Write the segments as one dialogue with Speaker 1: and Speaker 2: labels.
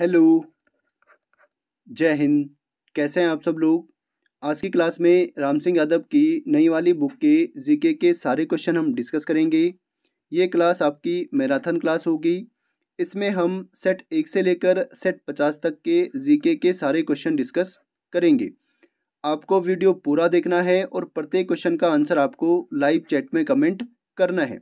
Speaker 1: Hello जय हिंद कैसे हैं आप सब लोग आज की क्लास में राम सिंह यादव की नई वाली बुक के जीके के सारे क्वेश्चन हम डिस्कस करेंगे ये क्लास आपकी मैराथन क्लास होगी इसमें हम सेट एक से लेकर सेट पचास तक के जीके के सारे क्वेश्चन डिस्कस करेंगे आपको वीडियो पूरा देखना है और प्रत्येक क्वेश्चन का आंसर आपको लाइव चैट में कमेंट करना है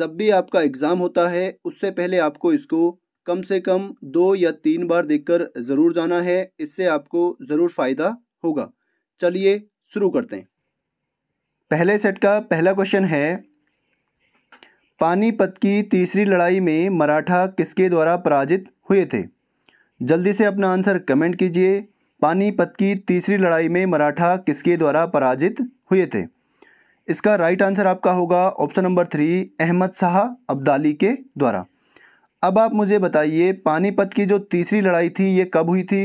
Speaker 1: जब भी आपका एग्ज़ाम होता है उससे पहले आपको इसको कम से कम दो या तीन बार देखकर ज़रूर जाना है इससे आपको ज़रूर फ़ायदा होगा चलिए शुरू करते हैं पहले सेट का पहला क्वेश्चन है पानीपत की तीसरी लड़ाई में मराठा किसके द्वारा पराजित हुए थे जल्दी से अपना आंसर कमेंट कीजिए पानीपत की तीसरी लड़ाई में मराठा किसके द्वारा पराजित हुए थे इसका राइट आंसर आपका होगा option number three Ahmad Shah Abdali के द्वारा अब आप मुझे बताइए पानीपत की जो तीसरी लड़ाई थी ये कब हुई थी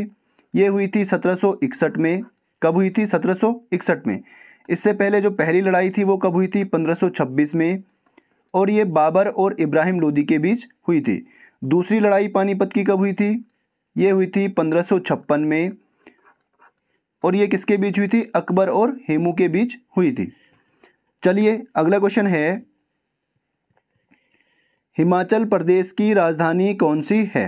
Speaker 1: ये हुई थी 1761 में कब हुई थी 1761 में इससे पहले जो पहली लड़ाई थी वो कब हुई थी 1526 में और ये बाबर और इब्राहिम लोदी के बीच हुई थी दूसरी लड़ाई पानीपत की कब हुई थी ये हुई थी पंद्रह में और ये किसके बीच हुई थी अकबर और हेमू के बीच हुई थी चलिए अगला क्वेश्चन है हिमाचल प्रदेश की राजधानी कौन सी है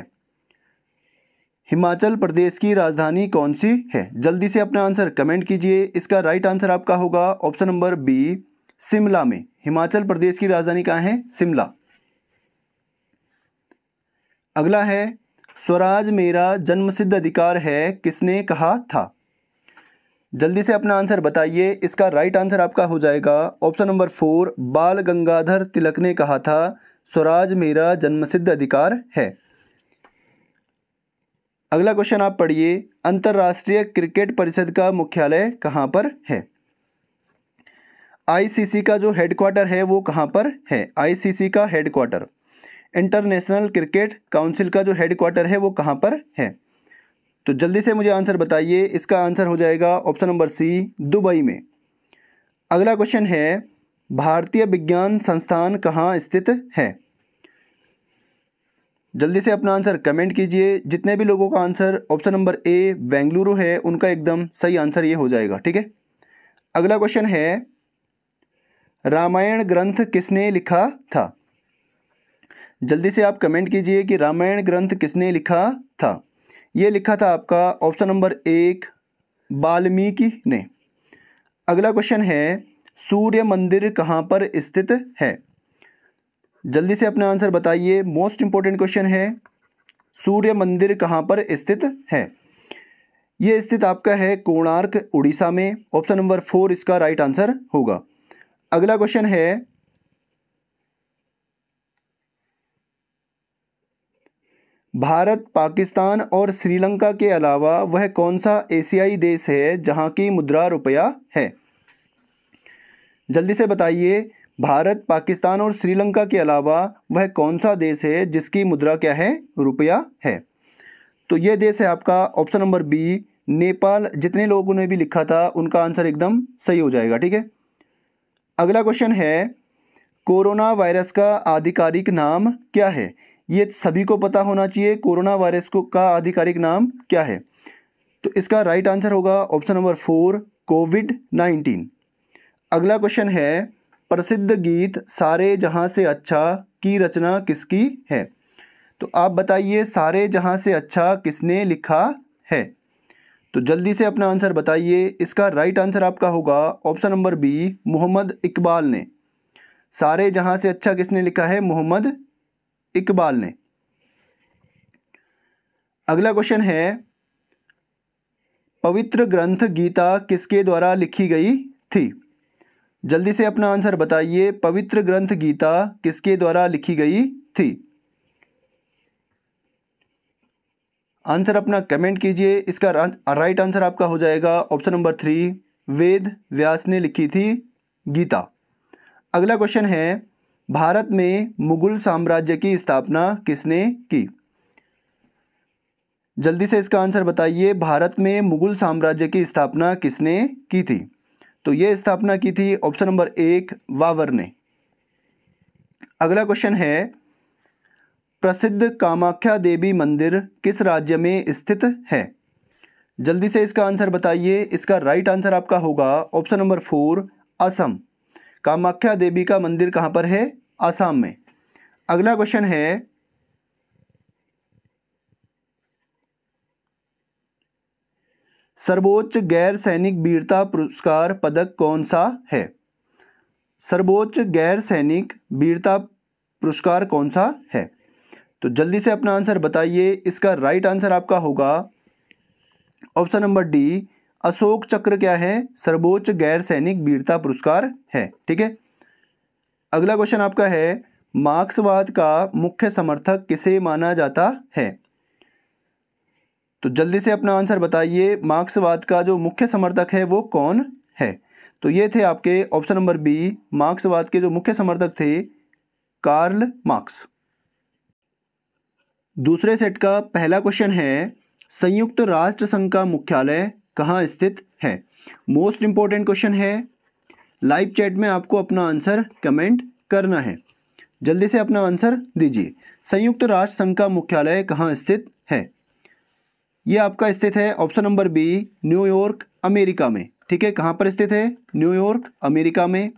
Speaker 1: हिमाचल प्रदेश की राजधानी कौन सी है जल्दी से अपना आंसर कमेंट कीजिए इसका राइट आंसर आपका होगा ऑप्शन नंबर बी शिमला में हिमाचल प्रदेश की राजधानी कहाँ है शिमला अगला है स्वराज मेरा जन्मसिद्ध अधिकार है किसने कहा था जल्दी से अपना आंसर बताइए इसका राइट आंसर आपका हो जाएगा ऑप्शन नंबर फोर बाल गंगाधर तिलक ने कहा था स्वराज मेरा जन्मसिद्ध अधिकार है अगला क्वेश्चन आप पढ़िए अंतर्राष्ट्रीय क्रिकेट परिषद का मुख्यालय कहाँ पर है आईसीसी का जो हेडक्वार्टर है वो कहाँ पर है आईसीसी का हेडक्वार्टर इंटरनेशनल क्रिकेट काउंसिल का जो हेडक्वार्टर है वो कहाँ पर है तो जल्दी से मुझे आंसर बताइए इसका आंसर हो जाएगा ऑप्शन नंबर सी दुबई में अगला क्वेश्चन है भारतीय विज्ञान संस्थान कहाँ स्थित है जल्दी से अपना आंसर कमेंट कीजिए जितने भी लोगों का answer option number A Bengaluru है उनका एकदम सही आंसर ये हो जाएगा ठीक है अगला क्वेश्चन है रामायण ग्रंथ किसने लिखा था जल्दी से आप कमेंट कीजिए कि रामायण ग्रंथ किसने लिखा था ये लिखा था आपका ऑप्शन नंबर एक बाल्मीकि ने अगला क्वेश्चन है सूर्य मंदिर कहाँ पर स्थित है जल्दी से अपना आंसर बताइए मोस्ट इंपॉर्टेंट क्वेश्चन है सूर्य मंदिर कहाँ पर स्थित है ये स्थित आपका है कोणार्क उड़ीसा में ऑप्शन नंबर फोर इसका राइट आंसर होगा अगला क्वेश्चन है भारत पाकिस्तान और श्रीलंका के अलावा वह कौन सा एशियाई देश है जहाँ की मुद्रा रुपया है जल्दी से बताइए भारत पाकिस्तान और श्रीलंका के अलावा वह कौन सा देश है जिसकी मुद्रा क्या है रुपया है तो यह देश है आपका ऑप्शन नंबर बी नेपाल जितने लोगों ने भी लिखा था उनका आंसर एकदम सही हो जाएगा ठीक है अगला क्वेश्चन है कोरोना वायरस का आधिकारिक नाम क्या है ये सभी को पता होना चाहिए कोरोना वायरस को का आधिकारिक नाम क्या है तो इसका राइट आंसर होगा option number four COVID nineteen अगला क्वेश्चन है प्रसिद्ध गीत सारे जहाँ से अच्छा की रचना किसकी है तो आप बताइए सारे जहाँ से अच्छा किसने लिखा है तो जल्दी से अपना आंसर बताइए इसका राइट आंसर आपका होगा option number B Mohammad Iqbal ने सारे जहाँ से अच्छा किसने लिखा है मोहम्मद इकबाल ने अगला क्वेश्चन है पवित्र ग्रंथ गीता किसके द्वारा लिखी गई थी जल्दी से अपना आंसर बताइए पवित्र ग्रंथ गीता किसके द्वारा लिखी गई थी आंसर अपना कमेंट कीजिए इसका राइट आंसर आपका हो जाएगा option number three Ved Vyas ने लिखी थी गीता अगला क्वेश्चन है भारत में मुगल साम्राज्य की स्थापना किसने की जल्दी से इसका आंसर बताइए भारत में मुगल साम्राज्य की स्थापना किसने की थी तो यह स्थापना की थी ऑप्शन नंबर एक वावर ने अगला क्वेश्चन है प्रसिद्ध कामाख्या देवी मंदिर किस राज्य में स्थित है जल्दी से इसका आंसर बताइए इसका राइट आंसर आपका होगा option number four Assam Kamakhya Devi का मंदिर कहां पर है आसाम में अगला क्वेश्चन है सर्वोच्च गैर सैनिक वीरता पुरस्कार पदक कौन सा है सर्वोच्च गैर सैनिक वीरता पुरस्कार कौन सा है तो जल्दी से अपना आंसर बताइए इसका राइट आंसर आपका होगा ऑप्शन नंबर डी अशोक चक्र क्या है सर्वोच्च गैर सैनिक वीरता पुरस्कार है ठीक है अगला क्वेश्चन आपका है मार्क्सवाद का मुख्य समर्थक किसे माना जाता है तो जल्दी से अपना आंसर बताइए मार्क्सवाद का जो मुख्य समर्थक है वो कौन है तो ये थे आपके ऑप्शन नंबर बी मार्क्सवाद के जो मुख्य समर्थक थे कार्ल मार्क्स दूसरे सेट का पहला क्वेश्चन है संयुक्त राष्ट्र संघ का मुख्यालय कहाँ स्थित है मोस्ट इम्पॉर्टेंट क्वेश्चन है लाइव चैट में आपको अपना आंसर कमेंट करना है जल्दी से अपना आंसर दीजिए संयुक्त राष्ट्र संघ का मुख्यालय कहाँ स्थित है ये आपका स्थित है option number B New York America में ठीक है कहाँ पर स्थित है न्यूयॉर्क अमेरिका में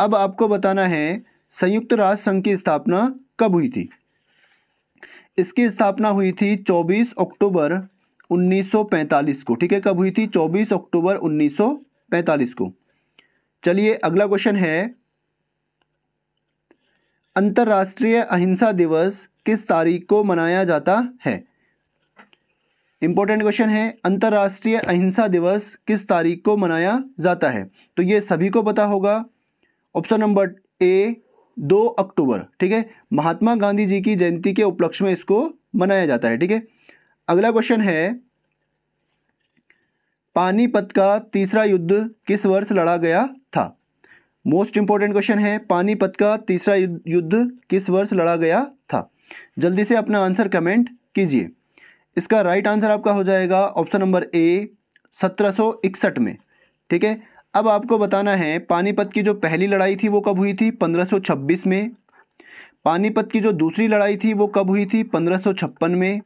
Speaker 1: अब आपको बताना है संयुक्त राष्ट्र संघ की स्थापना कब हुई थी इसकी स्थापना हुई थी 24 अक्टूबर 1945 को ठीक है कब हुई थी 24 अक्टूबर 1945 को चलिए अगला क्वेश्चन है अंतर्राष्ट्रीय अहिंसा दिवस किस तारीख को मनाया जाता है इंपॉर्टेंट क्वेश्चन है अंतर्राष्ट्रीय अहिंसा दिवस किस तारीख को मनाया जाता है तो ये सभी को पता होगा ऑप्शन नंबर ए दो अक्टूबर ठीक है महात्मा गांधी जी की जयंती के उपलक्ष्य में इसको मनाया जाता है ठीक है अगला क्वेश्चन है पानीपत का तीसरा युद्ध किस वर्ष लड़ा गया था मोस्ट इंपॉर्टेंट क्वेश्चन है पानीपत का तीसरा युद्ध किस वर्ष लड़ा गया था जल्दी से अपना आंसर कमेंट कीजिए इसका राइट आंसर आपका हो जाएगा ऑप्शन नंबर ए सत्रह में ठीक है अब आपको बताना है पानीपत की जो पहली लड़ाई थी वो कब हुई थी 1526 में पानीपत की जो दूसरी लड़ाई थी वो कब हुई थी 1556 में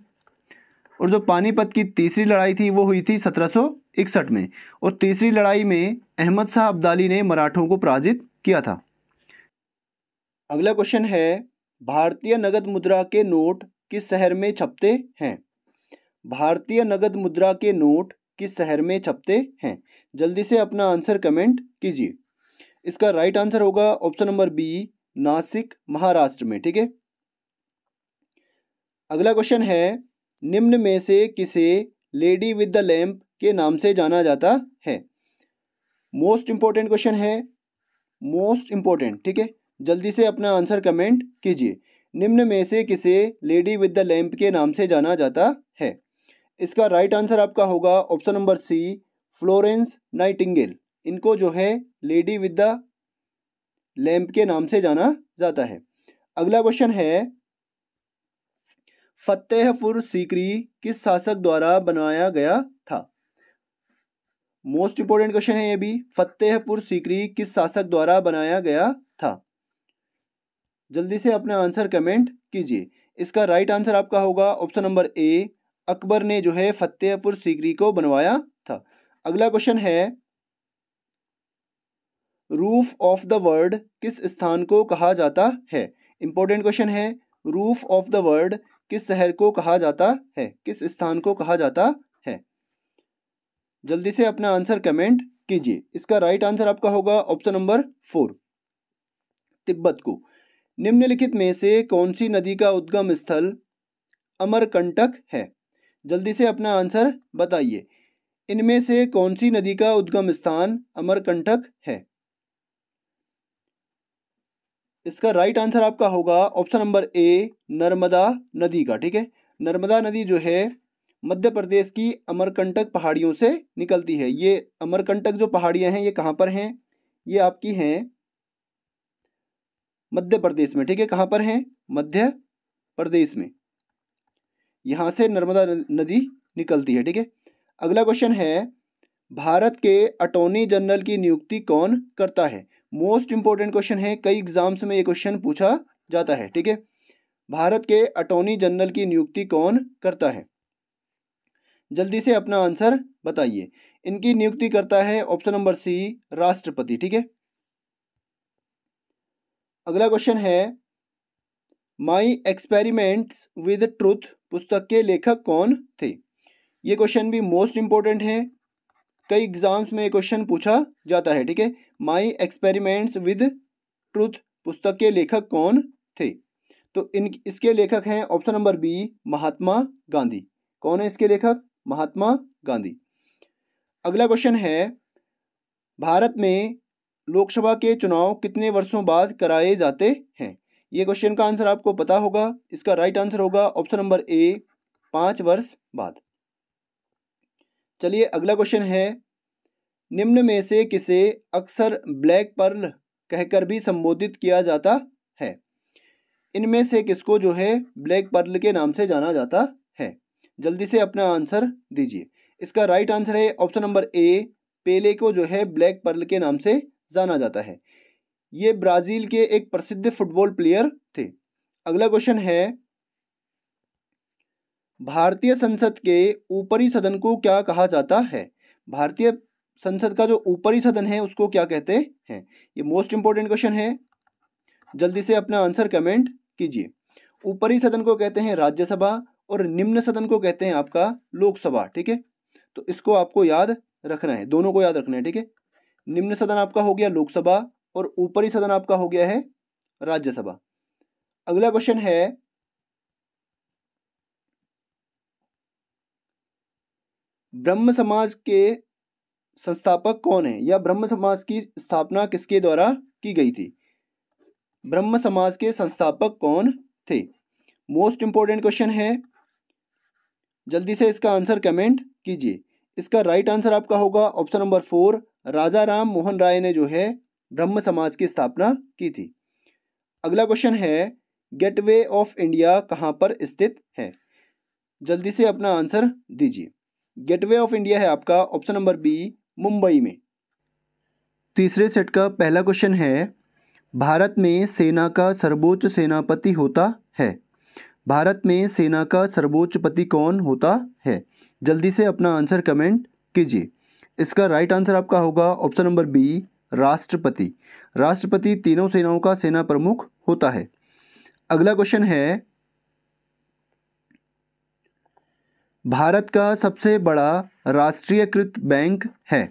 Speaker 1: और जो पानीपत की तीसरी लड़ाई थी वो हुई थी 1761 में और तीसरी लड़ाई में अहमद शाह अब्दाली ने मराठों को पराजित किया था अगला क्वेश्चन है भारतीय नगद मुद्रा के नोट किस शहर में छपते हैं भारतीय नगद मुद्रा के नोट किस शहर में छपते हैं जल्दी से अपना आंसर कमेंट कीजिए इसका राइट आंसर होगा option number B Nashik Maharashtra में ठीक है अगला क्वेश्चन है निम्न में से किसे लेडी विद द लैम्प के नाम से जाना जाता है मोस्ट इंपॉर्टेंट क्वेश्चन है मोस्ट इंपॉर्टेंट ठीक है जल्दी से अपना आंसर कमेंट कीजिए निम्न में से किसे लेडी विद द लैम्प के नाम से जाना जाता है इसका राइट आंसर आपका होगा option number C Florence Nightingale इनको जो है लेडी विद द लैम्प के नाम से जाना जाता है अगला क्वेश्चन है फतेहपुर सीकरी किस शासक द्वारा बनाया गया था मोस्ट इंपोर्टेंट क्वेश्चन है ये भी फतेहपुर सीकरी किस शासक द्वारा बनाया गया था जल्दी से अपना आंसर कमेंट कीजिए इसका राइट आंसर आपका होगा ऑप्शन नंबर ए अकबर ने जो है फतेहपुर सीकरी को बनवाया था अगला क्वेश्चन है रूफ ऑफ द वर्ल्ड किस स्थान को कहा जाता है इंपॉर्टेंट क्वेश्चन है रूफ ऑफ द वर्ल्ड किस शहर को कहा जाता है किस स्थान को कहा जाता है जल्दी से अपना आंसर कमेंट कीजिए इसका राइट आंसर आपका होगा ऑप्शन नंबर फोर तिब्बत को निम्नलिखित में से कौन सी नदी का उद्गम स्थल अमरकंटक है जल्दी से अपना आंसर बताइए इनमें से कौन सी नदी का उद्गम स्थान अमरकंटक है इसका राइट आंसर आपका होगा ऑप्शन नंबर ए नर्मदा नदी का ठीक है नर्मदा नदी जो है मध्य प्रदेश की अमरकंटक पहाड़ियों से निकलती है ये अमरकंटक जो पहाड़ियाँ हैं ये कहाँ पर हैं ये आपकी हैं मध्य प्रदेश में ठीक है कहाँ पर हैं मध्य प्रदेश में यहाँ से नर्मदा नदी निकलती है ठीक है अगला क्वेश्चन है भारत के अटॉर्नी जनरल की नियुक्ति कौन करता है मोस्ट इंपॉर्टेंट क्वेश्चन है कई एग्जाम्स में ये क्वेश्चन पूछा जाता है ठीक है भारत के अटॉर्नी जनरल की नियुक्ति कौन करता है जल्दी से अपना आंसर बताइए इनकी नियुक्ति करता है ऑप्शन नंबर सी राष्ट्रपति ठीक है अगला क्वेश्चन है माई एक्सपेरिमेंट्स विद ट्रूथ पुस्तक के लेखक कौन थे ये क्वेश्चन भी मोस्ट इम्पोर्टेंट है कई एग्जाम्स में ये क्वेश्चन पूछा जाता है ठीक है माई एक्सपेरिमेंट्स विद ट्रूथ पुस्तक के लेखक कौन थे तो इन इसके लेखक हैं option number B Mahatma Gandhi कौन है इसके लेखक महात्मा गांधी अगला क्वेश्चन है भारत में लोकसभा के चुनाव कितने वर्षों बाद कराए जाते हैं ये क्वेश्चन का आंसर आपको पता होगा इसका राइट आंसर होगा ऑप्शन नंबर ए पाँच वर्ष बाद चलिए अगला क्वेश्चन है निम्न में से किसे अक्सर ब्लैक पर्ल कहकर भी संबोधित किया जाता है इनमें से किसको जो है ब्लैक पर्ल के नाम से जाना जाता है जल्दी से अपना आंसर दीजिए इसका राइट आंसर है ऑप्शन नंबर ए पेले को जो है ब्लैक पर्ल के नाम से जाना जाता है ये ब्राज़ील के एक प्रसिद्ध फुटबॉल प्लेयर थे अगला क्वेश्चन है भारतीय संसद के ऊपरी सदन को क्या कहा जाता है भारतीय संसद का जो ऊपरी सदन है उसको क्या कहते हैं ये मोस्ट इंपॉर्टेंट क्वेश्चन है जल्दी से अपना आंसर कमेंट कीजिए ऊपरी सदन को कहते हैं राज्यसभा और निम्न सदन को कहते हैं आपका लोकसभा ठीक है तो इसको आपको याद रखना है दोनों को याद रखना है ठीक है निम्न सदन आपका हो गया लोकसभा और ऊपरी सदन आपका हो गया है राज्यसभा अगला क्वेश्चन है ब्रह्म समाज के संस्थापक कौन है या ब्रह्म समाज की स्थापना किसके द्वारा की गई थी ब्रह्म समाज के संस्थापक कौन थे मोस्ट इंपॉर्टेंट क्वेश्चन है जल्दी से इसका आंसर कमेंट कीजिए इसका राइट right आंसर आपका होगा option number four Raja Ram Mohan Roy ने जो है ब्रह्म समाज की स्थापना की थी अगला क्वेश्चन है गेटवे ऑफ इंडिया कहाँ पर स्थित है जल्दी से अपना आंसर दीजिए गेटवे ऑफ इंडिया है आपका ऑप्शन नंबर बी मुंबई में तीसरे सेट का पहला क्वेश्चन है भारत में सेना का सर्वोच्च सेनापति होता है भारत में सेना का सर्वोच्च पति कौन होता है जल्दी से अपना आंसर कमेंट कीजिए इसका राइट आंसर आपका होगा ऑप्शन नंबर बी राष्ट्रपति राष्ट्रपति तीनों सेनाओं का सेना प्रमुख होता है अगला क्वेश्चन है भारत का सबसे बड़ा राष्ट्रीयकृत बैंक है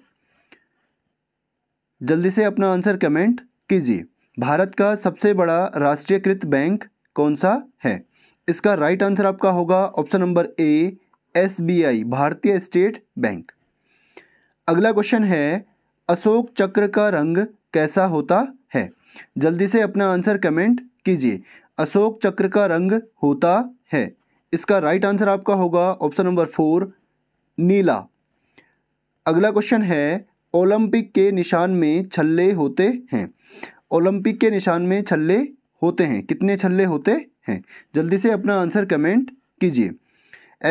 Speaker 1: जल्दी से अपना आंसर कमेंट कीजिए भारत का सबसे बड़ा राष्ट्रीयकृत बैंक कौन सा है इसका राइट आंसर आपका होगा ऑप्शन नंबर ए एसबीआई भारतीय स्टेट बैंक अगला क्वेश्चन है अशोक चक्र का रंग कैसा होता है जल्दी से अपना आंसर कमेंट कीजिए अशोक चक्र का रंग होता है इसका राइट आंसर आपका होगा ऑप्शन नंबर फोर नीला अगला क्वेश्चन है ओलंपिक के निशान में छल्ले होते हैं ओलंपिक के निशान में छल्ले होते हैं कितने छल्ले होते हैं जल्दी से अपना आंसर कमेंट कीजिए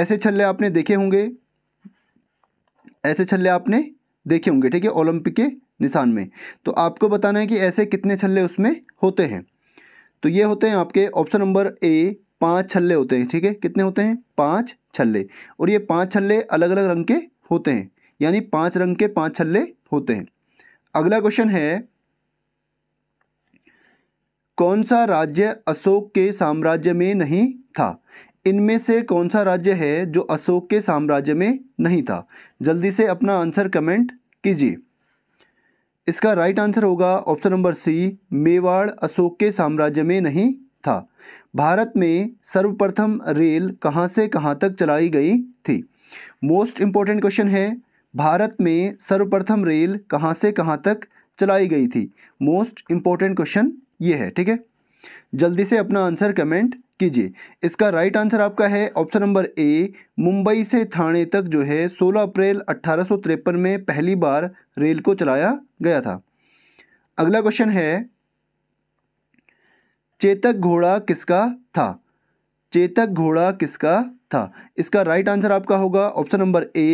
Speaker 1: ऐसे छल्ले आपने देखे होंगे ऐसे छल्ले आपने देखे होंगे ठीक है ओलंपिक के निशान में तो आपको बताना है कि ऐसे कितने छल्ले उसमें होते हैं तो ये होते हैं आपके ऑप्शन नंबर ए पाँच छल्ले होते हैं ठीक है कितने होते हैं पाँच छल्ले और ये पाँच छल्ले अलग अलग रंग के होते हैं यानी पाँच रंग के पाँच छल्ले होते हैं अगला क्वेश्चन है कौन सा राज्य अशोक के साम्राज्य में नहीं था इनमें से कौन सा राज्य है जो अशोक के साम्राज्य में नहीं था जल्दी से अपना आंसर कमेंट कीजिए इसका राइट आंसर होगा option number C Mewar Ashok के साम्राज्य में नहीं था भारत में सर्वप्रथम रेल कहाँ से कहाँ तक चलाई गई थी मोस्ट इम्पॉर्टेंट क्वेश्चन है भारत में सर्वप्रथम रेल कहाँ से कहाँ तक चलाई गई थी मोस्ट इम्पॉर्टेंट क्वेश्चन ये है ठीक है जल्दी से अपना आंसर कमेंट कीजिए इसका राइट आंसर आपका है ऑप्शन नंबर ए मुंबई से थाने तक जो है 16 अप्रैल अट्ठारह में पहली बार रेल को चलाया गया था अगला क्वेश्चन है चेतक घोड़ा किसका था चेतक घोड़ा किसका था इसका राइट आंसर आपका होगा option number A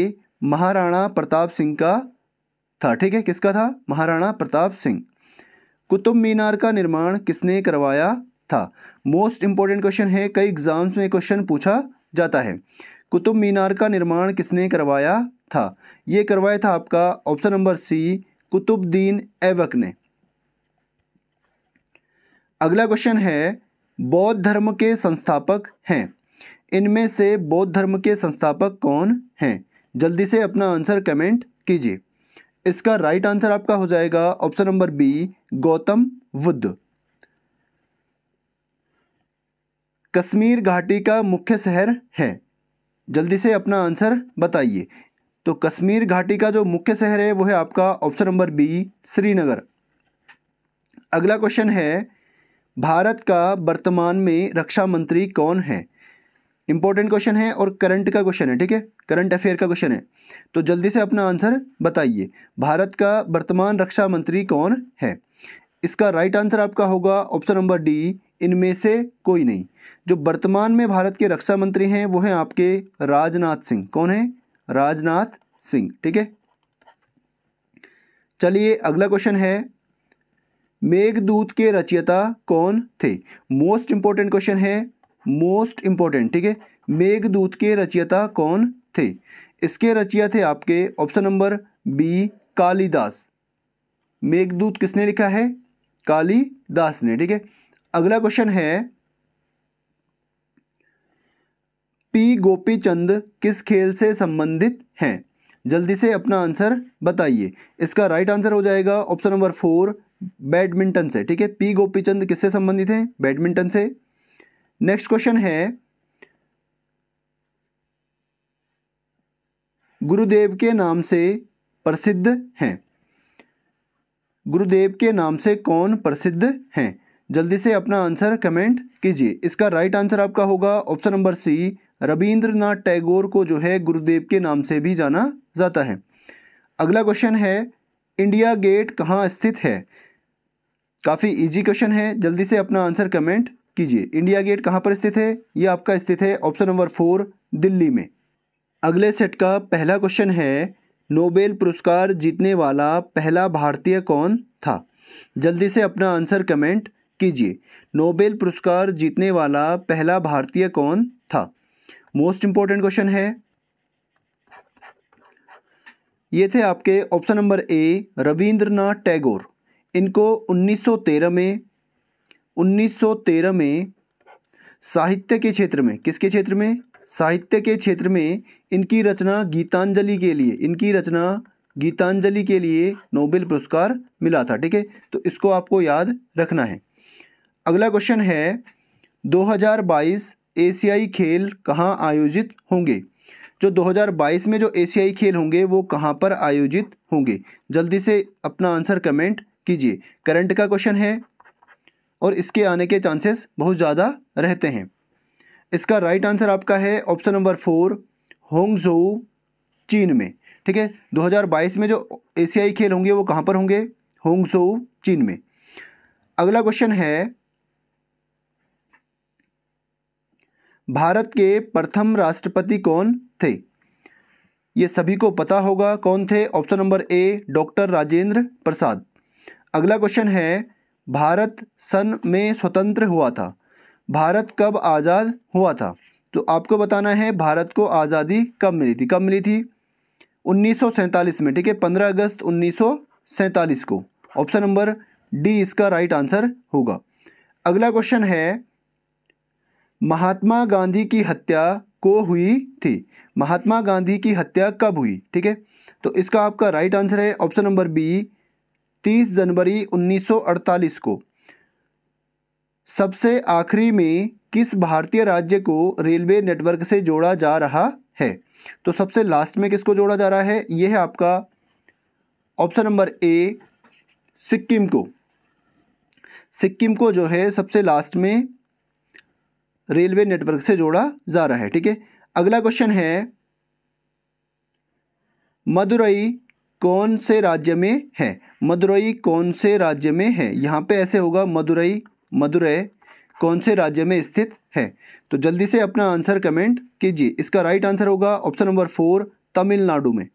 Speaker 1: Maharana Pratap Singh का था ठीक है किसका था महाराणा प्रताप सिंह कुतुब मीनार का निर्माण किसने करवाया था मोस्ट इम्पॉर्टेंट क्वेश्चन है कई एग्जाम्स में क्वेश्चन पूछा जाता है कुतुब मीनार का निर्माण किसने करवाया था ये करवाया था आपका option number C Qutubuddin Aibak ने अगला क्वेश्चन है बौद्ध धर्म के संस्थापक हैं इनमें से बौद्ध धर्म के संस्थापक कौन हैं जल्दी से अपना आंसर कमेंट कीजिए इसका राइट आंसर आपका हो जाएगा option number B Gautam Buddha Kashmir घाटी का मुख्य शहर है जल्दी से अपना आंसर बताइए तो कश्मीर घाटी का जो मुख्य शहर है वो है आपका ऑप्शन नंबर बी श्रीनगर अगला क्वेश्चन है भारत का वर्तमान में रक्षा मंत्री कौन है इंपॉर्टेंट क्वेश्चन है और करंट का क्वेश्चन है ठीक है करंट अफेयर का क्वेश्चन है तो जल्दी से अपना आंसर बताइए भारत का वर्तमान रक्षा मंत्री कौन है इसका राइट आंसर आपका होगा ऑप्शन नंबर डी इनमें से कोई नहीं जो वर्तमान में भारत के रक्षा मंत्री हैं वो हैं आपके राजनाथ सिंह कौन है राजनाथ सिंह ठीक है चलिए अगला क्वेश्चन है मेघदूत के रचयिता कौन थे मोस्ट इंपॉर्टेंट क्वेश्चन है मोस्ट इंपॉर्टेंट ठीक है मेघदूत के रचयिता कौन थे इसके रचिया थे आपके option number B Kalidas Meghdoot किसने लिखा है कालीदास ने ठीक है अगला क्वेश्चन है पी गोपी चंद किस खेल से संबंधित हैं जल्दी से अपना आंसर बताइए इसका राइट आंसर हो जाएगा ऑप्शन नंबर फोर बैडमिंटन से ठीक है पी गोपीचंद किससे संबंधित हैं बैडमिंटन से नेक्स्ट क्वेश्चन है गुरुदेव के नाम से प्रसिद्ध हैं गुरुदेव के नाम से कौन प्रसिद्ध हैं जल्दी से अपना आंसर कमेंट कीजिए इसका राइट आंसर आपका होगा option number C Rabindranath Tagore को जो है गुरुदेव के नाम से भी जाना जाता है अगला क्वेश्चन है इंडिया गेट कहाँ स्थित है काफ़ी इजी क्वेश्चन है जल्दी से अपना आंसर कमेंट कीजिए इंडिया गेट कहाँ पर स्थित है ये आपका स्थित है ऑप्शन नंबर फोर दिल्ली में अगले सेट का पहला क्वेश्चन है नोबेल पुरस्कार जीतने वाला पहला भारतीय कौन था जल्दी से अपना आंसर कमेंट कीजिए नोबेल पुरस्कार जीतने वाला पहला भारतीय कौन था मोस्ट इंपॉर्टेंट क्वेश्चन है ये थे आपके option number A Rabindranath Tagore इनको 1913 में 1913 में साहित्य के क्षेत्र में किसके क्षेत्र में साहित्य के क्षेत्र में इनकी रचना गीतांजलि के लिए इनकी रचना गीतांजलि के लिए नोबेल पुरस्कार मिला था ठीक है तो इसको आपको याद रखना है अगला क्वेश्चन है 2022 एशियाई खेल कहाँ आयोजित होंगे जो 2022 में जो एशियाई खेल होंगे वो कहाँ पर आयोजित होंगे जल्दी से अपना आंसर कमेंट कीजिए करंट का क्वेश्चन है और इसके आने के चांसेस बहुत ज़्यादा रहते हैं इसका राइट आंसर आपका है ऑप्शन नंबर फोर होंगजो चीन में ठीक है 2022 में जो एशियाई खेल होंगे वो कहाँ पर होंगे होंगजो चीन में अगला क्वेश्चन है भारत के प्रथम राष्ट्रपति कौन थे ये सभी को पता होगा कौन थे option number A doctor Rajendra Prasad अगला क्वेश्चन है भारत सन में स्वतंत्र हुआ था भारत कब आज़ाद हुआ था तो आपको बताना है भारत को आज़ादी कब मिली थी कब मिली थी उन्नीस में ठीक है पंद्रह अगस्त उन्नीस को ऑप्शन नंबर डी इसका राइट आंसर होगा अगला क्वेश्चन है महात्मा गांधी की हत्या को हुई थी महात्मा गांधी की हत्या कब हुई ठीक है तो इसका आपका राइट आंसर है ऑप्शन नंबर बी 30 जनवरी 1948 को सबसे आखिरी में किस भारतीय राज्य को रेलवे नेटवर्क से जोड़ा जा रहा है तो सबसे लास्ट में किसको जोड़ा जा रहा है यह है आपका ऑप्शन नंबर ए सिक्किम को सिक्किम को जो है सबसे लास्ट में रेलवे नेटवर्क से जोड़ा जा रहा है ठीक है अगला क्वेश्चन है मदुरई कौन से राज्य में है मदुरई कौन से राज्य में है यहाँ पे ऐसे होगा मदुरई मदुरई कौन से राज्य में स्थित है तो जल्दी से अपना आंसर कमेंट कीजिए इसका राइट आंसर होगा ऑप्शन नंबर फोर तमिलनाडु में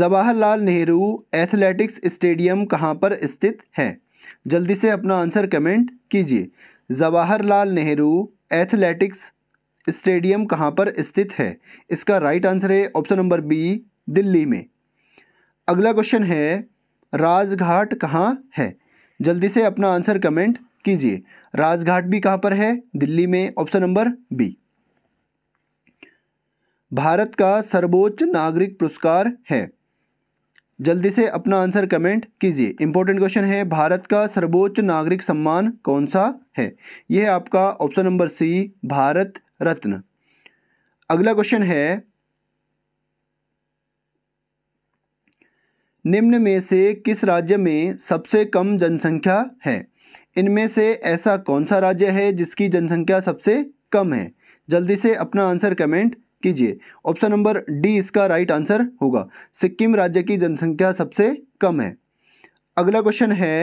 Speaker 1: जवाहरलाल नेहरू एथलेटिक्स स्टेडियम कहाँ पर स्थित है जल्दी से अपना आंसर कमेंट कीजिए जवाहरलाल नेहरू एथलेटिक्स स्टेडियम कहाँ पर स्थित है इसका राइट आंसर है ऑप्शन नंबर बी दिल्ली में अगला क्वेश्चन है राजघाट कहाँ है जल्दी से अपना आंसर कमेंट कीजिए राजघाट भी कहाँ पर है दिल्ली में ऑप्शन नंबर बी भारत का सर्वोच्च नागरिक पुरस्कार है जल्दी से अपना आंसर कमेंट कीजिए इंपॉर्टेंट क्वेश्चन है भारत का सर्वोच्च नागरिक सम्मान कौन सा है यह आपका option number C Bharat Ratna अगला क्वेश्चन है निम्न में से किस राज्य में सबसे कम जनसंख्या है इनमें से ऐसा कौन सा राज्य है जिसकी जनसंख्या सबसे कम है जल्दी से अपना आंसर कमेंट कीजिए ऑप्शन नंबर डी इसका राइट आंसर होगा सिक्किम राज्य की जनसंख्या सबसे कम है अगला क्वेश्चन है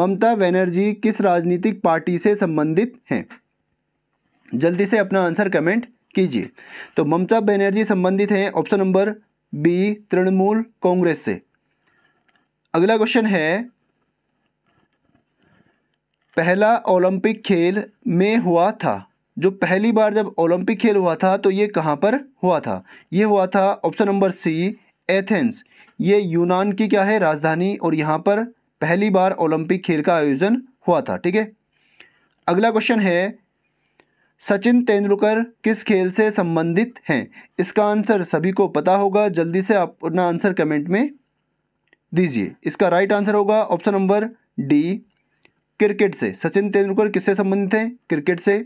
Speaker 1: ममता बनर्जी किस राजनीतिक पार्टी से संबंधित हैं जल्दी से अपना आंसर कमेंट कीजिए तो ममता बनर्जी संबंधित हैं option number B Trinamool Congress से अगला क्वेश्चन है पहला ओलंपिक खेल में हुआ था जो पहली बार जब ओलंपिक खेल हुआ था तो ये कहाँ पर हुआ था ये हुआ था ऑप्शन नंबर सी एथेंस ये यूनान की क्या है राजधानी और यहाँ पर पहली बार ओलंपिक खेल का आयोजन हुआ था ठीक है अगला क्वेश्चन है सचिन तेंदुलकर किस खेल से संबंधित हैं इसका आंसर सभी को पता होगा जल्दी से आप अपना आंसर कमेंट में दीजिए इसका राइट आंसर होगा ऑप्शन नंबर डी क्रिकेट से सचिन तेंदुलकर किससे संबंधित हैं क्रिकेट से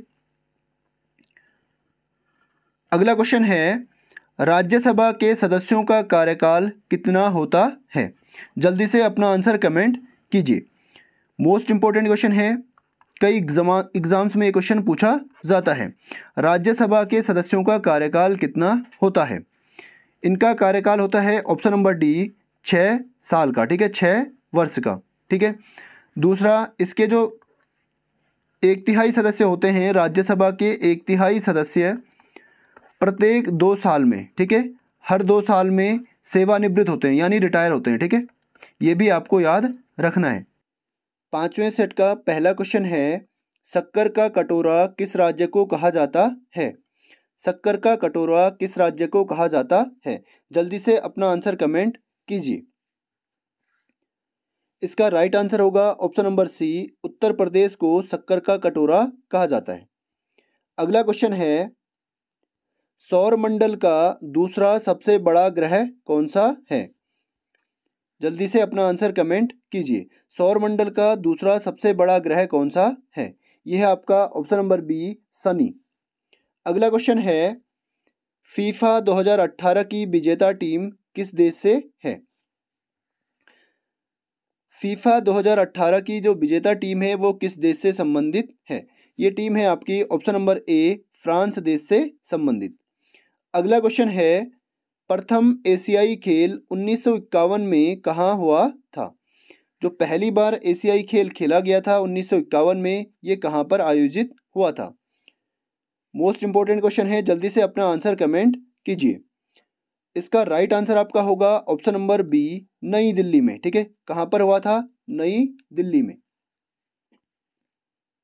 Speaker 1: अगला क्वेश्चन है राज्यसभा के सदस्यों का कार्यकाल कितना होता है जल्दी से अपना आंसर कमेंट कीजिए मोस्ट इंपॉर्टेंट क्वेश्चन है कई एग्ज़ाम्स में ये क्वेश्चन पूछा जाता है राज्यसभा के सदस्यों का कार्यकाल कितना होता है इनका कार्यकाल होता है ऑप्शन नंबर डी छः साल का ठीक है छः वर्ष का ठीक है दूसरा इसके जो एक तिहाई सदस्य होते हैं राज्यसभा के एक तिहाई सदस्य प्रत्येक दो साल में ठीक है हर दो साल में सेवानिवृत्त होते हैं यानी रिटायर होते हैं ठीक है ये भी आपको याद रखना है पांचवें सेट का पहला क्वेश्चन है शक्कर का कटोरा किस राज्य को कहा जाता है शक्कर का कटोरा किस राज्य को कहा जाता है जल्दी से अपना आंसर कमेंट कीजिए इसका राइट आंसर होगा option number C Uttar Pradesh को शक्कर का कटोरा कहा जाता है अगला क्वेश्चन है सौर मंडल का दूसरा सबसे बड़ा ग्रह कौन सा है जल्दी से अपना आंसर कमेंट कीजिए सौरमंडल का दूसरा सबसे बड़ा ग्रह कौन सा है यह है आपका ऑप्शन नंबर बी सनी अगला क्वेश्चन है फीफा 2018 की विजेता टीम किस देश से है फीफा 2018 की जो विजेता टीम है वो किस देश से संबंधित है ये टीम है आपकी ऑप्शन नंबर ए फ्रांस देश से संबंधित अगला क्वेश्चन है प्रथम एशियाई खेल उन्नीस में कहाँ हुआ था जो पहली बार एशियाई खेल खेला गया था उन्नीस में ये कहाँ पर आयोजित हुआ था मोस्ट इंपॉर्टेंट क्वेश्चन है जल्दी से अपना आंसर कमेंट कीजिए इसका राइट आंसर आपका होगा ऑप्शन नंबर बी नई दिल्ली में ठीक है कहाँ पर हुआ था नई दिल्ली में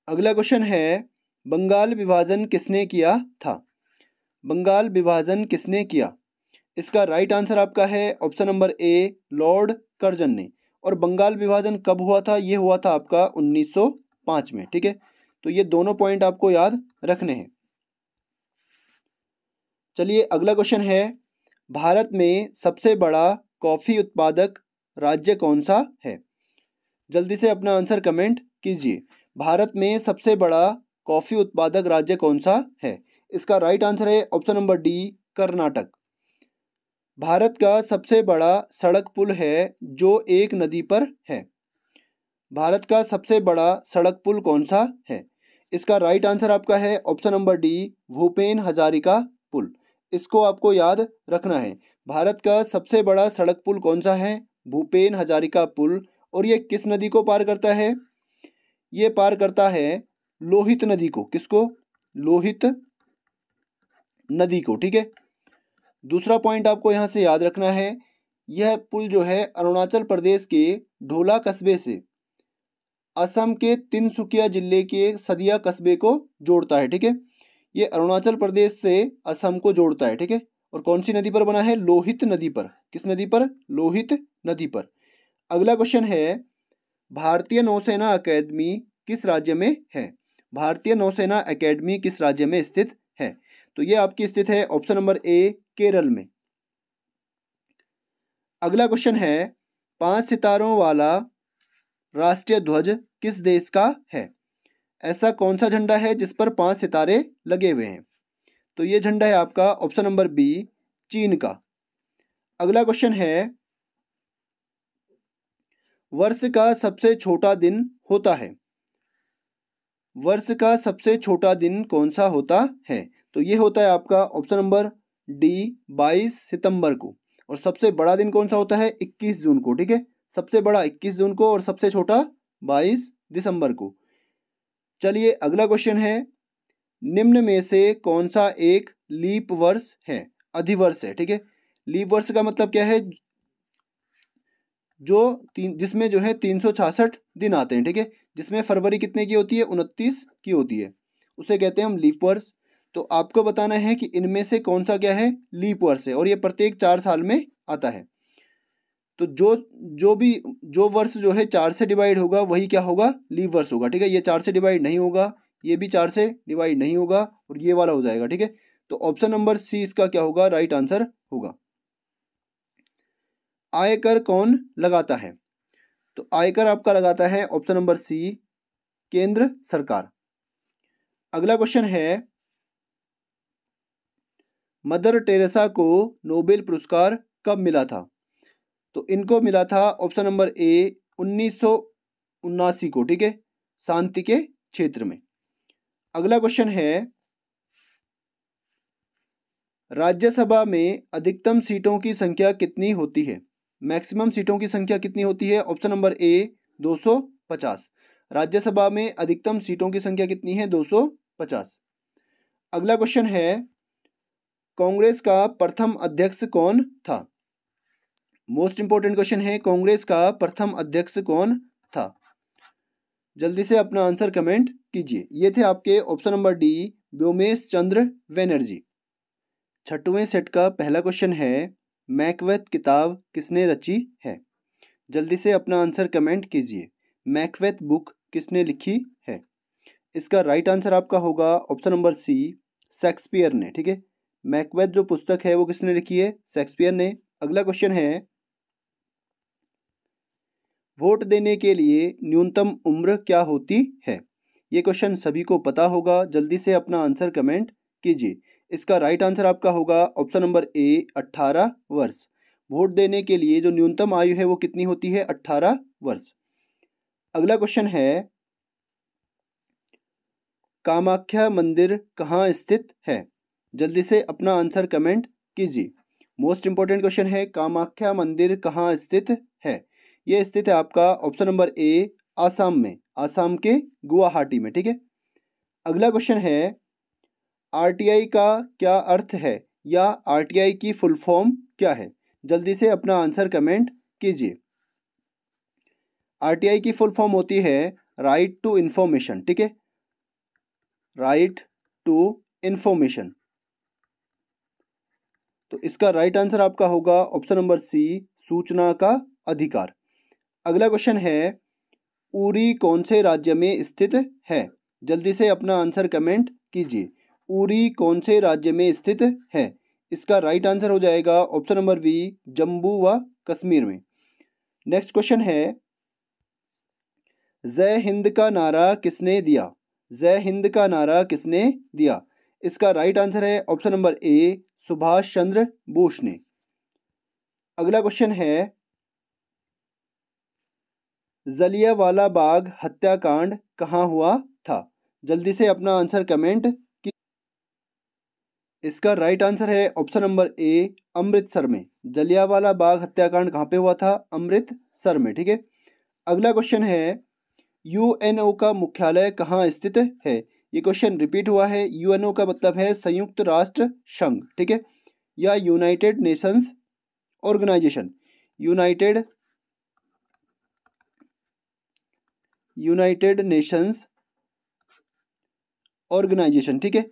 Speaker 1: अगला क्वेश्चन है बंगाल विभाजन किसने किया था बंगाल विभाजन किसने किया इसका राइट आंसर आपका है option number A lord Curzon ने और बंगाल विभाजन कब हुआ था ये हुआ था आपका 1905 में ठीक है तो ये दोनों पॉइंट आपको याद रखने हैं चलिए अगला क्वेश्चन है भारत में सबसे बड़ा कॉफ़ी उत्पादक राज्य कौन सा है जल्दी से अपना आंसर कमेंट कीजिए भारत में सबसे बड़ा कॉफ़ी उत्पादक राज्य कौन सा है इसका राइट आंसर है option number D Karnataka Bharat का सबसे बड़ा सड़क पुल है जो एक नदी पर है भारत का सबसे बड़ा सड़क पुल कौन सा है इसका राइट आंसर आपका है option number D Bhupen Hazarika पुल इसको आपको याद रखना है भारत का सबसे बड़ा सड़क पुल कौन सा है भूपेन हजारिका पुल और ये किस नदी को पार करता है ये पार करता है लोहित नदी को किसको लोहित नदी को ठीक है दूसरा पॉइंट आपको यहाँ से याद रखना है यह पुल जो है अरुणाचल प्रदेश के ढोला कस्बे से असम के तिनसुकिया जिले के सदिया कस्बे को जोड़ता है ठीक है ये अरुणाचल प्रदेश से असम को जोड़ता है ठीक है और कौन सी नदी पर बना है लोहित नदी पर किस नदी पर लोहित नदी पर अगला क्वेश्चन है भारतीय नौसेना अकेदमी किस राज्य में है भारतीय नौसेना अकेडमी किस राज्य में स्थित है तो ये आपकी स्थित है ऑप्शन नंबर ए केरल में अगला क्वेश्चन है पांच सितारों वाला राष्ट्रीय ध्वज किस देश का है ऐसा कौन सा झंडा है जिस पर पांच सितारे लगे हुए हैं तो ये झंडा है आपका ऑप्शन नंबर बी चीन का अगला क्वेश्चन है वर्ष का सबसे छोटा दिन होता है वर्ष का सबसे छोटा दिन कौन सा होता है तो ये होता है आपका ऑप्शन नंबर डी बाईस सितंबर को और सबसे बड़ा दिन कौन सा होता है इक्कीस जून को ठीक है सबसे बड़ा इक्कीस जून को और सबसे छोटा बाईस दिसंबर को चलिए अगला क्वेश्चन है निम्न में से कौन सा एक लीप वर्ष है अधिवर्ष है ठीक है लीप वर्ष का मतलब क्या है जो तीन जिसमें जो है तीन सौ छियासठ दिन आते हैं ठीक है जिसमें फरवरी कितने की होती है उनतीस की होती है उसे कहते हैं हम लीप वर्ष तो आपको बताना है कि इनमें से कौन सा क्या है लीप वर्ष है और ये प्रत्येक चार साल में आता है तो जो जो भी जो वर्ष जो है चार से डिवाइड होगा वही क्या होगा लीप वर्ष होगा ठीक है ये चार से डिवाइड नहीं होगा ये भी चार से डिवाइड नहीं होगा और ये वाला हो जाएगा ठीक है तो ऑप्शन नंबर सी इसका क्या होगा राइट आंसर होगा आयकर कौन लगाता है तो आयकर आपका लगाता है ऑप्शन नंबर सी केंद्र सरकार अगला क्वेश्चन है मदर टेरेसा को नोबेल पुरस्कार कब मिला था तो इनको मिला था ऑप्शन नंबर ए उन्नीस को ठीक है शांति के क्षेत्र में अगला क्वेश्चन है राज्यसभा में अधिकतम सीटों की संख्या कितनी होती है मैक्सिमम सीटों की संख्या कितनी होती है ऑप्शन नंबर ए 250 राज्यसभा में अधिकतम सीटों की संख्या कितनी है 250 अगला क्वेश्चन है कांग्रेस का प्रथम अध्यक्ष कौन था मोस्ट इंपोर्टेंट क्वेश्चन है कांग्रेस का प्रथम अध्यक्ष कौन था जल्दी से अपना आंसर कमेंट कीजिए ये थे आपके option number D Womesh Chandra Banerjee छठवें सेट का पहला क्वेश्चन है मैकवेथ किताब किसने रची है जल्दी से अपना आंसर कमेंट कीजिए मैकवेथ बुक किसने लिखी है इसका राइट आंसर आपका होगा ऑप्शन नंबर सी शेक्सपियर ने ठीक है मैकबेथ जो पुस्तक है वो किसने लिखी है शेक्सपियर ने अगला क्वेश्चन है वोट देने के लिए न्यूनतम उम्र क्या होती है ये क्वेश्चन सभी को पता होगा जल्दी से अपना आंसर कमेंट कीजिए इसका राइट आंसर आपका होगा ऑप्शन नंबर ए अट्ठारह वर्ष वोट देने के लिए जो न्यूनतम आयु है वो कितनी होती है अट्ठारह वर्ष अगला क्वेश्चन है कामाख्या मंदिर कहाँ स्थित है जल्दी से अपना आंसर कमेंट कीजिए मोस्ट इंपॉर्टेंट क्वेश्चन है कामाख्या मंदिर कहाँ स्थित है ये स्थित है आपका ऑप्शन नंबर ए आसाम में आसाम के गुवाहाटी में ठीक है अगला क्वेश्चन है आरटीआई का क्या अर्थ है या आरटीआई की फुल फॉर्म क्या है जल्दी से अपना आंसर कमेंट कीजिए आरटीआई की फुल फॉर्म होती है राइट टू इन्फॉर्मेशन ठीक है राइट टू इन्फॉर्मेशन तो इसका राइट आंसर आपका होगा ऑप्शन नंबर सी सूचना का अधिकार अगला क्वेश्चन है उरी कौन से राज्य में स्थित है जल्दी से अपना आंसर कमेंट कीजिए उरी कौन से राज्य में स्थित है इसका राइट आंसर हो जाएगा ऑप्शन नंबर बी जम्मू व कश्मीर में नेक्स्ट क्वेश्चन है जय हिंद का नारा किसने दिया जय हिंद का नारा किसने दिया इसका राइट आंसर है option number A Subhash Chandra Bose ने अगला क्वेश्चन है जलियावाला बाग हत्याकांड कहाँ हुआ था जल्दी से अपना आंसर कमेंट की इसका राइट आंसर है ऑप्शन नंबर ए अमृतसर में जलियावाला बाग हत्याकांड कहाँ पे हुआ था अमृतसर में ठीक है अगला क्वेश्चन है यूएनओ का मुख्यालय कहाँ स्थित है ये क्वेश्चन रिपीट हुआ है यूएनओ का मतलब है संयुक्त राष्ट्र संघ ठीक है या United Nations Organisation United United Nations Organisation ठीक है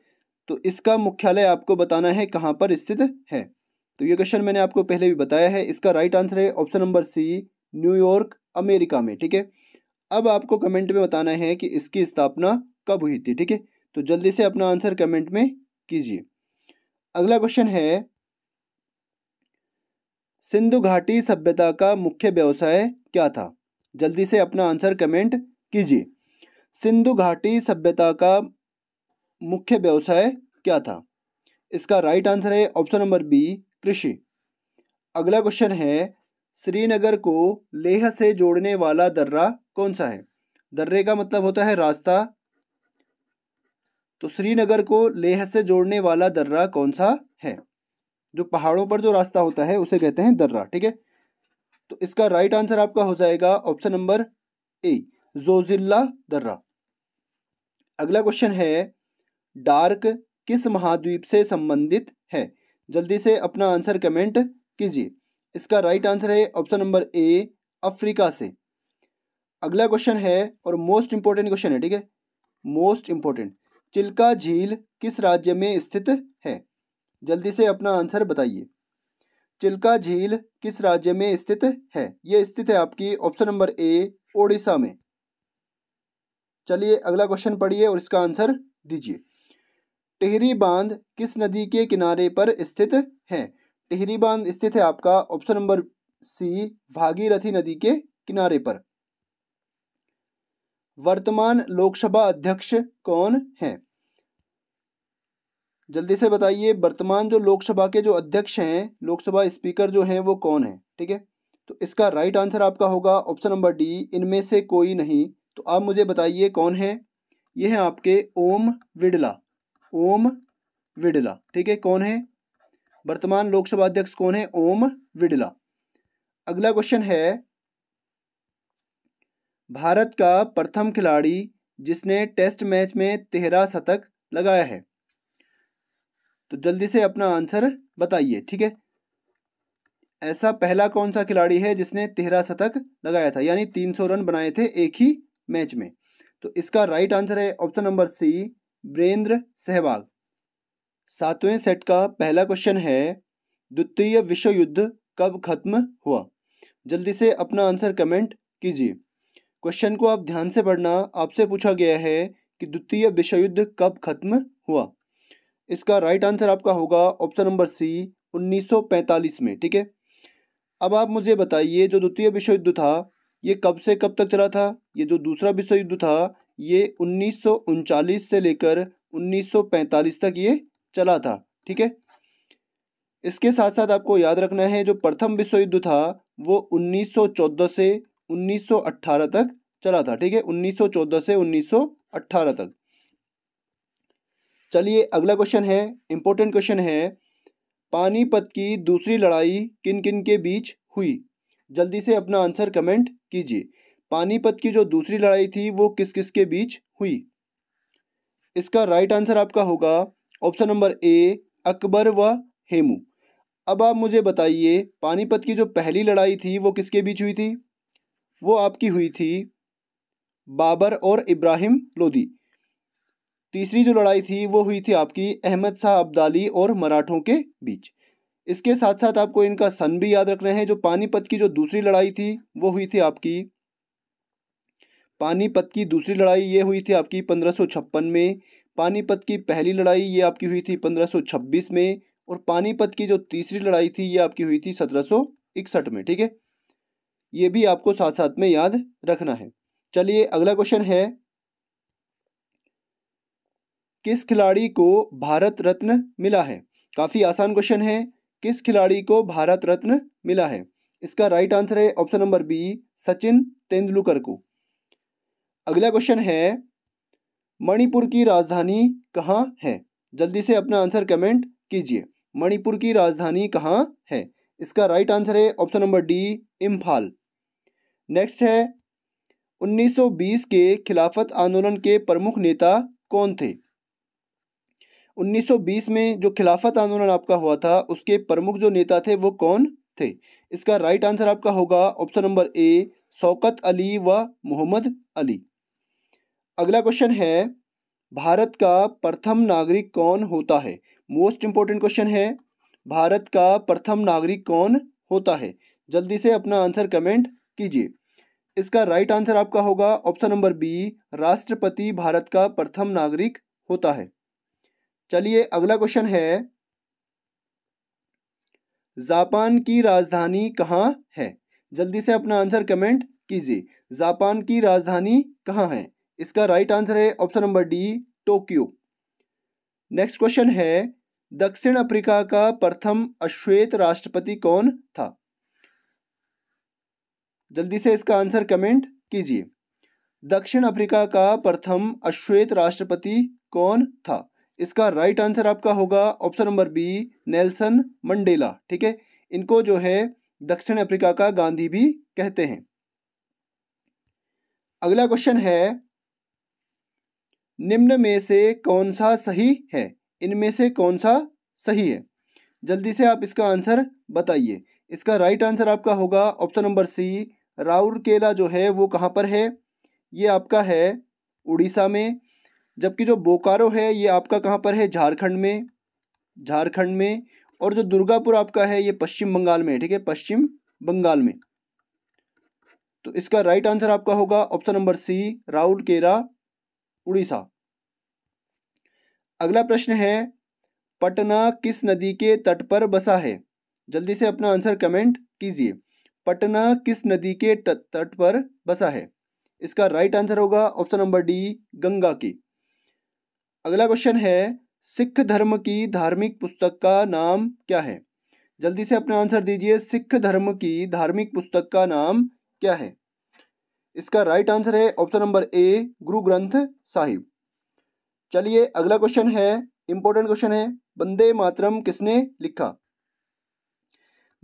Speaker 1: तो इसका मुख्यालय आपको बताना है कहां पर स्थित है तो ये क्वेश्चन मैंने आपको पहले भी बताया है इसका राइट आंसर है option number C New York America में ठीक है अब आपको कमेंट में बताना है कि इसकी स्थापना कब हुई थी ठीक है तो जल्दी से अपना आंसर कमेंट में कीजिए अगला क्वेश्चन है सिंधु घाटी सभ्यता का मुख्य व्यवसाय क्या था जल्दी से अपना आंसर कमेंट कीजिए सिंधु घाटी सभ्यता का मुख्य व्यवसाय क्या था इसका राइट आंसर है ऑप्शन नंबर बी कृषि अगला क्वेश्चन है श्रीनगर को लेह से जोड़ने वाला दर्रा कौन सा है दर्रे का मतलब होता है रास्ता तो श्रीनगर को लेह से जोड़ने वाला दर्रा कौन सा है जो पहाड़ों पर जो रास्ता होता है उसे कहते हैं दर्रा ठीक है तो इसका राइट आंसर आपका हो जाएगा ऑप्शन नंबर ए जोजिल्ला दर्रा अगला क्वेश्चन है डार्क किस महाद्वीप से संबंधित है जल्दी से अपना आंसर कमेंट कीजिए इसका राइट आंसर है ऑप्शन नंबर ए अफ्रीका से अगला क्वेश्चन है और मोस्ट इंपॉर्टेंट क्वेश्चन है ठीक है मोस्ट इंपॉर्टेंट चिल्का झील किस राज्य में स्थित है जल्दी से अपना आंसर बताइए चिल्का झील किस राज्य में स्थित है ये स्थित है आपकी ऑप्शन नंबर ए ओडिशा में चलिए अगला क्वेश्चन पढ़िए और इसका आंसर दीजिए टिहरी बांध किस नदी के किनारे पर स्थित है टिहरी बांध स्थित है आपका ऑप्शन नंबर सी भागीरथी नदी के किनारे पर वर्तमान लोकसभा अध्यक्ष कौन है जल्दी से बताइए वर्तमान जो लोकसभा के जो अध्यक्ष हैं लोकसभा स्पीकर जो हैं वो कौन है ठीक है तो इसका राइट आंसर आपका होगा ऑप्शन नंबर डी इनमें से कोई नहीं तो आप मुझे बताइए कौन है ये है आपके ओम विडला ओम विडला ठीक है कौन है वर्तमान लोकसभा अध्यक्ष कौन है ओम विडला अगला क्वेश्चन है भारत का प्रथम खिलाड़ी जिसने टेस्ट मैच में तेरह शतक लगाया है तो जल्दी से अपना आंसर बताइए ठीक है ऐसा पहला कौन सा खिलाड़ी है जिसने तेरह शतक लगाया था यानी तीन सौ रन बनाए थे एक ही मैच में तो इसका राइट आंसर है option number C Virender Sehwag सातवें सेट का पहला क्वेश्चन है द्वितीय विश्व युद्ध कब खत्म हुआ जल्दी से अपना आंसर कमेंट कीजिए क्वेश्चन को आप ध्यान से पढ़ना आपसे पूछा गया है कि द्वितीय विश्व युद्ध कब खत्म हुआ इसका राइट आंसर आपका होगा ऑप्शन नंबर सी 1945 में ठीक है अब आप मुझे बताइए जो द्वितीय विश्व युद्ध था ये कब से कब तक चला था ये जो दूसरा विश्व युद्ध था ये उन्नीस से लेकर उन्नीस तक ये चला था ठीक है इसके साथ साथ आपको याद रखना है जो प्रथम विश्व युद्ध था वो 1914 से 1918 तक चला था ठीक है 1914 से 1918 तक चलिए अगला क्वेश्चन है इम्पोर्टेंट क्वेश्चन है पानीपत की दूसरी लड़ाई किन किन के बीच हुई जल्दी से अपना आंसर कमेंट कीजिए पानीपत की जो दूसरी लड़ाई थी वो किस किस के बीच हुई इसका राइट आंसर आपका होगा ऑप्शन नंबर ए अकबर व हेमू अब आप मुझे बताइए पानीपत की जो पहली लड़ाई थी वो किसके बीच हुई थी वो आपकी हुई थी बाबर और इब्राहिम लोदी तीसरी जो लड़ाई थी वो हुई थी आपकी अहमद शाह अब्दाली और मराठों के बीच इसके साथ साथ आपको इनका सन भी याद रखना है जो पानीपत की जो दूसरी लड़ाई थी वो हुई थी आपकी पानीपत की दूसरी लड़ाई ये हुई थी आपकी पंद्रह में पानीपत की पहली लड़ाई ये आपकी हुई थी पंद्रह में और पानीपत की जो तीसरी लड़ाई थी ये आपकी हुई थी सत्रह में ठीक है ये भी आपको साथ साथ में याद रखना है चलिए अगला क्वेश्चन है किस खिलाड़ी को भारत रत्न मिला है काफ़ी आसान क्वेश्चन है किस खिलाड़ी को भारत रत्न मिला है इसका राइट आंसर है option number B Sachin Tendulkar को अगला क्वेश्चन है मणिपुर की राजधानी कहाँ है जल्दी से अपना आंसर कमेंट कीजिए मणिपुर की राजधानी कहाँ है इसका राइट आंसर है option number D Imphal next है 1920 के खिलाफत आंदोलन के प्रमुख नेता कौन थे 1920 में जो खिलाफत आंदोलन आपका हुआ था उसके प्रमुख जो नेता थे वो कौन थे इसका राइट आंसर आपका होगा option number A Shaukat Ali व मोहम्मद अली अगला क्वेश्चन है भारत का प्रथम नागरिक कौन होता है मोस्ट इंपॉर्टेंट क्वेश्चन है भारत का प्रथम नागरिक कौन होता है जल्दी से अपना आंसर कमेंट कीजिए इसका राइट आंसर आपका होगा ऑप्शन नंबर बी राष्ट्रपति भारत का प्रथम नागरिक होता है चलिए अगला क्वेश्चन है जापान की राजधानी कहाँ है जल्दी से अपना आंसर कमेंट कीजिए जापान की राजधानी कहाँ है इसका राइट आंसर है option number D Tokyo next question है दक्षिण अफ्रीका का प्रथम अश्वेत राष्ट्रपति कौन था जल्दी से इसका आंसर कमेंट कीजिए दक्षिण अफ्रीका का प्रथम अश्वेत राष्ट्रपति कौन था इसका राइट आंसर आपका होगा option number B Nelson Mandela ठीक है इनको जो है दक्षिण अफ्रीका का गांधी भी कहते हैं अगला क्वेश्चन है निम्न में से कौन सा सही है इनमें से कौन सा सही है जल्दी से आप इसका आंसर बताइए इसका राइट आंसर आपका होगा ऑप्शन नंबर सी राउरकेला जो है वो कहाँ पर है ये आपका है उड़ीसा में जबकि जो बोकारो है ये आपका कहाँ पर है झारखंड में झारखंड में और जो दुर्गापुर आपका है ये पश्चिम बंगाल में ठीक है पश्चिम बंगाल में तो इसका राइट आंसर आपका होगा option number C Rourkela Orissa अगला प्रश्न है पटना किस नदी के तट पर बसा है जल्दी से अपना आंसर कमेंट कीजिए पटना किस नदी के तट पर बसा है इसका राइट आंसर होगा ऑप्शन नंबर डी गंगा की अगला क्वेश्चन है सिख धर्म की धार्मिक पुस्तक का नाम क्या है जल्दी से अपना आंसर दीजिए सिख धर्म की धार्मिक पुस्तक का नाम क्या है इसका राइट आंसर है option number A Guru Granth Sahib चलिए अगला क्वेश्चन है इंपॉर्टेंट क्वेश्चन है बंदे मातरम किसने लिखा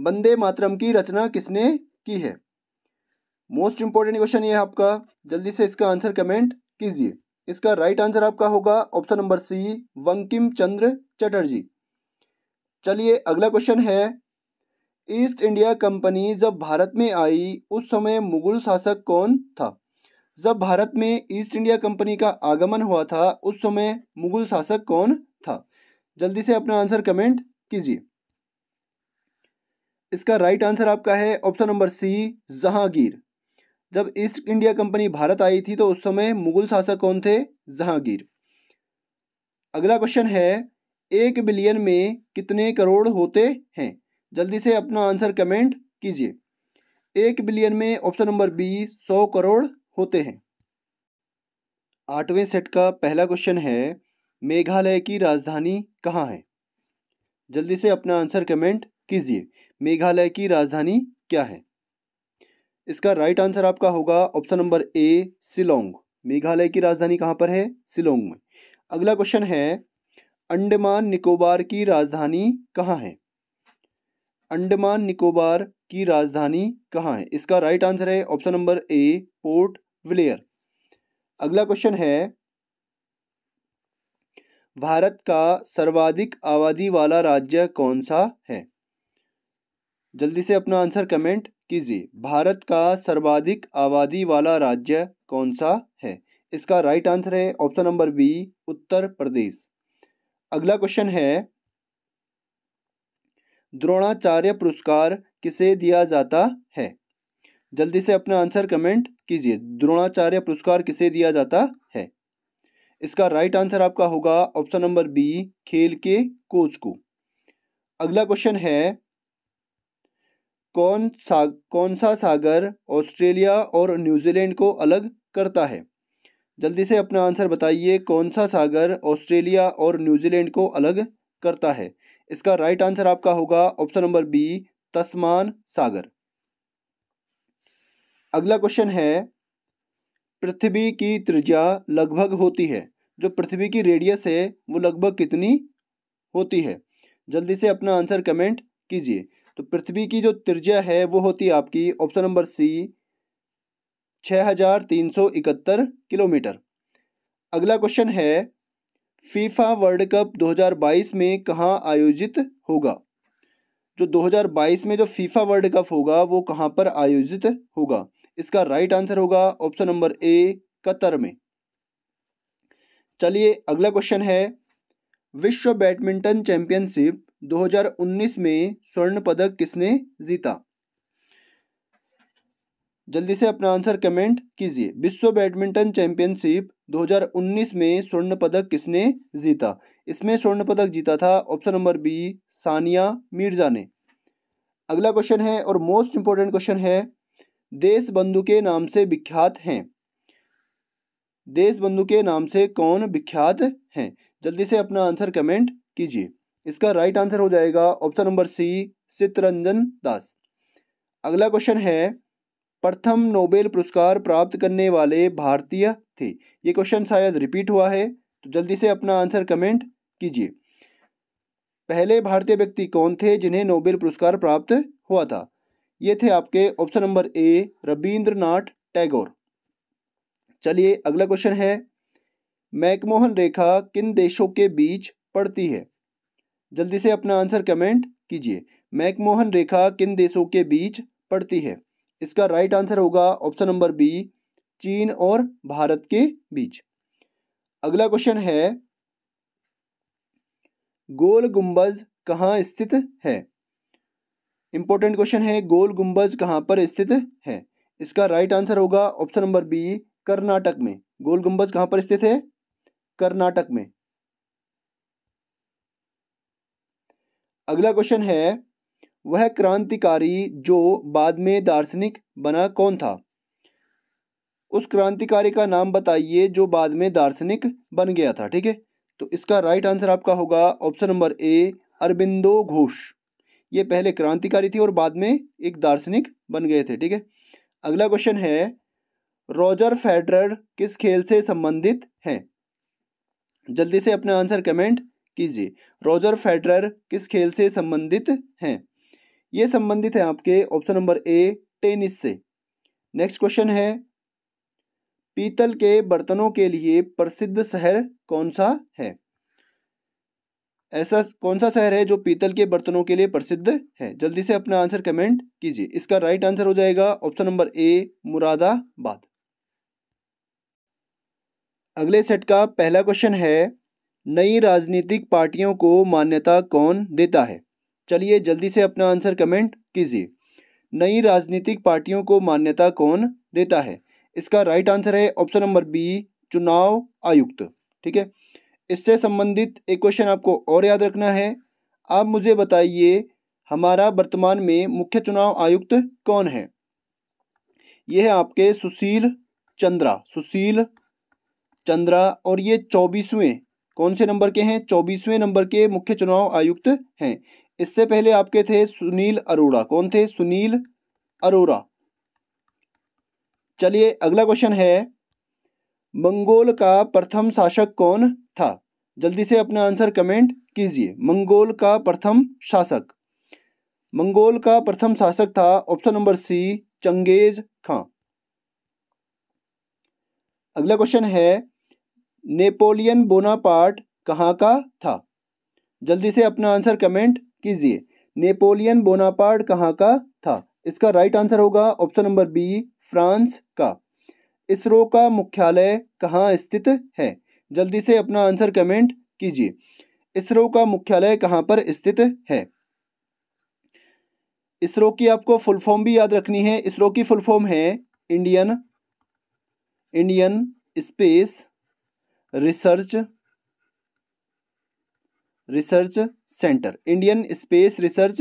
Speaker 1: वंदे मातरम की रचना किसने की है मोस्ट इंपॉर्टेंट क्वेश्चन ये आपका जल्दी से इसका आंसर कमेंट कीजिए इसका राइट आंसर आपका होगा option number C Bankim Chandra Chatterjee चलिए अगला क्वेश्चन है ईस्ट इंडिया कंपनी जब भारत में आई उस समय मुगल शासक कौन था जब भारत में ईस्ट इंडिया कंपनी का आगमन हुआ था उस समय मुगल शासक कौन था जल्दी से अपना आंसर कमेंट कीजिए इसका राइट आंसर आपका है ऑप्शन नंबर सी जहांगीर जब ईस्ट इंडिया कंपनी भारत आई थी तो उस समय मुगल शासक कौन थे जहांगीर अगला क्वेश्चन है एक बिलियन में कितने करोड़ होते हैं जल्दी से अपना आंसर कमेंट कीजिए एक बिलियन में ऑप्शन नंबर बी सौ करोड़ होते हैं आठवें सेट का पहला क्वेश्चन है मेघालय की राजधानी कहाँ है जल्दी से अपना आंसर कमेंट कीजिए मेघालय की राजधानी क्या है इसका राइट आंसर आपका होगा option number A Shillong Meghalaya की राजधानी कहाँ पर है सिलोंग में अगला क्वेश्चन है अंडमान निकोबार की राजधानी कहाँ है अंडमान निकोबार की राजधानी कहाँ है इसका राइट आंसर है option number A Port Blair अगला क्वेश्चन है भारत का सर्वाधिक आबादी वाला राज्य कौन सा है जल्दी से अपना आंसर कमेंट कीजिए भारत का सर्वाधिक आबादी वाला राज्य कौन सा है इसका राइट आंसर है option number B Uttar Pradesh अगला क्वेश्चन है द्रोणाचार्य पुरस्कार किसे दिया जाता है जल्दी से अपना आंसर कमेंट कीजिए द्रोणाचार्य पुरस्कार किसे दिया जाता है इसका राइट आंसर आपका होगा ऑप्शन नंबर बी खेल के कोच को अगला क्वेश्चन है कौन सा कौन सा सागर ऑस्ट्रेलिया और न्यूजीलैंड को अलग करता है जल्दी से अपना आंसर बताइए कौन सा सागर ऑस्ट्रेलिया और न्यूजीलैंड को अलग करता है इसका राइट आंसर आपका होगा ऑप्शन नंबर बी तस्मान सागर अगला क्वेश्चन है पृथ्वी की त्रिज्या लगभग होती है जो पृथ्वी की रेडियस है वो लगभग कितनी होती है जल्दी से अपना आंसर कमेंट कीजिए तो पृथ्वी की जो त्रिज्या है वो होती है आपकी ऑप्शन नंबर सी छः हजार तीन सौ इकहत्तर किलोमीटर अगला क्वेश्चन है फीफा वर्ल्ड कप 2022 में कहाँ आयोजित होगा जो 2022 में जो फीफा वर्ल्ड कप होगा वो कहाँ पर आयोजित होगा इसका राइट आंसर होगा ऑप्शन नंबर ए कतर में चलिए अगला क्वेश्चन है विश्व बैडमिंटन चैंपियनशिप 2019 में स्वर्ण पदक किसने जीता जल्दी से अपना आंसर कमेंट कीजिए विश्व बैडमिंटन चैंपियनशिप 2019 में स्वर्ण पदक किसने जीता इसमें स्वर्ण पदक जीता था option number B Sania Mirza ने अगला क्वेश्चन है और मोस्ट इंपॉर्टेंट क्वेश्चन है देश बंधु के नाम से विख्यात हैं देश बंधु के नाम से कौन विख्यात हैं जल्दी से अपना आंसर कमेंट कीजिए इसका राइट आंसर हो जाएगा option number C Chittaranjan Das अगला क्वेश्चन है प्रथम नोबेल पुरस्कार प्राप्त करने वाले भारतीय थे ये क्वेश्चन शायद रिपीट हुआ है तो जल्दी से अपना आंसर कमेंट कीजिए पहले भारतीय व्यक्ति कौन थे जिन्हें नोबेल पुरस्कार प्राप्त हुआ था ये थे आपके option number A Rabindranath Tagore चलिए अगला क्वेश्चन है मैकमोहन रेखा किन देशों के बीच पड़ती है जल्दी से अपना आंसर कमेंट कीजिए मैकमोहन रेखा किन देशों के बीच पड़ती है इसका राइट आंसर होगा ऑप्शन नंबर बी चीन और भारत के बीच अगला क्वेश्चन है गोल गुंबज कहाँ स्थित है इंपॉर्टेंट क्वेश्चन है गोल गुंबज कहाँ पर स्थित है इसका राइट आंसर होगा ऑप्शन नंबर बी कर्नाटक में गोल गुंबज कहाँ पर स्थित है कर्नाटक में अगला क्वेश्चन है वह क्रांतिकारी जो बाद में दार्शनिक बना कौन था उस क्रांतिकारी का नाम बताइए जो बाद में दार्शनिक बन गया था ठीक है तो इसका राइट आंसर आपका होगा option number A Aurobindo Ghosh ये पहले क्रांतिकारी थी और बाद में एक दार्शनिक बन गए थे ठीक है अगला क्वेश्चन है रॉजर फेडरर किस खेल से संबंधित हैं जल्दी से अपना आंसर कमेंट कीजिए रोजर फेडरर किस खेल से संबंधित हैं ये संबंधित है आपके ऑप्शन नंबर ए टेनिस से नेक्स्ट क्वेश्चन है पीतल के बर्तनों के लिए प्रसिद्ध शहर कौन सा है ऐसा कौन सा शहर है जो पीतल के बर्तनों के लिए प्रसिद्ध है जल्दी से अपना आंसर कमेंट कीजिए इसका राइट आंसर हो जाएगा ऑप्शन नंबर ए मुरादाबाद अगले सेट का पहला क्वेश्चन है नई राजनीतिक पार्टियों को मान्यता कौन देता है चलिए जल्दी से अपना आंसर कमेंट कीजिए नई राजनीतिक पार्टियों को मान्यता कौन देता है इसका राइट आंसर है ऑप्शन नंबर बी चुनाव आयुक्त ठीक है इससे संबंधित एक क्वेश्चन आपको और याद रखना है आप मुझे बताइए हमारा वर्तमान में मुख्य चुनाव आयुक्त कौन है ये है आपके सुशील चंद्रा सुशील चंद्रा और ये चौबीसवें कौन से नंबर के हैं चौबीसवें नंबर के मुख्य चुनाव आयुक्त हैं इससे पहले आपके थे सुनील अरोड़ा कौन थे सुनील अरोड़ा चलिए अगला क्वेश्चन है मंगोल का प्रथम शासक कौन था जल्दी से अपना आंसर कमेंट कीजिए मंगोल का प्रथम शासक मंगोल का प्रथम शासक था ऑप्शन नंबर सी चंगेज खां अगला क्वेश्चन है नेपोलियन बोनापार्ट कहाँ का था जल्दी से अपना आंसर कमेंट कीजिए नेपोलियन बोनापार्ट कहाँ का था इसका राइट आंसर होगा ऑप्शन नंबर बी फ्रांस का इसरो का मुख्यालय कहाँ स्थित है जल्दी से अपना आंसर कमेंट कीजिए इसरो का मुख्यालय कहाँ पर स्थित है इसरो की आपको फुल फॉर्म भी याद रखनी है इसरो की फुल फॉर्म है Indian Indian space research research centre Indian space research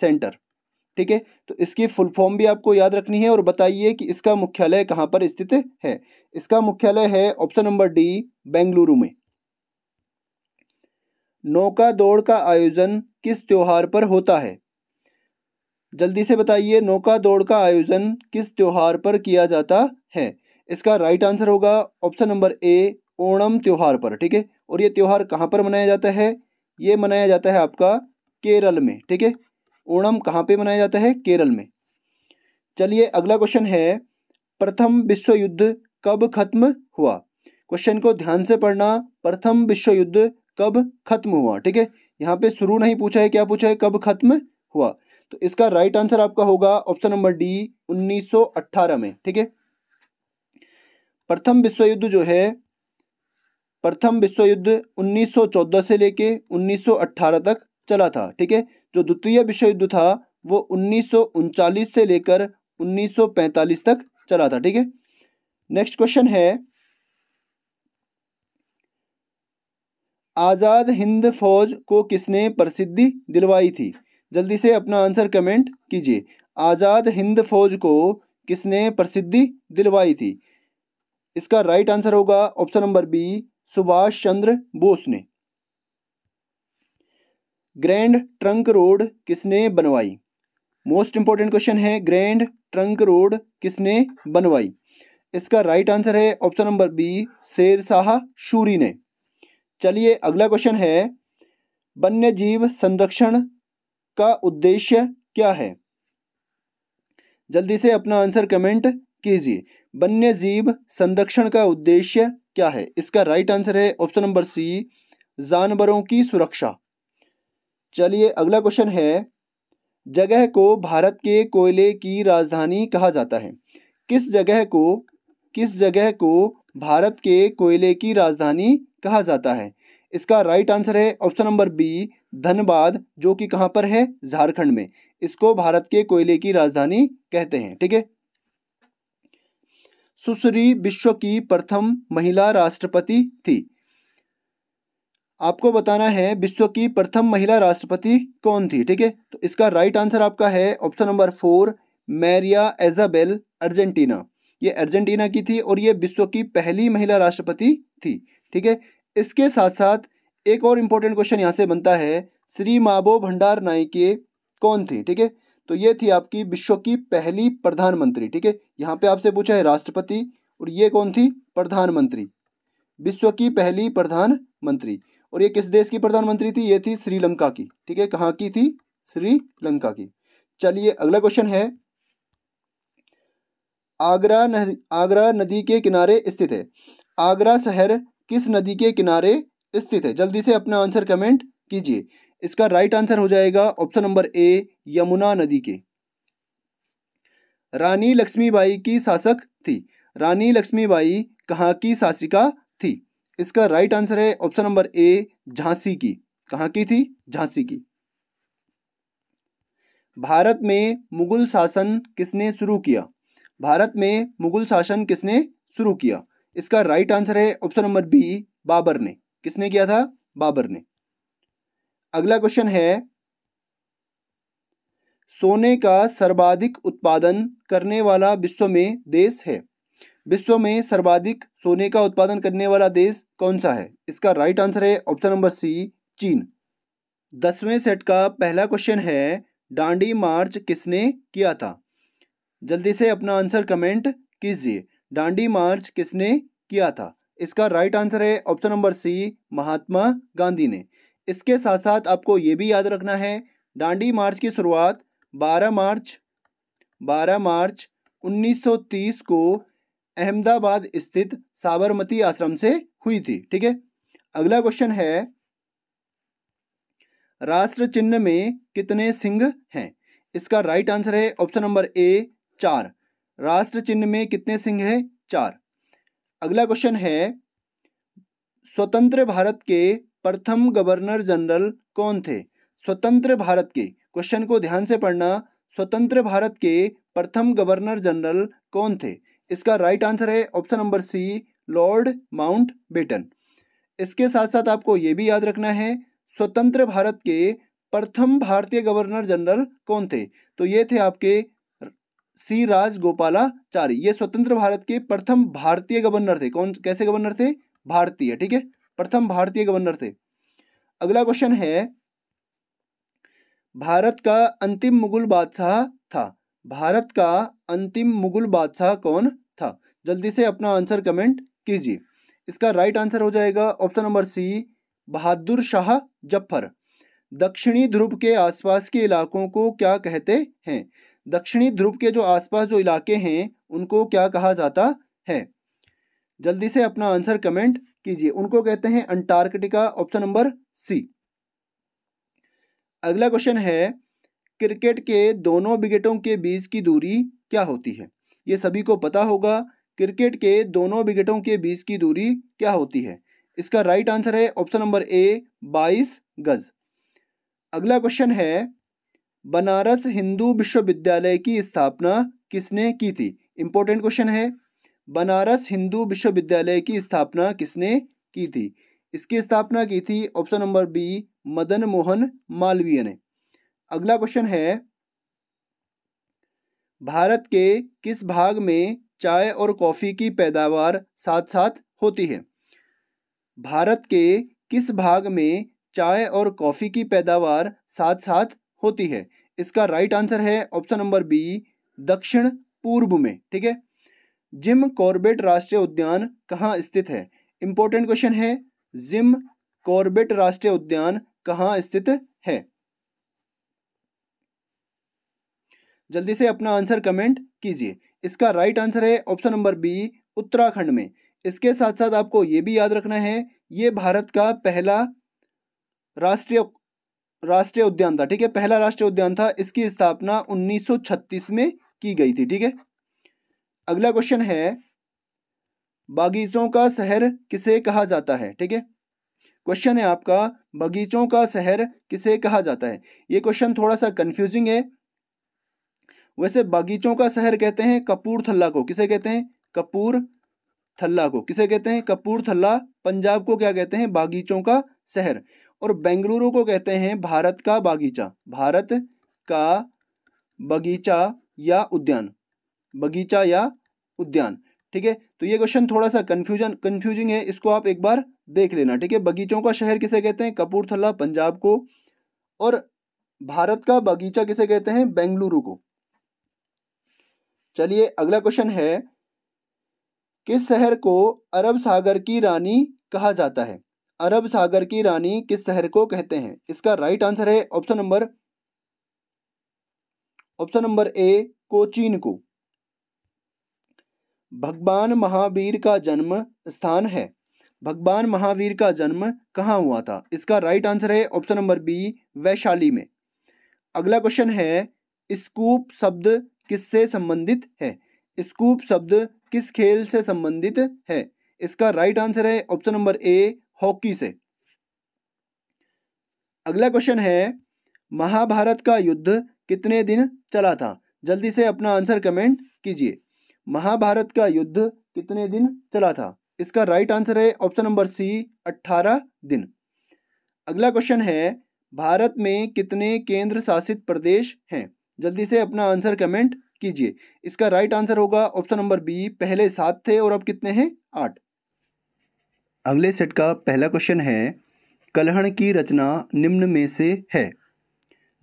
Speaker 1: centre ठीक है तो इसकी फुल फॉर्म भी आपको याद रखनी है और बताइए कि इसका मुख्यालय कहां पर स्थित है इसका मुख्यालय है ऑप्शन नंबर डी बेंगलुरु में नौका दौड़ का आयोजन किस त्यौहार पर होता है जल्दी से बताइए नौका दौड़ का आयोजन किस त्यौहार पर किया जाता है इसका राइट आंसर होगा ऑप्शन नंबर ए ओणम त्यौहार पर ठीक है और ये त्यौहार कहाँ पर मनाया जाता है ये मनाया जाता है आपका केरल में ठीक है ओणम कहाँ पे मनाया जाता है केरल में चलिए अगला क्वेश्चन है प्रथम विश्व युद्ध कब खत्म हुआ क्वेश्चन को ध्यान से पढ़ना प्रथम विश्व युद्ध कब खत्म हुआ ठीक है यहाँ पे शुरू नहीं पूछा है क्या पूछा है कब खत्म हुआ तो इसका राइट आंसर आपका होगा ऑप्शन नंबर डी 1918 में ठीक है प्रथम विश्व युद्ध जो है प्रथम विश्व युद्ध 1914 से लेके 1918 तक चला था ठीक है जो द्वितीय विश्व युद्ध था वो उन्नीस से लेकर 1945 तक चला था ठीक है नेक्स्ट क्वेश्चन है आज़ाद हिंद फौज को किसने प्रसिद्धि दिलवाई थी जल्दी से अपना आंसर कमेंट कीजिए आज़ाद हिंद फौज को किसने प्रसिद्धि दिलवाई थी इसका राइट आंसर होगा option number B Subhash Chandra Bose ने ग्रैंड ट्रंक रोड किसने बनवाई मोस्ट इंपॉर्टेंट क्वेश्चन है ग्रैंड ट्रंक रोड किसने बनवाई इसका राइट right आंसर है option number B Sher Shah शूरी ने चलिए अगला क्वेश्चन है वन्य जीव संरक्षण का उद्देश्य क्या है जल्दी से अपना आंसर कमेंट कीजिए वन्य जीव संरक्षण का उद्देश्य क्या है इसका राइट आंसर है ऑप्शन नंबर सी जानवरों की सुरक्षा चलिए अगला क्वेश्चन है जगह को भारत के कोयले की राजधानी कहा जाता है किस जगह को किस जगह को भारत के कोयले की राजधानी कहा जाता है इसका राइट आंसर है ऑप्शन नंबर बी धनबाद जो कि कहाँ पर है झारखंड में इसको भारत के कोयले की राजधानी कहते हैं ठीक है सुश्री विश्व की प्रथम महिला राष्ट्रपति थी आपको बताना है विश्व की प्रथम महिला राष्ट्रपति कौन थी ठीक है तो इसका राइट आंसर आपका है option number four Maria Isabel Argentina ये अर्जेंटीना की थी और ये विश्व की पहली महिला राष्ट्रपति थी ठीक है इसके साथ साथ एक और इंपॉर्टेंट क्वेश्चन यहाँ से बनता है श्री माबो भंडार नाइके कौन थी ठीक है तो ये थी आपकी विश्व की पहली प्रधानमंत्री ठीक है यहाँ पे आपसे पूछा है राष्ट्रपति और ये कौन थी प्रधानमंत्री विश्व की पहली प्रधानमंत्री और ये किस देश की प्रधानमंत्री थी ये थी श्रीलंका की ठीक है कहाँ की थी श्रीलंका की चलिए अगला क्वेश्चन है आगरा नदी आगरा नदी के किनारे स्थित है आगरा शहर किस नदी के किनारे स्थित है जल्दी से अपना आंसर कमेंट कीजिए इसका राइट आंसर हो जाएगा ऑप्शन नंबर ए यमुना नदी के रानी लक्ष्मीबाई की शासक थी रानी लक्ष्मीबाई कहाँ की शासिका थी इसका राइट आंसर है ऑप्शन नंबर ए झांसी की कहाँ की थी झांसी की भारत में मुगल शासन किसने शुरू किया भारत में मुगल शासन किसने शुरू किया इसका राइट आंसर है ऑप्शन नंबर बी बाबर ने किसने किया था बाबर ने अगला क्वेश्चन है सोने का सर्वाधिक उत्पादन करने वाला विश्व में देश है विश्व में सर्वाधिक सोने का उत्पादन करने वाला देश कौन सा है इसका राइट आंसर है ऑप्शन नंबर सी चीन दसवें सेट का पहला क्वेश्चन है डांडी मार्च किसने किया था जल्दी से अपना आंसर कमेंट कीजिए डांडी मार्च किसने किया था इसका राइट आंसर है option number C Mahatma Gandhi ने इसके साथ साथ आपको ये भी याद रखना है डांडी मार्च की शुरुआत 12 मार्च 12 मार्च 1930 को अहमदाबाद स्थित साबरमती आश्रम से हुई थी ठीक है अगला क्वेश्चन है राष्ट्र चिन्ह में कितने सिंह हैं इसका राइट आंसर है ऑप्शन नंबर ए चार राष्ट्र चिन्ह में कितने सिंह हैं चार अगला क्वेश्चन है स्वतंत्र भारत के प्रथम गवर्नर जनरल कौन थे स्वतंत्र भारत के क्वेश्चन को ध्यान से पढ़ना स्वतंत्र भारत के प्रथम गवर्नर जनरल कौन थे इसका राइट आंसर है option number C Lord Mountbatten इसके साथ साथ आपको ये भी याद रखना है स्वतंत्र भारत के प्रथम भारतीय गवर्नर जनरल कौन थे तो ये थे आपके सी राजगोपालाचारी ये स्वतंत्र भारत के प्रथम भारतीय गवर्नर थे कौन कैसे गवर्नर थे भारतीय ठीक है प्रथम भारतीय गवर्नर थे अगला क्वेश्चन है भारत का अंतिम मुगल बादशाह था भारत का अंतिम मुगल बादशाह कौन था जल्दी से अपना आंसर कमेंट कीजिए इसका राइट आंसर हो जाएगा option number C Bahadur Shah Zafar दक्षिणी ध्रुव के आसपास के इलाकों को क्या कहते हैं दक्षिणी ध्रुव के जो आसपास जो इलाके हैं उनको क्या कहा जाता है जल्दी से अपना आंसर कमेंट कीजिए उनको कहते हैं अंटार्कटिका ऑप्शन नंबर सी अगला क्वेश्चन है क्रिकेट के दोनों विकेटों के बीच की दूरी क्या होती है ये सभी को पता होगा क्रिकेट के दोनों विकेटों के बीच की दूरी क्या होती है इसका राइट आंसर है ऑप्शन नंबर ए बाईस गज अगला क्वेश्चन है बनारस हिंदू विश्वविद्यालय की स्थापना किसने की थी इंपॉर्टेंट क्वेश्चन है बनारस हिंदू विश्वविद्यालय की स्थापना किसने की थी इसकी स्थापना की थी option number B Madan Mohan Malaviya ने अगला क्वेश्चन है भारत के किस भाग में चाय और कॉफ़ी की पैदावार साथ साथ होती है भारत के किस भाग में चाय और कॉफ़ी की पैदावार साथ साथ होती है इसका राइट आंसर है ऑप्शन नंबर बी दक्षिण पूर्व में ठीक है जिम कॉर्बेट राष्ट्रीय उद्यान कहाँ स्थित है इंपॉर्टेंट क्वेश्चन है जिम कॉर्बेट राष्ट्रीय उद्यान कहाँ स्थित है जल्दी से अपना आंसर कमेंट कीजिए इसका राइट आंसर है ऑप्शन नंबर बी उत्तराखंड में इसके साथ साथ आपको ये भी याद रखना है ये भारत का पहला राष्ट्रीय राष्ट्रीय उद्यान था ठीक है पहला राष्ट्रीय उद्यान था इसकी स्थापना 1936 में की गई थी ठीक है अगला क्वेश्चन है बागीचों का शहर किसे कहा जाता है ठीक है क्वेश्चन है आपका बगीचों का शहर किसे कहा जाता है ये क्वेश्चन थोड़ा सा कंफ्यूजिंग है वैसे बागीचों का शहर कहते हैं कपूर थल्ला को किसे कहते हैं कपूर थल्ला को किसे कहते हैं कपूर थल्ला पंजाब को क्या कहते हैं बागीचों का शहर और बेंगलुरु को कहते हैं भारत का बागीचा भारत का बगीचा या उद्यान बगीचा या उद्यान ठीक है तो ये क्वेश्चन थोड़ा सा कन्फ्यूजन कन्फ्यूजिंग है इसको आप एक बार देख लेना ठीक है बगीचों का शहर किसे कहते हैं कपूरथला पंजाब को और भारत का बगीचा किसे कहते हैं बेंगलुरु को चलिए अगला क्वेश्चन है किस शहर को अरब सागर की रानी कहा जाता है अरब सागर की रानी किस शहर को कहते हैं इसका राइट आंसर है option number option number A Cochin को भगवान महावीर का जन्म स्थान है भगवान महावीर का जन्म कहाँ हुआ था इसका राइट आंसर है ऑप्शन नंबर बी वैशाली में अगला क्वेश्चन है स्कूप शब्द किससे संबंधित है स्कूप शब्द किस खेल से संबंधित है इसका राइट आंसर है ऑप्शन नंबर ए हॉकी से अगला क्वेश्चन है महाभारत का युद्ध कितने दिन चला था जल्दी से अपना आंसर कमेंट कीजिए महाभारत का युद्ध कितने दिन चला था इसका राइट आंसर है ऑप्शन नंबर सी अट्ठारह दिन अगला क्वेश्चन है भारत में कितने केंद्र शासित प्रदेश हैं जल्दी से अपना आंसर कमेंट कीजिए इसका राइट आंसर होगा ऑप्शन नंबर बी पहले सात थे और अब कितने हैं आठ अगले सेट का पहला क्वेश्चन है कलहण की रचना निम्न में से है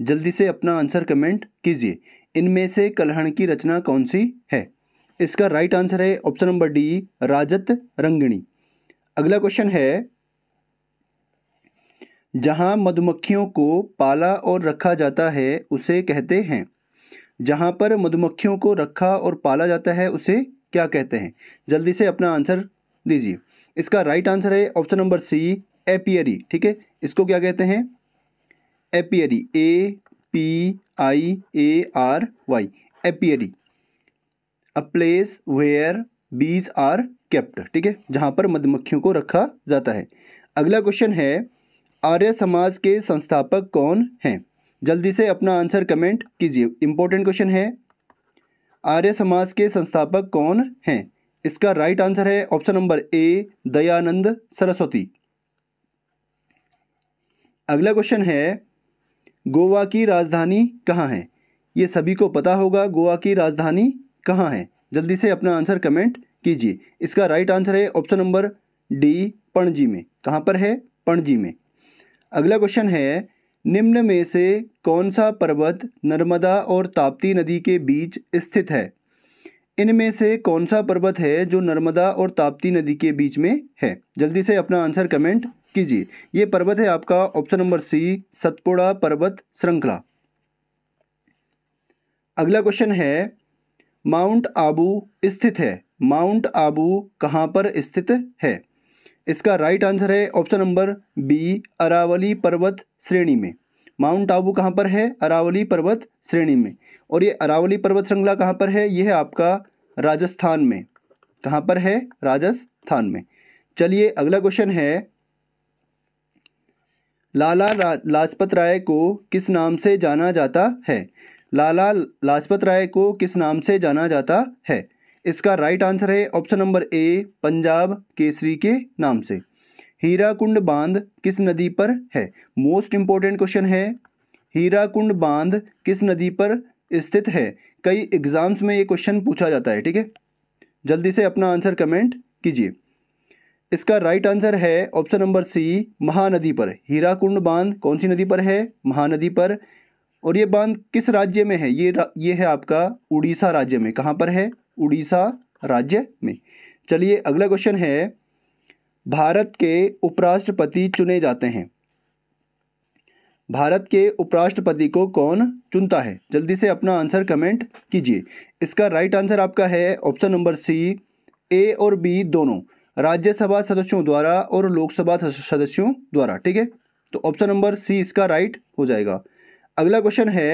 Speaker 1: जल्दी से अपना आंसर कमेंट कीजिए इनमें से कलहण की रचना कौन सी है इसका राइट आंसर है option number D Rajatarangini अगला क्वेश्चन है जहाँ मधुमक्खियों को पाला और रखा जाता है उसे कहते हैं जहाँ पर मधुमक्खियों को रखा और पाला जाता है उसे क्या कहते हैं जल्दी से अपना आंसर दीजिए इसका राइट आंसर है ऑप्शन नंबर सी एपियरी ठीक है इसको क्या कहते हैं apiary A P I A R Y apiary a place where bees are kept ठीक है जहाँ पर मधुमक्खियों को रखा जाता है अगला क्वेश्चन है आर्य समाज के संस्थापक कौन हैं जल्दी से अपना आंसर कमेंट कीजिए इंपॉर्टेंट क्वेश्चन है आर्य समाज के संस्थापक कौन हैं इसका राइट आंसर है option number A Dayanand Saraswati अगला क्वेश्चन है गोवा की राजधानी कहाँ है ये सभी को पता होगा गोवा की राजधानी कहाँ है जल्दी से अपना आंसर कमेंट कीजिए इसका राइट आंसर है ऑप्शन नंबर डी पणजी में कहाँ पर है पणजी में अगला क्वेश्चन है निम्न में से कौन सा पर्वत नर्मदा और ताप्ती नदी के बीच स्थित है इनमें से कौन सा पर्वत है जो नर्मदा और ताप्ती नदी के बीच में है जल्दी से अपना आंसर कमेंट कीजिए ये पर्वत है आपका ऑप्शन नंबर सी सतपुड़ा पर्वत श्रृंखला अगला क्वेश्चन है माउंट आबू स्थित है माउंट आबू कहाँ पर स्थित है इसका राइट आंसर है ऑप्शन नंबर बी अरावली पर्वत श्रेणी में माउंट आबू कहाँ पर है अरावली पर्वत श्रेणी में और ये अरावली पर्वत श्रृंखला कहाँ पर है यह है आपका राजस्थान में कहाँ पर है राजस्थान में चलिए अगला क्वेश्चन है लाला ला, लाजपत राय को किस नाम से जाना जाता है लाला लाजपत राय को किस नाम से जाना जाता है इसका राइट आंसर है option number A Punjab Kesari के नाम से हीराकुंड बांध किस नदी पर है मोस्ट इंपॉर्टेंट क्वेश्चन है हीराकुंड बांध किस नदी पर स्थित है कई एग्जाम्स में ये क्वेश्चन पूछा जाता है ठीक है जल्दी से अपना आंसर कमेंट कीजिए इसका राइट आंसर है ऑप्शन नंबर सी महानदी पर हीराकुंड बांध कौन सी नदी पर है महानदी पर और ये बांध किस राज्य में है ये ये है आपका उड़ीसा राज्य में कहाँ पर है उड़ीसा राज्य में चलिए अगला क्वेश्चन है भारत के उपराष्ट्रपति चुने जाते हैं भारत के उपराष्ट्रपति को कौन चुनता है जल्दी से अपना आंसर कमेंट कीजिए इसका राइट आंसर आपका है ऑप्शन नंबर सी ए और बी दोनों राज्यसभा सदस्यों द्वारा और लोकसभा सदस्यों द्वारा ठीक है तो ऑप्शन नंबर सी इसका राइट हो जाएगा अगला क्वेश्चन है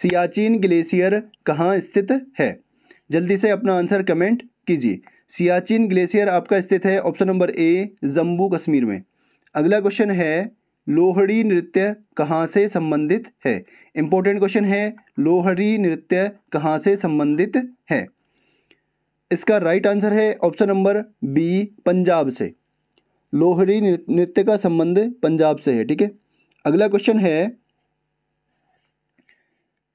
Speaker 1: सियाचिन ग्लेशियर कहाँ स्थित है जल्दी से अपना आंसर कमेंट कीजिए सियाचिन ग्लेशियर आपका स्थित है option number A Jammu Kashmir में अगला क्वेश्चन है लोहड़ी नृत्य कहाँ से संबंधित है इंपॉर्टेंट क्वेश्चन है लोहड़ी नृत्य कहाँ से संबंधित है इसका राइट आंसर है ऑप्शन नंबर बी पंजाब से लोहड़ी नृत्य का संबंध पंजाब से है ठीक है अगला क्वेश्चन है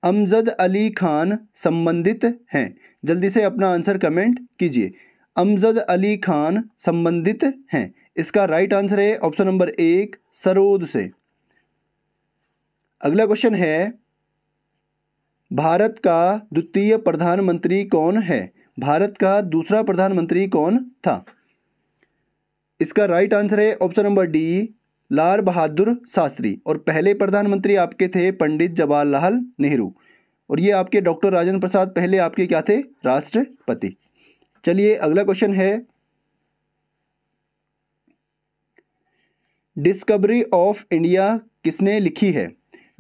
Speaker 1: अमजद अली खान संबंधित हैं जल्दी से अपना आंसर कमेंट कीजिए अमजद अली खान संबंधित हैं इसका राइट आंसर है ऑप्शन नंबर एक सरोद से अगला क्वेश्चन है भारत का द्वितीय प्रधानमंत्री कौन है भारत का दूसरा प्रधानमंत्री कौन था इसका राइट आंसर है option number D Lal Bahadur Shastri और पहले प्रधानमंत्री आपके थे पंडित जवाहरलाल नेहरू और ये आपके डॉक्टर राजेंद्र प्रसाद पहले आपके क्या थे राष्ट्रपति चलिए अगला क्वेश्चन है डिस्कवरी ऑफ इंडिया किसने लिखी है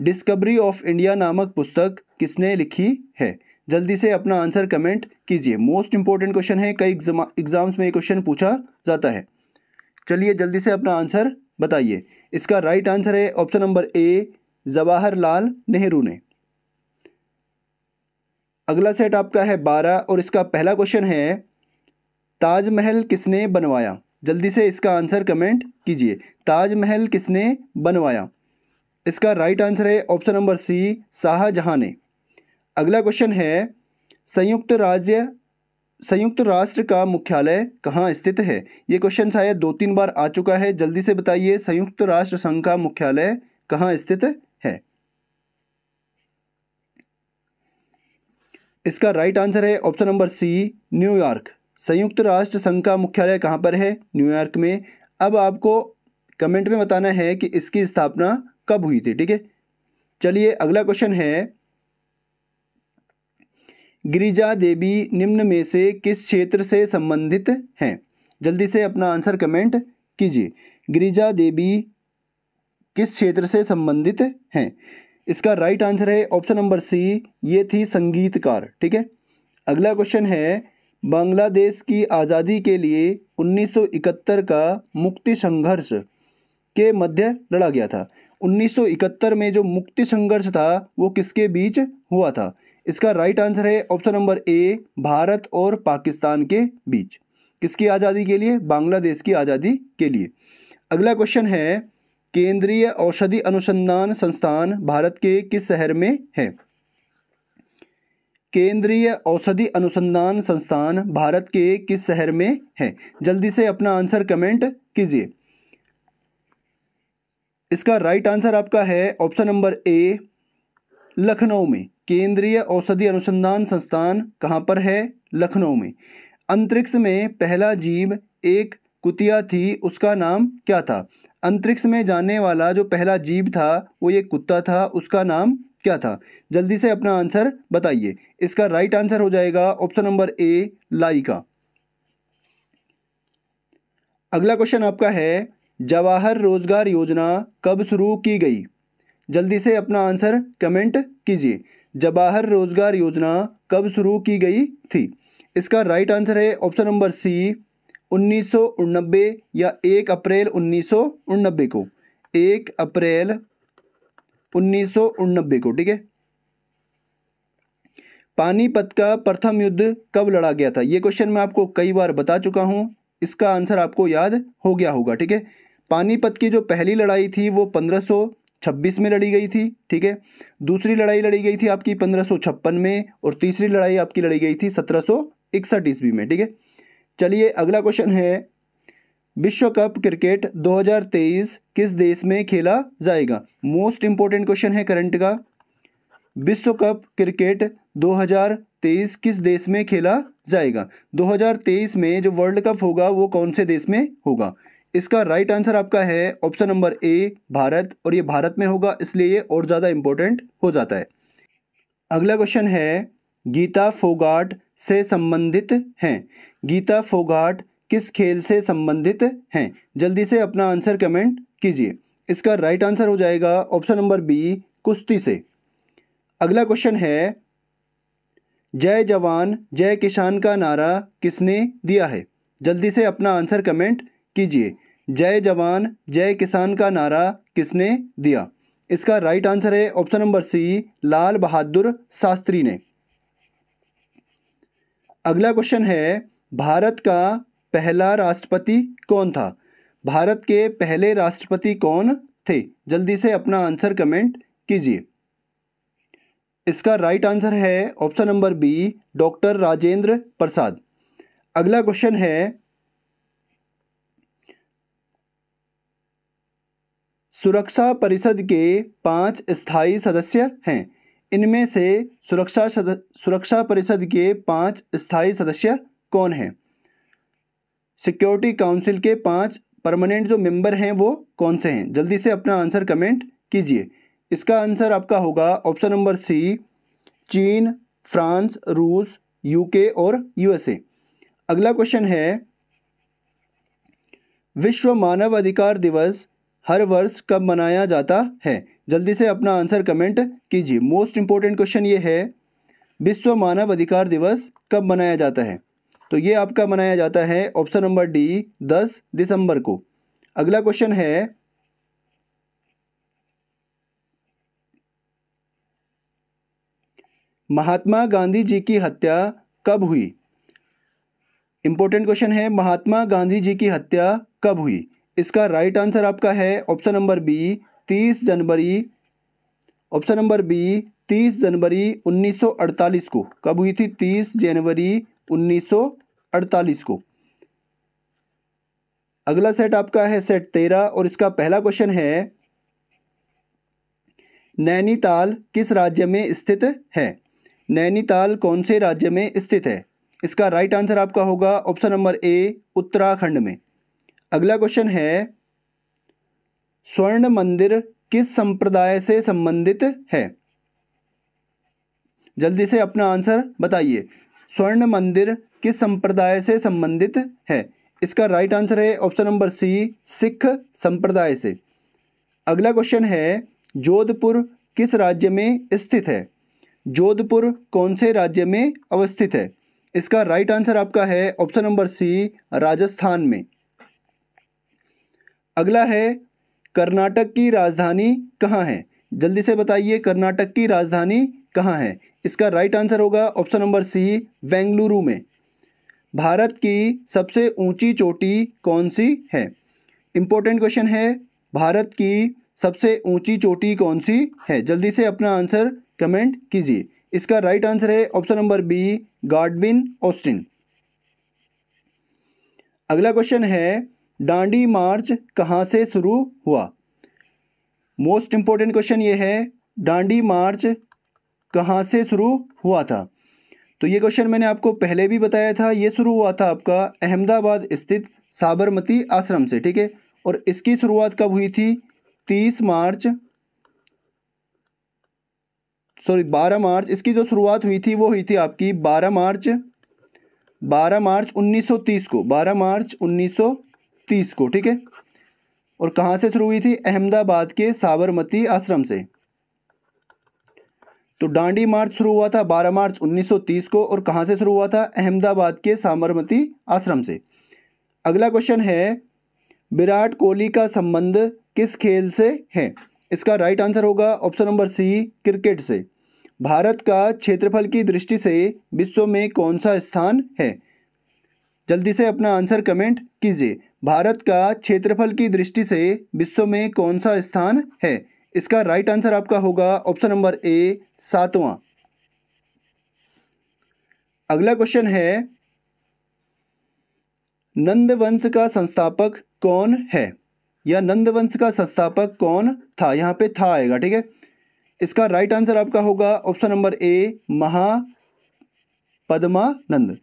Speaker 1: डिस्कवरी ऑफ इंडिया नामक पुस्तक किसने लिखी है जल्दी से अपना आंसर कमेंट कीजिए मोस्ट इंपॉर्टेंट क्वेश्चन है कई एग्जाम्स में ये क्वेश्चन पूछा जाता है चलिए जल्दी से अपना आंसर बताइए इसका राइट आंसर है option number A Jawaharlal Nehru ने अगला सेट आपका है बारह और इसका पहला क्वेश्चन है ताजमहल किसने बनवाया जल्दी से इसका आंसर कमेंट कीजिए ताजमहल किसने बनवाया इसका राइट आंसर है ऑप्शन नंबर सी शाहजहाँ ने अगला क्वेश्चन है संयुक्त राज्य संयुक्त राष्ट्र का मुख्यालय कहाँ स्थित है ये क्वेश्चन शायद दो तीन बार आ चुका है जल्दी से बताइए संयुक्त राष्ट्र संघ का मुख्यालय कहाँ स्थित है इसका राइट आंसर है ऑप्शन नंबर सी न्यूयॉर्क संयुक्त राष्ट्र संघ का मुख्यालय कहाँ पर है न्यूयॉर्क में अब आपको कमेंट में बताना है कि इसकी स्थापना कब हुई थी ठीक है चलिए अगला क्वेश्चन है गिरिजा देवी निम्न में से किस क्षेत्र से संबंधित हैं जल्दी से अपना आंसर कमेंट कीजिए गिरिजा देवी किस क्षेत्र से संबंधित हैं इसका राइट आंसर है ऑप्शन नंबर सी ये थी संगीतकार ठीक है अगला क्वेश्चन है बांग्लादेश की आज़ादी के लिए 1971 का मुक्ति संघर्ष के मध्य लड़ा गया था 1971 में जो मुक्ति संघर्ष था वो किसके बीच हुआ था इसका राइट आंसर है ऑप्शन नंबर ए भारत और पाकिस्तान के बीच किसकी आज़ादी के लिए बांग्लादेश की आज़ादी के लिए अगला क्वेश्चन है केंद्रीय औषधि अनुसंधान संस्थान भारत के किस शहर में है केंद्रीय औषधि अनुसंधान संस्थान भारत के किस शहर में है जल्दी से अपना आंसर कमेंट कीजिए इसका राइट आंसर आपका है ऑप्शन नंबर ए लखनऊ में केंद्रीय औषधि अनुसंधान संस्थान कहाँ पर है लखनऊ में अंतरिक्ष में पहला जीव एक कुतिया थी उसका नाम क्या था अंतरिक्ष में जाने वाला जो पहला जीव था वो ये कुत्ता था उसका नाम क्या था जल्दी से अपना आंसर बताइए इसका राइट आंसर हो जाएगा ऑप्शन नंबर ए लाइका अगला क्वेश्चन आपका है जवाहर रोजगार योजना कब शुरू की गई जल्दी से अपना आंसर कमेंट कीजिए जवाहर रोजगार योजना कब शुरू की गई थी इसका राइट आंसर है ऑप्शन नंबर सी उन्नीस या एक अप्रैल उन्नीस को एक अप्रैल उन्नीस को ठीक है पानीपत का प्रथम युद्ध कब लड़ा गया था ये क्वेश्चन मैं आपको कई बार बता चुका हूँ इसका आंसर आपको याद हो गया होगा ठीक है पानीपत की जो पहली लड़ाई थी वो पंद्रह छब्बीस में लड़ी गई थी ठीक है दूसरी लड़ाई लड़ी गई थी आपकी पंद्रह में और तीसरी लड़ाई आपकी लड़ी गई थी सत्रह सौ इकसठ ईस्वी में ठीक है चलिए अगला क्वेश्चन है विश्व कप क्रिकेट 2023 किस देश में खेला जाएगा मोस्ट इंपॉर्टेंट क्वेश्चन है करंट का विश्व कप क्रिकेट 2023 किस देश में खेला जाएगा 2023 में जो वर्ल्ड कप होगा वो कौन से देश में होगा इसका राइट आंसर आपका है ऑप्शन नंबर ए भारत और ये भारत में होगा इसलिए ये और ज़्यादा इम्पोर्टेंट हो जाता है अगला क्वेश्चन है गीता फोगाट से संबंधित हैं गीता फोगाट किस खेल से संबंधित हैं जल्दी से अपना आंसर कमेंट कीजिए इसका राइट आंसर हो जाएगा ऑप्शन नंबर बी कुश्ती से अगला क्वेश्चन है जय जवान जय किसान का नारा किसने दिया है जल्दी से अपना आंसर कमेंट कीजिए जय जवान जय किसान का नारा किसने दिया इसका राइट आंसर है option number C Lal Bahadur Shastri ने अगला क्वेश्चन है भारत का पहला राष्ट्रपति कौन था भारत के पहले राष्ट्रपति कौन थे जल्दी से अपना आंसर कमेंट कीजिए इसका राइट आंसर है option number B doctor Rajendra Prasad अगला क्वेश्चन है सुरक्षा परिषद के पाँच स्थायी सदस्य हैं इनमें से सुरक्षा सुरक्षा परिषद के पाँच स्थायी सदस्य कौन हैं सिक्योरिटी काउंसिल के पाँच परमानेंट जो मेंबर हैं वो कौन से हैं जल्दी से अपना आंसर कमेंट कीजिए इसका आंसर आपका होगा ऑप्शन नंबर सी चीन फ्रांस रूस यूके और यूएसए अगला क्वेश्चन है विश्व मानव अधिकार दिवस हर वर्ष कब मनाया जाता है जल्दी से अपना आंसर कमेंट कीजिए मोस्ट इम्पोर्टेंट क्वेश्चन ये है विश्व मानव अधिकार दिवस कब मनाया जाता है तो ये आपका मनाया जाता है ऑप्शन नंबर डी दस दिसंबर को अगला क्वेश्चन है महात्मा गांधी जी की हत्या कब हुई इंपॉर्टेंट क्वेश्चन है महात्मा गांधी जी की हत्या कब हुई इसका राइट आंसर आपका है ऑप्शन नंबर बी तीस जनवरी ऑप्शन नंबर बी तीस जनवरी 1948 को कब हुई थी तीस जनवरी 1948 को अगला सेट आपका है सेट तेरह और इसका पहला क्वेश्चन है नैनीताल किस राज्य में स्थित है नैनीताल कौन से राज्य में स्थित है इसका राइट आंसर आपका होगा ऑप्शन नंबर ए उत्तराखंड में अगला क्वेश्चन है स्वर्ण मंदिर किस संप्रदाय से संबंधित है जल्दी से अपना आंसर बताइए स्वर्ण मंदिर किस संप्रदाय से संबंधित है इसका राइट आंसर है ऑप्शन नंबर सी सिख संप्रदाय से अगला क्वेश्चन है जोधपुर किस राज्य में स्थित है जोधपुर कौन से राज्य में अवस्थित है इसका राइट आंसर आपका है ऑप्शन नंबर सी राजस्थान में अगला है कर्नाटक की राजधानी कहाँ है जल्दी से बताइए कर्नाटक की राजधानी कहाँ है इसका राइट आंसर होगा ऑप्शन नंबर सी बेंगलुरु में भारत की सबसे ऊंची चोटी कौन सी है इम्पोर्टेंट क्वेश्चन है भारत की सबसे ऊंची चोटी कौन सी है जल्दी से अपना आंसर कमेंट कीजिए इसका राइट आंसर है option number B Godwin Austen अगला क्वेश्चन है डांडी मार्च कहाँ से शुरू हुआ मोस्ट इम्पोर्टेंट क्वेश्चन ये है डांडी मार्च कहाँ से शुरू हुआ था तो ये क्वेश्चन मैंने आपको पहले भी बताया था ये शुरू हुआ था आपका अहमदाबाद स्थित साबरमती आश्रम से ठीक है और इसकी शुरुआत कब हुई थी तीस मार्च सॉरी बारह मार्च इसकी जो शुरुआत हुई थी वो हुई थी आपकी बारह मार्च बारह मार्च 1930 को बारह मार्च सौ तीस को ठीक है और कहाँ से शुरू हुई थी अहमदाबाद के साबरमती आश्रम से तो डांडी मार्च शुरू हुआ था 12 मार्च 1930 को और कहाँ से शुरू हुआ था अहमदाबाद के साबरमती आश्रम से अगला क्वेश्चन है विराट कोहली का संबंध किस खेल से है इसका राइट आंसर होगा ऑप्शन नंबर सी क्रिकेट से भारत का क्षेत्रफल की दृष्टि से विश्व में कौन सा स्थान है जल्दी से अपना आंसर कमेंट कीजिए भारत का क्षेत्रफल की दृष्टि से विश्व में कौन सा स्थान है इसका राइट आंसर आपका होगा ऑप्शन नंबर ए सातवां अगला क्वेश्चन है नंदवंश का संस्थापक कौन है या नंदवंश का संस्थापक कौन था यहाँ पे था आएगा ठीक है इसका राइट आंसर आपका होगा ऑप्शन नंबर ए महा पद्मानंद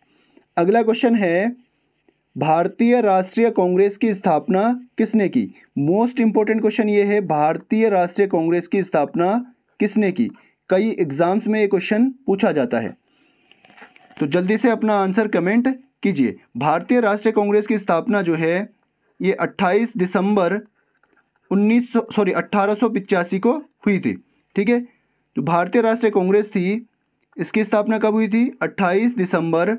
Speaker 1: अगला क्वेश्चन है भारतीय राष्ट्रीय कांग्रेस की स्थापना किसने की मोस्ट इंपॉर्टेंट क्वेश्चन ये है भारतीय राष्ट्रीय कांग्रेस की स्थापना किसने की कई एग्जाम्स में ये क्वेश्चन पूछा जाता है तो जल्दी से अपना आंसर कमेंट कीजिए भारतीय राष्ट्रीय कांग्रेस की स्थापना जो है ये 28 दिसंबर 1900 सॉरी अट्ठारह को हुई थी ठीक है जो तो भारतीय राष्ट्रीय कांग्रेस थी इसकी स्थापना कब हुई थी 28 दिसंबर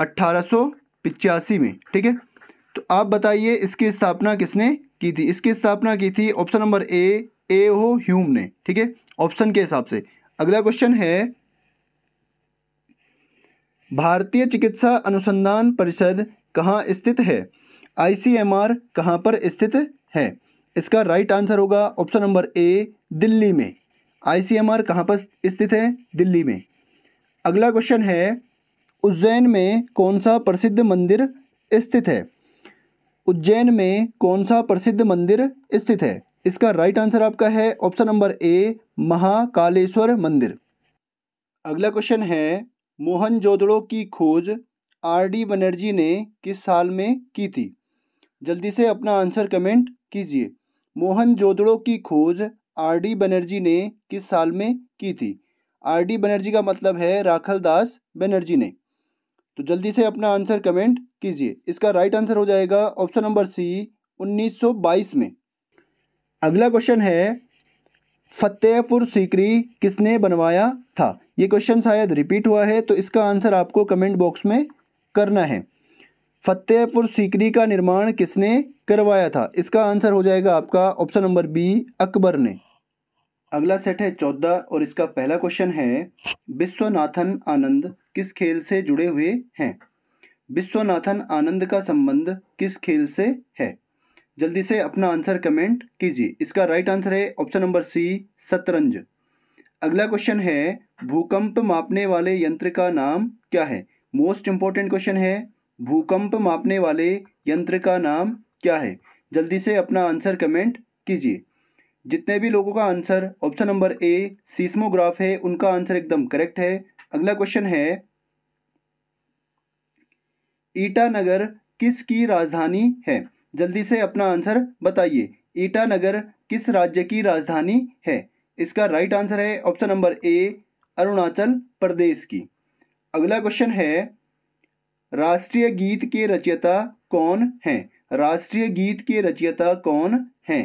Speaker 1: अट्ठारह में ठीक है तो आप बताइए इसकी स्थापना किसने की थी इसकी स्थापना की थी ऑप्शन नंबर ए ए हो ह्यूम ने ठीक है ऑप्शन के हिसाब से अगला क्वेश्चन है भारतीय चिकित्सा अनुसंधान परिषद कहाँ स्थित है आईसीएमआर कहाँ पर स्थित है इसका राइट आंसर होगा ऑप्शन नंबर ए दिल्ली में आईसीएमआर कहाँ पर स्थित है दिल्ली में अगला क्वेश्चन है उज्जैन में कौन सा प्रसिद्ध मंदिर स्थित है उज्जैन में कौन सा प्रसिद्ध मंदिर स्थित है इसका राइट आंसर आपका है ऑप्शन नंबर ए महाकालेश्वर मंदिर अगला क्वेश्चन है मोहनजोदड़ो की खोज आर डी बनर्जी ने किस साल में की थी जल्दी से अपना आंसर कमेंट कीजिए मोहनजोदड़ो की खोज आर डी बनर्जी ने किस साल में की थी आर डी बनर्जी का मतलब है राखल दास बनर्जी ने तो जल्दी से अपना आंसर कमेंट कीजिए इसका राइट आंसर हो जाएगा ऑप्शन नंबर सी 1922 में अगला क्वेश्चन है फतेहपुर सीकरी किसने बनवाया था ये क्वेश्चन शायद रिपीट हुआ है तो इसका आंसर आपको कमेंट बॉक्स में करना है फतेहपुर सीकरी का निर्माण किसने करवाया था इसका आंसर हो जाएगा आपका ऑप्शन नंबर बी अकबर ने अगला सेट है चौदह और इसका पहला क्वेश्चन है विश्वनाथन आनंद किस खेल से जुड़े हुए हैं विश्वनाथन आनंद का संबंध किस खेल से है जल्दी से अपना आंसर कमेंट कीजिए इसका राइट आंसर है ऑप्शन नंबर सी शतरंज अगला क्वेश्चन है भूकंप मापने वाले यंत्र का नाम क्या है मोस्ट इंपॉर्टेंट क्वेश्चन है भूकंप मापने वाले यंत्र का नाम क्या है जल्दी से अपना आंसर कमेंट कीजिए जितने भी लोगों का answer option number A seismograph है उनका आंसर एकदम करेक्ट है अगला क्वेश्चन है ईटानगर किसकी राजधानी है जल्दी से अपना आंसर बताइए ईटानगर किस राज्य की राजधानी है इसका राइट आंसर है option number A Arunachal Pradesh की अगला क्वेश्चन है राष्ट्रीय गीत के रचयिता कौन हैं राष्ट्रीय गीत के रचयिता कौन हैं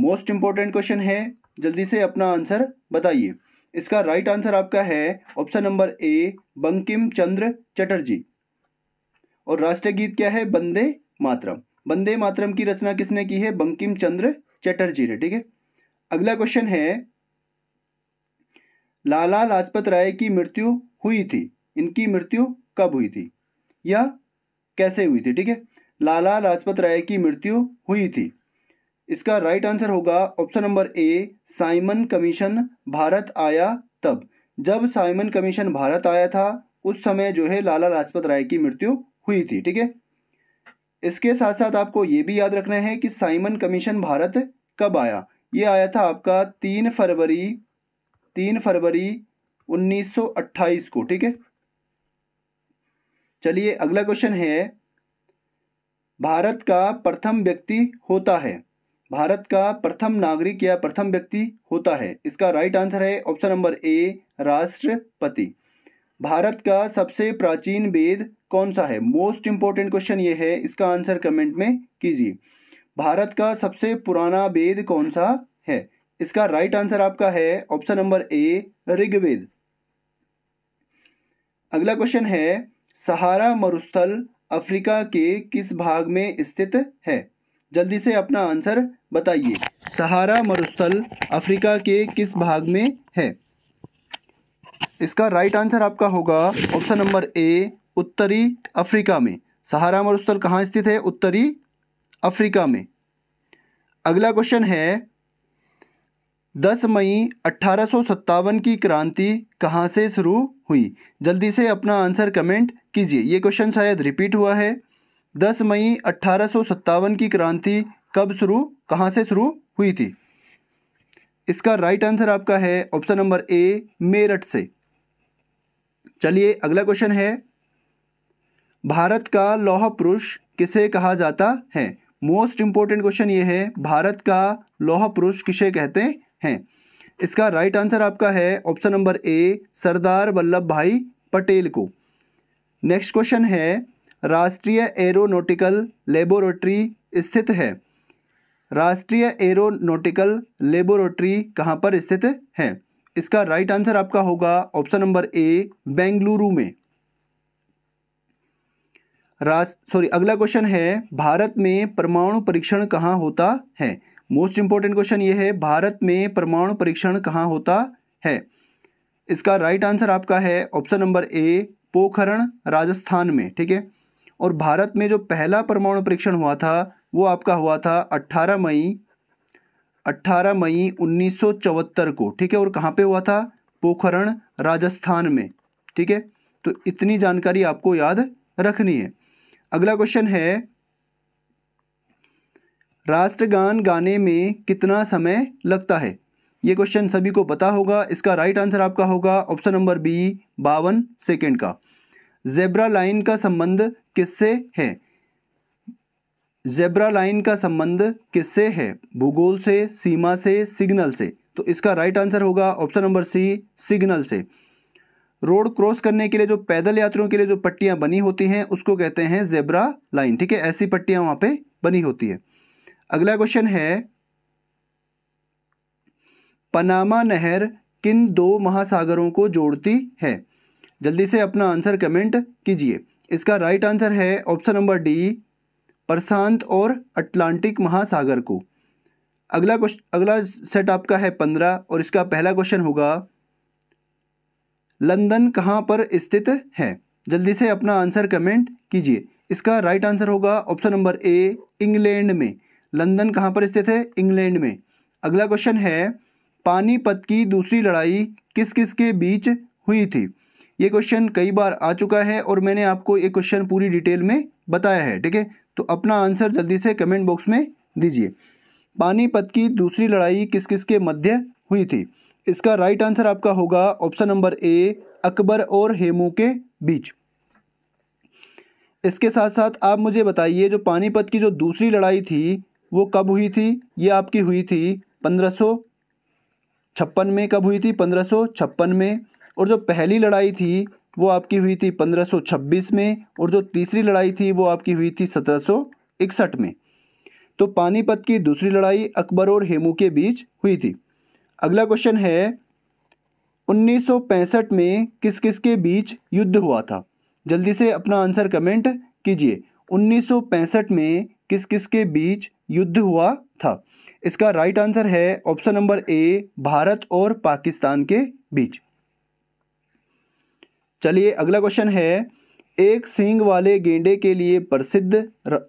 Speaker 1: मोस्ट इम्पॉर्टेंट क्वेश्चन है जल्दी से अपना आंसर बताइए इसका राइट right आंसर आपका है option number A Bankim Chandra Chatterjee और राष्ट्रीय गीत क्या है बंदे मातरम बंदे मातरम की रचना किसने की है बंकिम चंद्र चटर्जी ने ठीक है अगला क्वेश्चन है लाला लाजपत राय की मृत्यु हुई थी इनकी मृत्यु कब हुई थी या कैसे हुई थी ठीक है लाला लाजपत राय की मृत्यु हुई थी इसका राइट आंसर होगा option number A Simon commission Bharat आया तब जब साइमन कमीशन भारत आया था उस समय जो है लाला लाजपत राय की मृत्यु हुई थी ठीक है इसके साथ साथ आपको ये भी याद रखना है कि साइमन कमीशन भारत कब आया ये आया था आपका तीन फरवरी तीन फरवरी 1928 को ठीक है चलिए अगला क्वेश्चन है भारत का प्रथम व्यक्ति होता है भारत का प्रथम नागरिक या प्रथम व्यक्ति होता है इसका राइट आंसर है ऑप्शन नंबर ए राष्ट्रपति भारत का सबसे प्राचीन वेद कौन सा है मोस्ट इंपॉर्टेंट क्वेश्चन ये है इसका आंसर कमेंट में कीजिए भारत का सबसे पुराना वेद कौन सा है इसका राइट आंसर आपका है ऑप्शन नंबर ए ऋग्वेद अगला क्वेश्चन है सहारा मरुस्थल अफ्रीका के किस भाग में स्थित है जल्दी से अपना आंसर बताइए सहारा मरुस्थल अफ्रीका के किस भाग में है इसका राइट आंसर आपका होगा ऑप्शन नंबर ए उत्तरी अफ्रीका में सहारा मरुस्थल कहाँ स्थित है उत्तरी अफ्रीका में अगला क्वेश्चन है दस मई अट्ठारह की क्रांति कहाँ से शुरू हुई जल्दी से अपना आंसर कमेंट कीजिए ये क्वेश्चन शायद रिपीट हुआ है दस मई अट्ठारह की क्रांति कब शुरू कहाँ से शुरू हुई थी इसका राइट आंसर आपका है ऑप्शन नंबर ए मेरठ से चलिए अगला क्वेश्चन है भारत का लौह पुरुष किसे कहा जाता है मोस्ट इंपॉर्टेंट क्वेश्चन ये है भारत का लौह पुरुष किसे कहते हैं इसका राइट आंसर आपका है option number A Sardar Vallabh Bhai Patel को नेक्स्ट क्वेश्चन है राष्ट्रीय एरोनोटिकल लेबोरेटरी स्थित है राष्ट्रीय एरोनोटिकल लेबोरेटरी कहाँ पर स्थित है इसका राइट आंसर आपका होगा ऑप्शन नंबर ए बेंगलुरु में सॉरी अगला क्वेश्चन है भारत में परमाणु परीक्षण कहाँ होता है मोस्ट इंपॉर्टेंट क्वेश्चन ये है भारत में परमाणु परीक्षण कहाँ होता है इसका राइट आंसर आपका है option number A Pokhran Rajasthan में ठीक है और भारत में जो पहला परमाणु परीक्षण हुआ था वो आपका हुआ था 18 मई 18 मई 1974 को ठीक है और कहाँ पे हुआ था पोखरण राजस्थान में ठीक है तो इतनी जानकारी आपको याद रखनी है अगला क्वेश्चन है राष्ट्रगान गाने में कितना समय लगता है ये क्वेश्चन सभी को पता होगा इसका राइट आंसर आपका होगा ऑप्शन नंबर बी बावन सेकेंड का जेब्रा लाइन का संबंध किससे है जेब्रा लाइन का संबंध किससे है भूगोल से सीमा से सिग्नल से तो इसका राइट आंसर होगा ऑप्शन नंबर सी सिग्नल से रोड क्रॉस करने के लिए जो पैदल यात्रियों के लिए जो पट्टियां बनी होती हैं उसको कहते हैं जेब्रा लाइन ठीक है ऐसी पट्टियां वहां पर बनी होती है अगला क्वेश्चन है पनामा नहर किन दो महासागरों को जोड़ती है जल्दी से अपना आंसर कमेंट कीजिए इसका राइट आंसर है ऑप्शन नंबर डी प्रशांत और अटलांटिक महासागर को अगला क्वेश्चन अगला सेट आपका है पंद्रह और इसका पहला क्वेश्चन होगा लंदन कहाँ पर स्थित है जल्दी से अपना आंसर कमेंट कीजिए इसका राइट आंसर होगा ऑप्शन नंबर ए इंग्लैंड में लंदन कहाँ पर स्थित है इंग्लैंड में अगला क्वेश्चन है पानीपत की दूसरी लड़ाई किस किस के बीच हुई थी ये क्वेश्चन कई बार आ चुका है और मैंने आपको ये क्वेश्चन पूरी डिटेल में बताया है ठीक है तो अपना आंसर जल्दी से कमेंट बॉक्स में दीजिए पानीपत की दूसरी लड़ाई किस किस के मध्य हुई थी इसका राइट आंसर आपका होगा ऑप्शन नंबर ए अकबर और हेमू के बीच इसके साथ साथ आप मुझे बताइए जो पानीपत की जो दूसरी लड़ाई थी वो कब हुई थी ये आपकी हुई थी पंद्रह छप्पन में कब हुई थी पंद्रह छप्पन में और जो पहली लड़ाई थी वो आपकी हुई थी 1526 में और जो तीसरी लड़ाई थी वो आपकी हुई थी 1761 में तो पानीपत की दूसरी लड़ाई अकबर और हेमू के बीच हुई थी अगला क्वेश्चन है 1965 में किस किस के बीच युद्ध हुआ था जल्दी से अपना आंसर कमेंट कीजिए 1965 में किस किस के बीच युद्ध हुआ था इसका राइट आंसर है ऑप्शन नंबर ए भारत और पाकिस्तान के बीच चलिए अगला क्वेश्चन है एक सींग वाले गेंडे के लिए प्रसिद्ध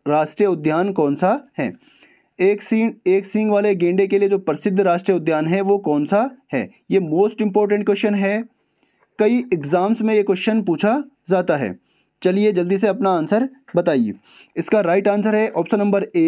Speaker 1: राष्ट्रीय उद्यान कौन सा है एक सींग एक सींग वाले गेंडे के लिए जो प्रसिद्ध राष्ट्रीय उद्यान है वो कौन सा है ये मोस्ट इम्पोर्टेंट क्वेश्चन है कई एग्ज़ाम्स में ये क्वेश्चन पूछा जाता है चलिए जल्दी से अपना आंसर बताइए इसका राइट आंसर है ऑप्शन नंबर ए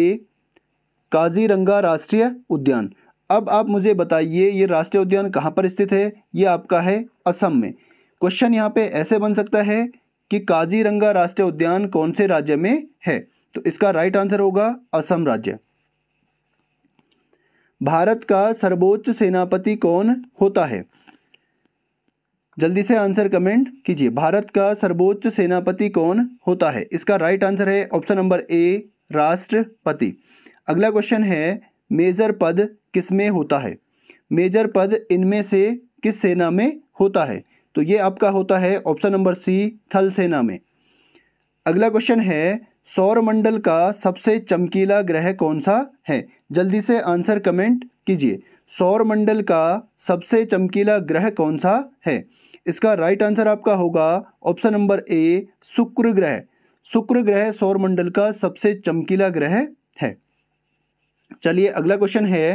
Speaker 1: काजीरंगा राष्ट्रीय उद्यान अब आप मुझे बताइए ये राष्ट्रीय उद्यान कहाँ पर स्थित है ये आपका है असम में क्वेश्चन यहाँ पे ऐसे बन सकता है कि काजीरंगा राष्ट्रीय उद्यान कौन से राज्य में है तो इसका राइट आंसर होगा असम राज्य भारत का सर्वोच्च सेनापति कौन होता है जल्दी से आंसर कमेंट कीजिए भारत का सर्वोच्च सेनापति कौन होता है इसका राइट आंसर है ऑप्शन नंबर ए राष्ट्रपति अगला क्वेश्चन है मेजर पद किसमें होता है मेजर पद इनमें से किस सेना में होता है तो ये आपका होता है ऑप्शन नंबर सी थल सेना में अगला क्वेश्चन है सौरमंडल का सबसे चमकीला ग्रह कौन सा है जल्दी से आंसर कमेंट कीजिए सौरमंडल का सबसे चमकीला ग्रह कौन सा है इसका राइट आंसर आपका होगा ऑप्शन नंबर ए शुक्र ग्रह शुक्र ग्रह सौरमंडल का सबसे चमकीला ग्रह है चलिए अगला क्वेश्चन है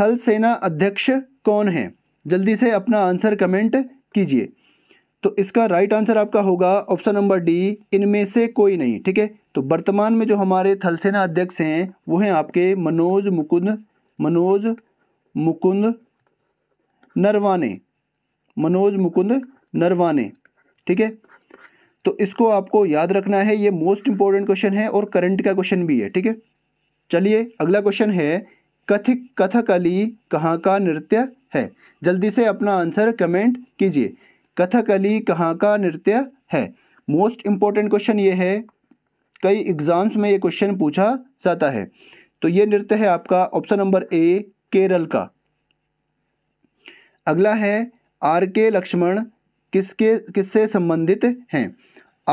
Speaker 1: थल सेना अध्यक्ष कौन है जल्दी से अपना आंसर कमेंट कीजिए तो इसका राइट आंसर आपका होगा ऑप्शन नंबर डी इनमें से कोई नहीं ठीक है तो वर्तमान में जो हमारे थलसेना अध्यक्ष हैं वो हैं आपके मनोज मुकुंद मनोज मुकुंद नरवाने मनोज मुकुंद नरवाने ठीक है तो इसको आपको याद रखना है ये मोस्ट इंपॉर्टेंट क्वेश्चन है और करंट का क्वेश्चन भी है ठीक है चलिए अगला क्वेश्चन है कथिक कथकली कहाँ का नृत्य है जल्दी से अपना आंसर कमेंट कीजिए कथकली कहाँ का नृत्य है मोस्ट इम्पॉर्टेंट क्वेश्चन ये है कई एग्ज़ाम्स में ये क्वेश्चन पूछा जाता है तो ये नृत्य है आपका ऑप्शन नंबर ए केरल का अगला है आर के लक्ष्मण किसके किससे संबंधित हैं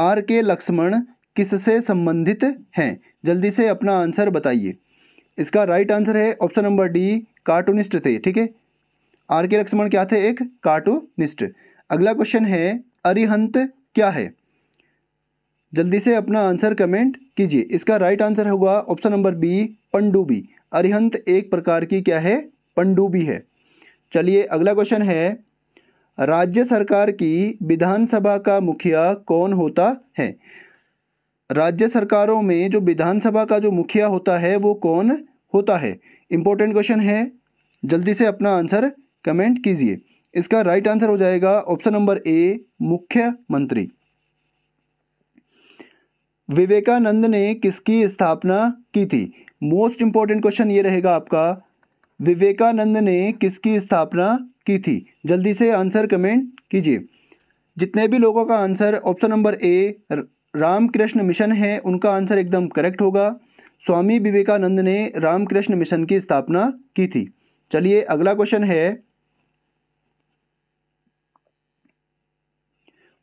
Speaker 1: आर के लक्ष्मण किससे संबंधित हैं जल्दी से अपना आंसर बताइए इसका राइट आंसर है ऑप्शन नंबर डी कार्टूनिस्ट थे ठीक है आर के लक्ष्मण क्या थे एक कार्टूनिस्ट अगला क्वेश्चन है अरिहंत क्या है जल्दी से अपना आंसर कमेंट कीजिए इसका राइट आंसर होगा ऑप्शन नंबर बी पंडुबी अरिहंत एक प्रकार की क्या है पंडुबी है चलिए अगला क्वेश्चन है राज्य सरकार की विधानसभा का मुखिया कौन होता है राज्य सरकारों में जो विधानसभा का जो मुखिया होता है वो कौन होता है इंपॉर्टेंट क्वेश्चन है जल्दी से अपना आंसर कमेंट कीजिए इसका राइट आंसर हो जाएगा ऑप्शन नंबर ए मुख्यमंत्री विवेकानंद ने किसकी स्थापना की थी मोस्ट इंपॉर्टेंट क्वेश्चन ये रहेगा आपका विवेकानंद ने किसकी स्थापना की थी जल्दी से आंसर कमेंट कीजिए जितने भी लोगों का answer option number A Ramakrishna Mission है उनका आंसर एकदम करेक्ट होगा स्वामी विवेकानंद ने रामकृष्ण मिशन की स्थापना की थी चलिए अगला क्वेश्चन है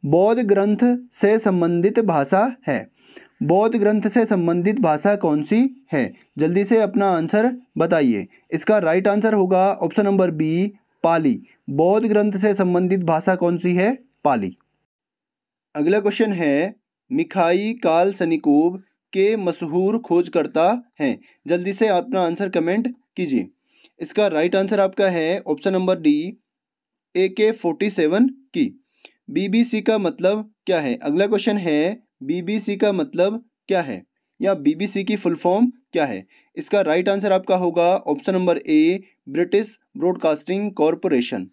Speaker 1: बौद्ध ग्रंथ से संबंधित भाषा है बौद्ध ग्रंथ से संबंधित भाषा कौन सी है जल्दी से अपना आंसर बताइए इसका राइट आंसर होगा ऑप्शन नंबर बी पाली बौद्ध ग्रंथ से संबंधित भाषा कौन सी है पाली अगला क्वेश्चन है मिखाई काल सनिकोब के मशहूर खोजकर्ता हैं जल्दी से अपना आंसर कमेंट कीजिए इसका राइट आंसर आपका है ऑप्शन नंबर डी ए के फोर्टी सेवन की बीबीसी का मतलब क्या है अगला क्वेश्चन है बीबीसी का मतलब क्या है या बीबीसी की फुल फॉर्म क्या है इसका राइट right आंसर आपका होगा option number A British Broadcasting Corporation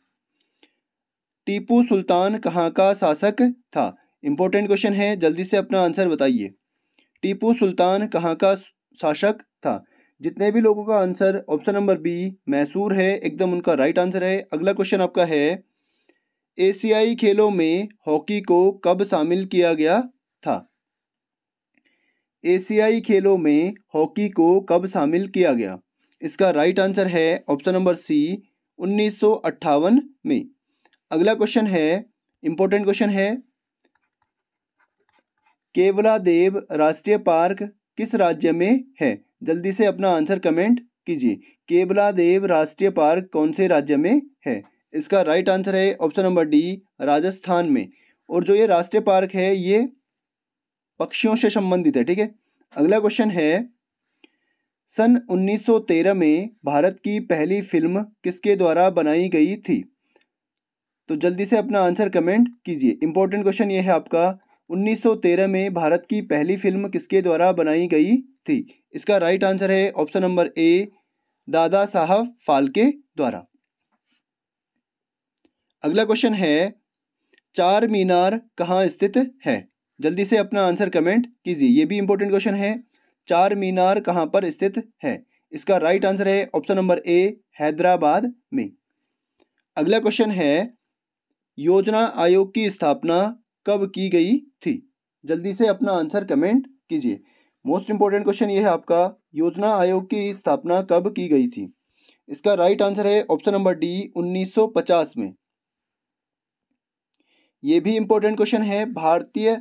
Speaker 1: Tipu Sultan कहाँ का शासक था इंपॉर्टेंट क्वेश्चन है जल्दी से अपना आंसर बताइए टीपू सुल्तान कहाँ का शासक था जितने भी लोगों का answer option number B Mysore है एकदम उनका राइट right आंसर है अगला क्वेश्चन आपका है एशियाई खेलों में हॉकी को कब शामिल किया गया था एशियाई खेलों में हॉकी को कब शामिल किया गया इसका राइट आंसर है ऑप्शन नंबर सी उन्नीस में अगला क्वेश्चन है इंपॉर्टेंट क्वेश्चन है केवला देव राष्ट्रीय पार्क किस राज्य में है जल्दी से अपना आंसर कमेंट कीजिए केवला देव राष्ट्रीय पार्क कौन से राज्य में है इसका राइट आंसर है ऑप्शन नंबर डी राजस्थान में और जो ये राष्ट्रीय पार्क है ये पक्षियों से संबंधित है ठीक है अगला क्वेश्चन है सन 1913 में भारत की पहली फिल्म किसके द्वारा बनाई गई थी तो जल्दी से अपना आंसर कमेंट कीजिए इंपॉर्टेंट क्वेश्चन ये है आपका 1913 में भारत की पहली फिल्म किसके द्वारा बनाई गई थी इसका राइट आंसर है option number A Dada Saheb Phalke द्वारा अगला क्वेश्चन है चार मीनार कहाँ स्थित है जल्दी से अपना आंसर कमेंट कीजिए ये भी इंपॉर्टेंट क्वेश्चन है चार मीनार कहाँ पर स्थित है इसका राइट आंसर है ऑप्शन नंबर ए हैदराबाद में अगला क्वेश्चन है योजना आयोग की स्थापना कब की गई थी जल्दी से अपना आंसर कमेंट कीजिए मोस्ट इंपॉर्टेंट क्वेश्चन ये है आपका योजना आयोग की स्थापना कब की गई थी इसका राइट आंसर है ऑप्शन नंबर डी 1950 में ये भी इम्पोर्टेंट क्वेश्चन है भारतीय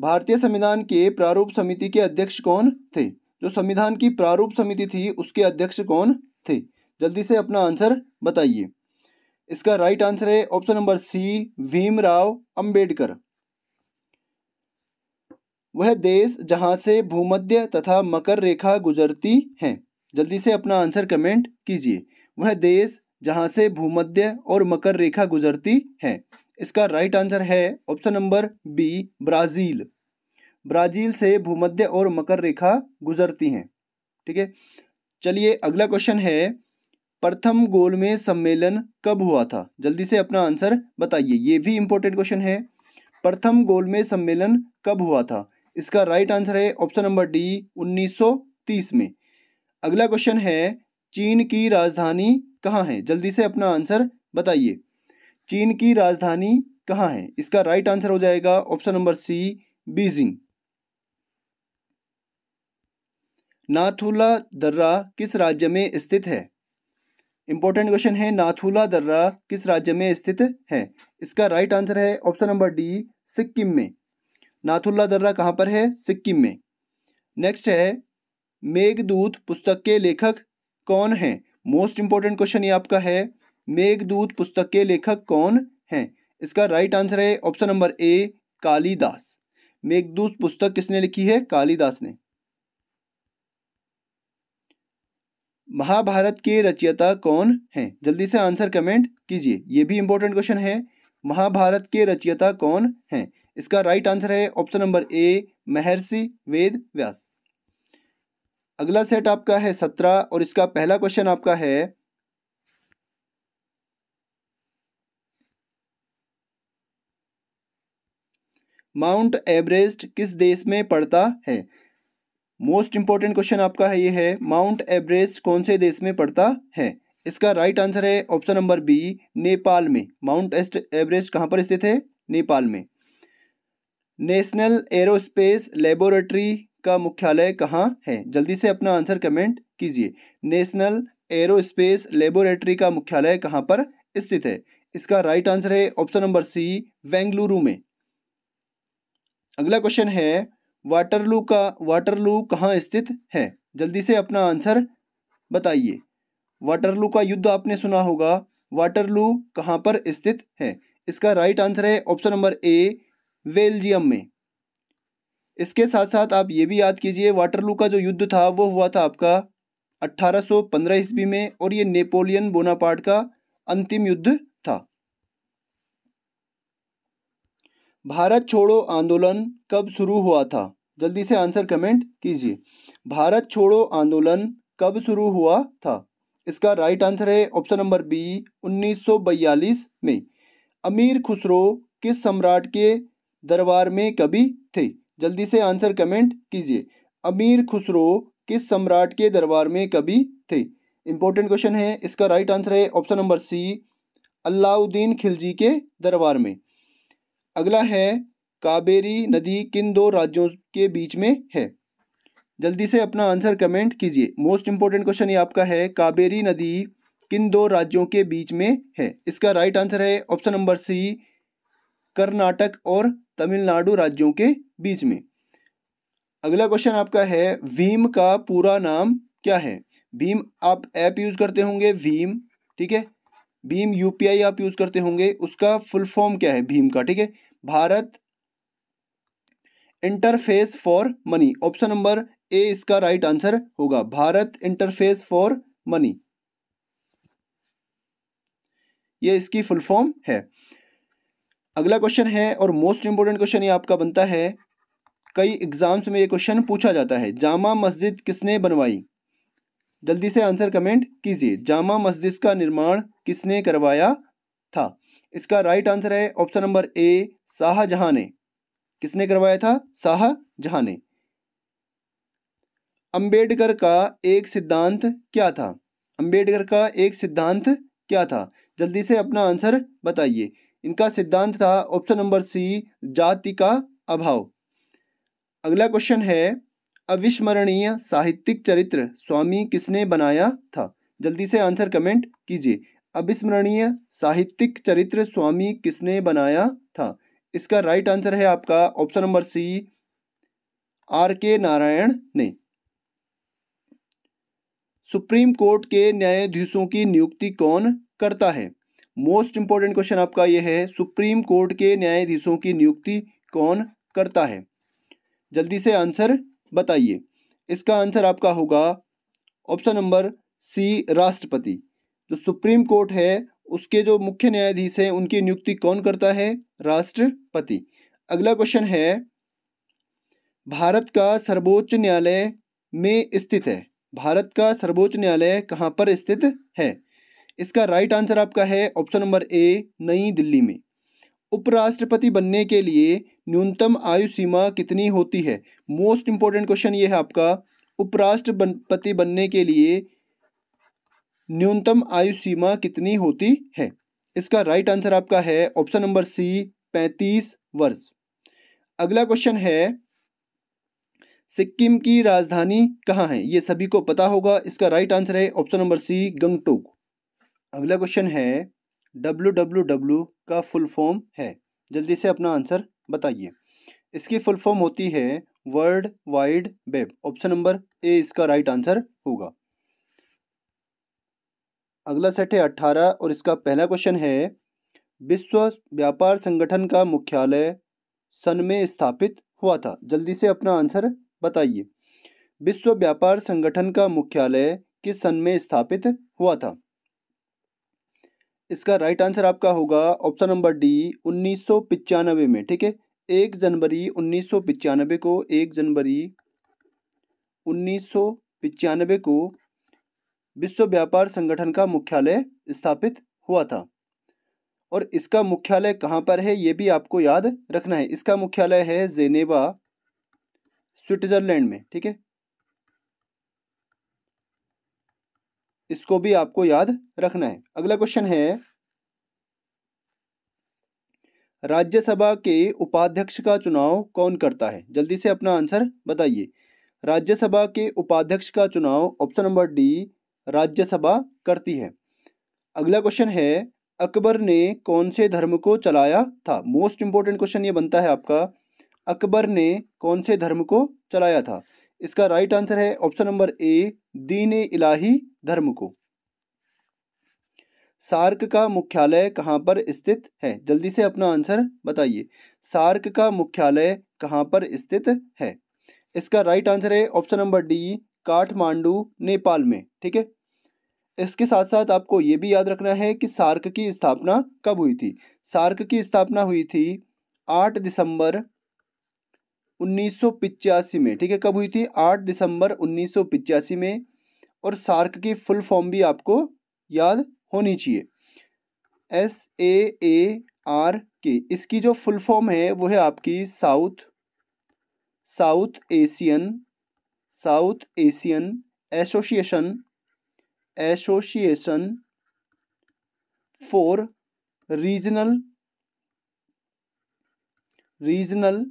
Speaker 1: भारतीय संविधान के प्रारूप समिति के अध्यक्ष कौन थे जो संविधान की प्रारूप समिति थी उसके अध्यक्ष कौन थे जल्दी से अपना आंसर बताइए इसका राइट आंसर है option number C Bhimrao Ambedkar वह देश जहां से भूमध्य तथा मकर रेखा गुजरती है जल्दी से अपना आंसर कमेंट कीजिए वह देश जहां से भूमध्य और मकर रेखा गुजरती है इसका राइट आंसर है option number B Brazil Brazil से भूमध्य और मकर रेखा गुजरती हैं ठीक है चलिए अगला क्वेश्चन है प्रथम गोल में सम्मेलन कब हुआ था जल्दी से अपना आंसर बताइए ये भी इंपॉर्टेंट क्वेश्चन है प्रथम गोल में सम्मेलन कब हुआ था इसका राइट आंसर है ऑप्शन नंबर डी 1930 में अगला क्वेश्चन है चीन की राजधानी कहाँ है जल्दी से अपना आंसर बताइए चीन की राजधानी कहाँ है इसका राइट आंसर हो जाएगा option number C Beijing Nathula दर्रा किस राज्य में स्थित है इंपॉर्टेंट क्वेश्चन है नाथुला दर्रा किस राज्य में स्थित है इसका राइट आंसर है ऑप्शन नंबर डी सिक्किम में नाथुला दर्रा कहाँ पर है सिक्किम में नेक्स्ट है मेघदूत पुस्तक के लेखक कौन है मोस्ट इंपॉर्टेंट क्वेश्चन ये आपका है मेघदूत पुस्तक के लेखक कौन हैं इसका राइट आंसर है option number A Kalidas Meghdoot पुस्तक किसने लिखी है कालीदास ने महाभारत के रचयिता कौन हैं जल्दी से आंसर कमेंट कीजिए यह भी इंपॉर्टेंट क्वेश्चन है महाभारत के रचयिता कौन हैं इसका राइट आंसर है option number A Maharshi Ved व्यास अगला सेट आपका है सत्रह और इसका पहला क्वेश्चन आपका है माउंट एवरेस्ट किस देश में पड़ता है मोस्ट इंपॉर्टेंट क्वेश्चन आपका है ये है माउंट एवरेस्ट कौन से देश में पड़ता है इसका राइट आंसर है ऑप्शन नंबर बी नेपाल में माउंट एवरेस्ट कहाँ पर स्थित है नेपाल में नेशनल एरोस्पेस लेबोरेटरी का मुख्यालय कहाँ है जल्दी से अपना आंसर कमेंट कीजिए नेशनल एरोस्पेस लेबोरेटरी का मुख्यालय कहाँ पर स्थित है इसका राइट आंसर है ऑप्शन नंबर सी बेंगलुरु में अगला क्वेश्चन है वाटरलू का वाटरलू कहाँ स्थित है जल्दी से अपना आंसर बताइए वाटरलू का युद्ध आपने सुना होगा वाटरलू कहाँ पर स्थित है इसका राइट आंसर है ऑप्शन नंबर ए बेल्जियम में इसके साथ साथ आप ये भी याद कीजिए वाटरलू का जो युद्ध था वो हुआ था आपका 1815 ईस्वी में और ये नेपोलियन बोनापार्ट का अंतिम युद्ध भारत छोड़ो आंदोलन कब शुरू हुआ था जल्दी से आंसर कमेंट कीजिए भारत छोड़ो आंदोलन कब शुरू हुआ था इसका राइट आंसर है ऑप्शन नंबर बी 1942 में अमीर खुसरो किस सम्राट के दरबार में कभी थे जल्दी से आंसर कमेंट कीजिए अमीर खुसरो किस सम्राट के दरबार में कभी थे इंपॉर्टेंट क्वेश्चन है इसका राइट आंसर है option number C Alauddin Khilji के दरबार में अगला है काबेरी नदी किन दो राज्यों के बीच में है जल्दी से अपना आंसर कमेंट कीजिए मोस्ट इंपॉर्टेंट क्वेश्चन ये आपका है काबेरी नदी किन दो राज्यों के बीच में है इसका राइट आंसर है ऑप्शन नंबर सी कर्नाटक और तमिलनाडु राज्यों के बीच में अगला क्वेश्चन आपका है भीम का पूरा नाम क्या है भीम आप ऐप यूज़ करते होंगे भीम ठीक है भीम यूपीआई आप यूज करते होंगे उसका फुल फॉर्म क्या है भीम का ठीक है Bharat Interface for Money option number A इसका राइट आंसर होगा भारत इंटरफेस फॉर मनी ये इसकी फुल फॉर्म है अगला क्वेश्चन है और मोस्ट इंपोर्टेंट क्वेश्चन ये आपका बनता है कई एग्जाम्स में ये क्वेश्चन पूछा जाता है जामा मस्जिद किसने बनवाई जल्दी से आंसर कमेंट कीजिए जामा मस्जिद का निर्माण किसने करवाया था इसका राइट आंसर है ऑप्शन नंबर ए शाहजहां ने किसने करवाया था शाहजहां ने अंबेडकर का एक सिद्धांत क्या था अंबेडकर का एक सिद्धांत क्या था जल्दी से अपना आंसर बताइए इनका सिद्धांत था ऑप्शन नंबर सी जाति का अभाव अगला क्वेश्चन है अविस्मरणीय साहित्यिक चरित्र स्वामी किसने बनाया था जल्दी से आंसर कमेंट कीजिए अविस्मरणीय साहित्यिक चरित्र स्वामी किसने बनाया था इसका राइट आंसर है आपका ऑप्शन नंबर सी आर के नारायण ने सुप्रीम कोर्ट के न्यायाधीशों की नियुक्ति कौन करता है मोस्ट इंपॉर्टेंट क्वेश्चन आपका यह है सुप्रीम कोर्ट के न्यायाधीशों की नियुक्ति कौन करता है जल्दी से आंसर बताइए इसका आंसर आपका होगा ऑप्शन नंबर सी राष्ट्रपति जो सुप्रीम कोर्ट है उसके जो मुख्य न्यायाधीश हैं उनकी नियुक्ति कौन करता है राष्ट्रपति अगला क्वेश्चन है भारत का सर्वोच्च न्यायालय में स्थित है भारत का सर्वोच्च न्यायालय कहाँ पर स्थित है इसका राइट आंसर आपका है ऑप्शन नंबर ए नई दिल्ली में उपराष्ट्रपति बनने के लिए न्यूनतम आयु सीमा कितनी होती है मोस्ट इंपॉर्टेंट क्वेश्चन ये है आपका उपराष्ट्रपति बनने के लिए न्यूनतम आयु सीमा कितनी होती है इसका राइट आंसर आपका है ऑप्शन नंबर सी पैंतीस वर्ष अगला क्वेश्चन है सिक्किम की राजधानी कहाँ है ये सभी को पता होगा इसका राइट आंसर है ऑप्शन नंबर सी गंगटोक अगला क्वेश्चन है डब्ल्यू डब्ल्यू डब्ल्यू का फुल फॉर्म है जल्दी से अपना आंसर बताइए इसकी फुल फॉर्म होती है world wide web option number A इसका राइट आंसर होगा अगला सेट है अट्ठारह और इसका पहला क्वेश्चन है विश्व व्यापार संगठन का मुख्यालय सन में स्थापित हुआ था जल्दी से अपना आंसर बताइए विश्व व्यापार संगठन का मुख्यालय किस सन में स्थापित हुआ था इसका राइट आंसर आपका होगा ऑप्शन नंबर डी उन्नीस में ठीक है एक जनवरी उन्नीस को एक जनवरी उन्नीस को विश्व व्यापार संगठन का मुख्यालय स्थापित हुआ था और इसका मुख्यालय कहाँ पर है ये भी आपको याद रखना है इसका मुख्यालय है जेनेवा स्विट्जरलैंड में ठीक है इसको भी आपको याद रखना है अगला क्वेश्चन है राज्यसभा के उपाध्यक्ष का चुनाव कौन करता है जल्दी से अपना आंसर बताइए राज्यसभा के उपाध्यक्ष का चुनाव ऑप्शन नंबर डी राज्यसभा करती है अगला क्वेश्चन है अकबर ने कौन से धर्म को चलाया था मोस्ट इंपॉर्टेंट क्वेश्चन ये बनता है आपका अकबर ने कौन से धर्म को चलाया था इसका राइट आंसर है option number A Din Ilahi धर्म को सार्क का मुख्यालय कहाँ पर स्थित है जल्दी से अपना आंसर बताइए सार्क का मुख्यालय कहाँ पर स्थित है इसका राइट आंसर है option number D Kathmandu Nepal में ठीक है इसके साथ साथ आपको ये भी याद रखना है कि सार्क की स्थापना कब हुई थी सार्क की स्थापना हुई थी आठ दिसंबर उन्नीस में ठीक है कब हुई थी आठ दिसंबर उन्नीस में और सार्क की फुल फॉर्म भी आपको याद होनी चाहिए एस ए ए आर के इसकी जो फुल फॉर्म है वो है आपकी South South Asian South Asian Association Association for Regional Regional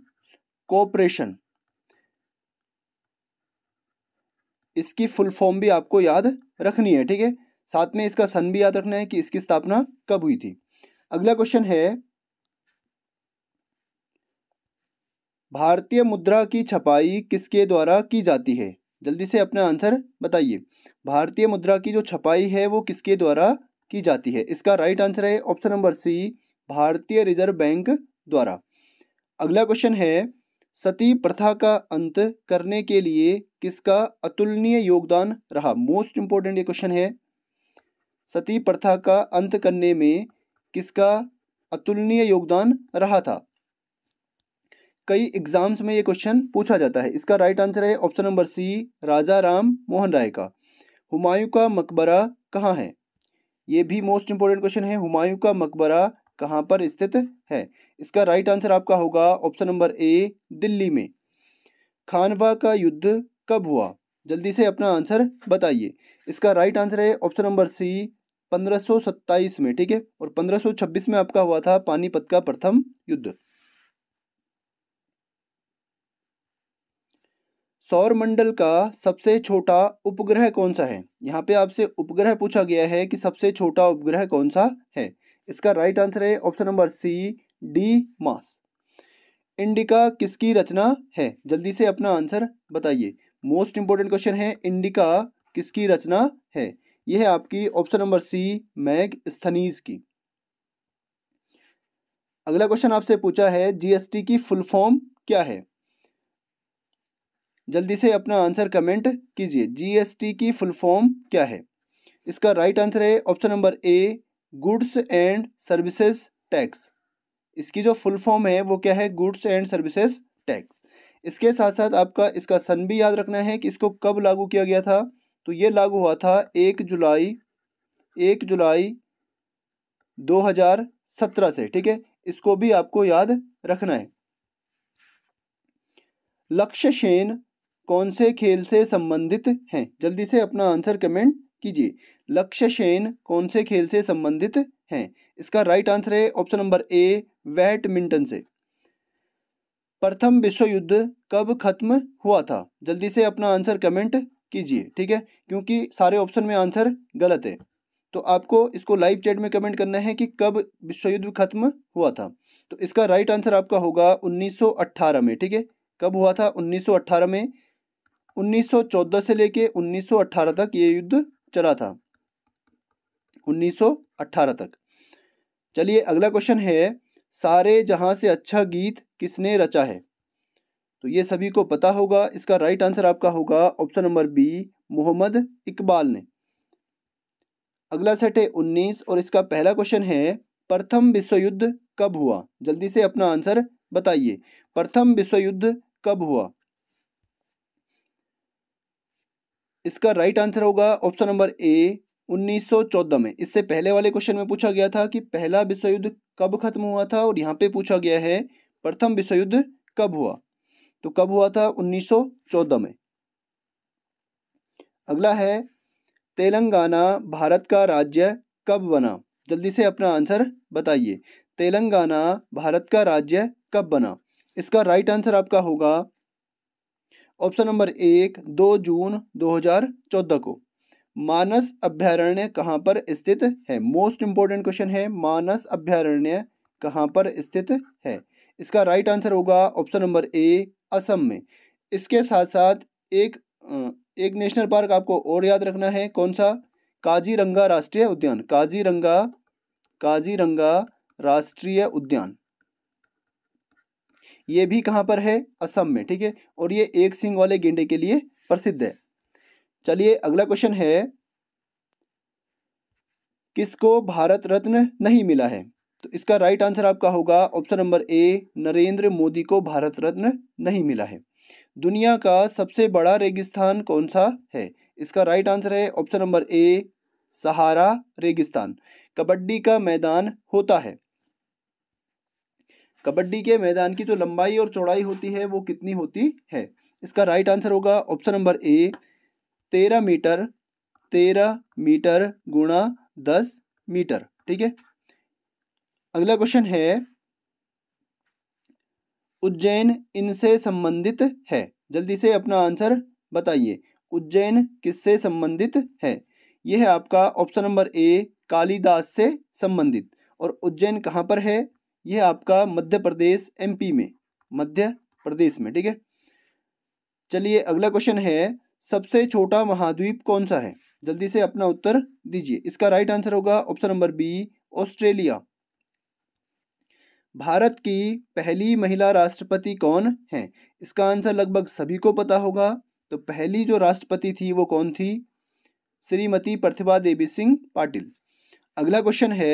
Speaker 1: Cooperation इसकी फुल फॉर्म भी आपको याद रखनी है ठीक है साथ में इसका सन भी याद रखना है कि इसकी स्थापना कब हुई थी अगला क्वेश्चन है भारतीय मुद्रा की छपाई किसके द्वारा की जाती है जल्दी से अपना आंसर बताइए भारतीय मुद्रा की जो छपाई है वो किसके द्वारा की जाती है इसका राइट आंसर है ऑप्शन नंबर सी भारतीय रिजर्व बैंक द्वारा अगला क्वेश्चन है सती प्रथा का अंत करने के लिए किसका अतुलनीय योगदान रहा मोस्ट इंपॉर्टेंट ये क्वेश्चन है सती प्रथा का अंत करने में किसका अतुलनीय योगदान रहा था कई एग्जाम्स में ये क्वेश्चन पूछा जाता है इसका राइट आंसर है option number C Raja Ram Mohan Roy का हुमायूं का मकबरा कहाँ है ये भी मोस्ट इंपॉर्टेंट क्वेश्चन है हुमायूं का मकबरा कहाँ पर स्थित है इसका राइट आंसर आपका होगा ऑप्शन नंबर ए दिल्ली में खानवा का युद्ध कब हुआ जल्दी से अपना आंसर बताइए इसका राइट आंसर है ऑप्शन नंबर सी 1527 में ठीक है और 1526 में आपका हुआ था पानीपत का प्रथम युद्ध सौर मंडल का सबसे छोटा उपग्रह कौन सा है यहाँ पे आपसे उपग्रह पूछा गया है कि सबसे छोटा उपग्रह कौन सा है इसका राइट आंसर है ऑप्शन नंबर सी डी मास इंडिका किसकी रचना है जल्दी से अपना आंसर बताइए मोस्ट इंपॉर्टेंट क्वेश्चन है इंडिका किसकी रचना है यह है आपकी option number C Megasthenes की अगला क्वेश्चन आपसे पूछा है जीएसटी की फुल फॉर्म क्या है जल्दी से अपना आंसर कमेंट कीजिए जीएसटी की फुल फॉर्म क्या है इसका राइट आंसर है option number A goods and services tax इसकी जो फुल फॉर्म है वो क्या है गुड्स एंड सर्विसेज टैक्स इसके साथ साथ आपका इसका सन भी याद रखना है कि इसको कब लागू किया गया था तो ये लागू हुआ था एक जुलाई एक जुलाई दो हजार सत्रह से ठीक है इसको भी आपको याद रखना है लक्ष्य सेन कौन से खेल से संबंधित हैं जल्दी से अपना आंसर कमेंट कीजिए लक्ष्य सेन कौन से खेल से संबंधित हैं इसका राइट आंसर है ऑप्शन नंबर ए बैडमिंटन से प्रथम विश्व युद्ध कब खत्म हुआ था जल्दी से अपना आंसर कमेंट कीजिए ठीक है क्योंकि सारे ऑप्शन में आंसर गलत है तो आपको इसको लाइव चैट में कमेंट करना है कि कब विश्व युद्ध खत्म हुआ था तो इसका राइट आंसर आपका होगा 1918 में ठीक है कब हुआ था 1918 में 1914 से लेके 1918 तक ये युद्ध चला था 1918 तक चलिए अगला क्वेश्चन है सारे जहाँ से अच्छा गीत किसने रचा है तो ये सभी को पता होगा इसका राइट आंसर आपका होगा option number B Mohammad Iqbal ने अगला सेट है उन्नीस और इसका पहला क्वेश्चन है प्रथम विश्व युद्ध कब हुआ जल्दी से अपना आंसर बताइए प्रथम विश्व युद्ध कब हुआ इसका राइट आंसर होगा ऑप्शन नंबर ए 1914 में इससे पहले वाले क्वेश्चन में पूछा गया था कि पहला विश्व युद्ध कब खत्म हुआ था और यहाँ पे पूछा गया है प्रथम विश्व युद्ध कब हुआ तो कब हुआ था 1914 में अगला है तेलंगाना भारत का राज्य कब बना जल्दी से अपना आंसर बताइए तेलंगाना भारत का राज्य कब बना इसका राइट आंसर आपका होगा ऑप्शन नंबर एक दो जून दो को मानस अभ्यारण्य कहाँ पर स्थित है मोस्ट इंपॉर्टेंट क्वेश्चन है मानस अभ्यारण्य कहाँ पर स्थित है इसका राइट आंसर होगा ऑप्शन नंबर ए असम में इसके साथ साथ एक एक नेशनल पार्क आपको और याद रखना है कौन सा काजीरंगा राष्ट्रीय उद्यान काजीरंगा काजीरंगा राष्ट्रीय उद्यान ये भी कहाँ पर है असम में ठीक है और ये एक सिंह वाले गेंडे के लिए प्रसिद्ध है चलिए अगला क्वेश्चन है किसको भारत रत्न नहीं मिला है तो इसका राइट आंसर आपका होगा option number A Narendra Modi को भारत रत्न नहीं मिला है दुनिया का सबसे बड़ा रेगिस्तान कौन सा है इसका राइट आंसर है ऑप्शन नंबर ए सहारा रेगिस्तान कबड्डी का मैदान होता है कबड्डी के मैदान की जो लंबाई और चौड़ाई होती है वो कितनी होती है इसका राइट आंसर होगा ऑप्शन नंबर ए तेरह मीटर तेरह मीटर गुणा दस मीटर ठीक है अगला क्वेश्चन है उज्जैन इनसे संबंधित है जल्दी से अपना आंसर बताइए उज्जैन किससे संबंधित है यह है आपका ऑप्शन नंबर ए कालिदास से संबंधित और उज्जैन कहाँ पर है यह आपका मध्य प्रदेश एमपी में मध्य प्रदेश में ठीक है चलिए अगला क्वेश्चन है सबसे छोटा महाद्वीप कौन सा है जल्दी से अपना उत्तर दीजिए इसका राइट आंसर होगा option number B Australia Bharat की पहली महिला राष्ट्रपति कौन है इसका आंसर लगभग सभी को पता होगा तो पहली जो राष्ट्रपति थी वो कौन थी श्रीमती प्रतिभा देवी सिंह पाटिल अगला क्वेश्चन है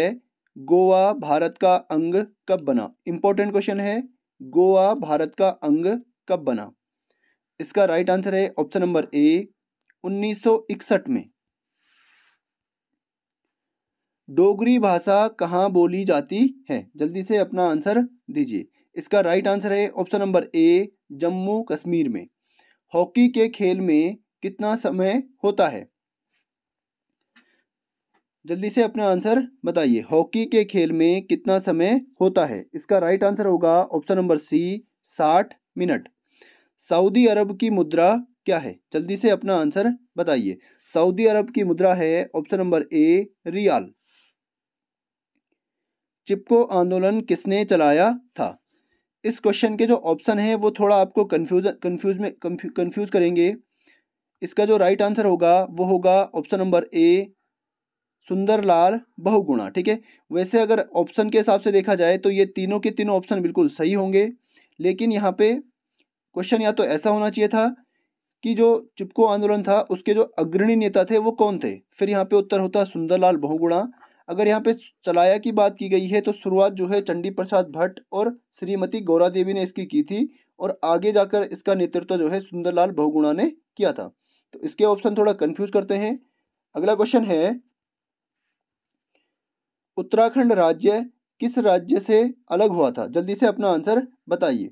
Speaker 1: गोवा भारत का अंग कब बना इंपॉर्टेंट क्वेश्चन है गोवा भारत का अंग कब बना इसका राइट आंसर है ऑप्शन नंबर ए 1961 में डोगरी भाषा कहाँ बोली जाती है जल्दी से अपना आंसर दीजिए इसका राइट आंसर है option number A Jammu Kashmir में हॉकी के खेल में कितना समय होता है जल्दी से अपना आंसर बताइए हॉकी के खेल में कितना समय होता है इसका राइट आंसर होगा ऑप्शन नंबर सी साठ मिनट सऊदी अरब की मुद्रा क्या है जल्दी से अपना आंसर बताइए सऊदी अरब की मुद्रा है option number A riyal Chipko आंदोलन किसने चलाया था इस क्वेश्चन के जो ऑप्शन है वो थोड़ा आपको कंफ्यूज कंफ्यूज में कंफ्यूज करेंगे इसका जो राइट आंसर होगा वो होगा option number A Sunderlal Bahuguna ठीक है वैसे अगर ऑप्शन के हिसाब से देखा जाए तो ये तीनों के तीनों ऑप्शन बिल्कुल सही होंगे लेकिन यहाँ पे क्वेश्चन या तो ऐसा होना चाहिए था कि जो चिपको आंदोलन था उसके जो अग्रणी नेता थे वो कौन थे फिर यहाँ पे उत्तर होता सुंदरलाल बहुगुणा अगर यहाँ पे चलाया की बात की गई है तो शुरुआत जो है चंडी प्रसाद भट्ट और श्रीमती गौरा देवी ने इसकी की थी और आगे जाकर इसका नेतृत्व जो है सुंदरलाल बहुगुणा ने किया था तो इसके ऑप्शन थोड़ा कन्फ्यूज करते हैं अगला क्वेश्चन है उत्तराखंड राज्य किस राज्य से अलग हुआ था जल्दी से अपना आंसर बताइए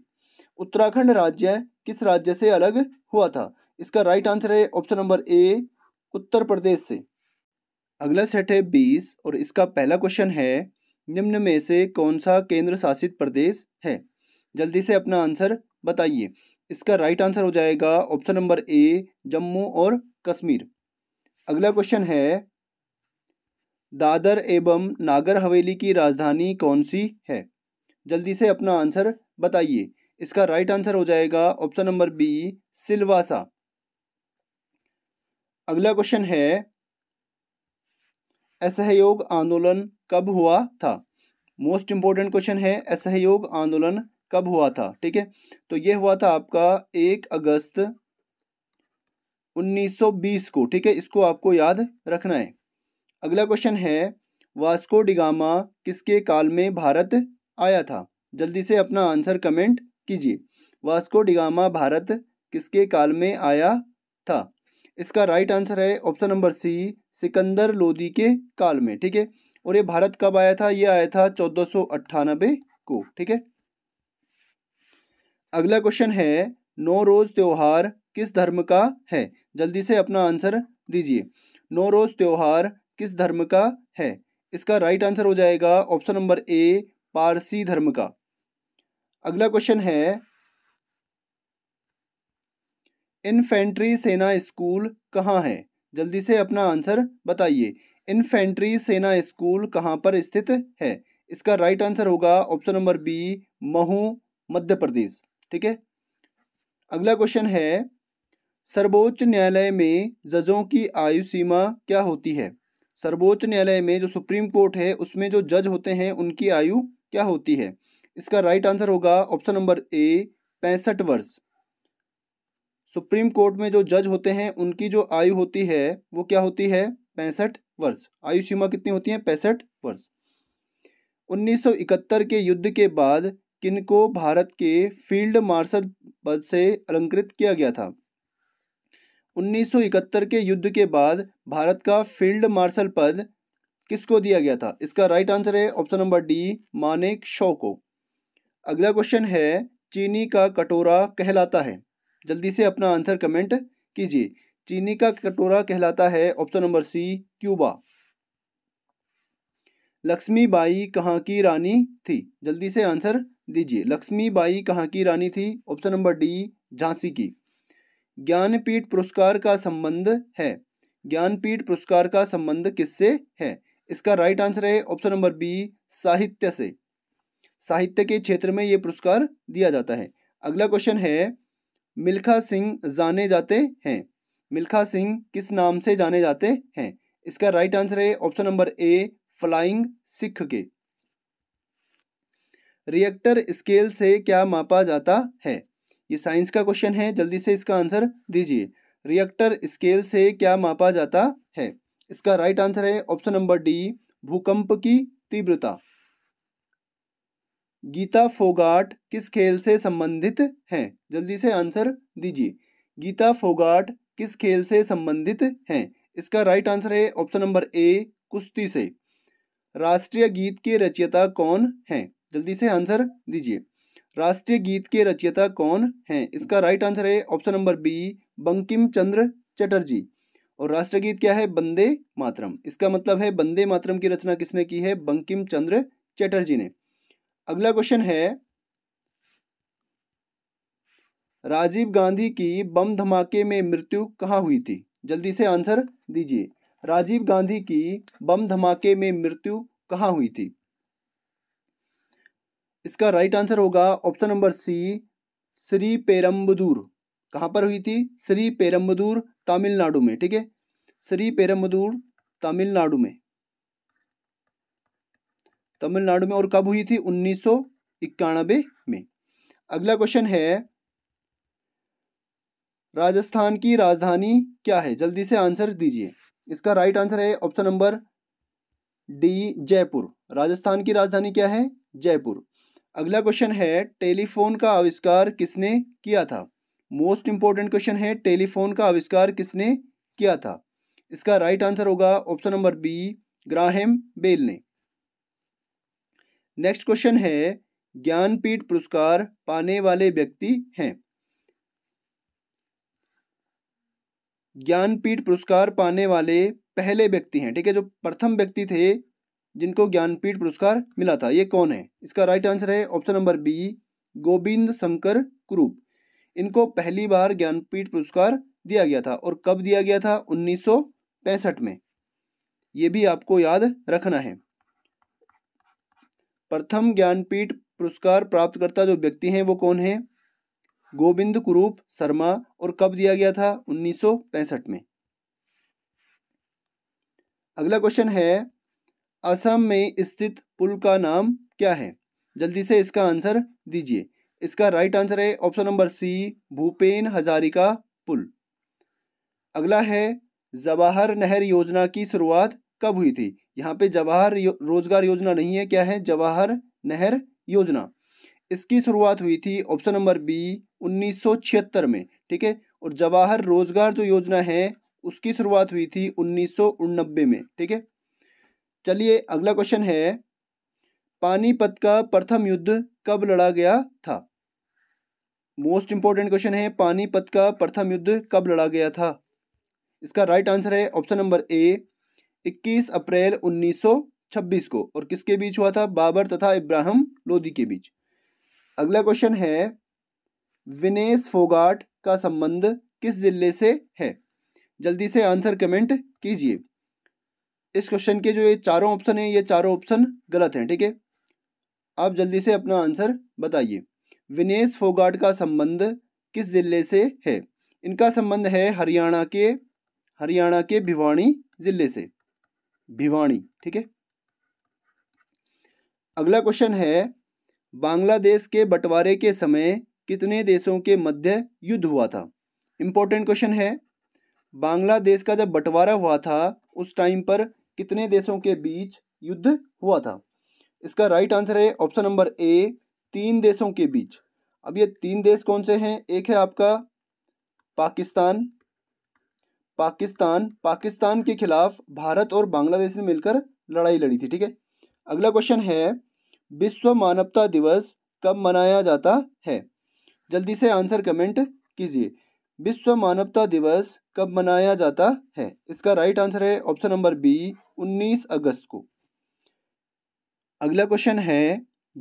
Speaker 1: उत्तराखंड राज्य किस राज्य से अलग हुआ था इसका राइट आंसर है option number A Uttar Pradesh से अगला सेट है बीस और इसका पहला क्वेश्चन है निम्न में से कौन सा केंद्र शासित प्रदेश है जल्दी से अपना आंसर बताइए इसका राइट आंसर हो जाएगा ऑप्शन नंबर ए जम्मू और कश्मीर अगला क्वेश्चन है दादर एवं नागर हवेली की राजधानी कौन सी है जल्दी से अपना आंसर बताइए इसका राइट आंसर हो जाएगा ऑप्शन नंबर बी सिलवासा अगला क्वेश्चन है असहयोग आंदोलन कब हुआ था मोस्ट इंपॉर्टेंट क्वेश्चन है असहयोग आंदोलन कब हुआ था ठीक है तो यह हुआ था आपका एक अगस्त 1920 को ठीक है इसको आपको याद रखना है अगला क्वेश्चन है वास्को डिगामा किसके काल में भारत आया था जल्दी से अपना आंसर कमेंट कीजिए वास्को डिगामा भारत किसके काल में आया था इसका राइट आंसर है option number C Sikandar Lodi के काल में ठीक है और ये भारत कब आया था ये आया था चौदह को ठीक है अगला क्वेश्चन है नौ रोज़ त्यौहार किस धर्म का है जल्दी से अपना आंसर दीजिए नौ रोज़ त्यौहार किस धर्म का है इसका राइट आंसर हो जाएगा ऑप्शन नंबर ए पारसी धर्म का अगला क्वेश्चन है इन्फेंट्री सेना स्कूल कहाँ है जल्दी से अपना आंसर बताइए इन्फेंट्री सेना स्कूल कहाँ पर स्थित है इसका राइट आंसर होगा option number B Mhow Madhya Pradesh ठीक है अगला क्वेश्चन है सर्वोच्च न्यायालय में जजों की आयु सीमा क्या होती है सर्वोच्च न्यायालय में जो सुप्रीम कोर्ट है उसमें जो जज होते हैं उनकी आयु क्या होती है इसका राइट आंसर होगा ऑप्शन नंबर ए पैंसठ वर्ष सुप्रीम कोर्ट में जो जज होते हैं उनकी जो आयु होती है वो क्या होती है पैंसठ वर्ष आयु सीमा कितनी होती है पैंसठ वर्ष 1971 के युद्ध के बाद किनको भारत के फील्ड मार्शल पद से अलंकृत किया गया था 1971 के युद्ध के बाद भारत का फील्ड मार्शल पद किसको दिया गया था इसका राइट आंसर है option number D Manek Shaw को अगला क्वेश्चन है चीनी का कटोरा कहलाता है जल्दी से अपना आंसर कमेंट कीजिए चीनी का कटोरा कहलाता है option number C Cuba Laxmibai कहाँ की रानी थी जल्दी से आंसर दीजिए लक्ष्मीबाई कहाँ की रानी थी ऑप्शन नंबर डी झांसी की ज्ञानपीठ पुरस्कार का संबंध है ज्ञानपीठ पुरस्कार का संबंध किससे है इसका राइट आंसर है ऑप्शन नंबर बी साहित्य से साहित्य के क्षेत्र में ये पुरस्कार दिया जाता है अगला क्वेश्चन है मिल्खा सिंह जाने जाते हैं मिल्खा सिंह किस नाम से जाने जाते हैं इसका राइट आंसर है option number A flying Sikh के रिएक्टर स्केल से क्या मापा जाता है ये साइंस का क्वेश्चन है जल्दी से इसका आंसर दीजिए रिएक्टर स्केल से क्या मापा जाता है इसका राइट आंसर है ऑप्शन नंबर डी भूकंप की तीव्रता गीता फोगाट किस खेल से संबंधित हैं जल्दी से आंसर दीजिए गीता फोगाट किस खेल से संबंधित हैं इसका राइट आंसर है ऑप्शन नंबर ए कुश्ती से राष्ट्रीय गीत के रचयिता कौन हैं जल्दी से आंसर दीजिए राष्ट्रीय गीत के रचयिता कौन हैं इसका राइट आंसर है option number B Bankim Chandra Chatterjee और राष्ट्रीय गीत क्या है बंदे मातरम इसका मतलब है बंदे मातरम की रचना किसने की है बंकिम चंद्र चटर्जी ने अगला क्वेश्चन है राजीव गांधी की बम धमाके में मृत्यु कहाँ हुई थी जल्दी से आंसर दीजिए राजीव गांधी की बम धमाके में मृत्यु कहाँ हुई थी इसका राइट आंसर होगा option number C Sriperumbudur कहाँ पर हुई थी श्री पेरम्बदूर तमिलनाडु में ठीक है श्री पेरम्बदूर तमिलनाडु में तमिलनाडु में और कब हुई थी उन्नीस में अगला क्वेश्चन है राजस्थान की राजधानी क्या है जल्दी से आंसर दीजिए इसका राइट आंसर है option number D Jaipur Rajasthan की राजधानी क्या है जयपुर अगला क्वेश्चन है टेलीफोन का आविष्कार किसने किया था मोस्ट इंपॉर्टेंट क्वेश्चन है टेलीफोन का आविष्कार किसने किया था इसका राइट आंसर होगा option number B Graham Bell ने नेक्स्ट क्वेश्चन है ज्ञानपीठ पुरस्कार पाने वाले व्यक्ति हैं ज्ञानपीठ पुरस्कार पाने वाले पहले व्यक्ति हैं ठीक है जो प्रथम व्यक्ति थे जिनको ज्ञानपीठ पुरस्कार मिला था ये कौन है इसका राइट आंसर है option number B Govind Shankar Kurup इनको पहली बार ज्ञानपीठ पुरस्कार दिया गया था और कब दिया गया था 1965 में ये भी आपको याद रखना है प्रथम ज्ञानपीठ पुरस्कार प्राप्तकर्ता जो व्यक्ति हैं वो कौन है गोविंद कुरूप शर्मा और कब दिया गया था 1965 में अगला क्वेश्चन है असम में स्थित पुल का नाम क्या है जल्दी से इसका आंसर दीजिए इसका राइट आंसर है option number C Bhupen Hazarika पुल अगला है जवाहर नहर योजना की शुरुआत कब हुई थी यहाँ पे जवाहर यो, रोजगार योजना नहीं है क्या है जवाहर नहर योजना इसकी शुरुआत हुई थी ऑप्शन नंबर बी उन्नीस में ठीक है और जवाहर रोजगार जो योजना है उसकी शुरुआत हुई थी उन्नीस में ठीक है चलिए अगला क्वेश्चन है पानीपत का प्रथम युद्ध कब लड़ा गया था मोस्ट इंपॉर्टेंट क्वेश्चन है पानीपत का प्रथम युद्ध कब लड़ा गया था इसका राइट right आंसर है ऑप्शन नंबर ए 21 अप्रैल 1926 को और किसके बीच हुआ था बाबर तथा इब्राहिम लोदी के बीच अगला क्वेश्चन है विनेश फोगाट का संबंध किस जिले से है जल्दी से आंसर कमेंट कीजिए इस क्वेश्चन के जो ये चारों ऑप्शन हैं ये चारों ऑप्शन गलत हैं ठीक है ठीके? आप जल्दी से अपना आंसर बताइए विनेश फोगाट का संबंध किस जिले से है इनका संबंध है हरियाणा के हरियाणा के भिवानी जिले से भिवाणी ठीक है अगला क्वेश्चन है बांग्लादेश के बंटवारे के समय कितने देशों के मध्य युद्ध हुआ था इंपॉर्टेंट क्वेश्चन है बांग्लादेश का जब बंटवारा हुआ था उस टाइम पर कितने देशों के बीच युद्ध हुआ था इसका राइट आंसर है ऑप्शन नंबर ए तीन देशों के बीच अब ये तीन देश कौन से हैं एक है आपका पाकिस्तान पाकिस्तान पाकिस्तान के खिलाफ भारत और बांग्लादेश ने मिलकर लड़ाई लड़ी थी ठीक है अगला क्वेश्चन है विश्व मानवता दिवस कब मनाया जाता है जल्दी से आंसर कमेंट कीजिए विश्व मानवता दिवस कब मनाया जाता है इसका राइट आंसर है ऑप्शन नंबर बी 19 अगस्त को अगला क्वेश्चन है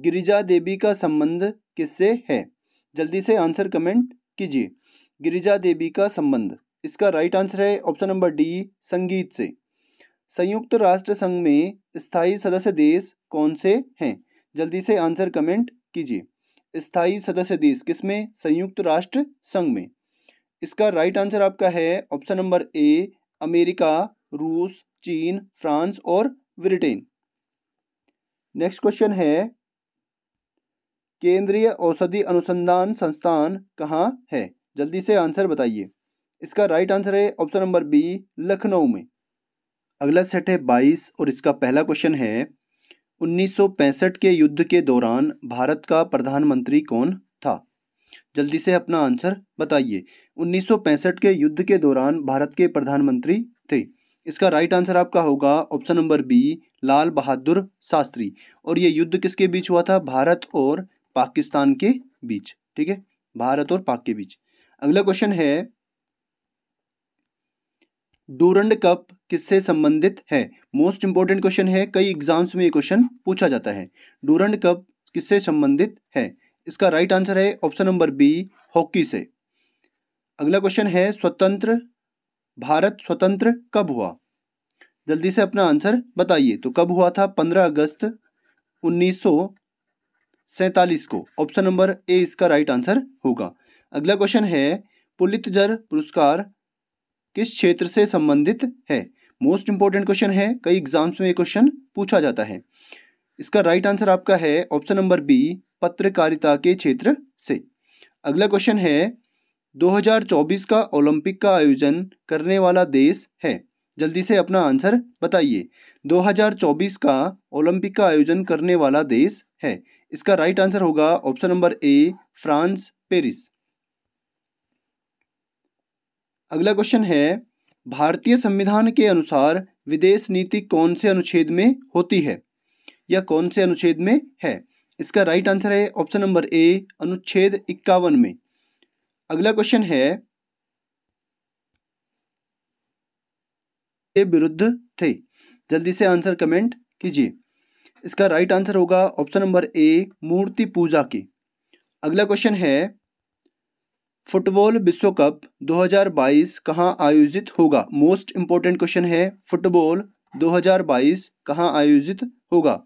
Speaker 1: गिरिजा देवी का संबंध किससे है जल्दी से आंसर कमेंट कीजिए गिरिजा देवी का संबंध इसका राइट आंसर है ऑप्शन नंबर डी संगीत से संयुक्त राष्ट्र संघ में स्थायी सदस्य देश कौन से हैं जल्दी से आंसर कमेंट कीजिए स्थायी सदस्य देश किस में संयुक्त राष्ट्र संघ में इसका राइट आंसर आपका है ऑप्शन नंबर ए अमेरिका रूस चीन फ्रांस और ब्रिटेन नेक्स्ट क्वेश्चन है केंद्रीय औषधि अनुसंधान संस्थान कहाँ है जल्दी से आंसर बताइए इसका राइट आंसर है ऑप्शन नंबर बी लखनऊ में अगला सेट है बाईस और इसका पहला क्वेश्चन है उन्नीस के युद्ध के दौरान भारत का प्रधानमंत्री कौन था जल्दी से अपना आंसर बताइए उन्नीस के युद्ध के दौरान भारत के प्रधानमंत्री थे इसका राइट आंसर आपका होगा option number B Lal Bahadur Shastri और ये युद्ध किसके बीच हुआ था भारत और पाकिस्तान के बीच ठीक है भारत और पाक के बीच अगला क्वेश्चन है डूरंड कप किससे संबंधित है मोस्ट इंपॉर्टेंट क्वेश्चन है कई एग्जाम्स में ये क्वेश्चन पूछा जाता है डूरंड कप किससे संबंधित है इसका राइट right आंसर है ऑप्शन नंबर बी हॉकी से अगला क्वेश्चन है स्वतंत्र भारत स्वतंत्र कब हुआ जल्दी से अपना आंसर बताइए तो कब हुआ था पंद्रह अगस्त उन्नीस को ऑप्शन नंबर ए इसका राइट आंसर होगा अगला क्वेश्चन है जर पुरस्कार किस क्षेत्र से संबंधित है मोस्ट इंपॉर्टेंट क्वेश्चन है कई एग्जाम्स में ये क्वेश्चन पूछा जाता है इसका राइट right आंसर आपका है ऑप्शन नंबर बी पत्रकारिता के क्षेत्र से अगला क्वेश्चन है 2024 का ओलंपिक का आयोजन करने वाला देश है जल्दी से अपना आंसर बताइए 2024 का ओलंपिक का आयोजन करने वाला देश है इसका राइट right आंसर होगा option number A France Paris अगला क्वेश्चन है भारतीय संविधान के अनुसार विदेश नीति कौन से अनुच्छेद में होती है या कौन से अनुच्छेद में है इसका राइट आंसर है ऑप्शन नंबर ए अनुच्छेद इक्यावन में अगला क्वेश्चन है के विरुद्ध थे जल्दी से आंसर कमेंट कीजिए इसका राइट आंसर होगा ऑप्शन नंबर ए मूर्ति पूजा की अगला क्वेश्चन है फुटबॉल विश्व कप 2022 कहां आयोजित होगा मोस्ट इम्पोर्टेंट क्वेश्चन है फुटबॉल 2022 कहां आयोजित होगा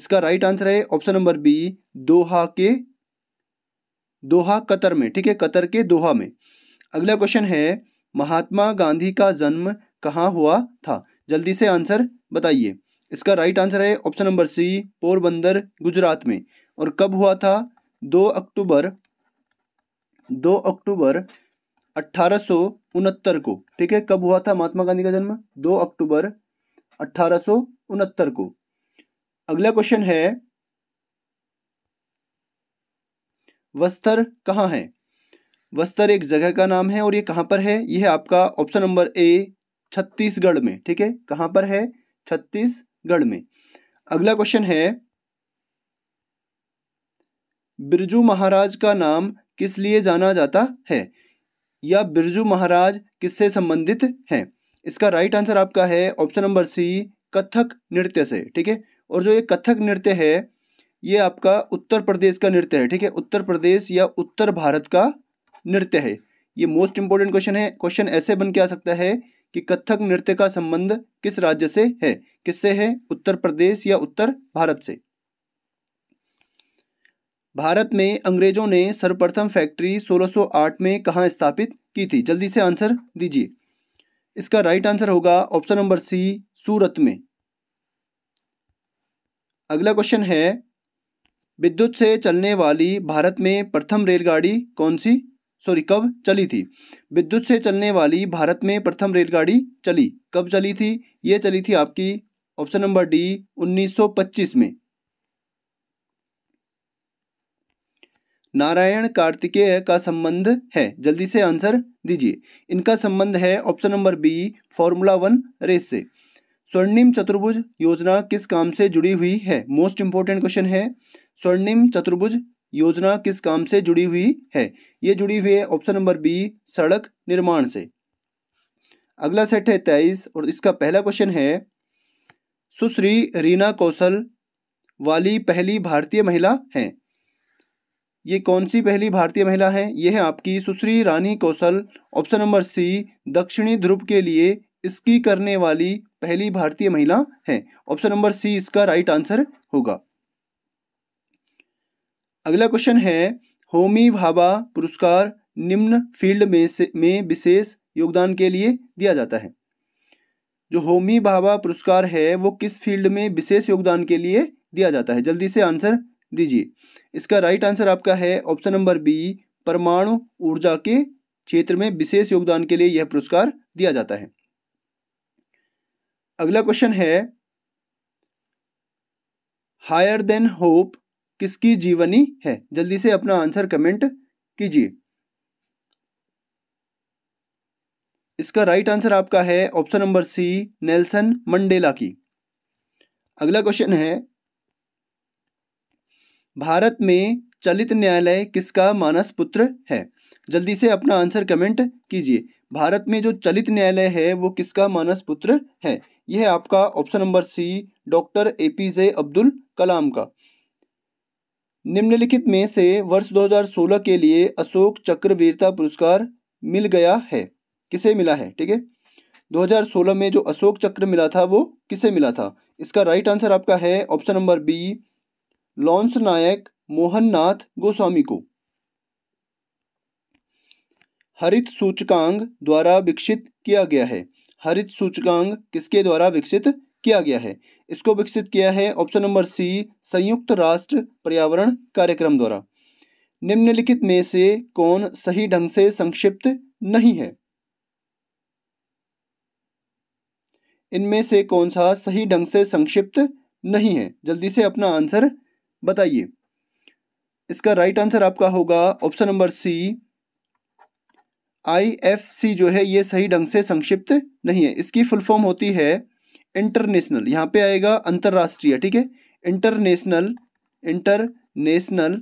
Speaker 1: इसका राइट आंसर है ऑप्शन नंबर बी दोहा के दोहा कतर में ठीक है कतर के दोहा में अगला क्वेश्चन है महात्मा गांधी का जन्म कहाँ हुआ था जल्दी से आंसर बताइए इसका राइट आंसर है option number C Porbandar Gujarat में और कब हुआ था दो अक्टूबर दो अक्टूबर अट्ठारह को ठीक है कब हुआ था महात्मा गांधी का जन्म दो अक्टूबर अट्ठारह को अगला क्वेश्चन है वस्तर कहाँ है वस्तर एक जगह का नाम है और ये कहाँ पर है यह है आपका ऑप्शन नंबर ए छत्तीसगढ़ में ठीक है कहाँ पर है छत्तीसगढ़ में अगला क्वेश्चन है बिरजू महाराज का नाम किस लिए जाना जाता है या बिरजू महाराज किससे संबंधित हैं इसका राइट आंसर आपका है ऑप्शन नंबर सी कथक नृत्य से ठीक है और जो ये कथक नृत्य है ये आपका उत्तर प्रदेश का नृत्य है ठीक है उत्तर प्रदेश या उत्तर भारत का नृत्य है ये मोस्ट इंपॉर्टेंट क्वेश्चन है क्वेश्चन ऐसे बन के आ सकता है कि कथक नृत्य का संबंध किस राज्य से है किससे है उत्तर प्रदेश या उत्तर भारत से भारत में अंग्रेजों ने सर्वप्रथम फैक्ट्री 1608 में कहाँ स्थापित की थी जल्दी से आंसर दीजिए इसका राइट आंसर होगा ऑप्शन नंबर सी सूरत में अगला क्वेश्चन है विद्युत से चलने वाली भारत में प्रथम रेलगाड़ी कौन सी सॉरी कब चली थी विद्युत से चलने वाली भारत में प्रथम रेलगाड़ी चली कब चली थी ये चली थी आपकी ऑप्शन नंबर डी 1925 में नारायण कार्तिकेय का संबंध है जल्दी से आंसर दीजिए इनका संबंध है option number B formula one race से स्वर्णिम चतुर्भुज योजना किस काम से जुड़ी हुई है मोस्ट इंपॉर्टेंट क्वेश्चन है स्वर्णिम चतुर्भुज योजना किस काम से जुड़ी हुई है ये जुड़ी हुई है ऑप्शन नंबर बी सड़क निर्माण से अगला सेट है तेईस और इसका पहला क्वेश्चन है सुश्री रीना कौशल वाली पहली भारतीय महिला हैं ये कौन सी पहली भारतीय महिला है ये है आपकी सुश्री रानी कौशल ऑप्शन नंबर सी दक्षिणी ध्रुव के लिए स्की करने वाली पहली भारतीय महिला है ऑप्शन नंबर सी इसका राइट आंसर होगा अगला क्वेश्चन है होमी भाभा पुरस्कार निम्न फील्ड में से में विशेष योगदान के लिए दिया जाता है जो होमी भाभा पुरस्कार है वो किस फील्ड में विशेष योगदान के लिए दिया जाता है जल्दी से आंसर दीजिए इसका राइट आंसर आपका है ऑप्शन नंबर बी परमाणु ऊर्जा के क्षेत्र में विशेष योगदान के लिए यह पुरस्कार दिया जाता है अगला क्वेश्चन है हायर देन होप किसकी जीवनी है जल्दी से अपना आंसर कमेंट कीजिए इसका राइट आंसर आपका है option number C Nelson Mandela की अगला क्वेश्चन है भारत में चलित न्यायालय किसका मानस पुत्र है जल्दी से अपना आंसर कमेंट कीजिए भारत में जो चलित न्यायालय है वो किसका मानस पुत्र है यह आपका option number C doctor A P J Abdul Kalam का निम्नलिखित में से वर्ष 2016 के लिए अशोक चक्र वीरता पुरस्कार मिल गया है किसे मिला है ठीक है 2016 में जो अशोक चक्र मिला था वो किसे मिला था इसका राइट आंसर आपका है option number B lance Naik Mohannath Goswami को हरित सूचकांग द्वारा विकसित किया गया है हरित सूचकांग किसके द्वारा विकसित किया गया है इसको विकसित किया है ऑप्शन नंबर सी संयुक्त राष्ट्र पर्यावरण कार्यक्रम द्वारा निम्नलिखित में से कौन सही ढंग से संक्षिप्त नहीं है इनमें से कौन सा सही ढंग से संक्षिप्त नहीं है जल्दी से अपना आंसर बताइए इसका राइट आंसर आपका होगा option number C I F C जो है ये सही ढंग से संक्षिप्त नहीं है इसकी फुल फॉर्म होती है इंटरनेशनल यहाँ पे आएगा अंतर्राष्ट्रीय ठीक है international international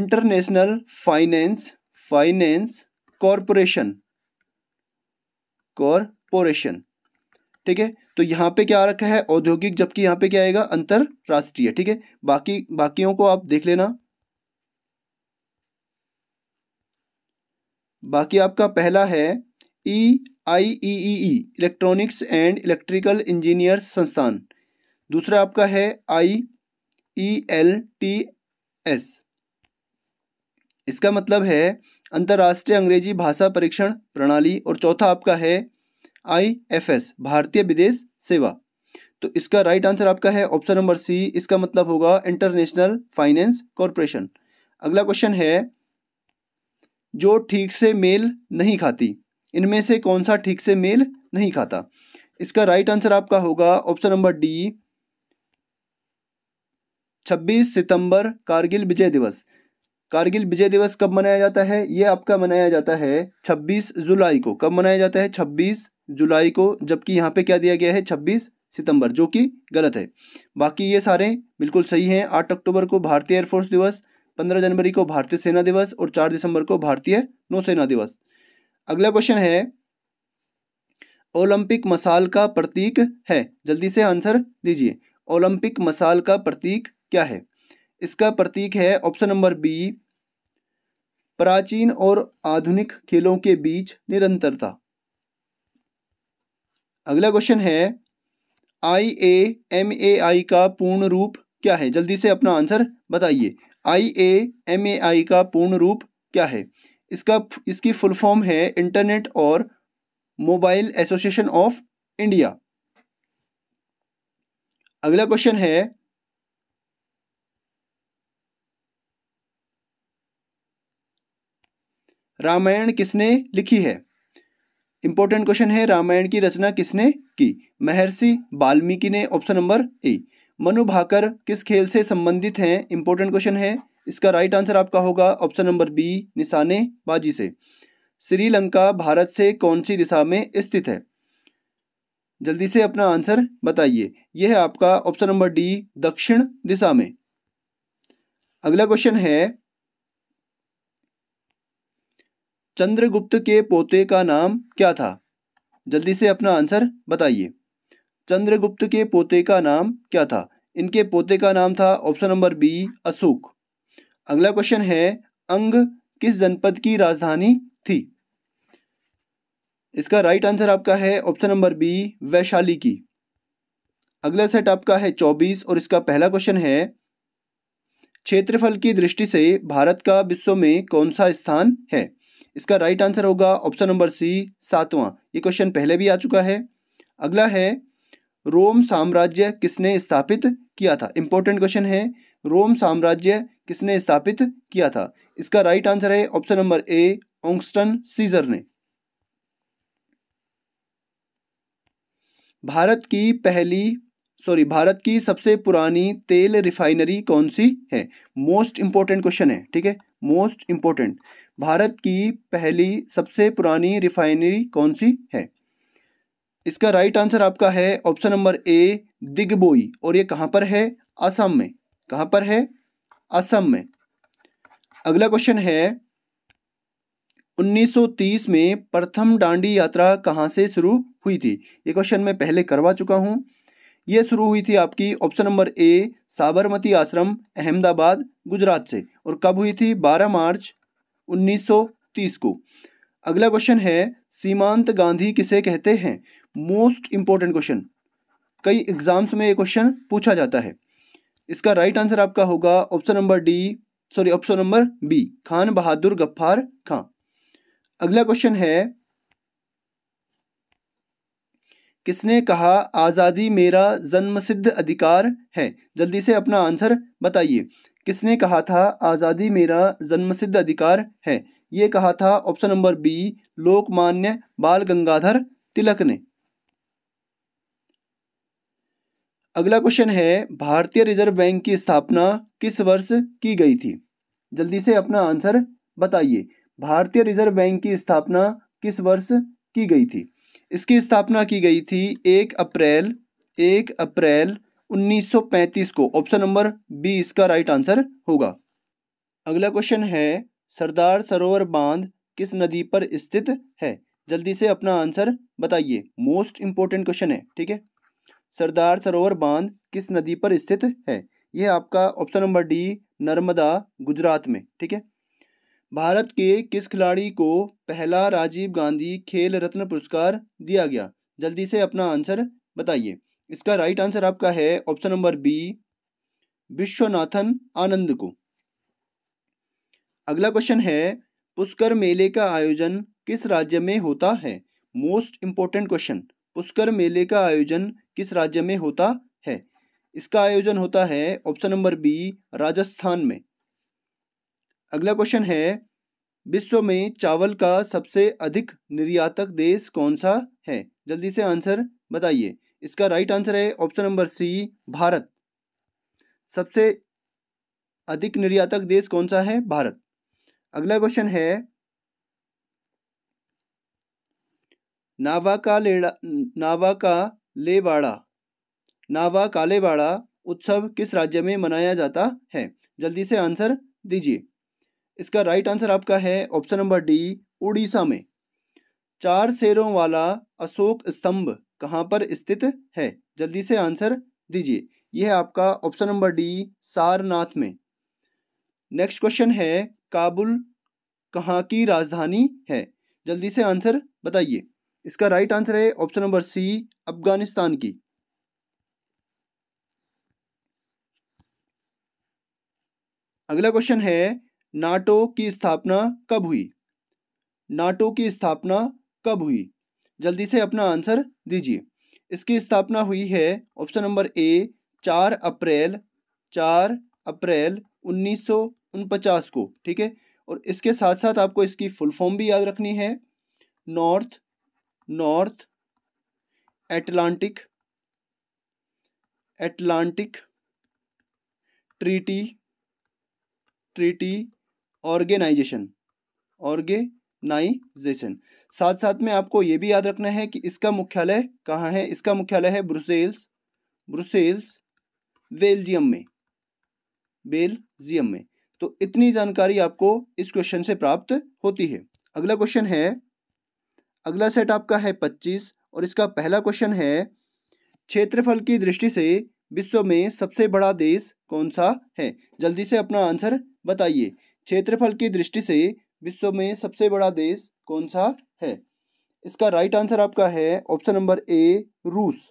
Speaker 1: international finance finance corporation corporation ठीक है तो यहाँ पे क्या रखा है औद्योगिक जबकि यहाँ पे क्या आएगा अंतरराष्ट्रीय ठीक है बाकी बाकियों को आप देख लेना बाकी आपका पहला है E I E E E electronics and electrical engineers संस्थान दूसरा आपका है I E L T S इसका मतलब है अंतर्राष्ट्रीय अंग्रेजी भाषा परीक्षण प्रणाली और चौथा आपका है आई एफ एस भारतीय विदेश सेवा तो इसका राइट आंसर आपका है ऑप्शन नंबर सी इसका मतलब होगा इंटरनेशनल फाइनेंस कॉरपोरेशन अगला क्वेश्चन है जो ठीक से मेल नहीं खाती इनमें से कौन सा ठीक से मेल नहीं खाता इसका राइट आंसर आपका होगा ऑप्शन नंबर डी 26 सितंबर कारगिल विजय दिवस कारगिल विजय दिवस कब मनाया जाता है यह आपका मनाया जाता है 26 जुलाई को कब मनाया जाता है जुलाई को जबकि यहाँ पे क्या दिया गया है छब्बीस सितंबर जो कि गलत है बाकी ये सारे बिल्कुल सही हैं आठ अक्टूबर को भारतीय एयरफोर्स दिवस पंद्रह जनवरी को भारतीय सेना दिवस और चार दिसंबर को भारतीय नौसेना दिवस अगला क्वेश्चन है ओलंपिक मसाल का प्रतीक है जल्दी से आंसर दीजिए ओलंपिक मसाल का प्रतीक क्या है इसका प्रतीक है ऑप्शन नंबर बी प्राचीन और आधुनिक खेलों के बीच निरंतरता अगला क्वेश्चन है आई ए एम ए आई का पूर्ण रूप क्या है जल्दी से अपना आंसर बताइए आई ए एम ए आई का पूर्ण रूप क्या है इसका इसकी फुल फॉर्म है इंटरनेट और मोबाइल एसोसिएशन ऑफ इंडिया अगला क्वेश्चन है रामायण किसने लिखी है इंपॉर्टेंट क्वेश्चन है रामायण की रचना किसने की महर्षि वाल्मीकि ने option number A Manu Bhaker किस खेल से संबंधित हैं इंपॉर्टेंट क्वेश्चन है इसका राइट आंसर आपका होगा ऑप्शन नंबर बी निशाने बाजी से श्रीलंका भारत से कौन सी दिशा में स्थित है जल्दी से अपना आंसर बताइए यह है आपका ऑप्शन नंबर डी दक्षिण दिशा में अगला क्वेश्चन है चंद्रगुप्त के पोते का नाम क्या था जल्दी से अपना आंसर बताइए चंद्रगुप्त के पोते का नाम क्या था इनके पोते का नाम था ऑप्शन नंबर बी अशोक अगला क्वेश्चन है अंग किस जनपद की राजधानी थी इसका राइट आंसर आपका है ऑप्शन नंबर बी वैशाली की अगला सेट आपका है चौबीस और इसका पहला क्वेश्चन है क्षेत्रफल की दृष्टि से भारत का विश्व में कौन सा स्थान है इसका राइट आंसर होगा ऑप्शन नंबर सी सातवां ये क्वेश्चन पहले भी आ चुका है अगला है रोम साम्राज्य किसने स्थापित किया था इंपॉर्टेंट क्वेश्चन है रोम साम्राज्य किसने स्थापित किया था इसका राइट आंसर है option number A Augustus Caesar ने भारत की पहली सॉरी भारत की सबसे पुरानी तेल रिफाइनरी कौन सी है मोस्ट इंपॉर्टेंट क्वेश्चन है ठीक है मोस्ट इंपॉर्टेंट भारत की पहली सबसे पुरानी रिफाइनरी कौन सी है इसका राइट आंसर आपका है ऑप्शन नंबर ए दिग्बोई और ये कहाँ पर है असम में कहाँ पर है असम में अगला क्वेश्चन है 1930 में प्रथम डांडी यात्रा कहाँ से शुरू हुई थी ये क्वेश्चन मैं पहले करवा चुका हूँ ये शुरू हुई थी आपकी ऑप्शन नंबर ए साबरमती आश्रम अहमदाबाद गुजरात से और कब हुई थी 12 मार्च 1930 को अगला क्वेश्चन है सीमांत गांधी किसे कहते हैं मोस्ट इंपॉर्टेंट क्वेश्चन कई एग्जाम्स में ये क्वेश्चन पूछा जाता है इसका राइट आंसर आपका होगा option number D sorry option number B Khan Bahadur Ghaffar Khan अगला क्वेश्चन है किसने कहा आज़ादी मेरा जन्मसिद्ध अधिकार है जल्दी से अपना आंसर बताइए किसने कहा था आज़ादी मेरा जन्मसिद्ध अधिकार है ये कहा था ऑप्शन नंबर बी लोकमान्य बाल गंगाधर तिलक ने अगला क्वेश्चन है भारतीय रिजर्व बैंक की स्थापना किस वर्ष की गई थी जल्दी से अपना आंसर बताइए भारतीय रिजर्व बैंक की स्थापना किस वर्ष की गई थी इसकी स्थापना की गई थी एक अप्रैल एक अप्रैल 1935 को ऑप्शन नंबर बी इसका राइट आंसर होगा अगला क्वेश्चन है सरदार सरोवर बांध किस नदी पर स्थित है जल्दी से अपना आंसर बताइए मोस्ट इंपॉर्टेंट क्वेश्चन है ठीक है सरदार सरोवर बांध किस नदी पर स्थित है यह आपका option number D Narmada Gujarat में ठीक है भारत के किस खिलाड़ी को पहला राजीव गांधी खेल रत्न पुरस्कार दिया गया जल्दी से अपना आंसर बताइए इसका राइट आंसर आपका है option number B Viswanathan Anand को अगला क्वेश्चन है पुष्कर मेले का आयोजन किस राज्य में होता है मोस्ट इंपॉर्टेंट क्वेश्चन पुष्कर मेले का आयोजन किस राज्य में होता है इसका आयोजन होता है ऑप्शन नंबर बी राजस्थान में अगला क्वेश्चन है विश्व में चावल का सबसे अधिक निर्यातक देश कौन सा है जल्दी से आंसर बताइए इसका राइट आंसर है ऑप्शन नंबर सी भारत सबसे अधिक निर्यातक देश कौन सा है भारत अगला क्वेश्चन है नावा का लेड़ा नावा का लेवाड़ा नावा कालेवाड़ा उत्सव किस राज्य में मनाया जाता है जल्दी से आंसर दीजिए इसका राइट आंसर आपका है ऑप्शन नंबर डी उड़ीसा में चार शेरों वाला अशोक स्तंभ कहाँ पर स्थित है जल्दी से आंसर दीजिए यह है आपका ऑप्शन नंबर डी सारनाथ में नेक्स्ट क्वेश्चन है काबुल कहाँ की राजधानी है जल्दी से आंसर बताइए इसका राइट आंसर है ऑप्शन नंबर सी अफगानिस्तान की अगला क्वेश्चन है नाटो की स्थापना कब हुई नाटो की स्थापना कब हुई जल्दी से अपना आंसर दीजिए इसकी स्थापना हुई है ऑप्शन नंबर ए चार अप्रैल चार अप्रैल उन्नीस को ठीक है और इसके साथ साथ आपको इसकी फुल फॉर्म भी याद रखनी है north north atlantic atlantic treaty treaty organisation organisation साथ साथ में आपको ये भी याद रखना है कि इसका मुख्यालय कहाँ है इसका मुख्यालय है ब्रुसेल्स ब्रुसेल्स बेल्जियम में बेल्जियम में तो इतनी जानकारी आपको इस क्वेश्चन से प्राप्त होती है अगला क्वेश्चन है अगला सेट आपका है पच्चीस और इसका पहला क्वेश्चन है क्षेत्रफल की दृष्टि से विश्व में सबसे बड़ा देश कौन सा है जल्दी से अपना आंसर बताइए क्षेत्रफल की दृष्टि से विश्व में सबसे बड़ा देश कौन सा है इसका राइट आंसर आपका है ऑप्शन नंबर ए रूस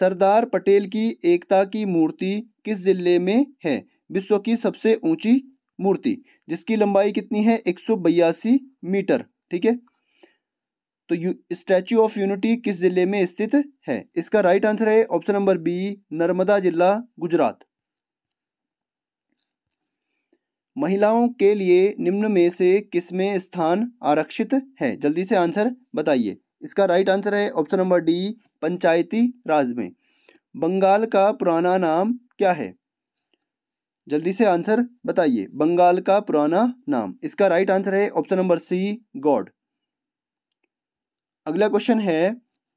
Speaker 1: सरदार पटेल की एकता की मूर्ति किस जिले में है विश्व की सबसे ऊंची मूर्ति जिसकी लंबाई कितनी है एक मीटर ठीक है तो स्टैच्यू ऑफ यूनिटी किस जिले में स्थित है इसका राइट आंसर है ऑप्शन नंबर बी नर्मदा जिला गुजरात महिलाओं के लिए निम्न में से किसमें स्थान आरक्षित है जल्दी से आंसर बताइए इसका राइट आंसर है option number D Panchayati Raj में बंगाल का पुराना नाम क्या है जल्दी से आंसर बताइए बंगाल का पुराना नाम इसका राइट आंसर है ऑप्शन नंबर सी गॉड अगला क्वेश्चन है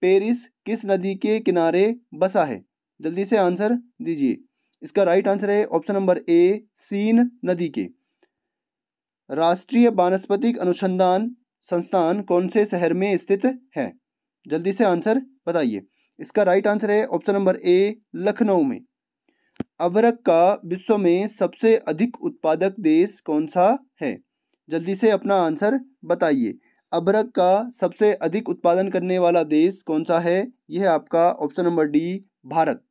Speaker 1: पेरिस किस नदी के किनारे बसा है जल्दी से आंसर दीजिए इसका राइट आंसर है ऑप्शन नंबर ए सीन नदी के राष्ट्रीय वानस्पतिक अनुसंधान संस्थान कौन से शहर में स्थित है जल्दी से आंसर बताइए इसका राइट आंसर है ऑप्शन नंबर ए लखनऊ में अवरक का विश्व में सबसे अधिक उत्पादक देश कौन सा है जल्दी से अपना आंसर बताइए अबरक का सबसे अधिक उत्पादन करने वाला देश कौन सा है यह आपका option number D Bharat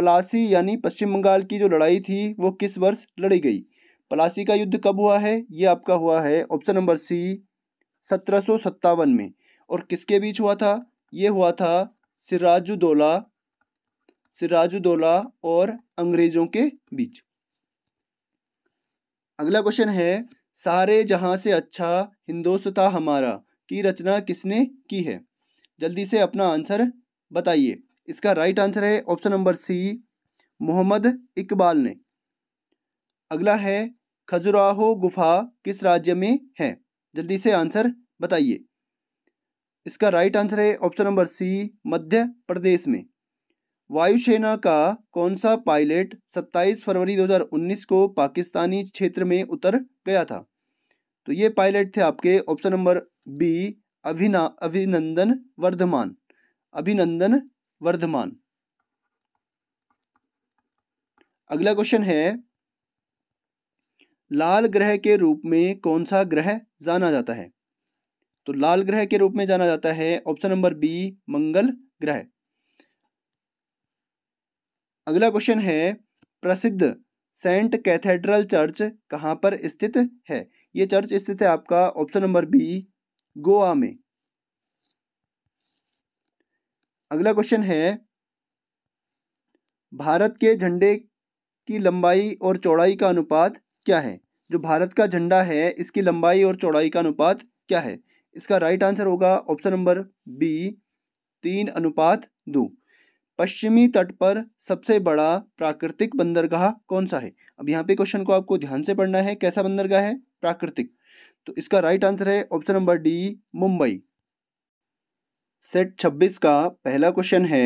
Speaker 1: Plassey यानी पश्चिम बंगाल की जो लड़ाई थी वो किस वर्ष लड़ी गई पलासी का युद्ध कब हुआ है ये आपका हुआ है ऑप्शन नंबर सी सत्रह में और किसके बीच हुआ था ये हुआ था सिराजुद्दौला सिराजुद्दौला और अंग्रेजों के बीच अगला क्वेश्चन है सारे जहां से अच्छा हिंदोस्ता हमारा की रचना किसने की है जल्दी से अपना आंसर बताइए इसका राइट आंसर है option number C Mohammad Iqbal ने अगला है खजुराहो गुफा किस राज्य में है जल्दी से आंसर बताइए इसका राइट आंसर है option number C Madhya Pradesh में वायुसेना का कौन सा पायलट 27 फरवरी 2019 को पाकिस्तानी क्षेत्र में उतर गया था तो ये पायलट थे आपके ऑप्शन नंबर बी अभिना अभिनंदन वर्धमान अभिनंदन वर्धमान अगला क्वेश्चन है लाल ग्रह के रूप में कौन सा ग्रह जाना जाता है तो लाल ग्रह के रूप में जाना जाता है ऑप्शन नंबर बी मंगल ग्रह अगला क्वेश्चन है प्रसिद्ध सेंट कैथेड्रल चर्च कहां पर स्थित है ये चर्च स्थित है आपका ऑप्शन नंबर बी गोवा में अगला क्वेश्चन है भारत के झंडे की लंबाई और चौड़ाई का अनुपात क्या है जो भारत का झंडा है इसकी लंबाई और चौड़ाई का अनुपात क्या है इसका राइट आंसर होगा ऑप्शन नंबर बी तीन अनुपात दो पश्चिमी तट पर सबसे बड़ा प्राकृतिक बंदरगाह कौन सा है अब यहाँ पे क्वेश्चन को आपको ध्यान से पढ़ना है कैसा बंदरगाह है प्राकृतिक तो इसका राइट आंसर है option number D Mumbai set 26 का पहला क्वेश्चन है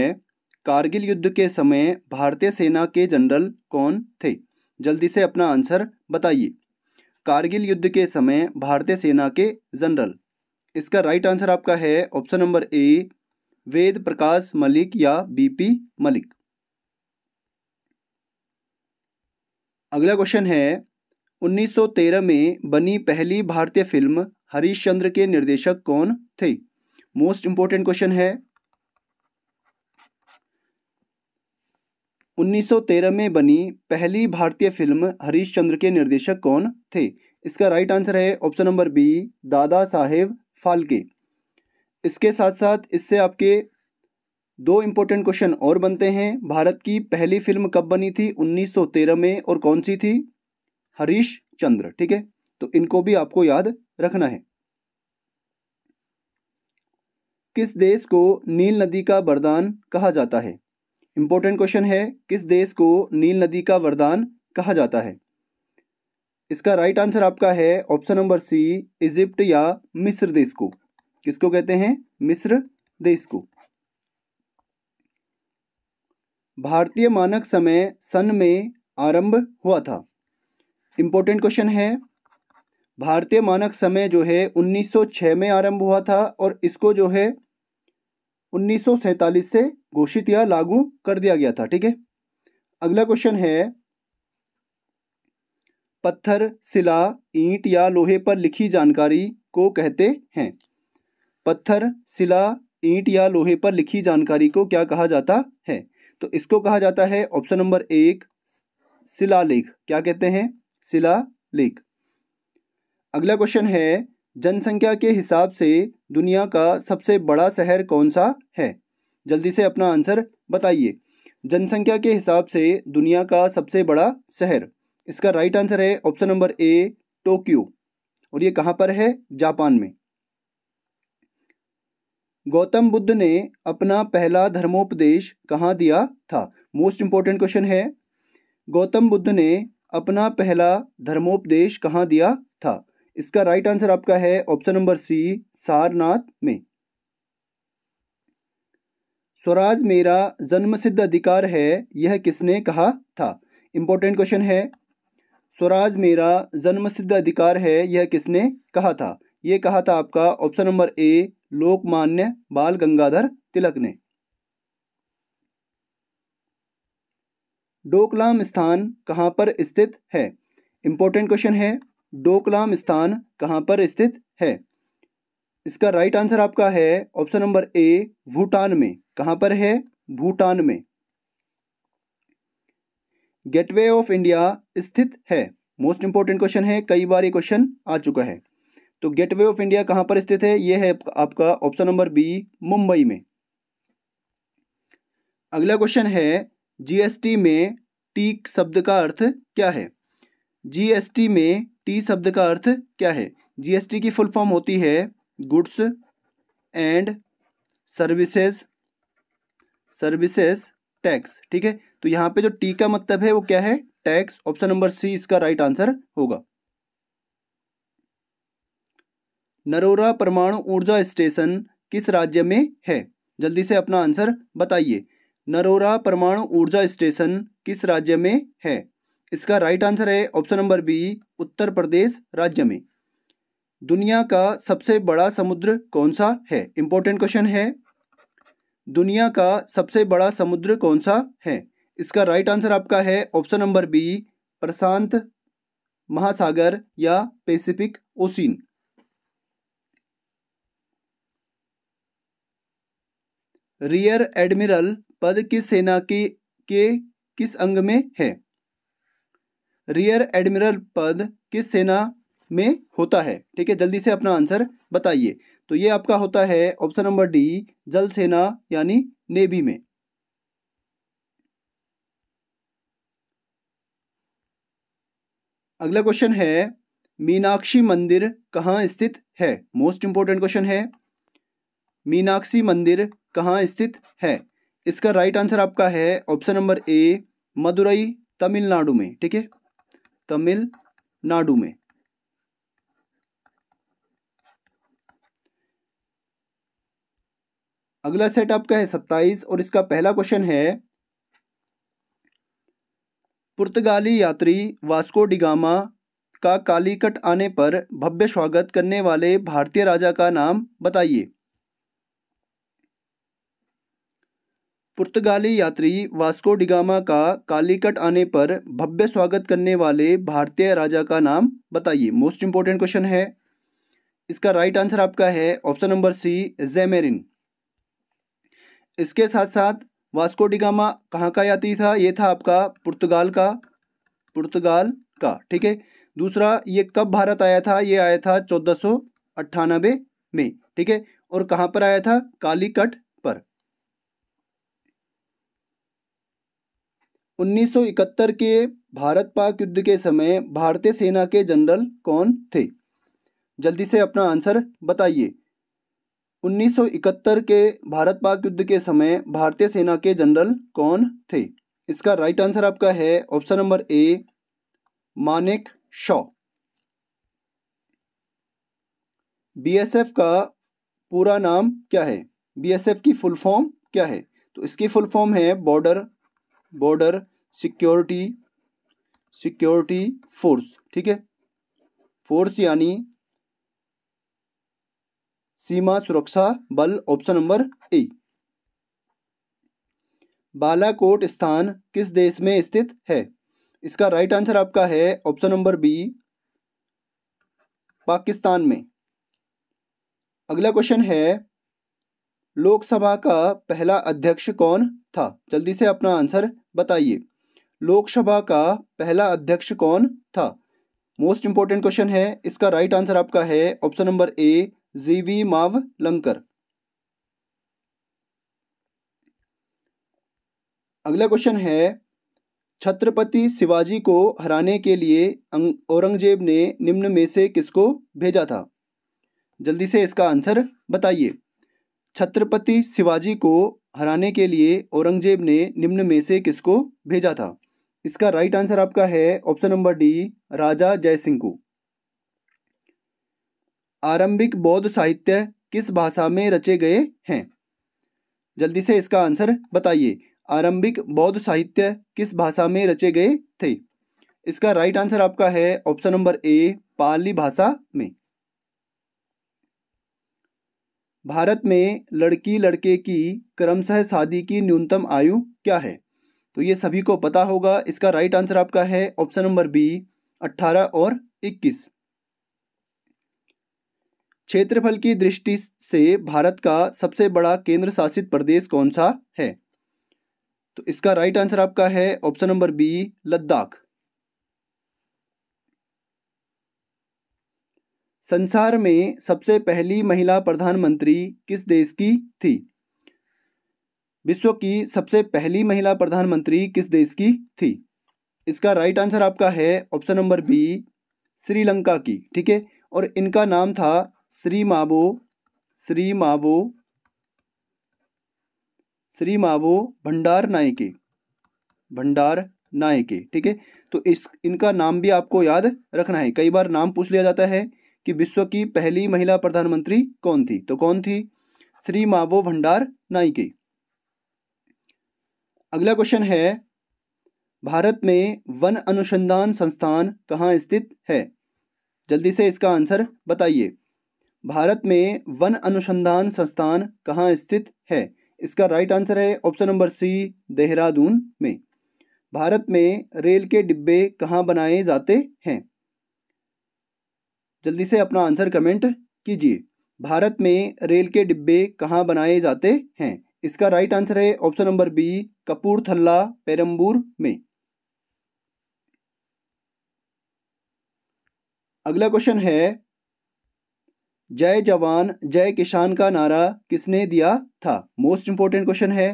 Speaker 1: कारगिल युद्ध के समय भारतीय सेना के जनरल कौन थे जल्दी से अपना आंसर बताइए कारगिल युद्ध के समय भारतीय सेना के जनरल इसका राइट आंसर आपका है option number A Ved Prakash Malik या बीपी मलिक अगला क्वेश्चन है 1913 में बनी पहली भारतीय फिल्म हरीश चंद्र के निर्देशक कौन थे मोस्ट इंपॉर्टेंट क्वेश्चन है 1913 में बनी पहली भारतीय फिल्म हरीश चंद्र के निर्देशक कौन थे इसका राइट आंसर है option number B Dada Saheb Phalke इसके साथ साथ इससे आपके दो इम्पोर्टेंट क्वेश्चन और बनते हैं भारत की पहली फिल्म कब बनी थी 1913 में और कौन सी थी हरीश चंद्र ठीक है तो इनको भी आपको याद रखना है किस देश को नील नदी का वरदान कहा जाता है इम्पोर्टेंट क्वेश्चन है किस देश को नील नदी का वरदान कहा जाता है इसका राइट आंसर आपका है ऑप्शन नंबर सी इजिप्ट या मिस्र देश को किसको कहते हैं मिस्र देश को भारतीय मानक समय सन में आरंभ हुआ था इम्पोर्टेंट क्वेश्चन है भारतीय मानक समय जो है 1906 में आरंभ हुआ था और इसको जो है 1947 से घोषित या लागू कर दिया गया था ठीक है अगला क्वेश्चन है पत्थर शिला ईंट या लोहे पर लिखी जानकारी को कहते हैं पत्थर शिला ईंट या लोहे पर लिखी जानकारी को क्या कहा जाता है तो इसको कहा जाता है ऑप्शन नंबर एक शिलालेख क्या कहते हैं शिलालेख अगला क्वेश्चन है जनसंख्या के हिसाब से दुनिया का सबसे बड़ा शहर कौन सा है जल्दी से अपना आंसर बताइए जनसंख्या के हिसाब से दुनिया का सबसे बड़ा शहर इसका राइट आंसर है ऑप्शन नंबर ए टोक्यो और ये कहाँ पर है जापान में गौतम बुद्ध ने अपना पहला धर्मोपदेश कहाँ दिया था मोस्ट इम्पॉर्टेंट क्वेश्चन है गौतम बुद्ध ने अपना पहला धर्मोपदेश कहाँ दिया था इसका राइट आंसर आपका है ऑप्शन नंबर सी सारनाथ में स्वराज मेरा जन्मसिद्ध अधिकार है यह किसने कहा था इंपॉर्टेंट क्वेश्चन है स्वराज मेरा जन्मसिद्ध अधिकार है यह किसने कहा था यह कहा था आपका ऑप्शन नंबर ए लोकमान्य बाल गंगाधर तिलक ने डोकलाम स्थान कहां पर स्थित है इंपॉर्टेंट क्वेश्चन है डोकलाम स्थान कहाँ पर स्थित है इसका राइट आंसर आपका है ऑप्शन नंबर ए भूटान में कहाँ पर है भूटान में गेटवे ऑफ इंडिया स्थित है मोस्ट इंपॉर्टेंट क्वेश्चन है कई बार ये क्वेश्चन आ चुका है तो गेटवे ऑफ इंडिया कहाँ पर स्थित है ये है आपका ऑप्शन नंबर बी मुंबई में अगला क्वेश्चन है जीएसटी में टीक शब्द का अर्थ क्या है जीएसटी में टी शब्द का अर्थ क्या है जीएसटी की फुल फॉर्म होती है goods and services services tax ठीक है तो यहाँ पे जो टी का मतलब है वो क्या है टैक्स ऑप्शन नंबर सी इसका राइट आंसर होगा नरोरा परमाणु ऊर्जा स्टेशन किस राज्य में है जल्दी से अपना आंसर बताइए नरोरा परमाणु ऊर्जा स्टेशन किस राज्य में है इसका राइट आंसर है option number B Uttar Pradesh राज्य में दुनिया का सबसे बड़ा समुद्र कौन सा है इंपॉर्टेंट क्वेश्चन है दुनिया का सबसे बड़ा समुद्र कौन सा है इसका राइट आंसर आपका है ऑप्शन नंबर बी प्रशांत महासागर या पैसिफिक ओसिन रियर एडमिरल पद किस सेना के के किस अंग में है रियर एडमिरल पद किस सेना में होता है ठीक है जल्दी से अपना आंसर बताइए तो ये आपका होता है ऑप्शन नंबर डी जल सेना यानी नेवी में अगला क्वेश्चन है मीनाक्षी मंदिर कहाँ स्थित है मोस्ट इंपॉर्टेंट क्वेश्चन है मीनाक्षी मंदिर कहाँ स्थित है इसका राइट right आंसर आपका है option number A Madurai Tamil Nadu में ठीक है तमिलनाडु में अगला सेट आपका है सत्ताईस और इसका पहला क्वेश्चन है पुर्तगाली यात्री वास्को डिगामा का कालीकट आने पर भव्य स्वागत करने वाले भारतीय राजा का नाम बताइए पुर्तगाली यात्री वास्को डिगामा का कालीकट आने पर भव्य स्वागत करने वाले भारतीय राजा का नाम बताइए मोस्ट इंपॉर्टेंट क्वेश्चन है इसका राइट आंसर आपका है ऑप्शन नंबर सी जेमेरिन इसके साथ साथ वास्को डिगामा कहाँ का यात्री था ये था आपका पुर्तगाल का पुर्तगाल का ठीक है दूसरा ये कब भारत आया था ये आया था चौदह में ठीक है और कहाँ पर आया था कालीकट 1971 के भारत पाक युद्ध के समय भारतीय सेना के जनरल कौन थे जल्दी से अपना आंसर बताइए 1971 के भारत पाक युद्ध के समय भारतीय सेना के जनरल कौन थे इसका राइट आंसर आपका है option number A Manek Shaw BSF का पूरा नाम क्या है बीएसएफ की फुल फॉर्म क्या है तो इसकी फुल फॉर्म है border border security security force ठीक है फोर्स यानी सीमा सुरक्षा बल ऑप्शन नंबर ए बालाकोट स्थान किस देश में स्थित है इसका राइट आंसर आपका है ऑप्शन नंबर बी पाकिस्तान में अगला क्वेश्चन है लोकसभा का पहला अध्यक्ष कौन था जल्दी से अपना आंसर बताइए लोकसभा का पहला अध्यक्ष कौन था मोस्ट इंपॉर्टेंट क्वेश्चन है इसका राइट आंसर आपका है ऑप्शन नंबर ए जीवी लंकर अगला क्वेश्चन है छत्रपति शिवाजी को हराने के लिए अं-, औरंगजेब ने निम्न में से किसको भेजा था जल्दी से इसका आंसर बताइए छत्रपति शिवाजी को हराने के लिए औरंगजेब ने निम्न में से किसको भेजा था इसका राइट आंसर आपका है option number D Raja Jaisingh को आरंभिक बौद्ध साहित्य किस भाषा में रचे गए हैं जल्दी से इसका आंसर बताइए आरंभिक बौद्ध साहित्य किस भाषा में रचे गए थे इसका राइट आंसर आपका है ऑप्शन नंबर ए पाली भाषा में भारत में लड़की लड़के की क्रमशः शादी की न्यूनतम आयु क्या है तो ये सभी को पता होगा इसका राइट आंसर आपका है ऑप्शन नंबर बी अट्ठारह और इक्कीस क्षेत्रफल की दृष्टि से भारत का सबसे बड़ा केंद्र शासित प्रदेश कौन सा है तो इसका राइट आंसर आपका है ऑप्शन नंबर बी लद्दाख संसार में सबसे पहली महिला प्रधानमंत्री किस देश की थी विश्व की सबसे पहली महिला प्रधानमंत्री किस देश की थी इसका राइट आंसर आपका है ऑप्शन नंबर बी श्रीलंका की ठीक है और इनका नाम था श्री मावो श्री मावो श्री मावो भंडार नायके भंडार नायके ठीक है तो इस इनका नाम भी आपको याद रखना है कई बार नाम पूछ लिया जाता है कि विश्व की पहली महिला प्रधानमंत्री कौन थी तो कौन थी श्री मावो भंडार नाइके अगला क्वेश्चन है भारत में वन अनुसंधान संस्थान कहाँ स्थित है जल्दी से इसका आंसर बताइए भारत में वन अनुसंधान संस्थान कहाँ स्थित है इसका राइट आंसर है ऑप्शन नंबर सी देहरादून में भारत में रेल के डिब्बे कहाँ बनाए जाते हैं जल्दी से अपना आंसर कमेंट कीजिए भारत में रेल के डिब्बे कहाँ बनाए जाते हैं इसका राइट आंसर है option number B Kapurthala Perambur में अगला क्वेश्चन है जय जवान जय किसान का नारा किसने दिया था मोस्ट इंपॉर्टेंट क्वेश्चन है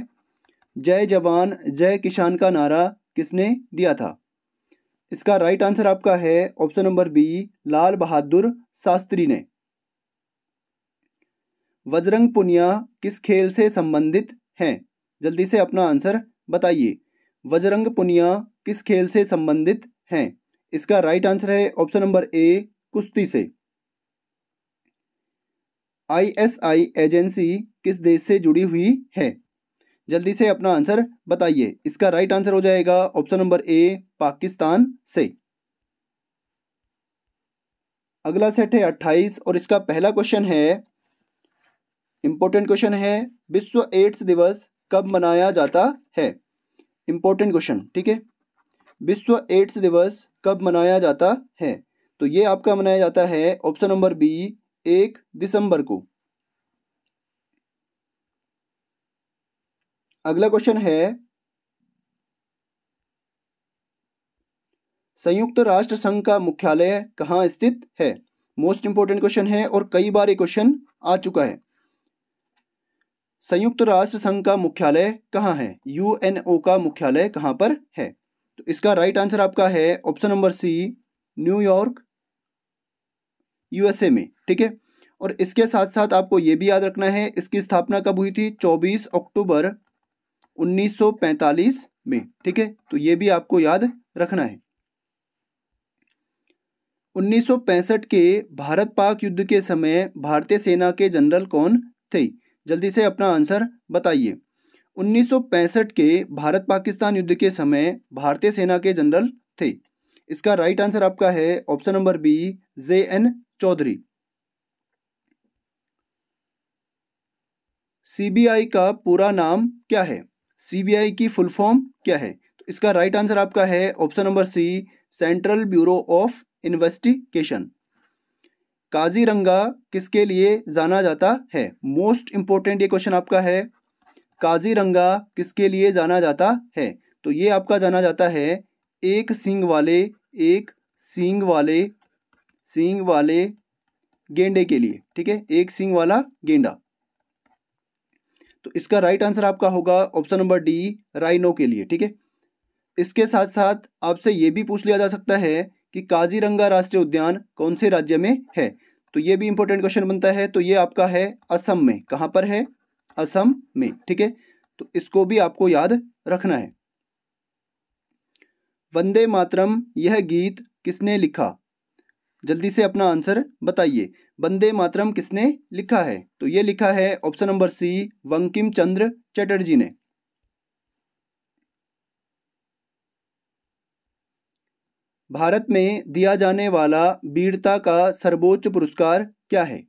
Speaker 1: जय जवान जय किसान का नारा किसने दिया था इसका राइट आंसर आपका है option number B Lal Bahadur Shastri ने वजरंग पुनिया किस खेल से संबंधित हैं जल्दी से अपना आंसर बताइए वजरंग पुनिया किस खेल से संबंधित हैं इसका राइट आंसर है ऑप्शन नंबर ए कुश्ती से आईएसआई एजेंसी किस देश से जुड़ी हुई है जल्दी से अपना आंसर बताइए इसका राइट आंसर हो जाएगा ऑप्शन नंबर ए पाकिस्तान से अगला सेट है अट्ठाईस और इसका पहला क्वेश्चन है इंपॉर्टेंट क्वेश्चन है विश्व एड्स दिवस कब मनाया जाता है इंपॉर्टेंट क्वेश्चन ठीक है विश्व एड्स दिवस कब मनाया जाता है तो ये आपका मनाया जाता है ऑप्शन नंबर बी एक दिसंबर को अगला क्वेश्चन है संयुक्त राष्ट्र संघ का मुख्यालय कहाँ स्थित है मोस्ट इंपोर्टेंट क्वेश्चन है और कई बार ये क्वेश्चन आ चुका है संयुक्त राष्ट्र संघ का मुख्यालय कहाँ है यूएनओ का मुख्यालय कहाँ पर है तो इसका राइट आंसर आपका है option number C New York USA में ठीक है और इसके साथ साथ आपको ये भी याद रखना है इसकी स्थापना कब हुई थी 24 अक्टूबर 1945 में ठीक है तो ये भी आपको याद रखना है 1965 के भारत पाक युद्ध के समय भारतीय सेना के जनरल कौन थे जल्दी से अपना आंसर बताइए 1965 के भारत पाकिस्तान युद्ध के समय भारतीय सेना के जनरल थे इसका राइट आंसर आपका है option number B J N Chaudhary CBI का पूरा नाम क्या है सीबीआई की फुल फॉर्म क्या है तो इसका राइट आंसर आपका है option number C central bureau of investigation Kaziranga किसके लिए जाना जाता है मोस्ट इंपॉर्टेंट ये क्वेश्चन आपका है काजीरंगा किसके लिए जाना जाता है तो ये आपका जाना जाता है एक सींग वाले एक सींग वाले सींग वाले गेंडे के लिए ठीक है एक सींग वाला गेंडा तो इसका राइट आंसर आपका होगा ऑप्शन नंबर डी राइनो के लिए ठीक है इसके साथ साथ आपसे ये भी पूछ लिया जा सकता है कि काजीरंगा राष्ट्रीय उद्यान कौन से राज्य में है तो ये भी इंपॉर्टेंट क्वेश्चन बनता है तो ये आपका है असम में कहाँ पर है असम में ठीक है तो इसको भी आपको याद रखना है वंदे मातरम यह गीत किसने लिखा जल्दी से अपना आंसर बताइए वंदे मातरम किसने लिखा है तो ये लिखा है option number C Bankim Chandra Chatterjee ने भारत में दिया जाने वाला वीरता का सर्वोच्च पुरस्कार क्या है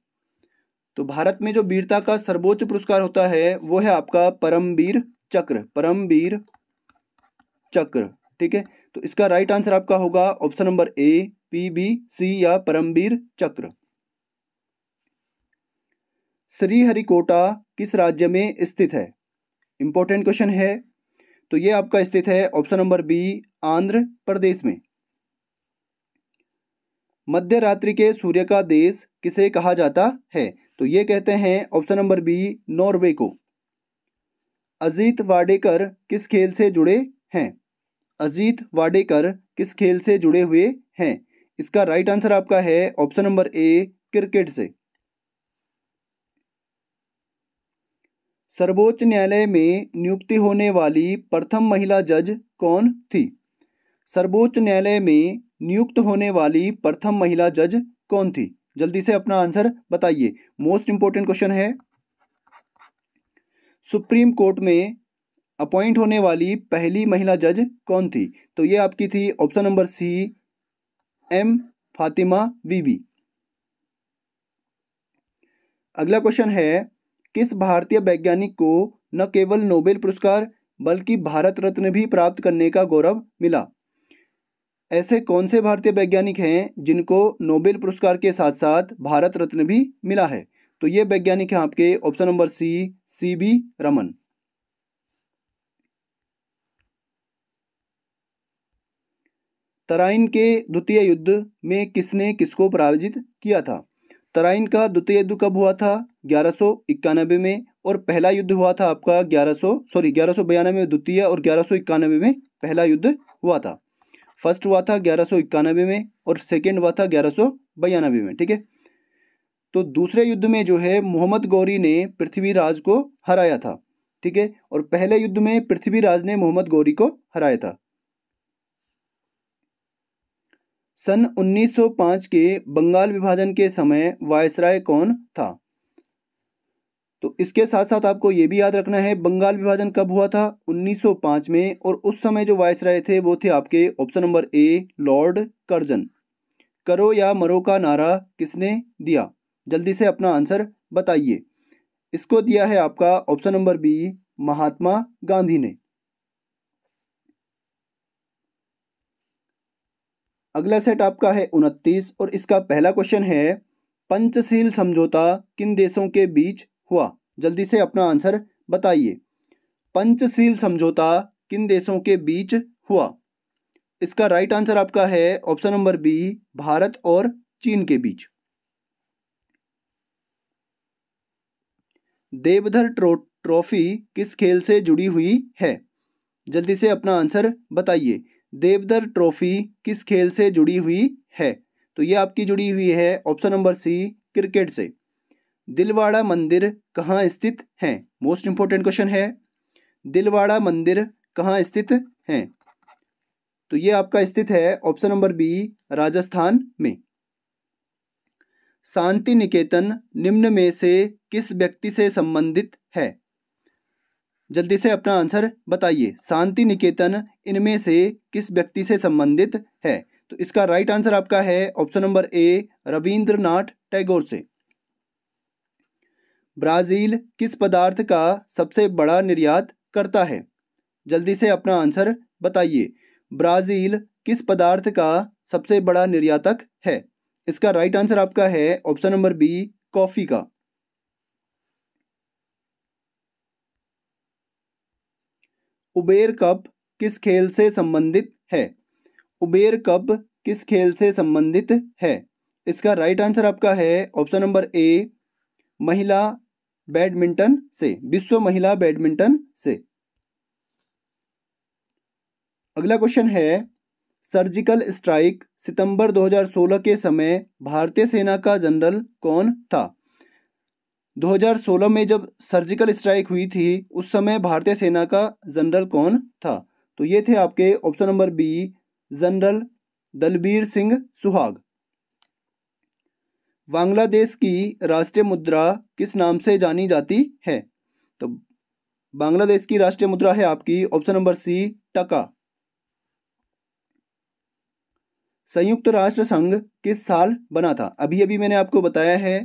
Speaker 1: तो भारत में जो वीरता का सर्वोच्च पुरस्कार होता है वो है आपका परमवीर चक्र परमवीर चक्र ठीक है तो इसका राइट आंसर आपका होगा option number A P B C या परमवीर चक्र श्रीहरिकोटा किस राज्य में स्थित है इंपॉर्टेंट क्वेश्चन है तो ये आपका स्थित है option number B Andhra Pradesh में मध्य रात्रि के सूर्य का देश किसे कहा जाता है तो ये कहते हैं ऑप्शन नंबर बी नॉर्वे को अजीत वाडेकर किस खेल से जुड़े हैं अजीत वाडेकर किस खेल से जुड़े हुए हैं इसका राइट आंसर आपका है ऑप्शन नंबर ए क्रिकेट से सर्वोच्च न्यायालय में नियुक्ति होने वाली प्रथम महिला जज कौन थी सर्वोच्च न्यायालय में नियुक्त होने वाली प्रथम महिला जज कौन थी जल्दी से अपना आंसर बताइए मोस्ट इंपॉर्टेंट क्वेश्चन है सुप्रीम कोर्ट में अपॉइंट होने वाली पहली महिला जज कौन थी तो ये आपकी थी option number C M Fathima Beevi अगला क्वेश्चन है किस भारतीय वैज्ञानिक को न केवल नोबेल पुरस्कार बल्कि भारत रत्न भी प्राप्त करने का गौरव मिला ऐसे कौन से भारतीय वैज्ञानिक हैं जिनको नोबेल पुरस्कार के साथ साथ भारत रत्न भी मिला है तो ये वैज्ञानिक हैं आपके option number C C B Raman Tarain के द्वितीय युद्ध में किसने किसको पराजित किया था तराइन का द्वितीय युद्ध कब हुआ था ग्यारह में और पहला युद्ध हुआ था आपका 1100 सॉरी ग्यारह में द्वितीय और ग्यारह में पहला युद्ध हुआ था फर्स्ट हुआ था ग्यारह में और सेकेंड हुआ था ग्यारह में ठीक है तो दूसरे युद्ध में जो है मोहम्मद गौरी ने पृथ्वीराज को हराया था ठीक है और पहले युद्ध में पृथ्वीराज ने मोहम्मद गौरी को हराया था सन 1905 के बंगाल विभाजन के समय वायसराय कौन था तो इसके साथ साथ आपको ये भी याद रखना है बंगाल विभाजन कब हुआ था 1905 में और उस समय जो वायसराय थे वो थे आपके option number A lord Curzon करो या मरो का नारा किसने दिया जल्दी से अपना आंसर बताइए इसको दिया है आपका option number B Mahatma Gandhi ने अगला सेट आपका है उनतीस और इसका पहला क्वेश्चन है पंचशील समझौता किन देशों के बीच हुआ जल्दी से अपना आंसर बताइए पंचशील समझौता किन देशों के बीच हुआ इसका राइट आंसर आपका है ऑप्शन नंबर बी भारत और चीन के बीच देवधर ट्रॉफी किस खेल से जुड़ी हुई है जल्दी से अपना आंसर बताइए देवधर ट्रॉफी किस खेल से जुड़ी हुई है तो ये आपकी जुड़ी हुई है ऑप्शन नंबर सी क्रिकेट से दिलवाड़ा मंदिर कहाँ स्थित है मोस्ट इंपॉर्टेंट क्वेश्चन है दिलवाड़ा मंदिर कहाँ स्थित है तो ये आपका स्थित है ऑप्शन नंबर बी राजस्थान में शांति निकेतन निम्न में से किस व्यक्ति से संबंधित है जल्दी से अपना आंसर बताइए शांति निकेतन इनमें से किस व्यक्ति से संबंधित है तो इसका राइट आंसर आपका है option number A Rabindranath Tagore से ब्राज़ील किस पदार्थ का सबसे बड़ा निर्यात करता है जल्दी से अपना आंसर बताइए ब्राज़ील किस पदार्थ का सबसे बड़ा निर्यातक है इसका राइट आंसर आपका है ऑप्शन नंबर बी कॉफ़ी का उबेर कप किस खेल से संबंधित है उबेर कप किस खेल से संबंधित है इसका राइट आंसर आपका है ऑप्शन नंबर ए महिला बैडमिंटन से विश्व महिला बैडमिंटन से अगला क्वेश्चन है सर्जिकल स्ट्राइक सितंबर 2016 के समय भारतीय सेना का जनरल कौन था 2016 में जब सर्जिकल स्ट्राइक हुई थी उस समय भारतीय सेना का जनरल कौन था तो ये थे आपके option number B general Dalbir Singh Suhag Bangladesh की राष्ट्रीय मुद्रा किस नाम से जानी जाती है तो बांग्लादेश की राष्ट्रीय मुद्रा है आपकी ऑप्शन नंबर सी टका संयुक्त राष्ट्र संघ किस साल बना था अभी अभी मैंने आपको बताया है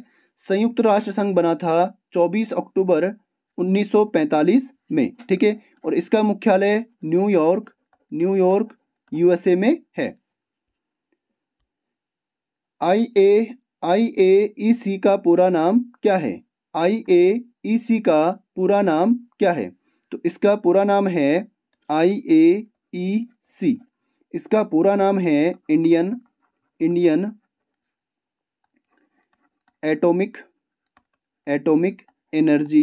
Speaker 1: संयुक्त राष्ट्र संघ बना था 24 अक्टूबर 1945 में ठीक है और इसका मुख्यालय न्यूयॉर्क न्यूयॉर्क यूएसए में है आई ए आई ए ई सी का पूरा नाम क्या है आई ए ई सी का पूरा नाम क्या है तो इसका पूरा नाम है आई ए ई सी इसका पूरा नाम है Indian Indian atomic atomic energy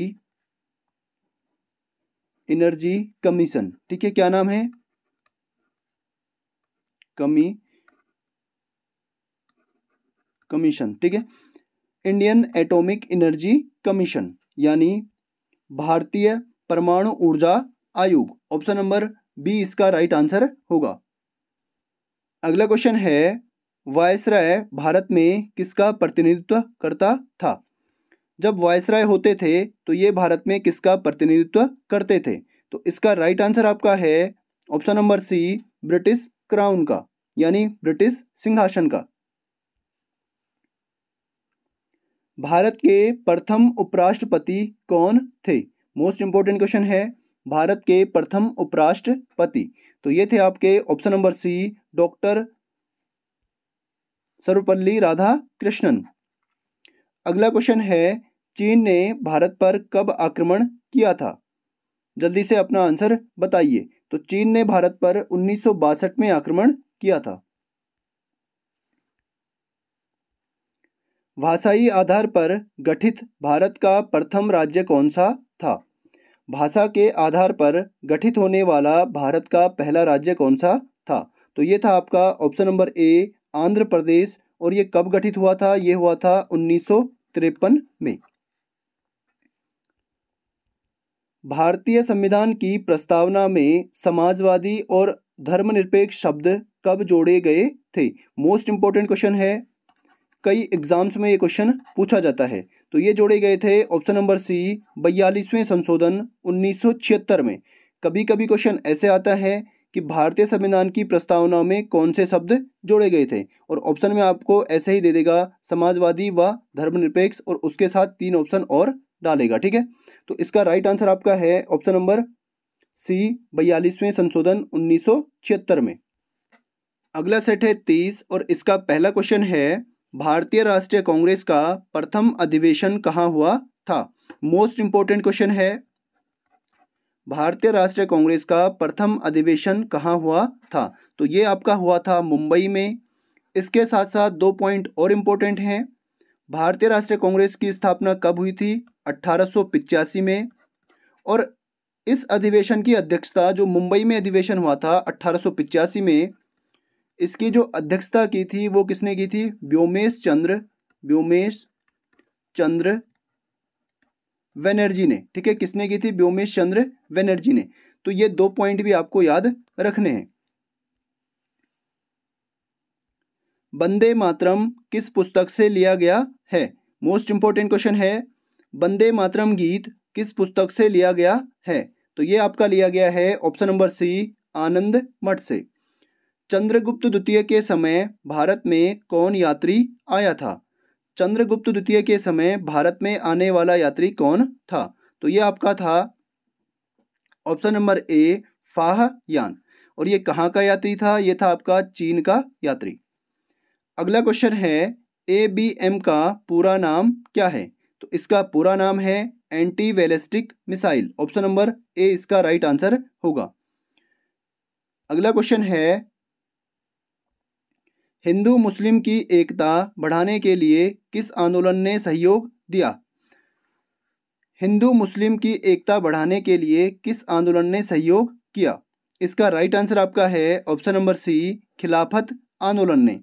Speaker 1: energy commission ठीक है क्या नाम है कमी कमीशन ठीक है इंडियन एटॉमिक एनर्जी कमीशन यानी भारतीय परमाणु ऊर्जा आयोग ऑप्शन नंबर बी इसका राइट आंसर होगा अगला क्वेश्चन है वायसराय भारत में किसका प्रतिनिधित्व करता था जब वायसराय होते थे तो ये भारत में किसका प्रतिनिधित्व करते थे तो इसका राइट आंसर आपका है option number C British crown का यानी ब्रिटिश सिंहासन का भारत के प्रथम उपराष्ट्रपति कौन थे मोस्ट इंपॉर्टेंट क्वेश्चन है भारत के प्रथम उपराष्ट्रपति तो ये थे आपके option number C doctor Sarvepalli Radha Krishnan अगला क्वेश्चन है चीन ने भारत पर कब आक्रमण किया था जल्दी से अपना आंसर बताइए तो चीन ने भारत पर उन्नीस में आक्रमण किया था भाषाई आधार पर गठित भारत का प्रथम राज्य कौन सा था भाषा के आधार पर गठित होने वाला भारत का पहला राज्य कौन सा था तो ये था आपका option number A Andhra Pradesh और ये कब गठित हुआ था ये हुआ था उन्नीस में भारतीय संविधान की प्रस्तावना में समाजवादी और धर्मनिरपेक्ष शब्द कब जोड़े गए थे मोस्ट इंपॉर्टेंट क्वेश्चन है कई एग्जाम्स में ये क्वेश्चन पूछा जाता है तो ये जोड़े गए थे ऑप्शन नंबर सी बयालीसवें संशोधन 1976 में कभी कभी क्वेश्चन ऐसे आता है कि भारतीय संविधान की प्रस्तावना में कौन से शब्द जोड़े गए थे और ऑप्शन में आपको ऐसे ही दे देगा समाजवादी व धर्मनिरपेक्ष और उसके साथ तीन ऑप्शन और डालेगा ठीक है तो इसका राइट आंसर आपका है ऑप्शन नंबर सी बयालीसवें संशोधन उन्नीस में अगला सेट है तीस और इसका पहला क्वेश्चन है भारतीय राष्ट्रीय कांग्रेस का प्रथम अधिवेशन कहाँ हुआ था मोस्ट इंपॉर्टेंट क्वेश्चन है भारतीय राष्ट्रीय कांग्रेस का प्रथम अधिवेशन कहाँ हुआ था तो ये आपका हुआ था मुंबई में इसके साथ साथ दो पॉइंट और इम्पोर्टेंट हैं भारतीय राष्ट्रीय कांग्रेस की स्थापना कब हुई थी अट्ठारह में और इस अधिवेशन की अध्यक्षता जो मुंबई में अधिवेशन हुआ था अट्ठारह में इसकी जो अध्यक्षता की थी वो किसने की थी व्योमेश चंद्र व्योमेश चंद्र वेनर्जी ने ठीक है किसने की थी व्योमेश चंद्र वेनर्जी ने तो ये दो पॉइंट भी आपको याद रखने हैं वंदे मातरम किस पुस्तक से लिया गया है मोस्ट इंपॉर्टेंट क्वेश्चन है वंदे मातरम गीत किस पुस्तक से लिया गया है तो ये आपका लिया गया है ऑप्शन नंबर सी आनंद मठ से चंद्रगुप्त द्वितीय के समय भारत में कौन यात्री आया था चंद्रगुप्त द्वितीय के समय भारत में आने वाला यात्री कौन था तो ये आपका था ऑप्शन नंबर ए यान और ये कहाँ का यात्री था ये था आपका चीन का यात्री अगला क्वेश्चन है ए बी एम का पूरा नाम क्या है तो इसका पूरा नाम है anti ballistic missile option number A इसका राइट आंसर होगा अगला क्वेश्चन है हिंदू मुस्लिम की एकता बढ़ाने के लिए किस आंदोलन ने सहयोग दिया हिंदू मुस्लिम की एकता बढ़ाने के लिए किस आंदोलन ने सहयोग किया इसका राइट आंसर आपका है ऑप्शन नंबर सी खिलाफत आंदोलन ने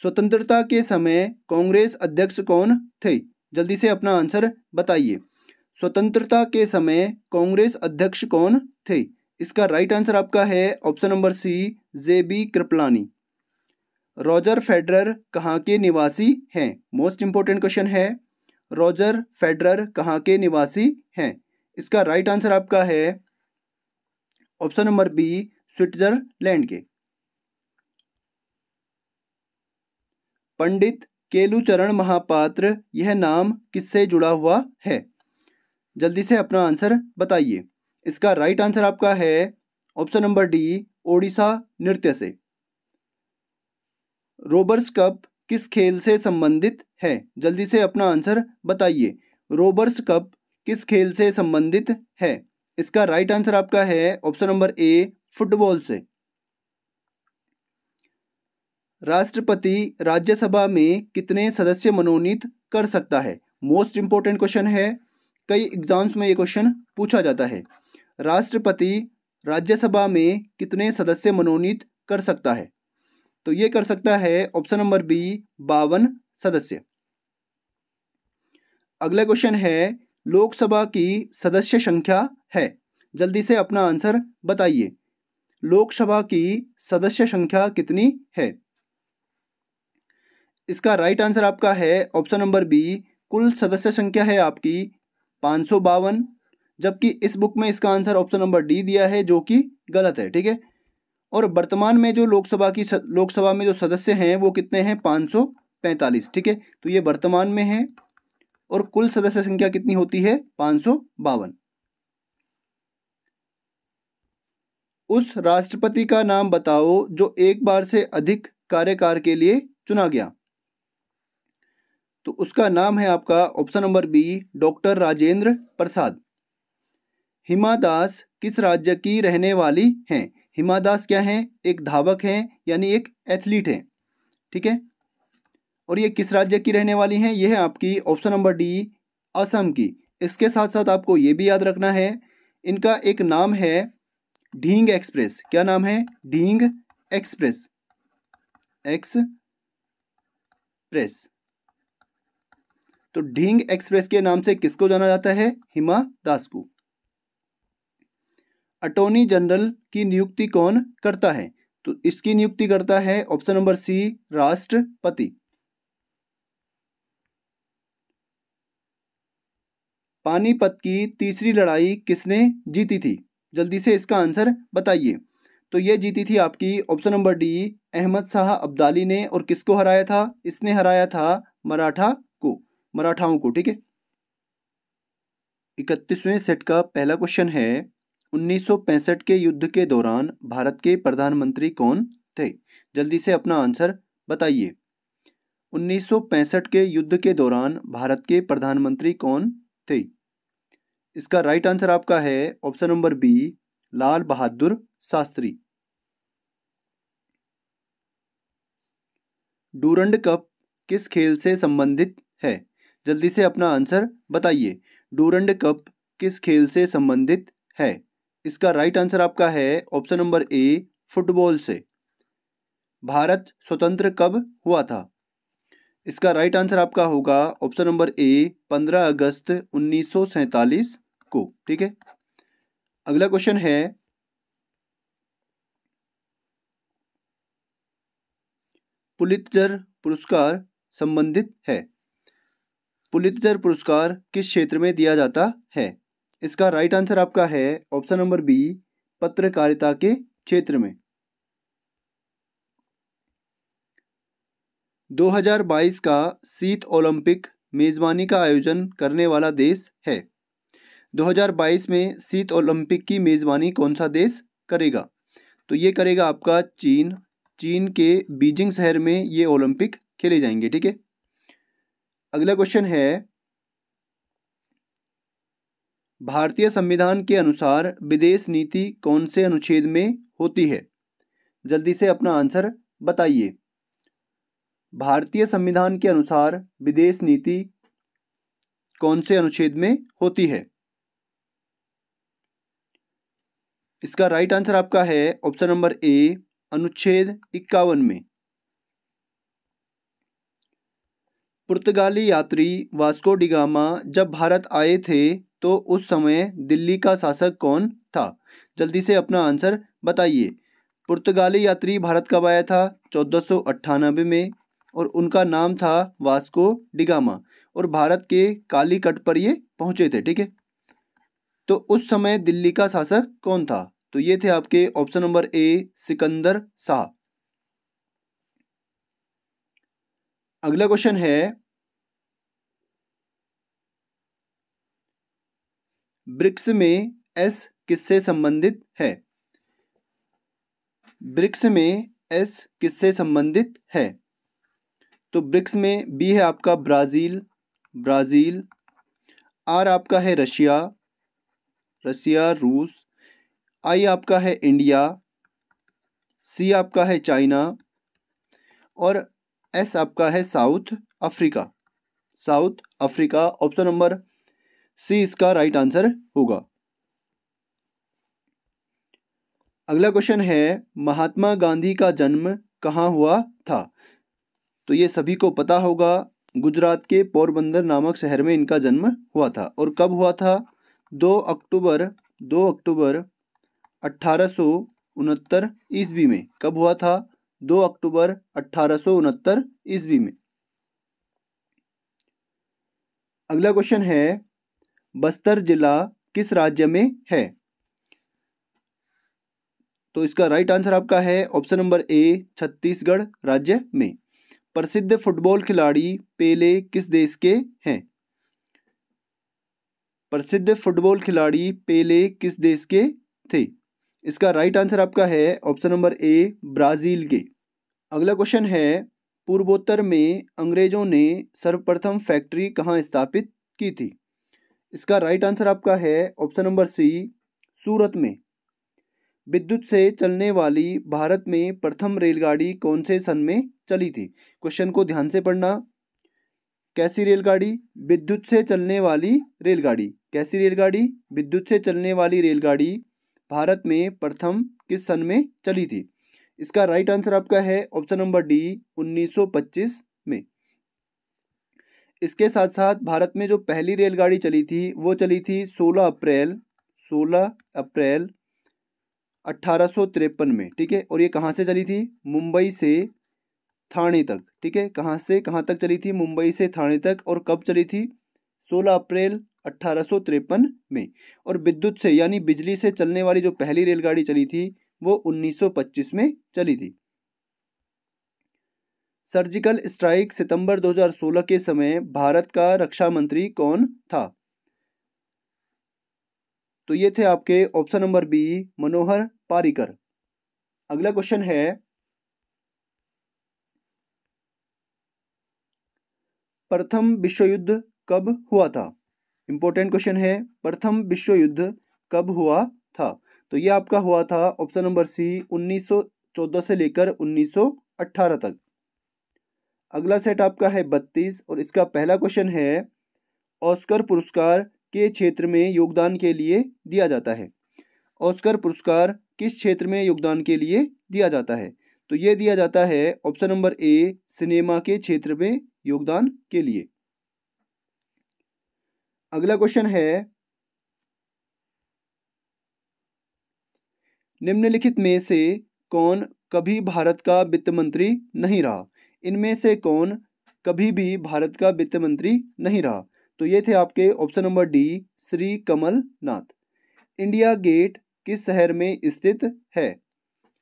Speaker 1: स्वतंत्रता के समय कांग्रेस अध्यक्ष कौन थे जल्दी से अपना आंसर बताइए स्वतंत्रता के समय कांग्रेस अध्यक्ष कौन थे इसका राइट आंसर आपका है option number C J B Kripalani Roger Federer कहाँ के निवासी हैं मोस्ट इंपॉर्टेंट क्वेश्चन है रॉजर फेडरर कहाँ के निवासी हैं इसका राइट right आंसर आपका है ऑप्शन नंबर बी स्विट्जरलैंड के पंडित केलूचरण महापात्र यह नाम किससे जुड़ा हुआ है जल्दी से अपना आंसर बताइए इसका राइट आंसर आपका है ऑप्शन नंबर डी ओडिशा नृत्य से रोबर्स कप किस खेल से संबंधित है जल्दी से अपना आंसर बताइए रोबर्स कप किस खेल से संबंधित है इसका राइट आंसर आपका है ऑप्शन नंबर ए फुटबॉल से राष्ट्रपति राज्यसभा में कितने सदस्य मनोनीत कर सकता है मोस्ट इंपॉर्टेंट क्वेश्चन है कई एग्जाम्स में ये क्वेश्चन पूछा जाता है राष्ट्रपति राज्यसभा में कितने सदस्य मनोनीत कर सकता है तो ये कर सकता है ऑप्शन नंबर बी बावन सदस्य अगला क्वेश्चन है लोकसभा की सदस्य संख्या है जल्दी से अपना आंसर बताइए लोकसभा की सदस्य संख्या कितनी है इसका राइट आंसर आपका है ऑप्शन नंबर बी कुल सदस्य संख्या है आपकी पाँच जबकि इस बुक में इसका आंसर ऑप्शन नंबर डी दिया है जो कि गलत है ठीक है और वर्तमान में जो लोकसभा की लोकसभा में जो सदस्य हैं वो कितने हैं पाँच सौ पैंतालीस ठीक है तो ये वर्तमान में है और कुल सदस्य संख्या कितनी होती है पाँच सौ बावन उस राष्ट्रपति का नाम बताओ जो एक बार से अधिक कार्यकाल के लिए चुना गया तो उसका नाम है आपका option number B doctor Rajendra Prasad Hima Das किस राज्य की रहने वाली हैं हिमा दास क्या है एक धावक है यानी एक एथलीट है ठीक है और ये किस राज्य की रहने वाली हैं यह है आपकी ऑप्शन नंबर डी असम की इसके साथ साथ आपको ये भी याद रखना है इनका एक नाम है ढींग एक्सप्रेस क्या नाम है ढींग एक्सप्रेस एक्स प्रेस तो ढींग एक्सप्रेस के नाम से किसको जाना जाता है हिमा दास को अटोर्नी जनरल की नियुक्ति कौन करता है तो इसकी नियुक्ति करता है ऑप्शन नंबर सी राष्ट्रपति पानीपत की तीसरी लड़ाई किसने जीती थी जल्दी से इसका आंसर बताइए तो यह जीती थी आपकी option number D Ahmad Shah Abdali ने और किसको हराया था इसने हराया था मराठा को मराठाओं को ठीक है इकतीसवें सेट का पहला क्वेश्चन है उन्नीस के युद्ध के दौरान भारत के प्रधानमंत्री कौन थे जल्दी से अपना आंसर बताइए उन्नीस के युद्ध के दौरान भारत के प्रधानमंत्री कौन थे इसका राइट आंसर आपका है option number B Lal Bahadur Shastri Durand cup किस खेल से संबंधित है जल्दी से अपना आंसर बताइए डूरंड कप किस खेल से संबंधित है इसका राइट आंसर आपका है ऑप्शन नंबर ए फुटबॉल से भारत स्वतंत्र कब हुआ था इसका राइट आंसर आपका होगा ऑप्शन नंबर ए पंद्रह अगस्त उन्नीस को ठीक है अगला क्वेश्चन है पुलितजर पुरस्कार संबंधित है पुलितजर पुरस्कार किस क्षेत्र में दिया जाता है इसका राइट आंसर आपका है ऑप्शन नंबर बी पत्रकारिता के क्षेत्र में 2022 का शीत ओलंपिक मेज़बानी का आयोजन करने वाला देश है 2022 में शीत ओलंपिक की मेज़बानी कौन सा देश करेगा तो ये करेगा आपका चीन चीन के बीजिंग शहर में ये ओलंपिक खेले जाएंगे ठीक है अगला क्वेश्चन है भारतीय संविधान के अनुसार विदेश नीति कौन से अनुच्छेद में होती है जल्दी से अपना आंसर बताइए भारतीय संविधान के अनुसार विदेश नीति कौन से अनुच्छेद में होती है इसका राइट आंसर आपका है ऑप्शन नंबर ए अनुच्छेद इक्यावन में पुर्तगाली यात्री वास्को डिगामा जब भारत आए थे तो उस समय दिल्ली का शासक कौन था जल्दी से अपना आंसर बताइए पुर्तगाली यात्री भारत कब आया था चौदह में और उनका नाम था वास्को डिगामा और भारत के काली कट पर ये पहुंचे थे ठीक है तो उस समय दिल्ली का शासक कौन था तो ये थे आपके option number A Sikandar Shah अगला क्वेश्चन है ब्रिक्स में एस किससे संबंधित है ब्रिक्स में एस किससे संबंधित है तो ब्रिक्स में बी है आपका ब्राज़ील ब्राज़ील आर आपका है रशिया रसिया रूस आई आपका है इंडिया सी आपका है चाइना और एस आपका है South Africa South Africa option number C इसका राइट आंसर होगा अगला क्वेश्चन है महात्मा गांधी का जन्म कहाँ हुआ था तो ये सभी को पता होगा गुजरात के पोरबंदर नामक शहर में इनका जन्म हुआ था और कब हुआ था दो अक्टूबर दो अक्टूबर अट्ठारह सौ उनहत्तर ईस्वी में कब हुआ था दो अक्टूबर अट्ठारह सौ उनहत्तर ईस्वी में अगला क्वेश्चन है बस्तर जिला किस राज्य में है तो इसका राइट आंसर आपका है ऑप्शन नंबर ए छत्तीसगढ़ राज्य में प्रसिद्ध फुटबॉल खिलाड़ी पेले किस देश के हैं प्रसिद्ध फुटबॉल खिलाड़ी पेले किस देश के थे इसका राइट आंसर आपका है ऑप्शन नंबर ए ब्राज़ील के अगला क्वेश्चन है पूर्वोत्तर में अंग्रेजों ने सर्वप्रथम फैक्ट्री कहाँ स्थापित की थी इसका राइट आंसर आपका है ऑप्शन नंबर सी सूरत में विद्युत से चलने वाली भारत में प्रथम रेलगाड़ी कौन से सन में चली थी क्वेश्चन को ध्यान से पढ़ना कैसी रेलगाड़ी विद्युत से चलने वाली रेलगाड़ी कैसी रेलगाड़ी विद्युत से चलने वाली रेलगाड़ी भारत में प्रथम किस सन में चली थी इसका राइट आंसर आपका है ऑप्शन नंबर डी 1925 में इसके साथ साथ भारत में जो पहली रेलगाड़ी चली थी वो चली थी 16 अप्रैल 16 अप्रैल अट्ठारह में ठीक है और ये कहाँ से चली थी मुंबई से थाने तक ठीक है कहाँ से कहाँ तक चली थी मुंबई से थाने तक और कब चली थी 16 अप्रैल अट्ठारह में और विद्युत से यानी बिजली से चलने वाली जो पहली रेलगाड़ी चली थी वो 1925 में चली थी सर्जिकल स्ट्राइक सितंबर 2016 के समय भारत का रक्षा मंत्री कौन था तो ये थे आपके option number B Manohar Parrikar अगला क्वेश्चन है प्रथम विश्व युद्ध कब हुआ था इंपॉर्टेंट क्वेश्चन है प्रथम विश्व युद्ध कब हुआ था तो ये आपका हुआ था ऑप्शन नंबर सी 1914 से लेकर 1918 तक अगला सेट आपका है बत्तीस और इसका पहला क्वेश्चन है ऑस्कर पुरस्कार के क्षेत्र में योगदान के लिए दिया जाता है ऑस्कर पुरस्कार किस क्षेत्र में योगदान के लिए दिया जाता है तो ये दिया जाता है ऑप्शन नंबर ए सिनेमा के क्षेत्र में योगदान के लिए अगला क्वेश्चन है निम्नलिखित में से कौन कभी भारत का वित्त मंत्री नहीं रहा इनमें से कौन कभी भी भारत का वित्त मंत्री नहीं रहा तो ये थे आपके option number D Shri Kamal Nath India gate किस शहर में स्थित है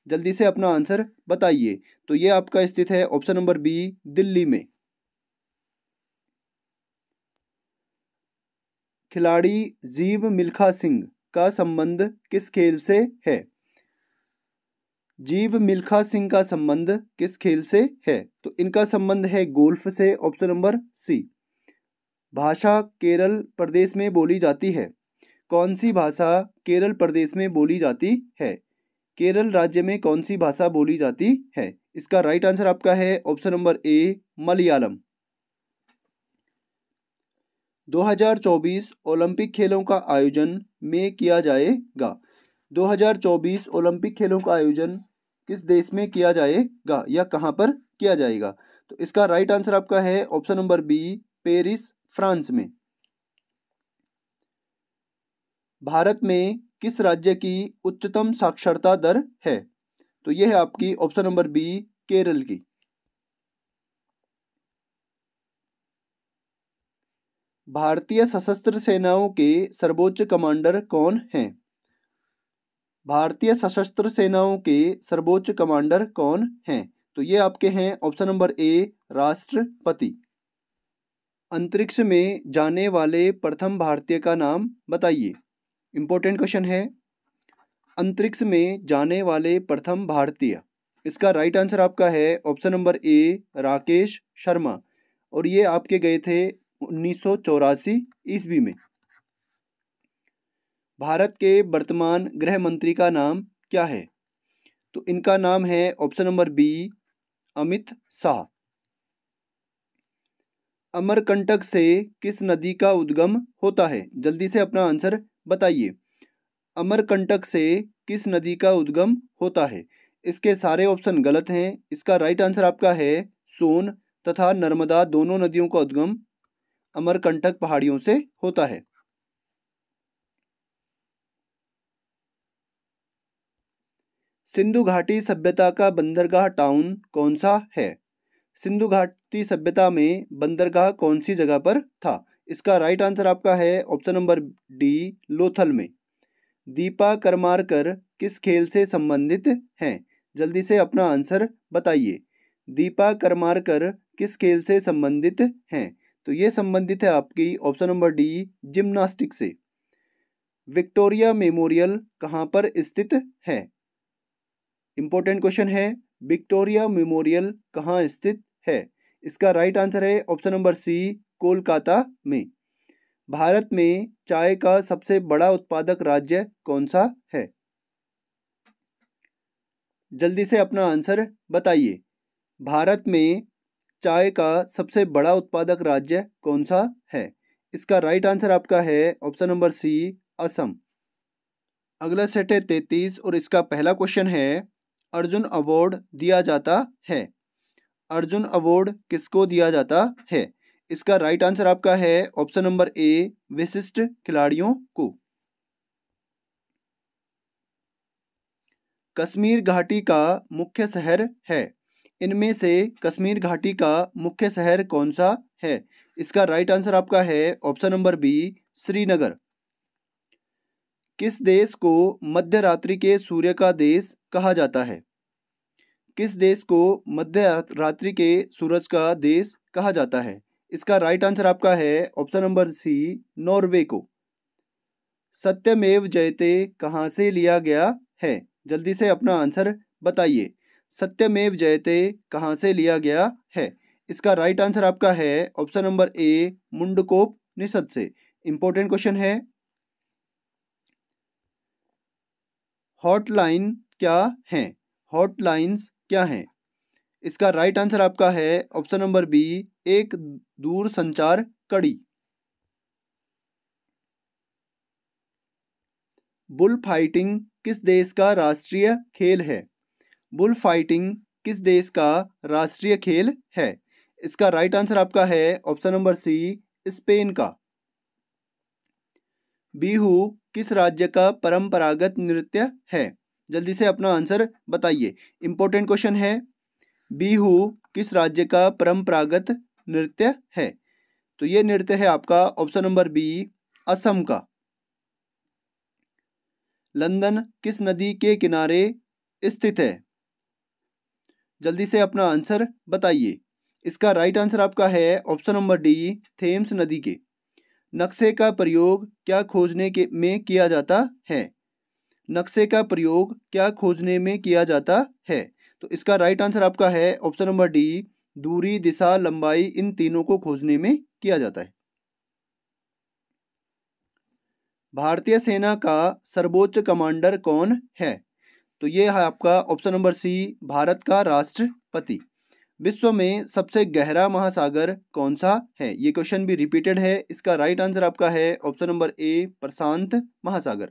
Speaker 1: जल्दी से अपना आंसर बताइए तो ये आपका स्थित है ऑप्शन नंबर बी दिल्ली में खिलाड़ी जीव मिल्खा सिंह का संबंध किस खेल से है जीव मिल्खा सिंह का संबंध किस खेल से है तो इनका संबंध है गोल्फ से ऑप्शन नंबर सी भाषा केरल प्रदेश में बोली जाती है कौन सी भाषा केरल प्रदेश में बोली जाती है केरल राज्य में कौन सी भाषा बोली जाती है इसका राइट आंसर आपका है option number A Malayalam 2024 Olympic खेलों का आयोजन में किया जाएगा 2024 ओलंपिक खेलों का आयोजन किस देश में किया जाएगा या कहां पर किया जाएगा तो इसका राइट आंसर आपका है option number B Paris France में भारत में किस राज्य की उच्चतम साक्षरता दर है तो यह है आपकी ऑप्शन नंबर बी केरल की भारतीय सशस्त्र सेनाओं के सर्वोच्च कमांडर कौन हैं भारतीय सशस्त्र सेनाओं के सर्वोच्च कमांडर कौन हैं तो ये आपके हैं ऑप्शन नंबर ए राष्ट्रपति अंतरिक्ष में जाने वाले प्रथम भारतीय का नाम बताइए इम्पोर्टेंट क्वेश्चन है अंतरिक्ष में जाने वाले प्रथम भारतीय इसका राइट आंसर आपका है option number A Rakesh Sharma और ये आपके गए थे उन्नीस सौ ईस्वी में भारत के वर्तमान गृह मंत्री का नाम क्या है तो इनका नाम है option number B Amit Shah Amarkantak से किस नदी का उद्गम होता है जल्दी से अपना आंसर बताइए अमरकंटक से किस नदी का उद्गम होता है इसके सारे ऑप्शन गलत हैं इसका राइट आंसर आपका है सोन तथा नर्मदा दोनों नदियों का उद्गम अमरकंटक पहाड़ियों से होता है सिंधु घाटी सभ्यता का बंदरगाह टाउन कौन सा है सिंधु घाटी सभ्यता में बंदरगाह कौन सी जगह पर था इसका राइट आंसर आपका है ऑप्शन नंबर डी लोथल में दीपा करमारकर किस खेल से संबंधित हैं जल्दी से अपना आंसर बताइए दीपा करमारकर किस खेल से संबंधित हैं तो ये संबंधित है आपकी ऑप्शन नंबर डी जिम्नास्टिक से विक्टोरिया मेमोरियल कहाँ पर स्थित है इंपॉर्टेंट क्वेश्चन है विक्टोरिया मेमोरियल कहाँ स्थित है इसका राइट आंसर है ऑप्शन नंबर सी कोलकाता में भारत में चाय का सबसे बड़ा उत्पादक राज्य कौन सा है जल्दी से अपना आंसर बताइए भारत में चाय का सबसे बड़ा उत्पादक राज्य कौन सा है इसका राइट आंसर आपका है ऑप्शन नंबर सी असम अगला सेट है तैतीस और इसका पहला क्वेश्चन है अर्जुन अवार्ड दिया जाता है अर्जुन अवार्ड किसको दिया जाता है इसका राइट आंसर आपका है ऑप्शन नंबर ए विशिष्ट खिलाड़ियों को कश्मीर घाटी का मुख्य शहर है इनमें से कश्मीर घाटी का मुख्य शहर कौन सा है इसका राइट आंसर आपका है ऑप्शन नंबर बी श्रीनगर किस देश को मध्य रात्रि के सूर्य का देश कहा जाता है किस देश को मध्य रात्रि के सूरज का देश कहा जाता है इसका राइट आंसर आपका है ऑप्शन नंबर सी नॉर्वे को सत्यमेव जयते कहाँ से लिया गया है जल्दी से अपना आंसर बताइए सत्यमेव जयते कहाँ से लिया गया है इसका राइट आंसर आपका है ऑप्शन नंबर ए मुंडकोप निषद से इंपॉर्टेंट क्वेश्चन है हॉटलाइन क्या हैं हॉटलाइंस क्या हैं इसका राइट आंसर आपका है ऑप्शन नंबर बी एक दूर संचार कड़ी बुल फाइटिंग किस देश का राष्ट्रीय खेल है बुल फाइटिंग किस देश का राष्ट्रीय खेल है इसका राइट आंसर आपका है ऑप्शन नंबर सी स्पेन का बिहू किस राज्य का परंपरागत नृत्य है जल्दी से अपना आंसर बताइए इंपॉर्टेंट क्वेश्चन है बिहू किस राज्य का परंपरागत नृत्य है तो ये नृत्य है आपका ऑप्शन नंबर बी असम का लंदन किस नदी के किनारे स्थित है जल्दी से अपना आंसर बताइए इसका राइट आंसर आपका है ऑप्शन नंबर डी थेम्स नदी के नक्शे का प्रयोग क्या खोजने के में किया जाता है नक्शे का प्रयोग क्या खोजने में किया जाता है तो इसका राइट आंसर आपका है ऑप्शन नंबर डी दूरी दिशा लंबाई इन तीनों को खोजने में किया जाता है भारतीय सेना का सर्वोच्च कमांडर कौन है तो ये है आपका ऑप्शन नंबर सी भारत का राष्ट्रपति विश्व में सबसे गहरा महासागर कौन सा है ये क्वेश्चन भी रिपीटेड है इसका राइट आंसर आपका है ऑप्शन नंबर ए प्रशांत महासागर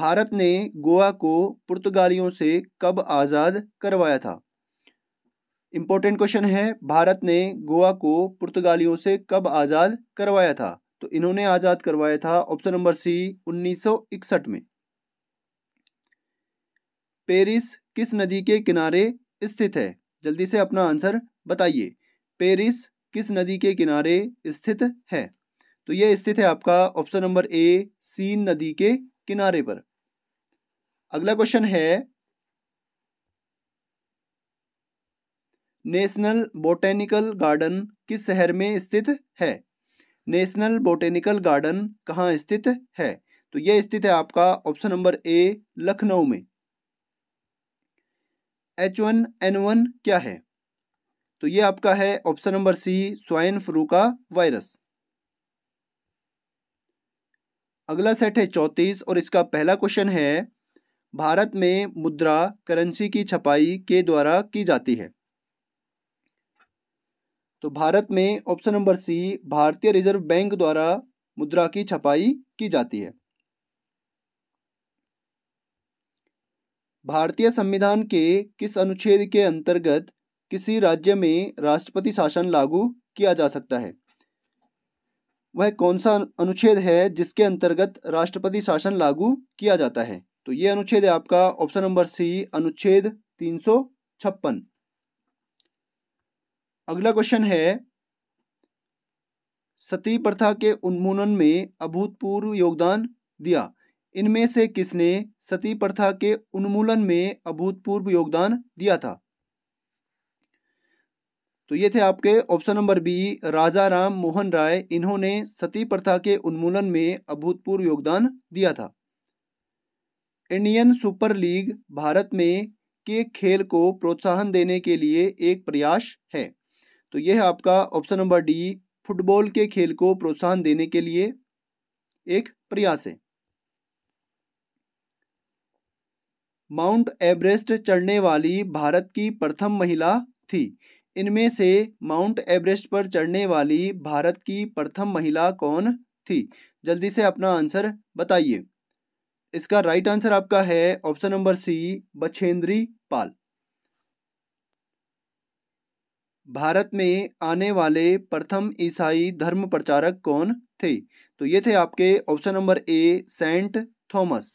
Speaker 1: भारत ने गोवा को पुर्तगालियों से कब आज़ाद करवाया था इंपॉर्टेंट क्वेश्चन है भारत ने गोवा को पुर्तगालियों से कब आज़ाद करवाया था तो इन्होंने आज़ाद करवाया था ऑप्शन नंबर सी 1961 में पेरिस किस नदी के किनारे स्थित है जल्दी से अपना आंसर बताइए पेरिस किस नदी के किनारे स्थित है तो यह स्थित है आपका ऑप्शन नंबर ए सीन नदी के किनारे पर अगला क्वेश्चन है नेशनल बोटेनिकल गार्डन किस शहर में स्थित है नेशनल बोटेनिकल गार्डन कहाँ स्थित है तो यह स्थित है आपका ऑप्शन नंबर ए लखनऊ में एच वन एन वन क्या है तो ये आपका है option number C swine flu का वायरस अगला सेट है चौंतीस और इसका पहला क्वेश्चन है भारत में मुद्रा करेंसी की छपाई के द्वारा की जाती है तो भारत में ऑप्शन नंबर सी भारतीय रिजर्व बैंक द्वारा मुद्रा की छपाई की जाती है भारतीय संविधान के किस अनुच्छेद के अंतर्गत किसी राज्य में राष्ट्रपति शासन लागू किया जा सकता है वह कौन सा अनुच्छेद है जिसके अंतर्गत राष्ट्रपति शासन लागू किया जाता है तो ये अनुच्छेद है आपका ऑप्शन नंबर सी अनुच्छेद तीन सौ छप्पन अगला क्वेश्चन है सती प्रथा के उन्मूलन में अभूतपूर्व योगदान दिया इनमें से किसने सती प्रथा के उन्मूलन में अभूतपूर्व योगदान दिया था तो ये थे आपके option number B Raja Ram Mohan Roy इन्होंने सती प्रथा के उन्मूलन में अभूतपूर्व योगदान दिया था इंडियन सुपर लीग भारत में के खेल को प्रोत्साहन देने के लिए एक प्रयास है तो यह है आपका ऑप्शन नंबर डी फुटबॉल के खेल को प्रोत्साहन देने के लिए एक प्रयास है माउंट एवरेस्ट चढ़ने वाली भारत की प्रथम महिला थी इनमें से माउंट एवरेस्ट पर चढ़ने वाली भारत की प्रथम महिला कौन थी जल्दी से अपना आंसर बताइए इसका राइट आंसर आपका है option number C Bachendri Pal Bharat में आने वाले प्रथम ईसाई धर्म प्रचारक कौन थे तो ये थे आपके option number A Saint Thomas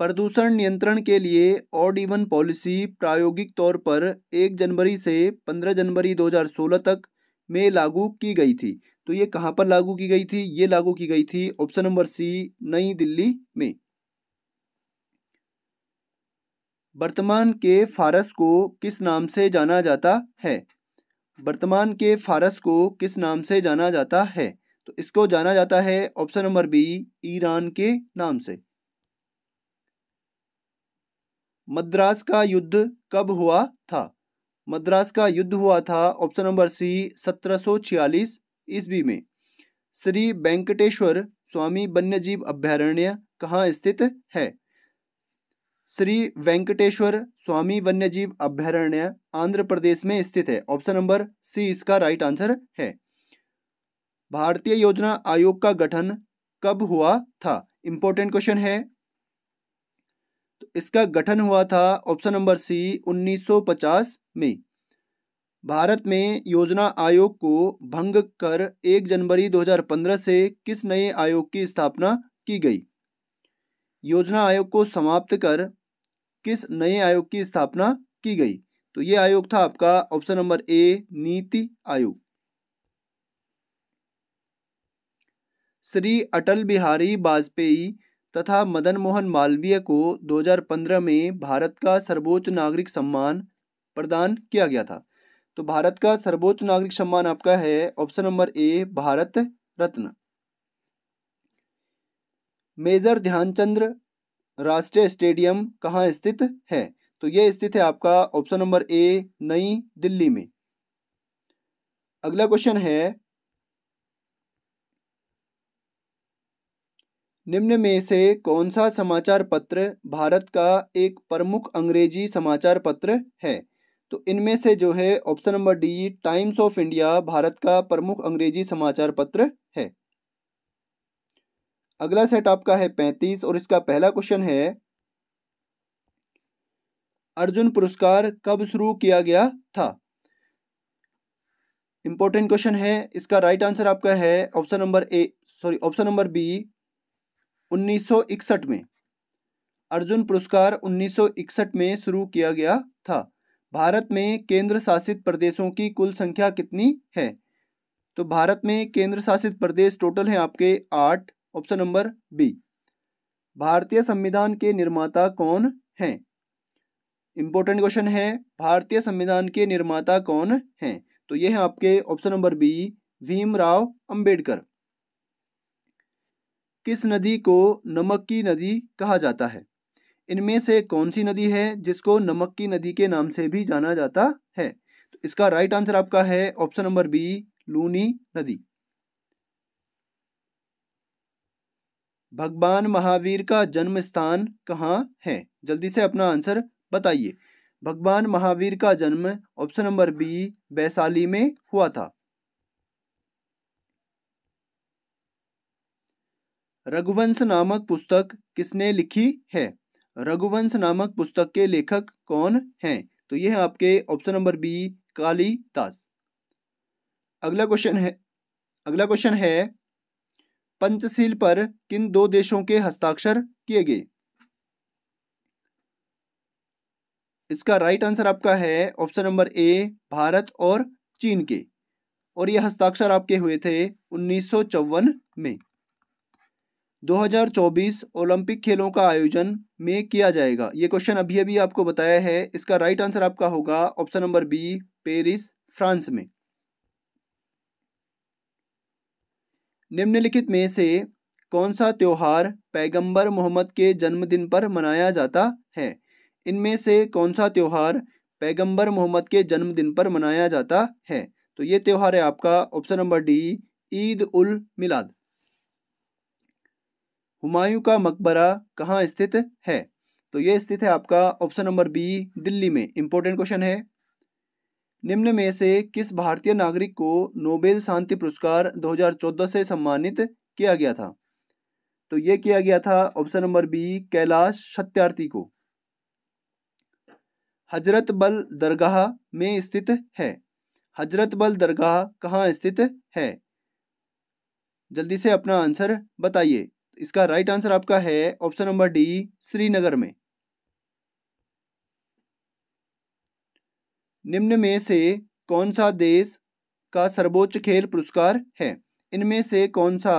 Speaker 1: प्रदूषण नियंत्रण के लिए ऑड इवन पॉलिसी प्रायोगिक तौर पर 1 जनवरी से 15 जनवरी 2016 तक में लागू की गई थी तो ये कहाँ पर लागू की गई थी ये लागू की गई थी ऑप्शन नंबर सी नई दिल्ली में वर्तमान के फारस को किस नाम से जाना जाता है वर्तमान के फारस को किस नाम से जाना जाता है तो इसको जाना जाता है ऑप्शन नंबर बी ईरान के नाम से मद्रास का युद्ध कब हुआ था मद्रास का युद्ध हुआ था ऑप्शन नंबर सी 1746 ईस्वी में श्री वेंकटेश्वर स्वामी वन्यजीव अभ्यारण्य कहाँ स्थित है श्री वेंकटेश्वर स्वामी वन्यजीव अभ्यारण्य आंध्र प्रदेश में स्थित है ऑप्शन नंबर सी इसका राइट आंसर है भारतीय योजना आयोग का गठन कब हुआ था इंपॉर्टेंट क्वेश्चन है तो इसका गठन हुआ था ऑप्शन नंबर सी 1950 में भारत में योजना आयोग को भंग कर 1 जनवरी 2015 से किस नए आयोग की स्थापना की गई योजना आयोग को समाप्त कर किस नए आयोग की स्थापना की गई तो ये आयोग था आपका ऑप्शन नंबर ए नीति आयोग श्री अटल बिहारी वाजपेयी तथा मदन मोहन मालवीय को 2015 में भारत का सर्वोच्च नागरिक सम्मान प्रदान किया गया था तो भारत का सर्वोच्च नागरिक सम्मान आपका है option number A Bharat Ratna Major Dhyanchandra राष्ट्रीय स्टेडियम कहाँ स्थित है तो यह स्थित है आपका ऑप्शन नंबर ए नई दिल्ली में अगला क्वेश्चन है निम्न में से कौन सा समाचार पत्र भारत का एक प्रमुख अंग्रेजी समाचार पत्र है तो इनमें से जो है option number D Times of India Bharat का प्रमुख अंग्रेजी समाचार पत्र है अगला सेट आपका है पैंतीस और इसका पहला क्वेश्चन है अर्जुन पुरस्कार कब शुरू किया गया था इंपॉर्टेंट क्वेश्चन है इसका राइट right आंसर आपका है option number A sorry option number B 1961 में अर्जुन पुरस्कार 1961 में शुरू किया गया था भारत में केंद्र शासित प्रदेशों की कुल संख्या कितनी है तो भारत में केंद्र शासित प्रदेश टोटल हैं आपके आठ ऑप्शन नंबर बी भारतीय संविधान के निर्माता कौन हैं इम्पोर्टेंट क्वेश्चन है भारतीय संविधान के निर्माता कौन हैं तो ये हैं आपके option number B Bhimrao Ambedkar किस नदी को नमक की नदी कहा जाता है इनमें से कौन सी नदी है जिसको नमक की नदी के नाम से भी जाना जाता है तो इसका राइट आंसर आपका है ऑप्शन नंबर बी लूनी नदी भगवान महावीर का जन्म स्थान कहाँ है जल्दी से अपना आंसर बताइए भगवान महावीर का जन्म ऑप्शन नंबर बी वैशाली में हुआ था रघुवंश नामक पुस्तक किसने लिखी है रघुवंश नामक पुस्तक के लेखक कौन हैं तो यह है आपके ऑप्शन नंबर बी कालीदास अगला क्वेश्चन है अगला क्वेश्चन है पंचशील पर किन दो देशों के हस्ताक्षर किए गए इसका राइट आंसर आपका है ऑप्शन नंबर ए भारत और चीन के और यह हस्ताक्षर आपके हुए थे उन्नीस में 2024 ओलंपिक खेलों का आयोजन में किया जाएगा ये क्वेश्चन अभी अभी आपको बताया है इसका राइट आंसर आपका होगा option number B Paris France में निम्नलिखित में से कौन सा त्यौहार पैगंबर मोहम्मद के जन्मदिन पर मनाया जाता है इनमें से कौन सा त्यौहार पैगंबर मोहम्मद के जन्मदिन पर मनाया जाता है तो ये त्यौहार है आपका option number D Eid ul Milad Humayun का मकबरा कहाँ स्थित है तो ये स्थित है आपका ऑप्शन नंबर बी दिल्ली में इंपॉर्टेंट क्वेश्चन है निम्न में से किस भारतीय नागरिक को नोबेल शांति पुरस्कार 2014 से सम्मानित किया गया था तो ये किया गया था option number B Kailash Satyarthi को हजरत बल दरगाह में स्थित है हजरत बल दरगाह कहाँ स्थित है जल्दी से अपना आंसर बताइए इसका राइट आंसर आपका है ऑप्शन नंबर डी श्रीनगर में निम्न में से कौन सा देश का सर्वोच्च खेल पुरस्कार है इनमें से कौन सा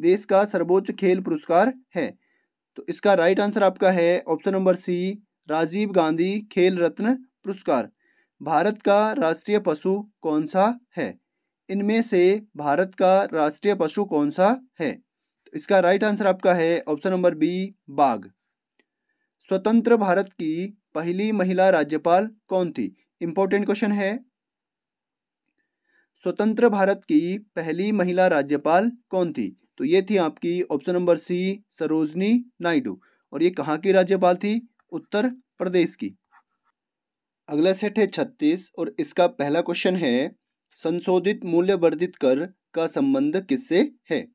Speaker 1: देश का सर्वोच्च खेल पुरस्कार है तो इसका राइट आंसर आपका है option number C Rajiv Gandhi Khel Ratna पुरस्कार भारत का राष्ट्रीय पशु कौन सा है इनमें से भारत का राष्ट्रीय पशु कौन सा है इसका राइट आंसर आपका है ऑप्शन नंबर बी बाघ स्वतंत्र भारत की पहली महिला राज्यपाल कौन थी इंपॉर्टेंट क्वेश्चन है स्वतंत्र भारत की पहली महिला राज्यपाल कौन थी तो ये थी आपकी option number C Sarojini Naidu और ये कहाँ की राज्यपाल थी उत्तर प्रदेश की अगला सेट है छत्तीस और इसका पहला क्वेश्चन है संशोधित मूल्य वर्धित कर का संबंध किससे है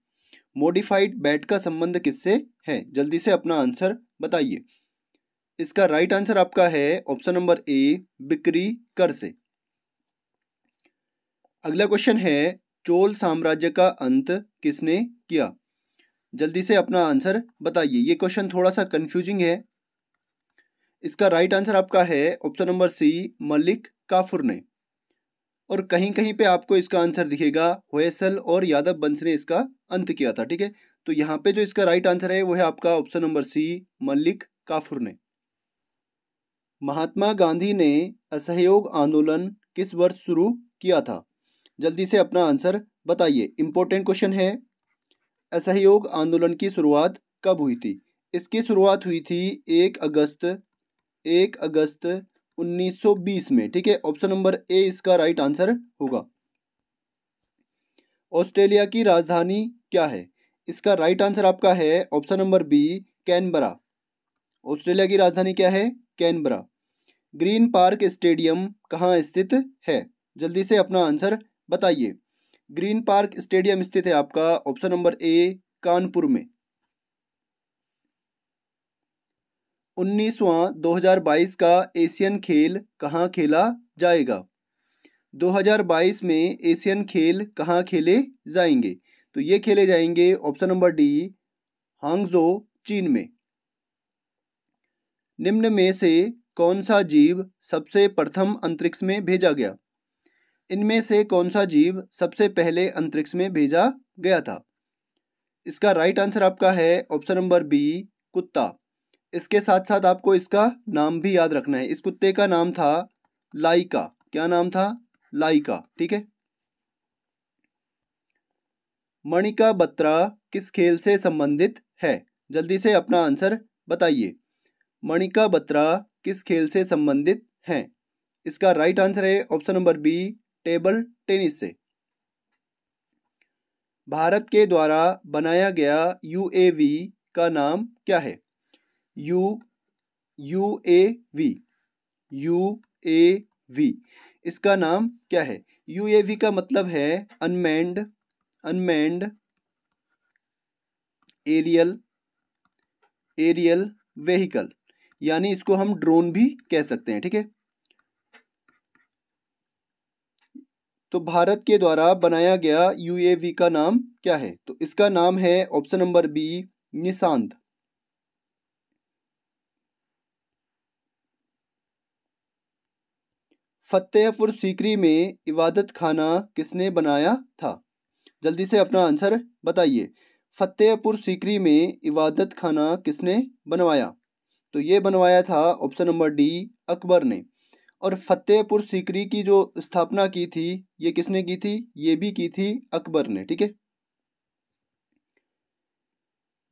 Speaker 1: मॉडिफाइड बैट का संबंध किससे है जल्दी से अपना आंसर बताइए इसका राइट आंसर आपका है ऑप्शन नंबर ए बिक्री कर से अगला क्वेश्चन है चोल साम्राज्य का अंत किसने किया जल्दी से अपना आंसर बताइए ये क्वेश्चन थोड़ा सा कंफ्यूजिंग है इसका राइट आंसर आपका है option number C Malik Kafur ने और कहीं कहीं पे आपको इसका आंसर दिखेगा होयसल और यादव बंश ने इसका अंत किया था ठीक है तो यहाँ पे जो इसका राइट आंसर है वो है आपका option number C Malik Kafur ने महात्मा गांधी ने असहयोग आंदोलन किस वर्ष शुरू किया था जल्दी से अपना आंसर बताइए इंपॉर्टेंट क्वेश्चन है असहयोग आंदोलन की शुरुआत कब हुई थी इसकी शुरुआत हुई थी एक अगस्त एक अगस्त 1920 में ठीक है ऑप्शन नंबर ए इसका राइट आंसर होगा ऑस्ट्रेलिया की राजधानी क्या है इसका राइट आंसर आपका है option number B Canberra Australia की राजधानी क्या है कैनबरा ग्रीन पार्क स्टेडियम कहाँ स्थित है जल्दी से अपना आंसर बताइए ग्रीन पार्क स्टेडियम स्थित है आपका ऑप्शन नंबर ए कानपुर में हजार 2022 का एशियन खेल कहाँ खेला जाएगा 2022 में एशियन खेल कहाँ खेले जाएंगे तो ये खेले जाएंगे ऑप्शन नंबर डी हांगजो चीन में निम्न में से कौन सा जीव सबसे प्रथम अंतरिक्ष में भेजा गया इनमें से कौन सा जीव सबसे पहले अंतरिक्ष में भेजा गया था इसका राइट आंसर आपका है ऑप्शन नंबर बी कुत्ता इसके साथ साथ आपको इसका नाम भी याद रखना है इस कुत्ते का नाम था लाइका क्या नाम था लाइका ठीक है मणिका बत्रा किस खेल से संबंधित है जल्दी से अपना आंसर बताइए मणिका बत्रा किस खेल से संबंधित है इसका राइट आंसर है option number B table tennis से भारत के द्वारा बनाया गया यूएवी का नाम क्या है U U A V U A V इसका नाम क्या है यू ए वी का मतलब है unmanned unmanned aerial aerial vehicle यानी इसको हम ड्रोन भी कह सकते हैं ठीक है तो भारत के द्वारा बनाया गया यूएवी का नाम क्या है तो इसका नाम है option number B Nishant Fatehpur Sikri में इबादत खाना किसने बनाया था जल्दी से अपना आंसर बताइए फतेहपुर सीकरी में इबादत खाना किसने बनवाया तो ये बनवाया था ऑप्शन नंबर डी अकबर ने और फतेहपुर सीकरी की जो स्थापना की थी ये किसने की थी ये भी की थी अकबर ने ठीक है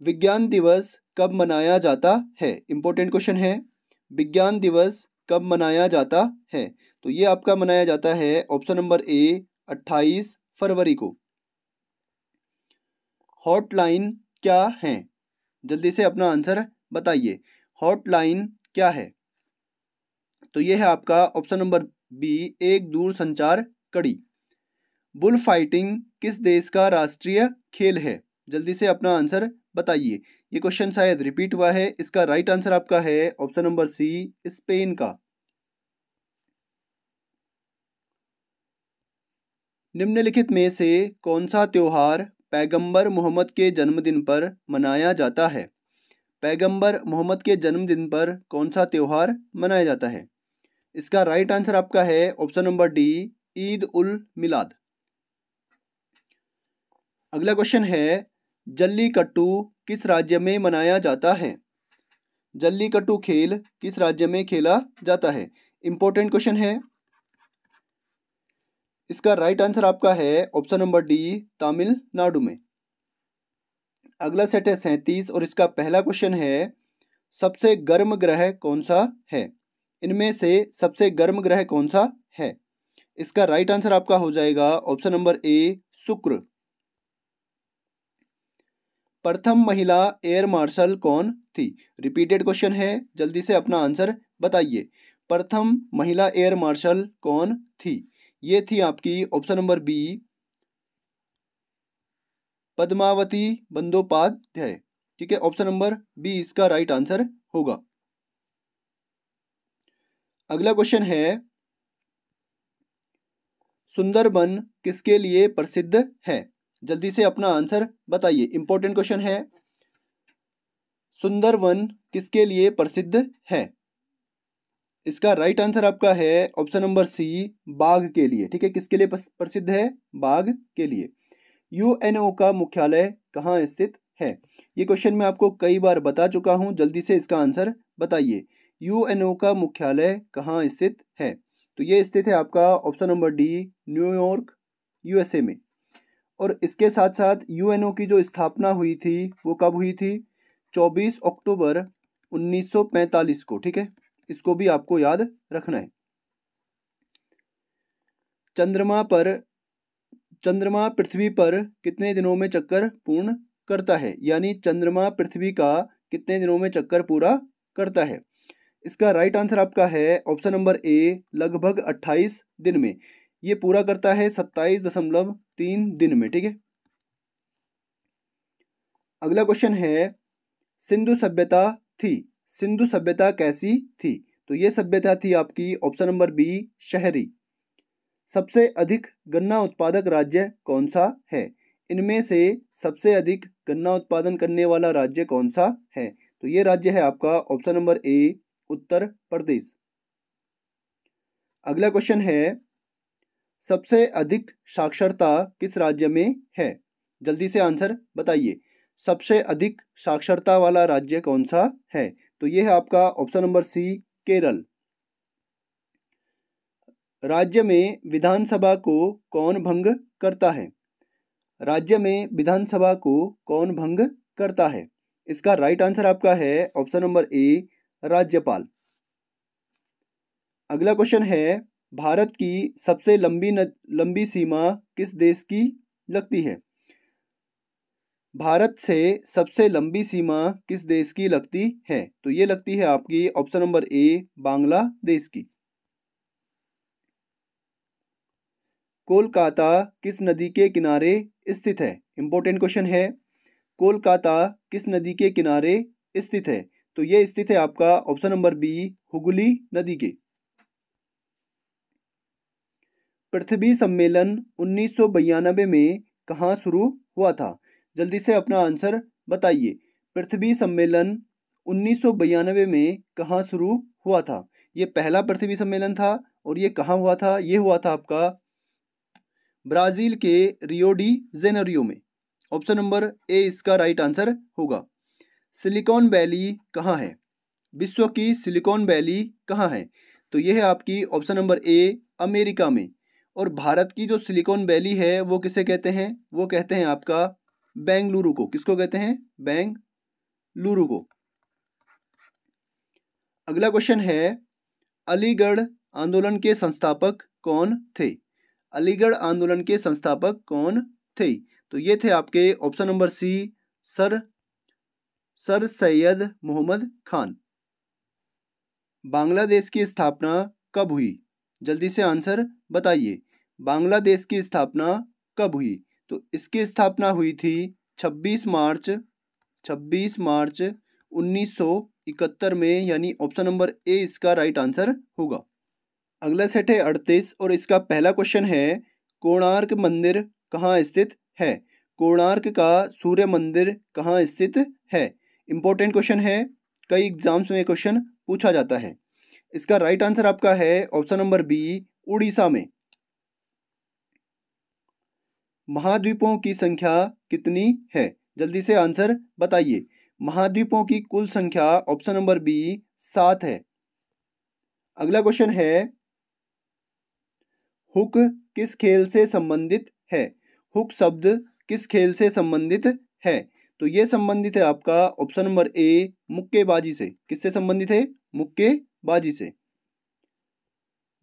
Speaker 1: विज्ञान दिवस कब मनाया जाता है इंपॉर्टेंट क्वेश्चन है विज्ञान दिवस कब मनाया जाता है तो ये आपका मनाया जाता है ऑप्शन नंबर ए 28 फरवरी को हॉटलाइन क्या है जल्दी से अपना आंसर बताइए हॉटलाइन क्या है तो ये है आपका ऑप्शन नंबर बी एक दूर संचार कड़ी बुल फाइटिंग किस देश का राष्ट्रीय खेल है जल्दी से अपना आंसर बताइए ये क्वेश्चन शायद रिपीट हुआ है इसका राइट आंसर आपका है ऑप्शन नंबर सी स्पेन का निम्नलिखित में से कौन सा त्यौहार पैगंबर मोहम्मद के जन्मदिन पर मनाया जाता है पैगंबर मोहम्मद के जन्मदिन पर कौन सा त्यौहार मनाया जाता है इसका राइट आंसर आपका है option number D Eid ul Milad अगला क्वेश्चन है जल्लीकट्टू किस राज्य में मनाया जाता है जल्लीकट्टू खेल किस राज्य में खेला जाता है इंपॉर्टेंट क्वेश्चन है इसका राइट आंसर आपका है ऑप्शन नंबर डी तमिलनाडु में अगला सेट है सैंतीस और इसका पहला क्वेश्चन है सबसे गर्म ग्रह कौन सा है इनमें से सबसे गर्म ग्रह कौन सा है इसका राइट आंसर आपका हो जाएगा ऑप्शन नंबर ए शुक्र प्रथम महिला एयर मार्शल कौन थी रिपीटेड क्वेश्चन है जल्दी से अपना आंसर बताइए प्रथम महिला एयर मार्शल कौन थी ये थी आपकी option number B Padmavati Bandopadhyay ठीक है ऑप्शन नंबर बी इसका राइट आंसर होगा अगला क्वेश्चन है सुंदरबन किसके लिए प्रसिद्ध है जल्दी से अपना आंसर बताइए इंपॉर्टेंट क्वेश्चन है सुंदरवन किसके लिए प्रसिद्ध है इसका राइट आंसर आपका है ऑप्शन नंबर सी बाघ के लिए ठीक है किसके लिए प्रसिद्ध है बाघ के लिए यूएनओ का मुख्यालय कहाँ स्थित है ये क्वेश्चन मैं आपको कई बार बता चुका हूँ जल्दी से इसका आंसर बताइए यूएनओ का मुख्यालय कहाँ स्थित है तो ये स्थित है आपका option number D New York USA में और इसके साथ साथ यूएनओ की जो स्थापना हुई थी वो कब हुई थी 24 अक्टूबर 1945 को ठीक है इसको भी आपको याद रखना है चंद्रमा पर चंद्रमा पृथ्वी पर कितने दिनों में चक्कर पूर्ण करता है यानी चंद्रमा पृथ्वी का कितने दिनों में चक्कर पूरा करता है इसका राइट आंसर आपका है ऑप्शन नंबर ए लगभग अट्ठाईस दिन में ये पूरा करता है सत्ताईस दशमलव तीन दिन में ठीक है अगला क्वेश्चन है सिंधु सभ्यता थी सिंधु सभ्यता कैसी थी तो ये सभ्यता थी आपकी ऑप्शन नंबर बी शहरी सबसे अधिक गन्ना उत्पादक राज्य कौन सा है इनमें से सबसे अधिक गन्ना उत्पादन करने वाला राज्य कौन सा है तो ये राज्य है आपका option number A Uttar Pradesh अगला क्वेश्चन है सबसे अधिक साक्षरता किस राज्य में है जल्दी से आंसर बताइए सबसे अधिक साक्षरता वाला राज्य कौन सा है तो ये है आपका ऑप्शन नंबर सी केरल राज्य में विधानसभा को कौन भंग करता है राज्य में विधानसभा को कौन भंग करता है इसका राइट आंसर आपका है ऑप्शन नंबर ए राज्यपाल अगला क्वेश्चन है भारत की सबसे लंबी न, लंबी सीमा किस देश की लगती है भारत से सबसे लंबी सीमा किस देश की लगती है तो ये लगती है आपकी ऑप्शन नंबर ए बांग्लादेश की कोलकाता किस नदी के किनारे स्थित है इंपॉर्टेंट क्वेश्चन है कोलकाता किस नदी के किनारे स्थित है तो ये स्थित है आपका ऑप्शन नंबर बी हुगली नदी के पृथ्वी सम्मेलन उन्नीस में कहाँ शुरू हुआ था जल्दी से अपना आंसर बताइए पृथ्वी सम्मेलन उन्नीस में कहाँ शुरू हुआ था ये पहला पृथ्वी सम्मेलन था और ये कहाँ हुआ था ये हुआ था आपका ब्राज़ील के रियोडी जेनरियो में ऑप्शन नंबर ए इसका राइट आंसर होगा सिलिकॉन वैली कहाँ है विश्व की सिलिकॉन वैली कहाँ है तो ये है आपकी ऑप्शन नंबर ए अमेरिका में और भारत की जो सिलिकॉन वैली है वो किसे कहते हैं वो कहते हैं आपका बेंगलुरु को किसको कहते हैं बेंगलुरु को अगला क्वेश्चन है अलीगढ़ आंदोलन के संस्थापक कौन थे अलीगढ़ आंदोलन के संस्थापक कौन थे तो ये थे आपके option number C Sir Sir Syed Mohammad Khan Bangladesh की स्थापना कब हुई जल्दी से आंसर बताइए बांग्लादेश की स्थापना कब हुई तो इसकी स्थापना हुई थी 26 मार्च 26 मार्च 1971 में यानी ऑप्शन नंबर ए इसका राइट आंसर होगा अगला सेट है अड़तीस और इसका पहला क्वेश्चन है कोणार्क मंदिर कहाँ स्थित है कोणार्क का सूर्य मंदिर कहाँ स्थित है इंपॉर्टेंट क्वेश्चन है कई एग्जाम्स में क्वेश्चन पूछा जाता है इसका राइट आंसर आपका है ऑप्शन नंबर बी उड़ीसा में महाद्वीपों की संख्या कितनी है जल्दी से आंसर बताइए महाद्वीपों की कुल संख्या ऑप्शन नंबर बी सात है अगला क्वेश्चन है हुक किस खेल से संबंधित है हुक शब्द किस खेल से संबंधित है तो यह संबंधित है आपका ऑप्शन नंबर ए मुक्केबाजी से किससे संबंधित है मुक्केबाजी से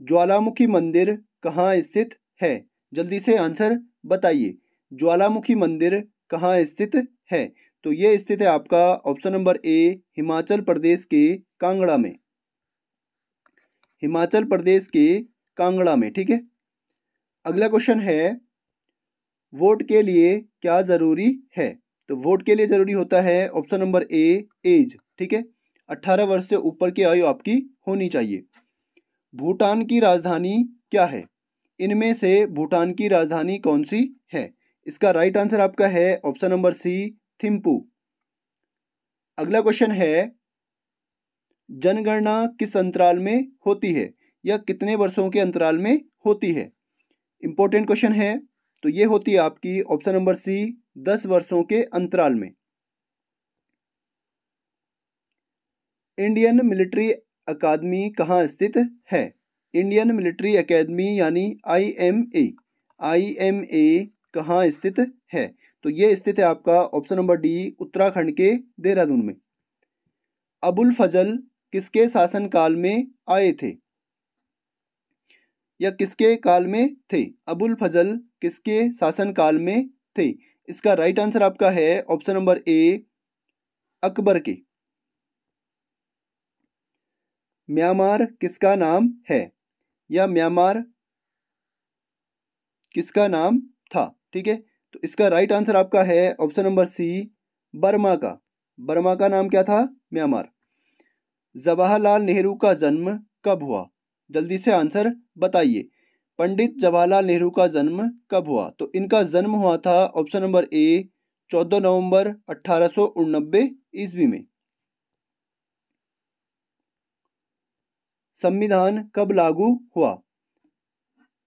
Speaker 1: ज्वालामुखी मंदिर कहाँ स्थित है जल्दी से आंसर बताइए ज्वालामुखी मंदिर कहाँ स्थित है तो ये स्थित है आपका option number A Himachal Pradesh के कांगड़ा में हिमाचल प्रदेश के कांगड़ा में ठीक है अगला क्वेश्चन है वोट के लिए क्या ज़रूरी है तो वोट के लिए ज़रूरी होता है ऑप्शन नंबर ए एज ठीक है अट्ठारह वर्ष से ऊपर की आयु आपकी होनी चाहिए भूटान की राजधानी क्या है इनमें से भूटान की राजधानी कौन सी है इसका राइट आंसर आपका है ऑप्शन नंबर सी थिम्पू अगला क्वेश्चन है जनगणना किस अंतराल में होती है या कितने वर्षों के अंतराल में होती है इंपॉर्टेंट क्वेश्चन है तो ये होती है आपकी ऑप्शन नंबर सी दस वर्षों के अंतराल में इंडियन मिलिट्री अकादमी कहाँ स्थित है इंडियन मिलिट्री एकेडमी यानी आईएमए आईएमए कहाँ स्थित है तो ये स्थित है आपका ऑप्शन नंबर डी उत्तराखंड के देहरादून में अबुल फजल किसके शासनकाल में आए थे या किसके काल में थे अबुल फजल किसके शासनकाल में थे इसका राइट आंसर आपका है ऑप्शन नंबर ए अकबर के म्यांमार किसका नाम है या म्यांमार किसका नाम था ठीक है तो इसका राइट आंसर आपका है ऑप्शन नंबर सी बर्मा का बर्मा का नाम क्या था म्यांमार जवाहरलाल नेहरू का जन्म कब हुआ जल्दी से आंसर बताइए पंडित जवाहरलाल नेहरू का जन्म कब हुआ तो इनका जन्म हुआ था ऑप्शन नंबर ए चौदह नवंबर अट्ठारह सौ ईस्वी में संविधान कब लागू हुआ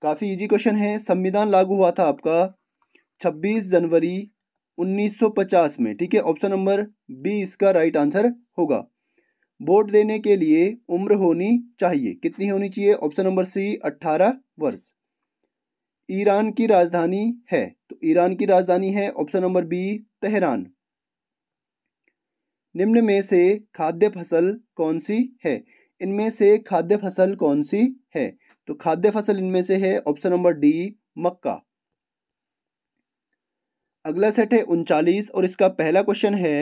Speaker 1: काफ़ी इजी क्वेश्चन है संविधान लागू हुआ था आपका 26 जनवरी 1950 में ठीक है ऑप्शन नंबर बी इसका राइट आंसर होगा वोट देने के लिए उम्र होनी चाहिए कितनी होनी चाहिए ऑप्शन नंबर सी 18 वर्ष ईरान की राजधानी है तो ईरान की राजधानी है ऑप्शन नंबर बी तेहरान निम्न में से खाद्य फसल कौन सी है इनमें से खाद्य फसल कौन सी है तो खाद्य फसल इनमें से है ऑप्शन नंबर डी मक्का अगला सेट है उनचालीस और इसका पहला क्वेश्चन है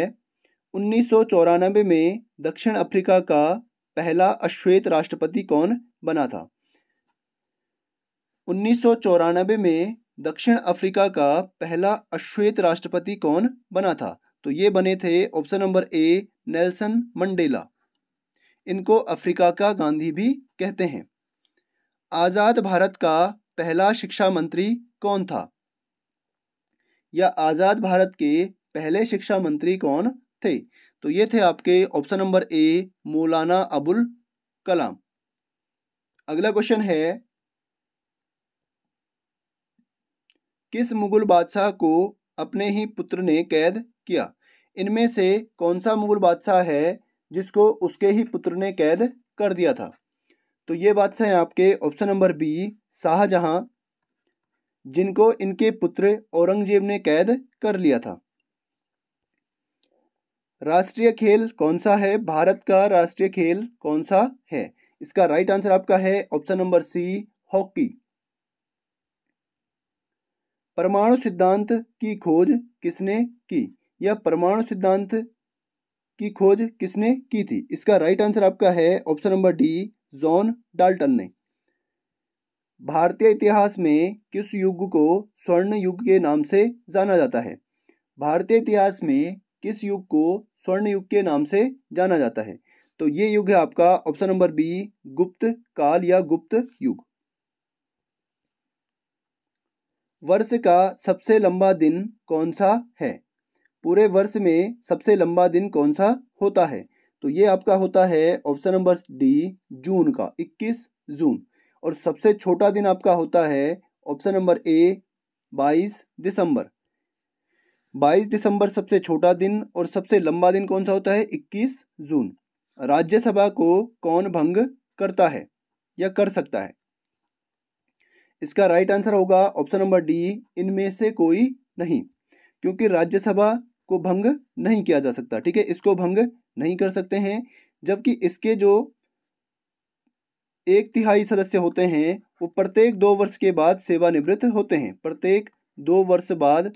Speaker 1: उन्नीस सौ चौरानबे में दक्षिण अफ्रीका का पहला अश्वेत राष्ट्रपति कौन बना था उन्नीस सौ चौरानबे में दक्षिण अफ्रीका का पहला अश्वेत राष्ट्रपति कौन बना था तो ये बने थे option number A Nelson Mandela इनको अफ्रीका का गांधी भी कहते हैं आज़ाद भारत का पहला शिक्षा मंत्री कौन था या आज़ाद भारत के पहले शिक्षा मंत्री कौन थे तो ये थे आपके ऑप्शन नंबर ए मौलाना अबुल कलाम अगला क्वेश्चन है किस मुगल बादशाह को अपने ही पुत्र ने कैद किया इनमें से कौन सा मुगल बादशाह है जिसको उसके ही पुत्र ने कैद कर दिया था तो ये बात है आपके ऑप्शन नंबर बी शाहजहाँ जिनको इनके पुत्र औरंगजेब ने कैद कर लिया था राष्ट्रीय खेल कौन सा है भारत का राष्ट्रीय खेल कौन सा है इसका राइट आंसर आपका है ऑप्शन नंबर सी हॉकी परमाणु सिद्धांत की खोज किसने की यह परमाणु सिद्धांत की खोज किसने की थी इसका राइट आंसर आपका है option number D John Dalton ने भारतीय इतिहास में किस युग को स्वर्ण युग के नाम से जाना जाता है भारतीय इतिहास में किस युग को स्वर्ण युग के नाम से जाना जाता है तो ये युग है आपका ऑप्शन नंबर बी गुप्त काल या गुप्त युग वर्ष का सबसे लंबा दिन कौन सा है पूरे वर्ष में सबसे लंबा दिन कौन सा होता है तो ये आपका होता है ऑप्शन नंबर डी जून का 21 जून और सबसे छोटा दिन आपका होता है ऑप्शन नंबर ए 22 दिसंबर 22 दिसंबर सबसे छोटा दिन और सबसे लंबा दिन कौन सा होता है 21 जून राज्यसभा को कौन भंग करता है या कर सकता है इसका राइट आंसर होगा ऑप्शन नंबर डी इनमें से कोई नहीं क्योंकि राज्यसभा को भंग नहीं किया जा सकता ठीक है इसको भंग नहीं कर सकते हैं जबकि इसके जो एक तिहाई सदस्य होते हैं वो प्रत्येक दो वर्ष के बाद सेवानिवृत्त होते हैं प्रत्येक दो वर्ष बाद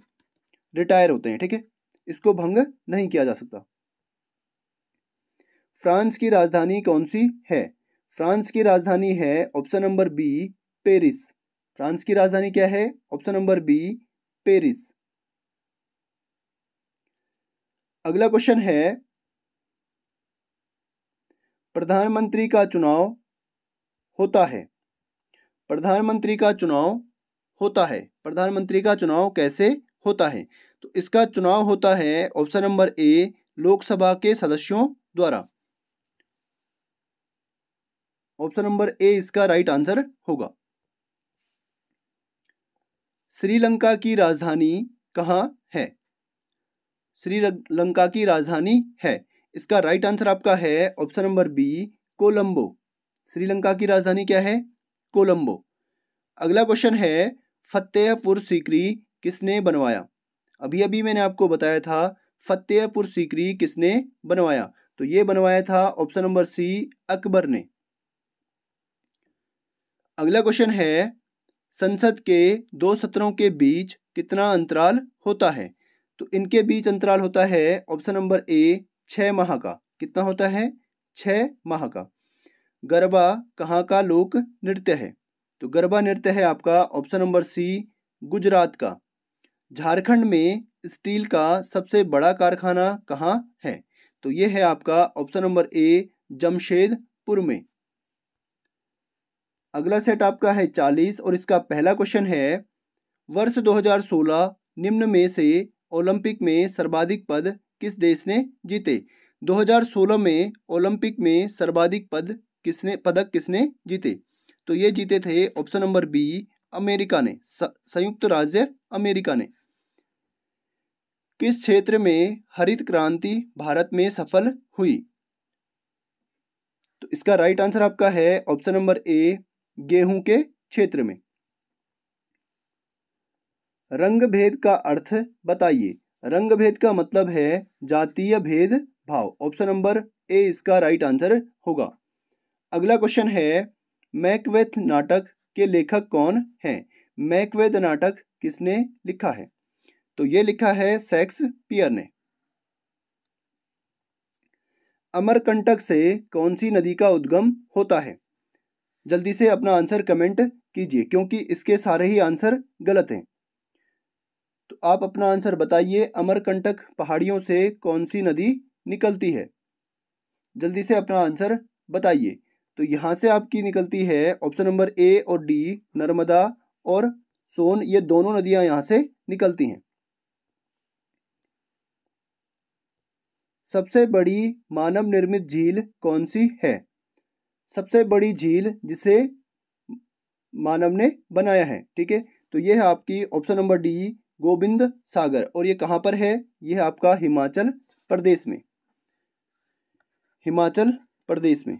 Speaker 1: रिटायर होते हैं ठीक है इसको भंग नहीं किया जा सकता फ्रांस की राजधानी कौन सी है फ्रांस की राजधानी है option number B Paris France की राजधानी क्या है ऑप्शन नंबर बी पेरिस अगला क्वेश्चन है प्रधानमंत्री का चुनाव होता है प्रधानमंत्री का चुनाव होता है प्रधानमंत्री का चुनाव कैसे होता है तो इसका चुनाव होता है ऑप्शन नंबर ए लोकसभा के सदस्यों द्वारा ऑप्शन नंबर ए इसका राइट आंसर होगा श्रीलंका की राजधानी कहाँ श्रीलंका की राजधानी है इसका राइट आंसर आपका है option number B Colombo Sri Lanka की राजधानी क्या है कोलंबो अगला क्वेश्चन है फतेहपुर सीकरी किसने बनवाया अभी अभी मैंने आपको बताया था फतेहपुर सीकरी किसने बनवाया तो ये बनवाया था ऑप्शन नंबर सी अकबर ने अगला क्वेश्चन है संसद के दो सत्रों के बीच कितना अंतराल होता है तो इनके बीच अंतराल होता है ऑप्शन नंबर ए छः माह का कितना होता है छः माह का गरबा कहाँ का लोक नृत्य है तो गरबा नृत्य है आपका ऑप्शन नंबर सी गुजरात का झारखंड में स्टील का सबसे बड़ा कारखाना कहाँ है तो ये है आपका ऑप्शन नंबर ए जमशेदपुर में अगला सेट आपका है चालीस और इसका पहला क्वेश्चन है वर्ष 2016 निम्न में से ओलंपिक में सर्वाधिक पद किस देश ने जीते 2016 में ओलंपिक में सर्वाधिक पद किसने पदक किसने जीते तो ये जीते थे ऑप्शन नंबर बी अमेरिका ने संयुक्त राज्य अमेरिका ने किस क्षेत्र में हरित क्रांति भारत में सफल हुई तो इसका राइट आंसर आपका है ऑप्शन नंबर ए गेहूं के क्षेत्र में रंग भेद का अर्थ बताइए रंग भेद का मतलब है जातीय भेद भाव ऑप्शन नंबर ए इसका राइट आंसर होगा अगला क्वेश्चन है मैकवेथ नाटक के लेखक कौन है मैकवेथ नाटक किसने लिखा है तो ये लिखा है सेक्स पियर ने अमरकंटक से कौन सी नदी का उद्गम होता है जल्दी से अपना आंसर कमेंट कीजिए क्योंकि इसके सारे ही आंसर गलत हैं तो आप अपना आंसर बताइए अमरकंटक पहाड़ियों से कौन सी नदी निकलती है जल्दी से अपना आंसर बताइए तो यहाँ से आपकी निकलती है ऑप्शन नंबर ए और डी नर्मदा और सोन ये दोनों नदियां यहाँ से निकलती हैं सबसे बड़ी मानव निर्मित झील कौन सी है सबसे बड़ी झील जिसे मानव ने बनाया है ठीक है तो ये है आपकी option number D Govind Sagar और ये कहाँ पर है ये आपका हिमाचल प्रदेश में हिमाचल प्रदेश में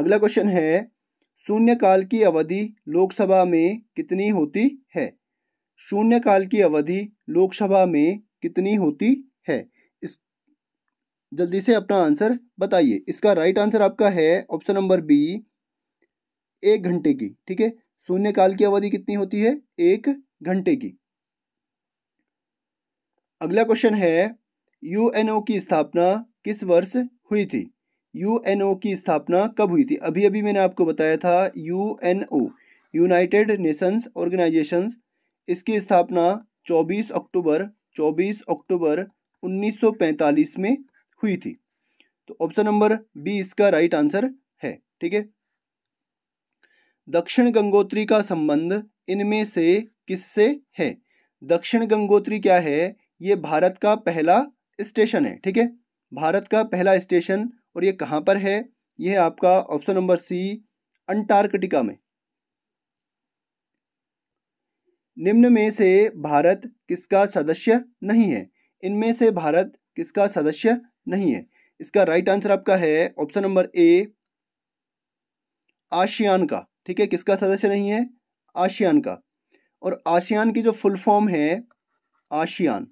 Speaker 1: अगला क्वेश्चन है शून्यकाल की अवधि लोकसभा में कितनी होती है शून्यकाल की अवधि लोकसभा में कितनी होती है इस जल्दी से अपना आंसर बताइए इसका राइट आंसर आपका है ऑप्शन नंबर बी एक घंटे की ठीक है शून्यकाल की अवधि कितनी होती है एक घंटे की अगला क्वेश्चन है यूएनओ की स्थापना किस वर्ष हुई थी यूएनओ की स्थापना कब हुई थी अभी अभी मैंने आपको बताया था यूएनओ यूनाइटेड नेशंस ऑर्गेनाइजेशंस इसकी स्थापना 24 अक्टूबर 24 अक्टूबर 1945 में हुई थी तो ऑप्शन नंबर बी इसका राइट आंसर है ठीक है दक्षिण गंगोत्री का संबंध इनमें से किससे है दक्षिण गंगोत्री क्या है ये भारत का पहला स्टेशन है ठीक है भारत का पहला स्टेशन और ये कहाँ पर है यह आपका ऑप्शन नंबर सी अंटार्कटिका में निम्न में से भारत किसका सदस्य नहीं है इनमें से भारत किसका सदस्य नहीं है इसका राइट आंसर आपका है ऑप्शन नंबर ए आशियान का ठीक है किसका सदस्य नहीं है आशियान का और आशियान की जो फुल फॉर्म है आशियान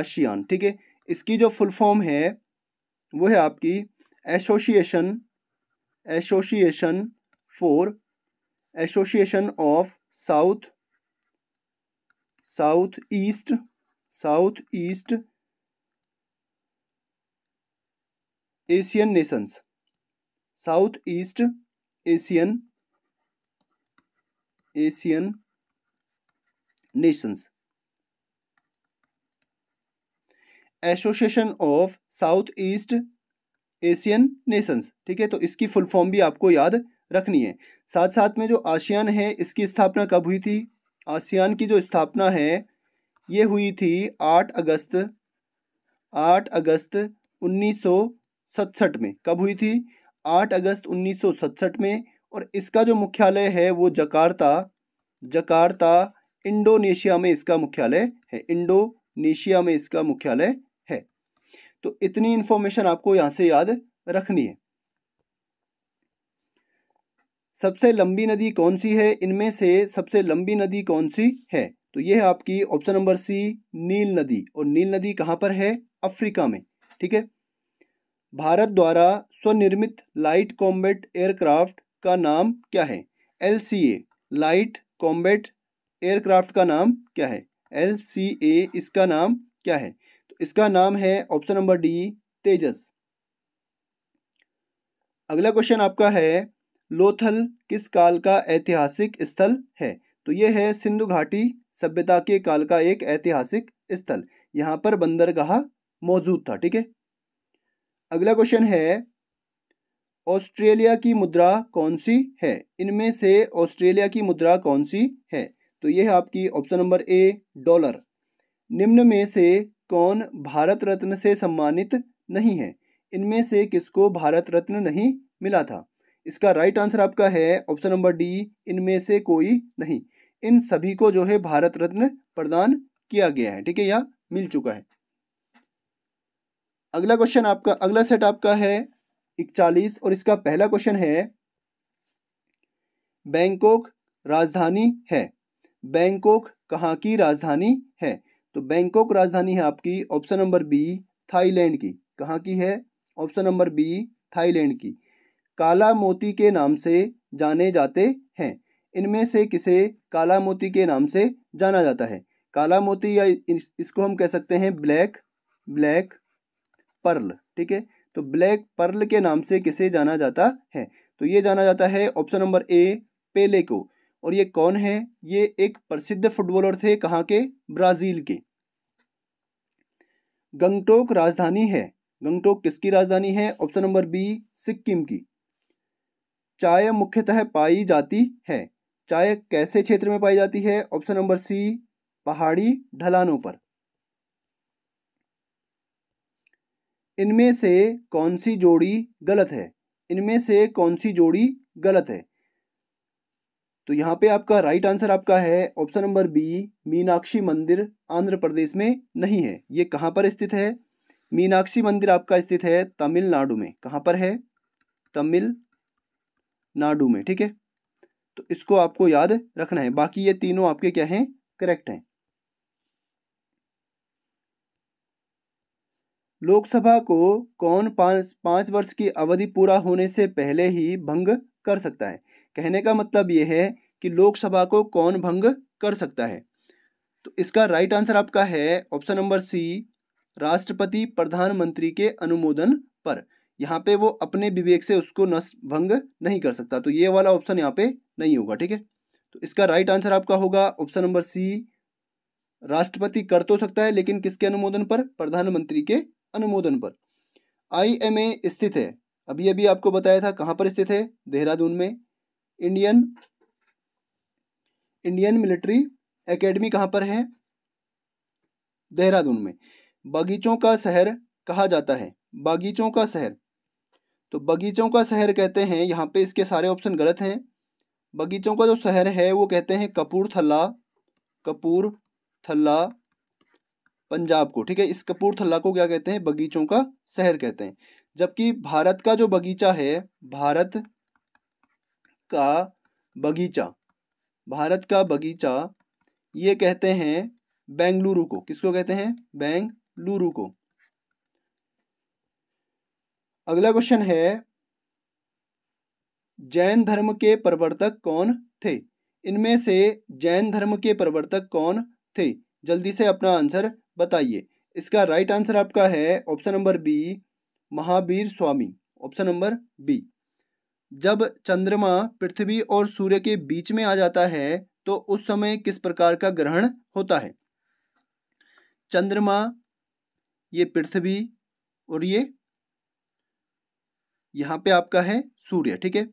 Speaker 1: आशियान ठीक है इसकी जो फुल फॉर्म है वो है आपकी Association Association for Association of South South East South East Asian Nations South East Asian Asian Nations Association of South East Asian Nations ठीक है तो इसकी फुल फॉर्म भी आपको याद रखनी है साथ साथ में जो आसियान है इसकी स्थापना कब हुई थी आसियान की जो स्थापना है ये हुई थी आठ अगस्त आठ अगस्त उन्नीस सौ सतसठ में कब हुई थी आठ अगस्त उन्नीस सौ सतसठ में और इसका जो मुख्यालय है वो जकार्ता जकार्ता इंडोनेशिया में इसका मुख्यालय है इंडोनेशिया में इसका मुख्यालय है तो इतनी इंफॉर्मेशन आपको यहाँ से याद रखनी है सबसे लंबी नदी कौन सी है इनमें से सबसे लंबी नदी कौन सी है तो ये है आपकी ऑप्शन नंबर सी नील नदी और नील नदी कहाँ पर है अफ्रीका में ठीक है भारत द्वारा स्वनिर्मित लाइट कॉम्बेट एयरक्राफ्ट का नाम क्या है L C A light combat aircraft का नाम क्या है एल सी ए इसका नाम क्या है तो इसका नाम है ऑप्शन नंबर डी तेजस अगला क्वेश्चन आपका है लोथल किस काल का ऐतिहासिक स्थल है तो यह है सिंधु घाटी सभ्यता के काल का एक ऐतिहासिक स्थल यहां पर बंदरगाह मौजूद था ठीक है अगला क्वेश्चन है ऑस्ट्रेलिया की मुद्रा कौन सी है इनमें से ऑस्ट्रेलिया की मुद्रा कौन सी है तो यह है आपकी ऑप्शन नंबर ए डॉलर निम्न में से कौन भारत रत्न से सम्मानित नहीं है इनमें से किसको भारत रत्न नहीं मिला था इसका राइट आंसर आपका है ऑप्शन नंबर डी इनमें से कोई नहीं इन सभी को जो है भारत रत्न प्रदान किया गया है ठीक है या मिल चुका है अगला क्वेश्चन आपका अगला सेट आपका है इकचालीस और इसका पहला क्वेश्चन है बैंकॉक राजधानी है बैंकॉक कहाँ की राजधानी है तो बैंकॉक राजधानी है आपकी ऑप्शन नंबर बी थाईलैंड की कहाँ की है ऑप्शन नंबर बी थाईलैंड की काला मोती के नाम से जाने जाते हैं इनमें से किसे काला मोती के नाम से जाना जाता है काला मोती या इस, इसको हम कह सकते हैं ब्लैक ब्लैक पर्ल ठीक है तो ब्लैक पर्ल के नाम से किसे जाना जाता है तो ये जाना जाता है ऑप्शन नंबर ए पेले को और ये कौन है ये एक प्रसिद्ध फुटबॉलर थे कहाँ के ब्राज़ील के गंगटोक राजधानी है गंगटोक किसकी राजधानी है ऑप्शन नंबर बी सिक्किम की चाय मुख्यतः पाई जाती है चाय कैसे क्षेत्र में पाई जाती है ऑप्शन नंबर सी पहाड़ी ढलानों पर इनमें से कौन सी जोड़ी गलत है इनमें से कौन सी जोड़ी गलत है तो यहाँ पे आपका राइट आंसर आपका है ऑप्शन नंबर बी मीनाक्षी मंदिर आंध्र प्रदेश में नहीं है ये कहाँ पर स्थित है मीनाक्षी मंदिर आपका स्थित है तमिलनाडु में कहाँ पर है तमिल नाडु में ठीक है तो इसको आपको याद रखना है बाकी ये तीनों आपके क्या हैं करेक्ट हैं लोकसभा को कौन पाँच पाँच वर्ष की अवधि पूरा होने से पहले ही भंग कर सकता है कहने का मतलब ये है कि लोकसभा को कौन भंग कर सकता है तो इसका राइट आंसर आपका है ऑप्शन नंबर सी राष्ट्रपति प्रधानमंत्री के अनुमोदन पर यहाँ पे वो अपने विवेक से उसको नष्ट भंग नहीं कर सकता तो ये वाला ऑप्शन यहाँ पे नहीं होगा ठीक है तो इसका राइट आंसर आपका होगा ऑप्शन नंबर सी राष्ट्रपति कर तो सकता है लेकिन किसके अनुमोदन पर प्रधानमंत्री के अनुमोदन पर आईएमए स्थित है अभी अभी आपको बताया था कहाँ पर स्थित है देहरादून में इंडियन इंडियन मिलिट्री एकेडमी कहाँ पर है देहरादून में बगीचों का शहर कहा जाता है बगीचों का शहर तो बगीचों का शहर कहते हैं यहाँ पे इसके सारे ऑप्शन गलत हैं बगीचों का जो शहर है वो कहते हैं कपूरथला कपूर थल्ला पंजाब को ठीक है इस कपूरथला को क्या कहते हैं बगीचों का शहर कहते हैं जबकि भारत का जो बगीचा है भारत का बगीचा भारत का बगीचा ये कहते हैं बेंगलुरु को किसको कहते हैं बेंगलुरु को अगला क्वेश्चन है जैन धर्म के प्रवर्तक कौन थे इनमें से जैन धर्म के प्रवर्तक कौन थे जल्दी से अपना आंसर बताइए इसका राइट आंसर आपका है option number B Mahavir Swami option number B जब चंद्रमा पृथ्वी और सूर्य के बीच में आ जाता है तो उस समय किस प्रकार का ग्रहण होता है चंद्रमा ये पृथ्वी और ये यहाँ पे आपका है सूर्य ठीक है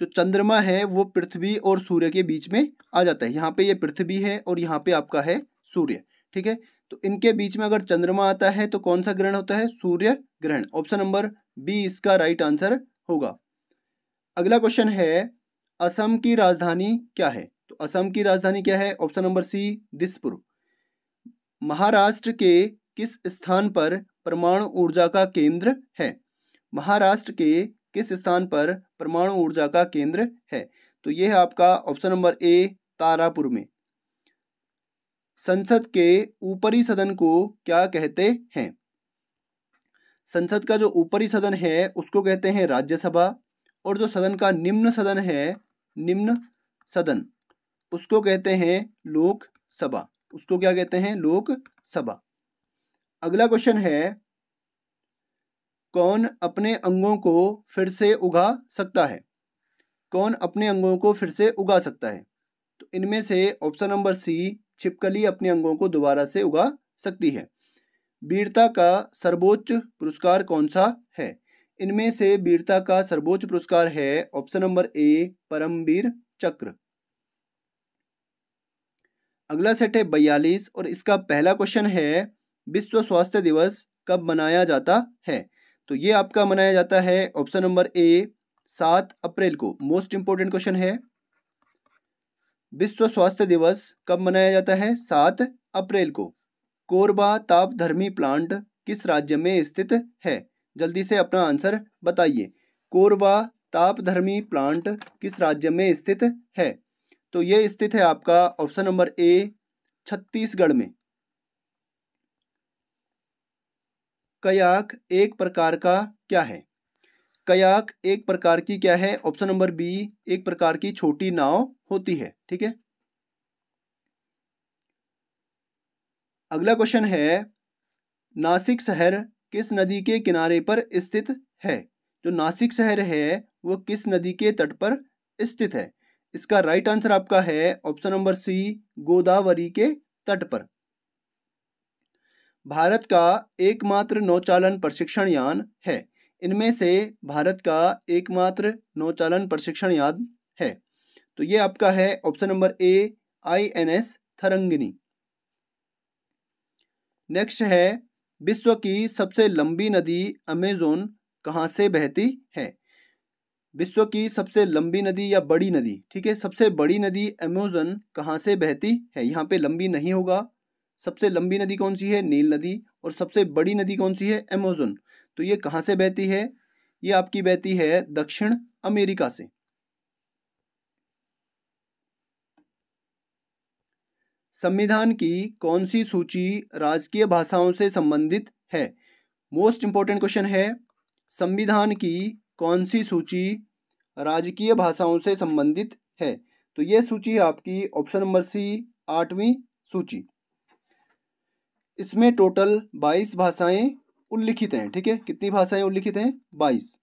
Speaker 1: जो चंद्रमा है वो पृथ्वी और सूर्य के बीच में आ जाता है यहाँ पे ये पृथ्वी है और यहाँ पे आपका है सूर्य ठीक है तो इनके बीच में अगर चंद्रमा आता है तो कौन सा ग्रहण होता है सूर्य ग्रहण ऑप्शन नंबर बी इसका राइट आंसर होगा अगला क्वेश्चन है असम की राजधानी क्या है तो असम की राजधानी क्या है option number C Dispur Maharashtra के किस स्थान पर परमाणु ऊर्जा का केंद्र है महाराष्ट्र के किस स्थान पर परमाणु ऊर्जा का केंद्र है तो यह है आपका ऑप्शन नंबर ए तारापुर में संसद के ऊपरी सदन को क्या कहते हैं संसद का जो ऊपरी सदन है उसको कहते हैं राज्यसभा और जो सदन का निम्न सदन है निम्न सदन उसको कहते हैं लोकसभा उसको क्या कहते हैं लोकसभा अगला क्वेश्चन है कौन अपने अंगों को फिर से उगा सकता है कौन अपने अंगों को फिर से उगा सकता है तो इनमें से ऑप्शन नंबर सी छिपकली अपने अंगों को दोबारा से उगा सकती है वीरता का सर्वोच्च पुरस्कार कौन सा है इनमें से वीरता का सर्वोच्च पुरस्कार है ऑप्शन नंबर ए परमवीर चक्र अगला सेट है बयालीस और इसका पहला क्वेश्चन है विश्व स्वास्थ्य दिवस कब मनाया जाता है तो ये आपका मनाया जाता है ऑप्शन नंबर ए सात अप्रैल को मोस्ट इंपॉर्टेंट क्वेश्चन है विश्व स्वास्थ्य दिवस कब मनाया जाता है सात अप्रैल को कोरबा तापधर्मी प्लांट किस राज्य में स्थित है जल्दी से अपना आंसर बताइए कोरबा तापधर्मी प्लांट किस राज्य में स्थित है तो ये स्थित है आपका ऑप्शन नंबर ए छत्तीसगढ़ में कयाक एक प्रकार का क्या है कयाक एक प्रकार की क्या है ऑप्शन नंबर बी एक प्रकार की छोटी नाव होती है ठीक है अगला क्वेश्चन है नासिक शहर किस नदी के किनारे पर स्थित है जो नासिक शहर है वह किस नदी के तट पर स्थित है इसका राइट आंसर आपका है ऑप्शन नंबर सी गोदावरी के तट पर भारत का एकमात्र नौचालन प्रशिक्षण यान है इनमें से भारत का एकमात्र नौचालन प्रशिक्षण यान है तो ये आपका है option number A I N S Tarangini next है विश्व की सबसे लंबी नदी अमेजोन कहाँ से बहती है विश्व की सबसे लंबी नदी या बड़ी नदी ठीक है सबसे बड़ी नदी अमेजोन कहाँ से बहती है यहाँ पे लंबी नहीं होगा सबसे लंबी नदी कौन सी है नील नदी और सबसे बड़ी नदी कौन सी है एमेजोन तो ये कहाँ से बहती है ये आपकी बहती है दक्षिण अमेरिका से संविधान की कौन सी सूची राजकीय भाषाओं से संबंधित है मोस्ट इंपॉर्टेंट क्वेश्चन है संविधान की कौन सी सूची राजकीय भाषाओं से संबंधित है तो यह सूची आपकी ऑप्शन नंबर सी आठवीं सूची इसमें टोटल बाईस भाषाएं उल्लिखित हैं ठीक है कितनी भाषाएं उल्लिखित हैं बाईस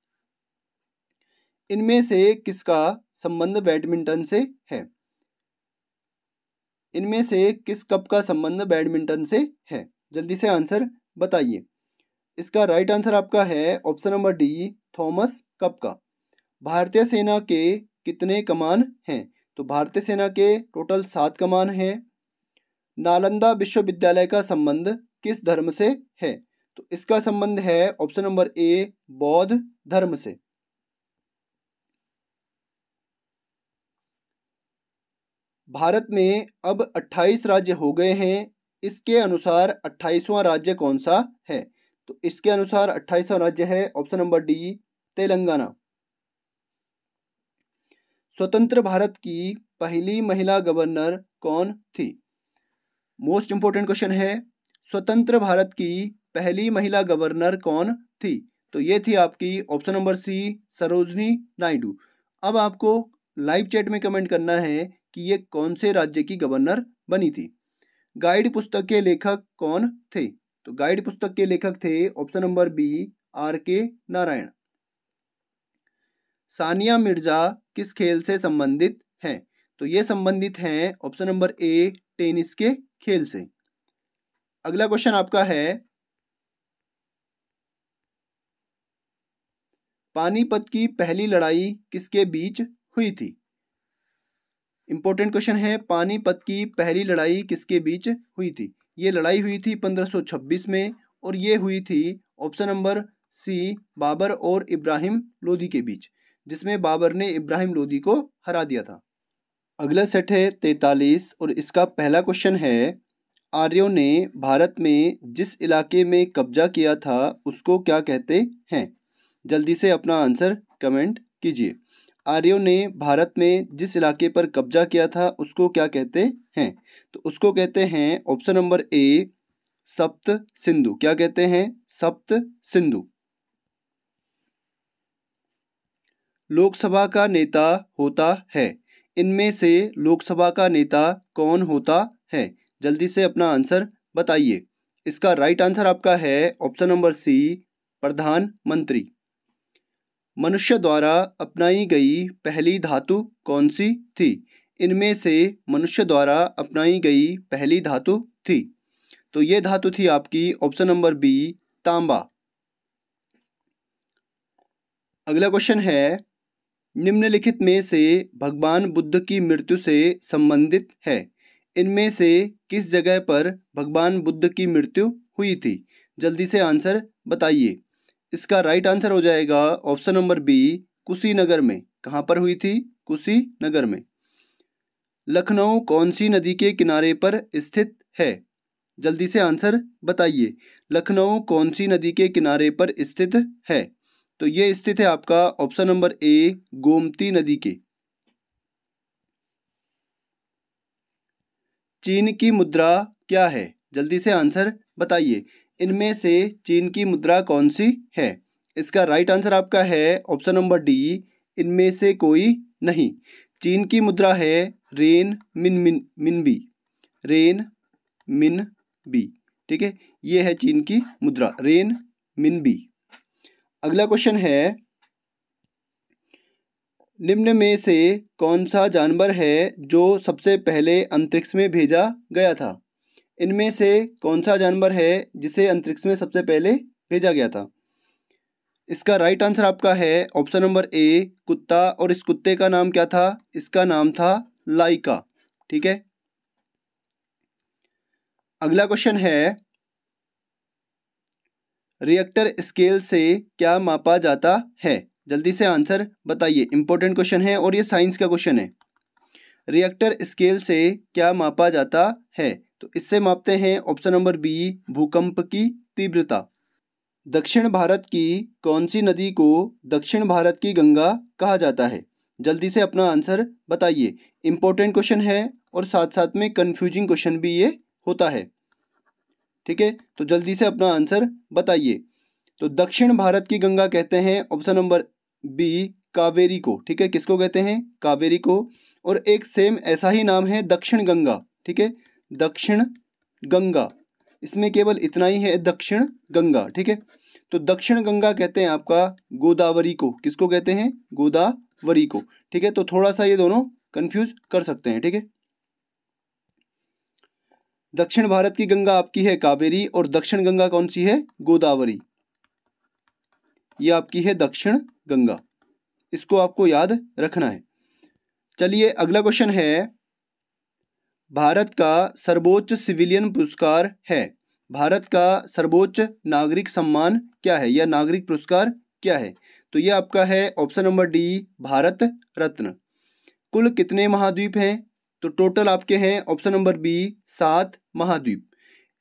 Speaker 1: इनमें से किसका संबंध बैडमिंटन से है इनमें से किस कप का संबंध बैडमिंटन से है जल्दी से आंसर बताइए इसका राइट आंसर आपका है option number D Thomas Cup का भारतीय सेना के कितने कमान हैं तो भारतीय सेना के टोटल सात कमान हैं नालंदा विश्वविद्यालय का संबंध किस धर्म से है तो इसका संबंध है ऑप्शन नंबर ए बौद्ध धर्म से भारत में अब 28 राज्य हो गए हैं इसके अनुसार 28वां राज्य कौन सा है तो इसके अनुसार 28वां राज्य है ऑप्शन नंबर डी तेलंगाना स्वतंत्र भारत की पहली महिला गवर्नर कौन थी मोस्ट इम्पोर्टेंट क्वेश्चन है स्वतंत्र भारत की पहली महिला गवर्नर कौन थी तो ये थी आपकी option number C Sarojini Naidu अब आपको लाइव चैट में कमेंट करना है कि ये कौन से राज्य की गवर्नर बनी थी गाइड पुस्तक के लेखक कौन थे तो गाइड पुस्तक के लेखक थे ऑप्शन नंबर बी आर के नारायण सानिया मिर्जा किस खेल से संबंधित हैं तो ये संबंधित हैं ऑप्शन नंबर ए टेनिस के खेल से अगला क्वेश्चन आपका है पानीपत की पहली लड़ाई किसके बीच हुई थी इंपॉर्टेंट क्वेश्चन है पानीपत की पहली लड़ाई किसके बीच हुई थी ये लड़ाई हुई थी 1526 में और ये हुई थी ऑप्शन नंबर सी बाबर और इब्राहिम लोदी के बीच जिसमें बाबर ने इब्राहिम लोदी को हरा दिया था अगला सेट है तैतालीस और इसका पहला क्वेश्चन है आर्यों ने भारत में जिस इलाके में कब्जा किया था उसको क्या कहते हैं जल्दी से अपना आंसर कमेंट कीजिए आर्यों ने भारत में जिस इलाके पर कब्जा किया था उसको क्या कहते हैं तो उसको कहते हैं ऑप्शन नंबर ए सप्त सिंधु क्या कहते हैं सप्त सिंधु लोकसभा का नेता होता है इनमें से लोकसभा का नेता कौन होता है जल्दी से अपना आंसर बताइए इसका राइट आंसर आपका है ऑप्शन नंबर सी प्रधानमंत्री मनुष्य द्वारा अपनाई गई पहली धातु कौन सी थी इनमें से मनुष्य द्वारा अपनाई गई पहली धातु थी तो ये धातु थी आपकी ऑप्शन नंबर बी तांबा अगला क्वेश्चन है निम्नलिखित में से भगवान बुद्ध की मृत्यु से संबंधित है इनमें से किस जगह पर भगवान बुद्ध की मृत्यु हुई थी जल्दी से आंसर बताइए इसका राइट आंसर हो जाएगा ऑप्शन नंबर बी कुशीनगर में कहाँ पर हुई थी कुशीनगर में लखनऊ कौन सी नदी के किनारे पर स्थित है जल्दी से आंसर बताइए लखनऊ कौन सी नदी के किनारे पर स्थित है तो ये स्थित है आपका ऑप्शन नंबर ए गोमती नदी के चीन की मुद्रा क्या है जल्दी से आंसर बताइए इनमें से चीन की मुद्रा कौन सी है इसका राइट आंसर आपका है ऑप्शन नंबर डी इनमें से कोई नहीं चीन की मुद्रा है रेन मिन मिन मिन बी रेन मिन बी ठीक है ये है चीन की मुद्रा रेन मिन बी अगला क्वेश्चन है निम्न में से कौन सा जानवर है जो सबसे पहले अंतरिक्ष में भेजा गया था इनमें से कौन सा जानवर है जिसे अंतरिक्ष में सबसे पहले भेजा गया था इसका राइट आंसर आपका है ऑप्शन नंबर ए कुत्ता और इस कुत्ते का नाम क्या था इसका नाम था लाइका ठीक है अगला क्वेश्चन है रिएक्टर स्केल से क्या मापा जाता है जल्दी से आंसर बताइए इंपॉर्टेंट क्वेश्चन है और ये साइंस का क्वेश्चन है रिएक्टर स्केल से क्या मापा जाता है तो इससे मापते हैं ऑप्शन नंबर बी भूकंप की तीव्रता दक्षिण भारत की कौन सी नदी को दक्षिण भारत की गंगा कहा जाता है जल्दी से अपना आंसर बताइए इंपॉर्टेंट क्वेश्चन है और साथ साथ में कन्फ्यूजिंग क्वेश्चन भी ये होता है ठीक है तो जल्दी से अपना आंसर बताइए तो दक्षिण भारत की गंगा कहते हैं ऑप्शन नंबर बी कावेरी को ठीक है किसको कहते हैं कावेरी को और एक सेम ऐसा ही नाम है दक्षिण गंगा ठीक है दक्षिण गंगा इसमें केवल इतना ही है दक्षिण गंगा ठीक है तो दक्षिण गंगा कहते हैं आपका गोदावरी को किसको कहते हैं गोदावरी को ठीक है तो थोड़ा सा ये दोनों कन्फ्यूज कर सकते हैं ठीक है दक्षिण भारत की गंगा आपकी है कावेरी और दक्षिण गंगा कौन सी है गोदावरी ये आपकी है दक्षिण गंगा इसको आपको याद रखना है चलिए अगला क्वेश्चन है भारत का सर्वोच्च सिविलियन पुरस्कार है भारत का सर्वोच्च नागरिक सम्मान क्या है या नागरिक पुरस्कार क्या है तो यह आपका है option number D Bharat Ratna कुल कितने महाद्वीप हैं तो टोटल आपके हैं ऑप्शन नंबर बी सात महाद्वीप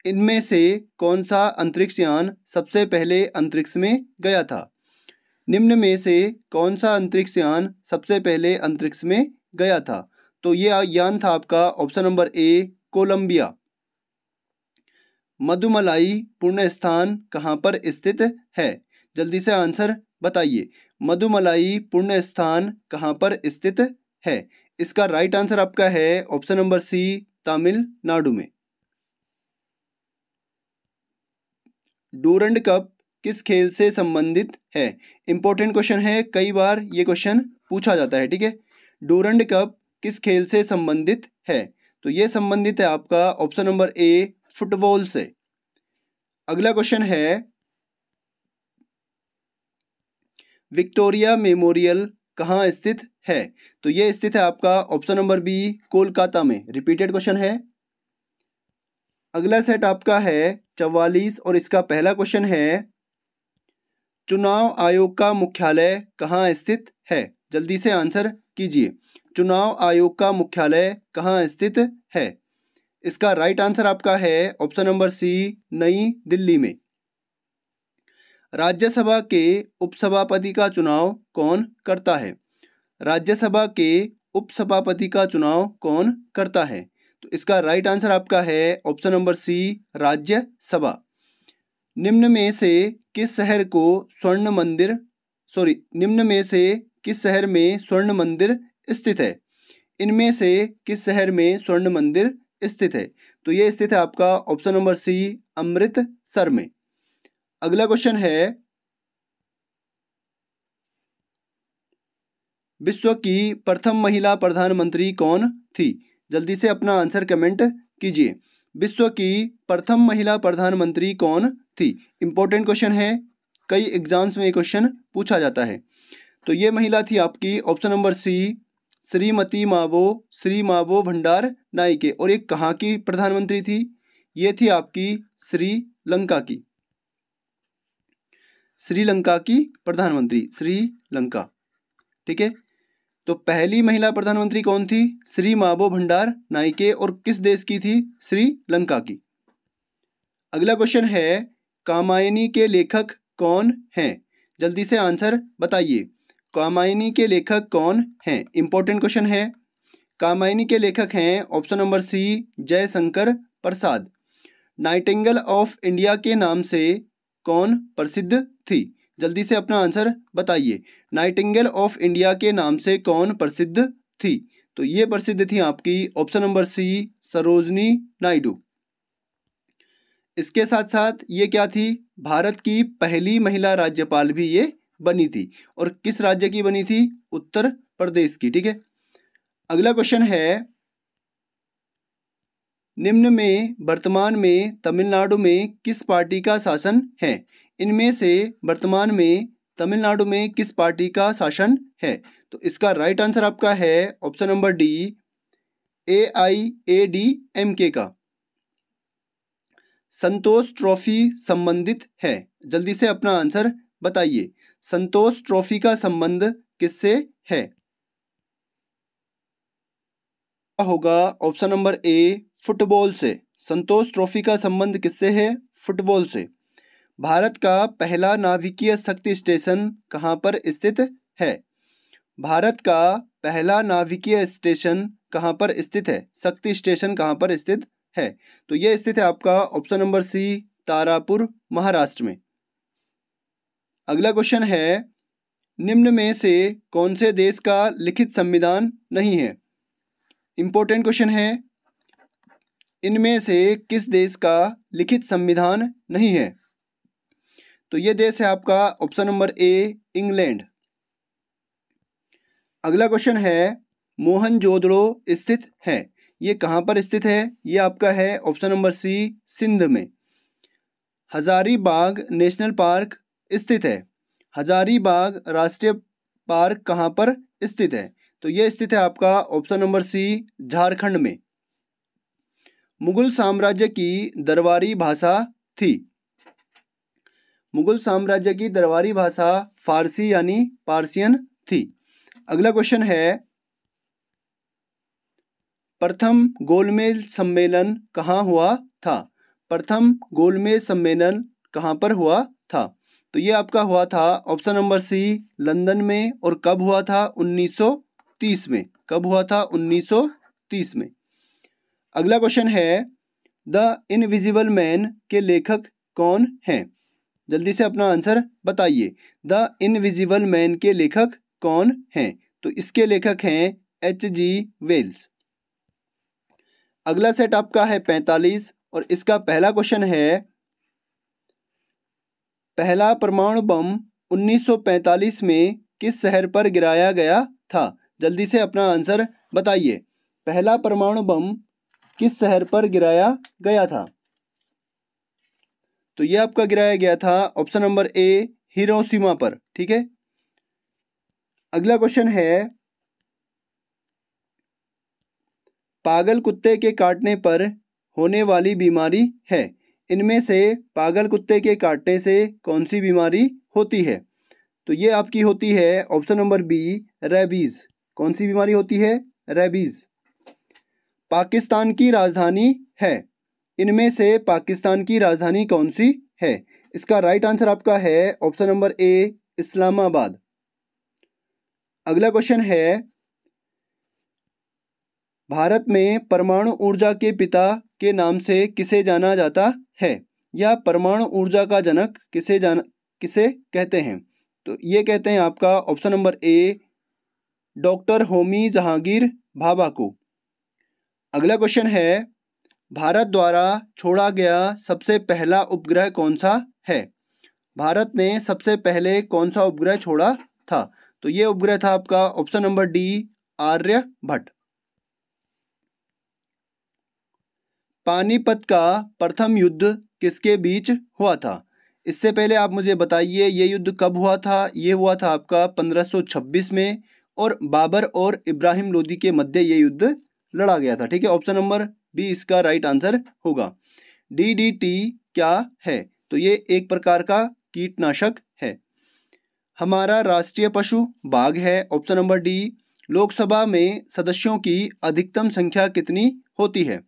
Speaker 1: इनमें से कौन सा अंतरिक्ष यान सबसे पहले अंतरिक्ष में गया था निम्न में से कौन सा अंतरिक्ष यान सबसे पहले अंतरिक्ष में गया था तो ये यान था आपका option number A Colombia Mudumalai पुण्य स्थान कहाँ पर स्थित है जल्दी से आंसर बताइए मधुमलाई पुण्य स्थान कहाँ पर स्थित है इसका राइट आंसर आपका है ऑप्शन नंबर सी तमिलनाडु में डोरंड कप किस खेल से संबंधित है इंपॉर्टेंट क्वेश्चन है कई बार ये क्वेश्चन पूछा जाता है ठीक है डोरंड कप किस खेल से संबंधित है तो ये संबंधित है आपका ऑप्शन नंबर ए फुटबॉल से अगला क्वेश्चन है विक्टोरिया मेमोरियल कहाँ स्थित है तो ये स्थित है आपका ऑप्शन नंबर बी कोलकाता में रिपीटेड क्वेश्चन है अगला सेट आपका है चवालीस और इसका पहला क्वेश्चन है चुनाव आयोग का मुख्यालय कहाँ स्थित है जल्दी से आंसर कीजिए चुनाव आयोग का मुख्यालय कहाँ स्थित है इसका राइट आंसर आपका है ऑप्शन नंबर सी नई दिल्ली में राज्यसभा के उपसभापति का चुनाव कौन करता है राज्यसभा के उपसभापति का चुनाव कौन करता है तो इसका राइट आंसर आपका है ऑप्शन नंबर सी राज्यसभा निम्न में से किस शहर को स्वर्ण मंदिर सॉरी निम्न में से किस शहर में स्वर्ण मंदिर स्थित है इनमें से किस शहर में स्वर्ण मंदिर स्थित है तो ये स्थित है आपका ऑप्शन नंबर सी अमृतसर में अगला क्वेश्चन है विश्व की प्रथम महिला प्रधानमंत्री कौन थी जल्दी से अपना आंसर कमेंट कीजिए विश्व की प्रथम महिला प्रधानमंत्री कौन थी इंपॉर्टेंट क्वेश्चन है कई एग्जाम्स में ये क्वेश्चन पूछा जाता है तो ये महिला थी आपकी ऑप्शन नंबर सी श्रीमती मावो श्री मावो भंडार के और ये कहाँ की प्रधानमंत्री थी ये थी आपकी श्रीलंका की श्रीलंका की प्रधानमंत्री श्रीलंका ठीक है तो पहली महिला प्रधानमंत्री कौन थी श्री माबो भंडार नाइके और किस देश की थी श्रीलंका की अगला क्वेश्चन है कामायनी के लेखक कौन हैं जल्दी से आंसर बताइए कामायनी के लेखक कौन हैं इंपॉर्टेंट क्वेश्चन है कामायनी के लेखक हैं option number C Jaishankar Prasad Nightingale of India के नाम से कौन प्रसिद्ध थी जल्दी से अपना आंसर बताइए नाइटिंगेल ऑफ इंडिया के नाम से कौन प्रसिद्ध थी तो ये प्रसिद्ध थी आपकी option number C Sarojini Naidu इसके साथ साथ ये क्या थी भारत की पहली महिला राज्यपाल भी ये बनी थी और किस राज्य की बनी थी उत्तर प्रदेश की ठीक है अगला क्वेश्चन है निम्न में वर्तमान में तमिलनाडु में किस पार्टी का शासन है इनमें से वर्तमान में तमिलनाडु में किस पार्टी का शासन है तो इसका राइट आंसर आपका है option number D A I A D M K का संतोष ट्रॉफी संबंधित है जल्दी से अपना आंसर बताइए संतोष ट्रॉफी का संबंध किससे है होगा ऑप्शन नंबर ए फुटबॉल से संतोष ट्रॉफी का संबंध किससे है फुटबॉल से भारत का पहला नाभिकीय शक्ति स्टेशन कहाँ पर स्थित है भारत का पहला नाभिकीय स्टेशन कहाँ पर स्थित है शक्ति स्टेशन कहाँ पर स्थित है तो यह स्थित है आपका option number C Tarapur Maharashtra में अगला क्वेश्चन है निम्न में से कौन से देश का लिखित संविधान नहीं है इंपॉर्टेंट क्वेश्चन है इनमें से किस देश का लिखित संविधान नहीं है तो ये देश है आपका ऑप्शन नंबर ए इंग्लैंड अगला क्वेश्चन है मोहनजोदड़ो स्थित है ये कहाँ पर स्थित है ये आपका है ऑप्शन नंबर सी सिंध में हजारीबाग नेशनल पार्क स्थित है हजारीबाग राष्ट्रीय पार्क कहाँ पर स्थित है तो ये स्थित है आपका ऑप्शन नंबर सी झारखंड में मुगल साम्राज्य की दरबारी भाषा थी मुगल साम्राज्य की दरबारी भाषा फारसी यानी पारसियन थी अगला क्वेश्चन है प्रथम गोलमेज सम्मेलन कहाँ हुआ था प्रथम गोलमेज सम्मेलन कहाँ पर हुआ था तो ये आपका हुआ था ऑप्शन नंबर सी लंदन में और कब हुआ था 1930 में कब हुआ था 1930 में अगला क्वेश्चन है द इनविजिबल मैन के लेखक कौन हैं जल्दी से अपना आंसर बताइए द इनविजिबल मैन के लेखक कौन हैं तो इसके लेखक हैं एच जी वेल्स अगला सेट आपका है पैंतालीस और इसका पहला क्वेश्चन है पहला परमाणु बम 1945 में किस शहर पर गिराया गया था जल्दी से अपना आंसर बताइए पहला परमाणु बम किस शहर पर गिराया गया था तो ये आपका गिराया गया था ऑप्शन नंबर ए हिरोशिमा पर ठीक है अगला क्वेश्चन है पागल कुत्ते के काटने पर होने वाली बीमारी है इनमें से पागल कुत्ते के काटने से कौन सी बीमारी होती है तो ये आपकी होती है ऑप्शन नंबर बी रेबीज़ कौन सी बीमारी होती है रेबीज़ पाकिस्तान की राजधानी है इनमें से पाकिस्तान की राजधानी कौन सी है इसका राइट आंसर आपका है ऑप्शन नंबर ए इस्लामाबाद अगला क्वेश्चन है भारत में परमाणु ऊर्जा के पिता के नाम से किसे जाना जाता है या परमाणु ऊर्जा का जनक किसे जान किसे कहते हैं तो ये कहते हैं आपका option number A doctor Homi Jahangir Bhabha को अगला क्वेश्चन है भारत द्वारा छोड़ा गया सबसे पहला उपग्रह कौन सा है भारत ने सबसे पहले कौन सा उपग्रह छोड़ा था तो ये उपग्रह था आपका option number D Aryabhata Panipat का प्रथम युद्ध किसके बीच हुआ था इससे पहले आप मुझे बताइए ये युद्ध कब हुआ था ये हुआ था आपका 1526 में और बाबर और इब्राहिम लोदी के मध्य ये युद्ध लड़ा गया था ठीक है ऑप्शन नंबर बी इसका राइट आंसर होगा डी डी टी क्या है तो ये एक प्रकार का कीटनाशक है हमारा राष्ट्रीय पशु बाघ है ऑप्शन नंबर डी लोकसभा में सदस्यों की अधिकतम संख्या कितनी होती है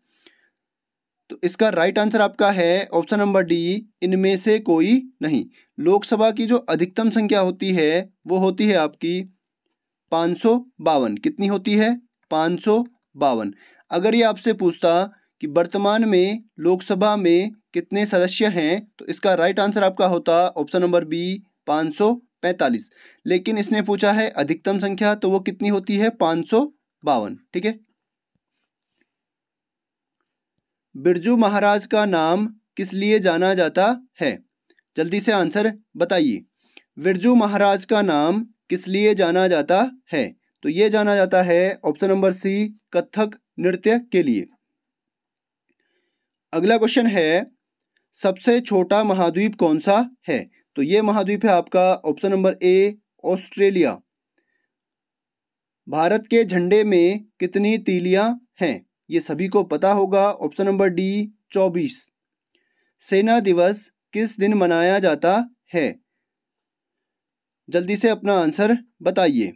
Speaker 1: तो इसका राइट आंसर आपका है ऑप्शन नंबर डी इनमें से कोई नहीं लोकसभा की जो अधिकतम संख्या होती है वो होती है आपकी पाँच कितनी होती है पाँच बावन अगर ये आपसे पूछता कि वर्तमान में लोकसभा में कितने सदस्य हैं तो इसका राइट आंसर आपका होता ऑप्शन नंबर बी पाँच सौ पैंतालीस लेकिन इसने पूछा है अधिकतम संख्या तो वो कितनी होती है पाँच सौ बावन ठीक है बिरजू महाराज का नाम किस लिए जाना जाता है जल्दी से आंसर बताइए बिरजू महाराज का नाम किस लिए जाना जाता है तो ये जाना जाता है ऑप्शन नंबर सी कथक नृत्य के लिए अगला क्वेश्चन है सबसे छोटा महाद्वीप कौन सा है तो ये महाद्वीप है आपका option number A Australia Bharat के झंडे में कितनी तीलियां हैं ये सभी को पता होगा ऑप्शन नंबर डी चौबीस सेना दिवस किस दिन मनाया जाता है जल्दी से अपना आंसर बताइए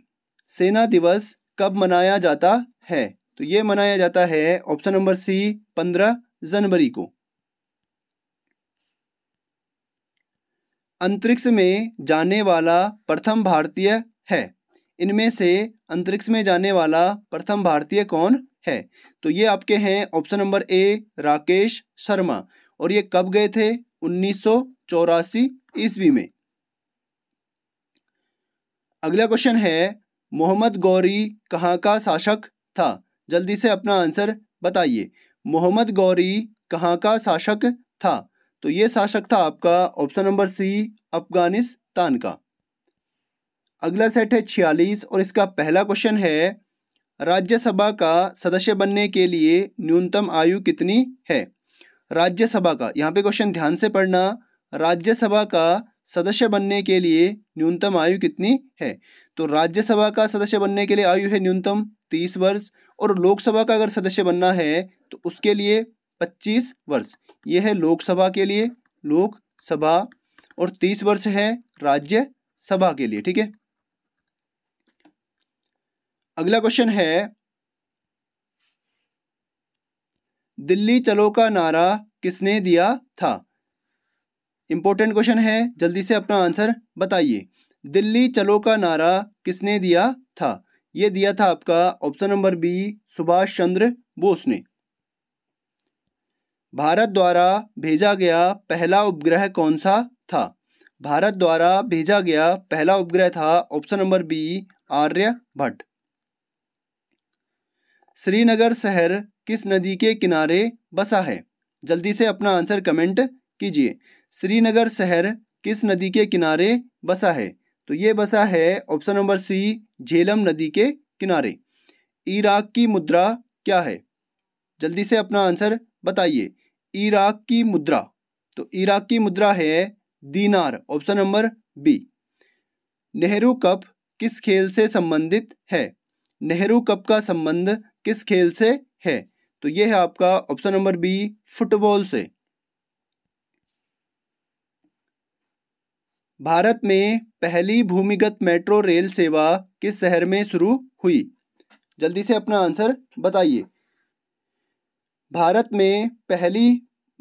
Speaker 1: सेना दिवस कब मनाया जाता है तो ये मनाया जाता है ऑप्शन नंबर सी पंद्रह जनवरी को अंतरिक्ष में जाने वाला प्रथम भारतीय है इनमें से अंतरिक्ष में जाने वाला प्रथम भारतीय कौन है तो ये आपके हैं option number A Rakesh Sharma और ये कब गए थे उन्नीस ईस्वी में अगला क्वेश्चन है मोहम्मद गौरी कहाँ का शासक था जल्दी से अपना आंसर बताइए मोहम्मद गौरी कहाँ का शासक था तो ये शासक था आपका ऑप्शन नंबर सी अफगानिस्तान का अगला सेट है छियालीस और इसका पहला क्वेश्चन है राज्यसभा का सदस्य बनने के लिए न्यूनतम आयु कितनी है राज्यसभा का यहाँ पे क्वेश्चन ध्यान से पढ़ना राज्यसभा का सदस्य बनने के लिए न्यूनतम आयु कितनी है तो राज्यसभा का सदस्य बनने के लिए आयु है न्यूनतम तीस वर्ष और लोकसभा का अगर सदस्य बनना है तो उसके लिए पच्चीस वर्ष ये है लोकसभा के लिए लोकसभा और तीस वर्ष है राज्य सभा के लिए ठीक है अगला क्वेश्चन है दिल्ली चलो का नारा किसने दिया था इंपॉर्टेंट क्वेश्चन है जल्दी से अपना आंसर बताइए दिल्ली चलो का नारा किसने दिया था यह दिया था आपका option number B Subhash Chandra Bose ने भारत द्वारा भेजा गया पहला उपग्रह कौन सा था भारत द्वारा भेजा गया पहला उपग्रह था option number B Aryabhata Srinagar शहर किस नदी के किनारे बसा है जल्दी से अपना आंसर कमेंट कीजिए श्रीनगर शहर किस नदी के किनारे बसा है तो ये बसा है ऑप्शन नंबर सी झेलम नदी के किनारे इराक की मुद्रा क्या है जल्दी से अपना आंसर बताइए इराक की मुद्रा तो इराक की मुद्रा है दीनार option number B Nehru cup किस खेल से संबंधित है नेहरू कप का संबंध किस खेल से है तो ये है आपका ऑप्शन नंबर बी फुटबॉल से भारत में पहली भूमिगत मेट्रो रेल सेवा किस शहर में शुरू हुई जल्दी से अपना आंसर बताइए भारत में पहली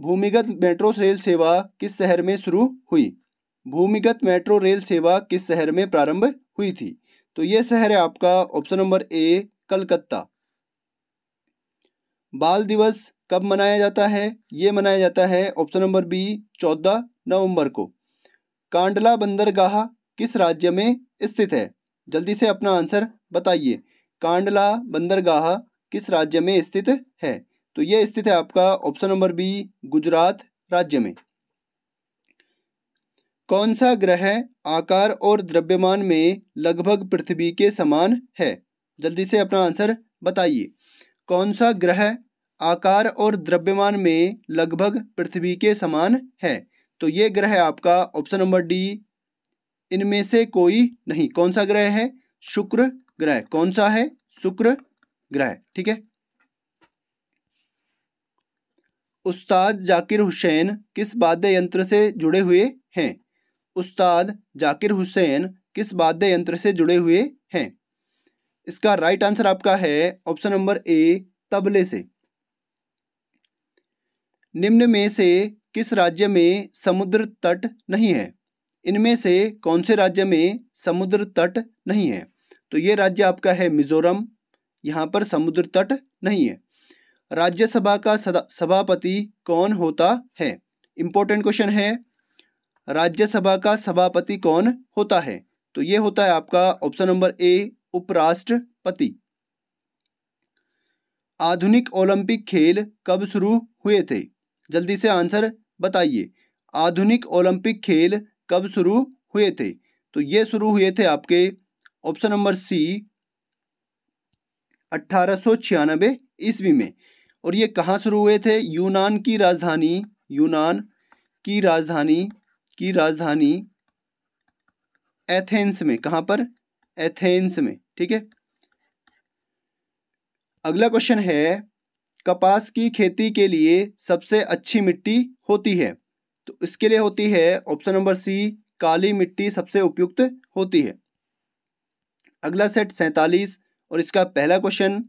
Speaker 1: भूमिगत मेट्रो रेल सेवा किस शहर में शुरू हुई भूमिगत मेट्रो रेल सेवा किस शहर में प्रारंभ हुई थी तो यह शहर है आपका ऑप्शन नंबर ए कलकत्ता बाल दिवस कब मनाया जाता है ये मनाया जाता है ऑप्शन नंबर बी चौदह नवंबर को कांडला बंदरगाह किस राज्य में स्थित है जल्दी से अपना आंसर बताइए कांडला बंदरगाह किस राज्य में स्थित है तो यह स्थित है आपका ऑप्शन नंबर बी गुजरात राज्य में कौन सा ग्रह आकार और द्रव्यमान में लगभग पृथ्वी के समान है जल्दी से अपना आंसर बताइए कौन सा ग्रह आकार और द्रव्यमान में लगभग पृथ्वी के समान है तो ये ग्रह है आपका ऑप्शन नंबर डी इनमें से कोई नहीं कौन सा ग्रह है शुक्र ग्रह कौन सा है शुक्र ग्रह ठीक है उस्ताद जाकिर हुसैन किस वाद्य यंत्र से जुड़े हुए हैं उस्ताद जाकिर हुसैन किस वाद्य यंत्र से जुड़े हुए हैं इसका राइट आंसर आपका है ऑप्शन नंबर ए तबले से निम्न में से किस राज्य में समुद्र तट नहीं है इनमें से कौन से राज्य में समुद्र तट नहीं है तो ये राज्य आपका है मिजोरम यहाँ पर समुद्र तट नहीं है राज्यसभा का सभापति कौन होता है इम्पोर्टेंट क्वेश्चन है राज्यसभा का सभापति कौन होता है तो ये होता है आपका ऑप्शन नंबर ए उपराष्ट्रपति आधुनिक ओलंपिक खेल कब शुरू हुए थे जल्दी से आंसर बताइए आधुनिक ओलंपिक खेल कब शुरू हुए थे तो ये शुरू हुए थे आपके ऑप्शन नंबर सी अट्ठारह सौ छियानबे ईस्वी में और ये कहाँ शुरू हुए थे यूनान की राजधानी यूनान की राजधानी की राजधानी एथेंस में कहाँ पर एथेंस में ठीक है अगला क्वेश्चन है कपास की खेती के लिए सबसे अच्छी मिट्टी होती है तो इसके लिए होती है ऑप्शन नंबर सी काली मिट्टी सबसे उपयुक्त होती है अगला सेट सैतालीस और इसका पहला क्वेश्चन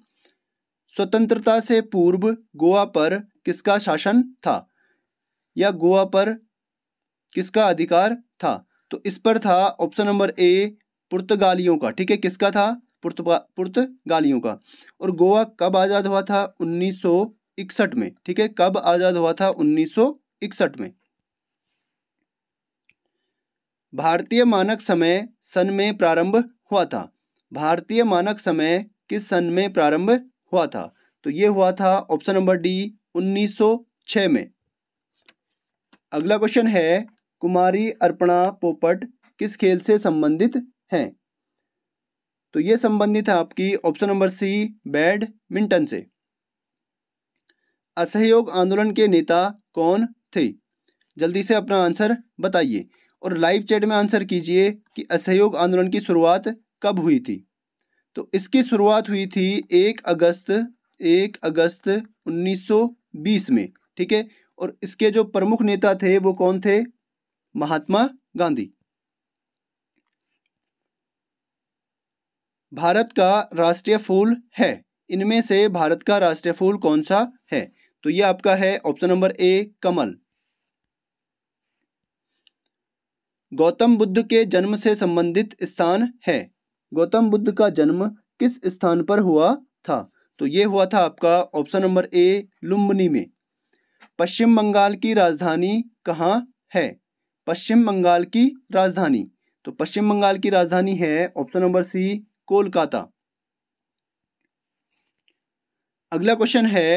Speaker 1: स्वतंत्रता से पूर्व गोवा पर किसका शासन था या गोवा पर किसका अधिकार था तो इस पर था ऑप्शन नंबर ए पुर्तगालियों का ठीक है किसका था पुर्तगालियों का और गोवा कब आज़ाद हुआ था 1961 में ठीक है कब आज़ाद हुआ था 1961 में भारतीय मानक समय सन में प्रारंभ हुआ था भारतीय मानक समय किस सन में प्रारंभ हुआ था तो ये हुआ था ऑप्शन नंबर डी 1906 में अगला क्वेश्चन है कुमारी अर्पणा पोपट किस खेल से संबंधित हैं तो ये संबंधित है आपकी ऑप्शन नंबर सी बैडमिंटन से असहयोग आंदोलन के नेता कौन थे जल्दी से अपना आंसर बताइए और लाइव चैट में आंसर कीजिए कि असहयोग आंदोलन की शुरुआत कब हुई थी तो इसकी शुरुआत हुई थी एक अगस्त एक अगस्त 1920 में ठीक है और इसके जो प्रमुख नेता थे वो कौन थे महात्मा गांधी भारत का राष्ट्रीय फूल है इनमें से भारत का राष्ट्रीय फूल कौन सा है तो ये आपका है ऑप्शन नंबर ए कमल गौतम बुद्ध के जन्म से संबंधित स्थान है गौतम बुद्ध का जन्म किस स्थान पर हुआ था तो ये हुआ था आपका ऑप्शन नंबर ए लुम्बनी में पश्चिम बंगाल की राजधानी कहाँ है पश्चिम बंगाल की राजधानी तो पश्चिम बंगाल की राजधानी है ऑप्शन नंबर सी कोलकाता अगला क्वेश्चन है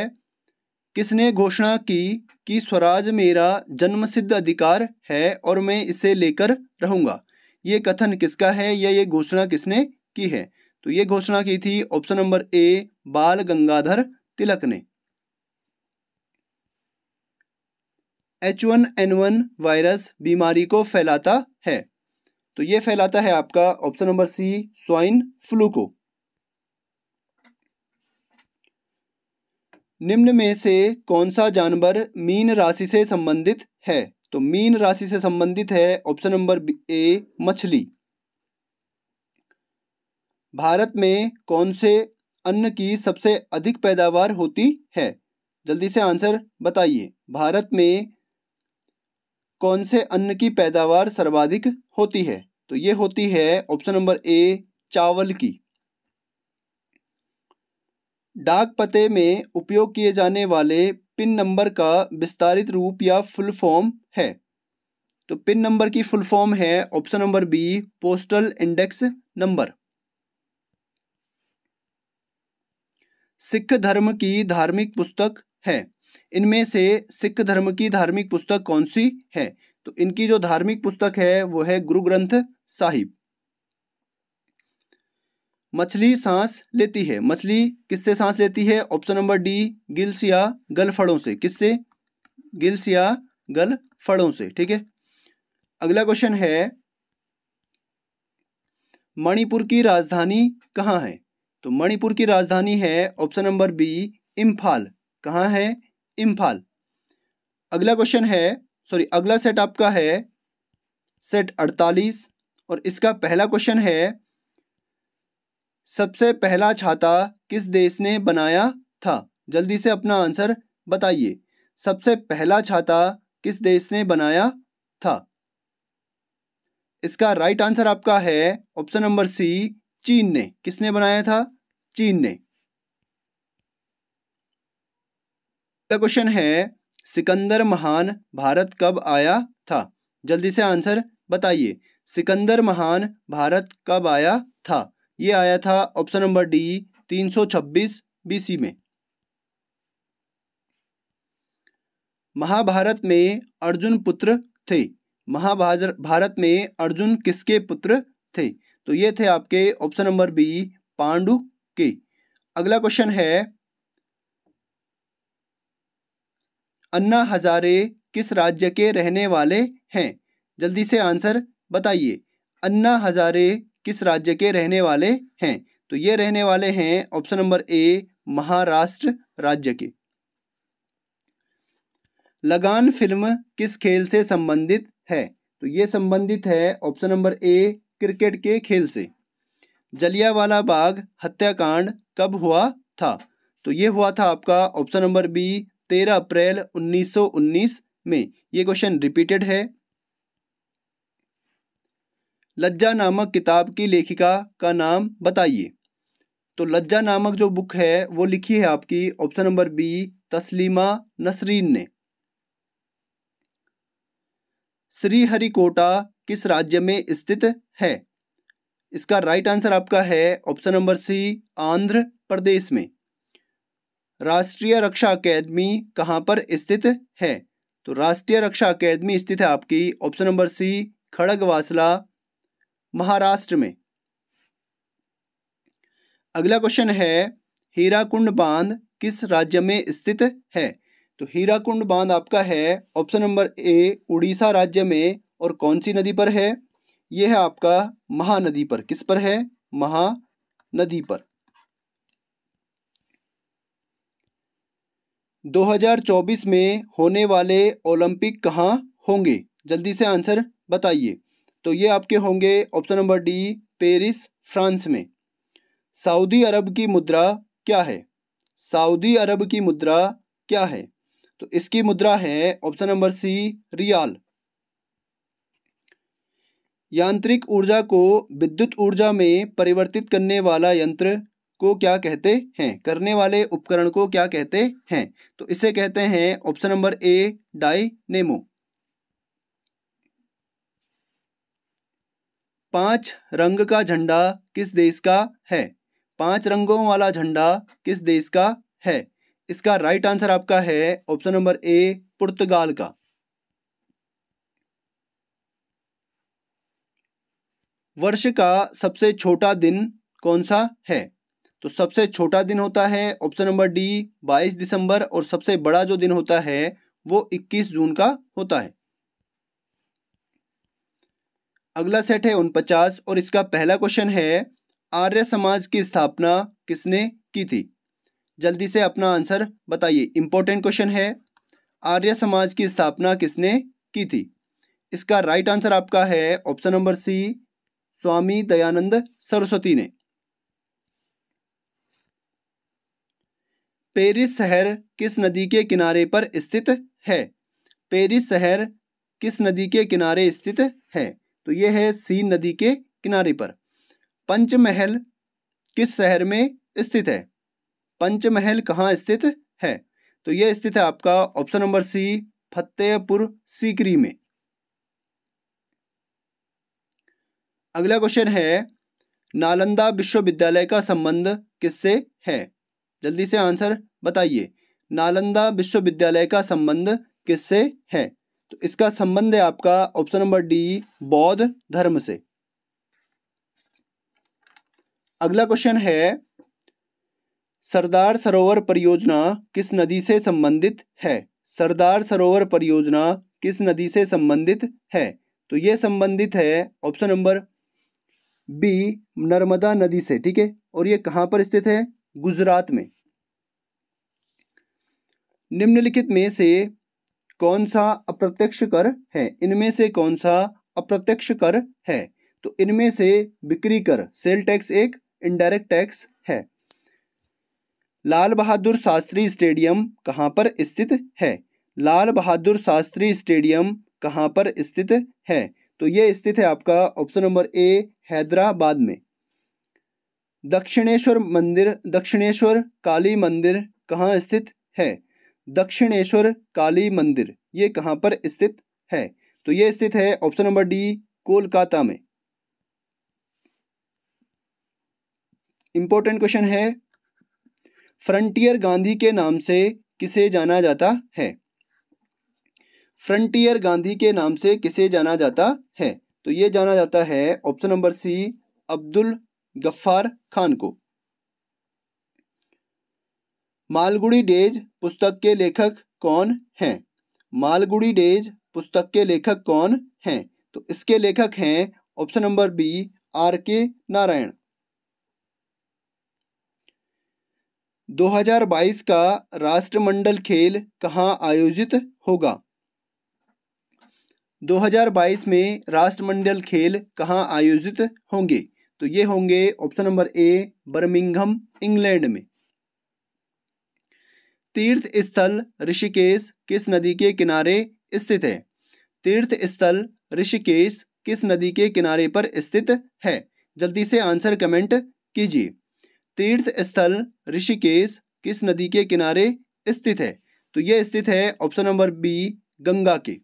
Speaker 1: किसने घोषणा की कि स्वराज मेरा जन्मसिद्ध अधिकार है और मैं इसे लेकर रहूंगा ये कथन किसका है या ये घोषणा किसने की है तो ये घोषणा की थी ऑप्शन नंबर ए बाल गंगाधर तिलक ने H one N one virus बीमारी को फैलाता है तो ये फैलाता है आपका option number C swine flu को निम्न में से कौन सा जानवर मीन राशि से संबंधित है तो मीन राशि से संबंधित है ऑप्शन नंबर ए मछली भारत में कौन से अन्न की सबसे अधिक पैदावार होती है जल्दी से आंसर बताइए भारत में कौन से अन्न की पैदावार सर्वाधिक होती है तो ये होती है ऑप्शन नंबर ए चावल की डाक पते में उपयोग किए जाने वाले पिन नंबर का विस्तारित रूप या फुल फॉर्म है तो पिन नंबर की फुल फॉर्म है option number B postal index number Sikh धर्म की धार्मिक पुस्तक है इनमें से सिख धर्म की धार्मिक पुस्तक कौन सी है तो इनकी जो धार्मिक पुस्तक है वो है गुरु ग्रंथ साहिब मछली सांस लेती है मछली किससे सांस लेती है ऑप्शन नंबर डी गिल्स या गलफड़ों से किससे गिल्स या गल फड़ों से ठीक है अगला क्वेश्चन है मणिपुर की राजधानी कहाँ है तो मणिपुर की राजधानी है ऑप्शन नंबर बी इम्फाल कहाँ है इम्फाल अगला क्वेश्चन है सॉरी अगला सेट आपका है सेट अड़तालीस और इसका पहला क्वेश्चन है सबसे पहला छाता किस देश ने बनाया था जल्दी से अपना आंसर बताइए सबसे पहला छाता किस देश ने बनाया था इसका राइट आंसर आपका है ऑप्शन नंबर सी चीन ने किसने बनाया था चीन ने अगला क्वेश्चन है सिकंदर महान भारत कब आया था जल्दी से आंसर बताइए सिकंदर महान भारत कब आया था ये आया था ऑप्शन नंबर डी 326 बीसी में महाभारत में अर्जुन पुत्र थे महाभारत में अर्जुन किसके पुत्र थे तो ये थे आपके ऑप्शन नंबर बी पांडु के अगला क्वेश्चन है अन्ना हजारे किस राज्य के रहने वाले हैं जल्दी से आंसर बताइए अन्ना हजारे किस राज्य के रहने वाले हैं तो ये रहने वाले हैं ऑप्शन नंबर ए महाराष्ट्र राज्य के लगान फिल्म किस खेल से संबंधित है तो ये संबंधित है ऑप्शन नंबर ए क्रिकेट के खेल से जलियावाला बाग हत्याकांड कब हुआ था तो ये हुआ था आपका ऑप्शन नंबर बी तेरह अप्रैल 1919 में ये क्वेश्चन रिपीटेड है लज्जा नामक किताब की लेखिका का नाम बताइए तो लज्जा नामक जो बुक है वो लिखी है आपकी option number B Taslima Nasrin ने श्रीहरिकोटा किस राज्य में स्थित है इसका राइट आंसर आपका है option number C Andhra Pradesh में राष्ट्रीय रक्षा अकेदमी कहाँ पर स्थित है तो राष्ट्रीय रक्षा अकेदमी स्थित है आपकी option number C Khadakwasla Maharashtra में अगला क्वेश्चन है हीराकुंड बांध किस राज्य में स्थित है तो हीराकुंड बांध आपका है ऑप्शन नंबर ए उड़ीसा राज्य में और कौन सी नदी पर है यह है आपका महानदी पर किस पर है महानदी पर 2024 में होने वाले ओलंपिक कहाँ होंगे जल्दी से आंसर बताइए तो ये आपके होंगे option number D Paris France में सऊदी अरब की मुद्रा क्या है सऊदी अरब की मुद्रा क्या है तो इसकी मुद्रा है ऑप्शन नंबर सी रियाल यांत्रिक ऊर्जा को विद्युत ऊर्जा में परिवर्तित करने वाला यंत्र को क्या कहते हैं करने वाले उपकरण को क्या कहते हैं तो इसे कहते हैं option number A dynamo पांच रंग का झंडा किस देश का है पांच रंगों वाला झंडा किस देश का है इसका राइट आंसर आपका है ऑप्शन नंबर ए पुर्तगाल का वर्ष का सबसे छोटा दिन कौन सा है तो सबसे छोटा दिन होता है ऑप्शन नंबर डी 22 दिसंबर और सबसे बड़ा जो दिन होता है वो 21 जून का होता है अगला सेट है उनपचास और इसका पहला क्वेश्चन है आर्य समाज की स्थापना किसने की थी जल्दी से अपना आंसर बताइए इंपॉर्टेंट क्वेश्चन है आर्य समाज की स्थापना किसने की थी इसका राइट आंसर आपका है option number C Swami Dayanand Saraswati ने पेरिस शहर किस नदी के किनारे पर स्थित है पेरिस शहर किस नदी के किनारे स्थित है तो ये है सीन नदी के किनारे पर पंचमहल किस शहर में स्थित है पंचमहल कहाँ स्थित है तो यह स्थित है आपका option number C Fatehpur Sikri में अगला क्वेश्चन है नालंदा विश्वविद्यालय का संबंध किससे है जल्दी से आंसर बताइए नालंदा विश्वविद्यालय का संबंध किससे है तो इसका संबंध है आपका ऑप्शन नंबर डी बौद्ध धर्म से अगला क्वेश्चन है सरदार सरोवर परियोजना किस नदी से संबंधित है सरदार सरोवर परियोजना किस नदी से संबंधित है तो यह संबंधित है ऑप्शन नंबर बी नर्मदा नदी से ठीक है और यह कहां पर स्थित है गुजरात में निम्नलिखित में से कौन सा अप्रत्यक्ष कर है इनमें से कौन सा अप्रत्यक्ष कर है तो इनमें से बिक्री कर सेल टैक्स एक इनडायरेक्ट टैक्स है लाल बहादुर शास्त्री स्टेडियम कहाँ पर स्थित है लाल बहादुर शास्त्री स्टेडियम कहाँ पर स्थित है तो ये स्थित है आपका ऑप्शन नंबर ए हैदराबाद में दक्षिणेश्वर मंदिर दक्षिणेश्वर काली मंदिर कहाँ स्थित है दक्षिणेश्वर काली मंदिर ये कहाँ पर स्थित है तो ये स्थित है ऑप्शन नंबर डी कोलकाता में इंपॉर्टेंट क्वेश्चन है फ्रंटियर गांधी के नाम से किसे जाना जाता है फ्रंटियर गांधी के नाम से किसे जाना जाता है तो ये जाना जाता है option number C Abdul Ghaffar Khan को मालगुड़ी डेज पुस्तक के लेखक कौन हैं मालगुड़ी डेज पुस्तक के लेखक कौन हैं तो इसके लेखक हैं ऑप्शन नंबर बी आर के नारायण 2022 का राष्ट्रमंडल खेल कहाँ आयोजित होगा 2022 में राष्ट्रमंडल खेल कहाँ आयोजित होंगे तो ये होंगे option number A Birmingham England में तीर्थ स्थल ऋषिकेश किस नदी के किनारे स्थित है तीर्थ स्थल ऋषिकेश किस नदी के किनारे पर स्थित है जल्दी से आंसर कमेंट कीजिए तीर्थ स्थल ऋषिकेश किस नदी के किनारे स्थित है तो यह स्थित है ऑप्शन नंबर बी गंगा के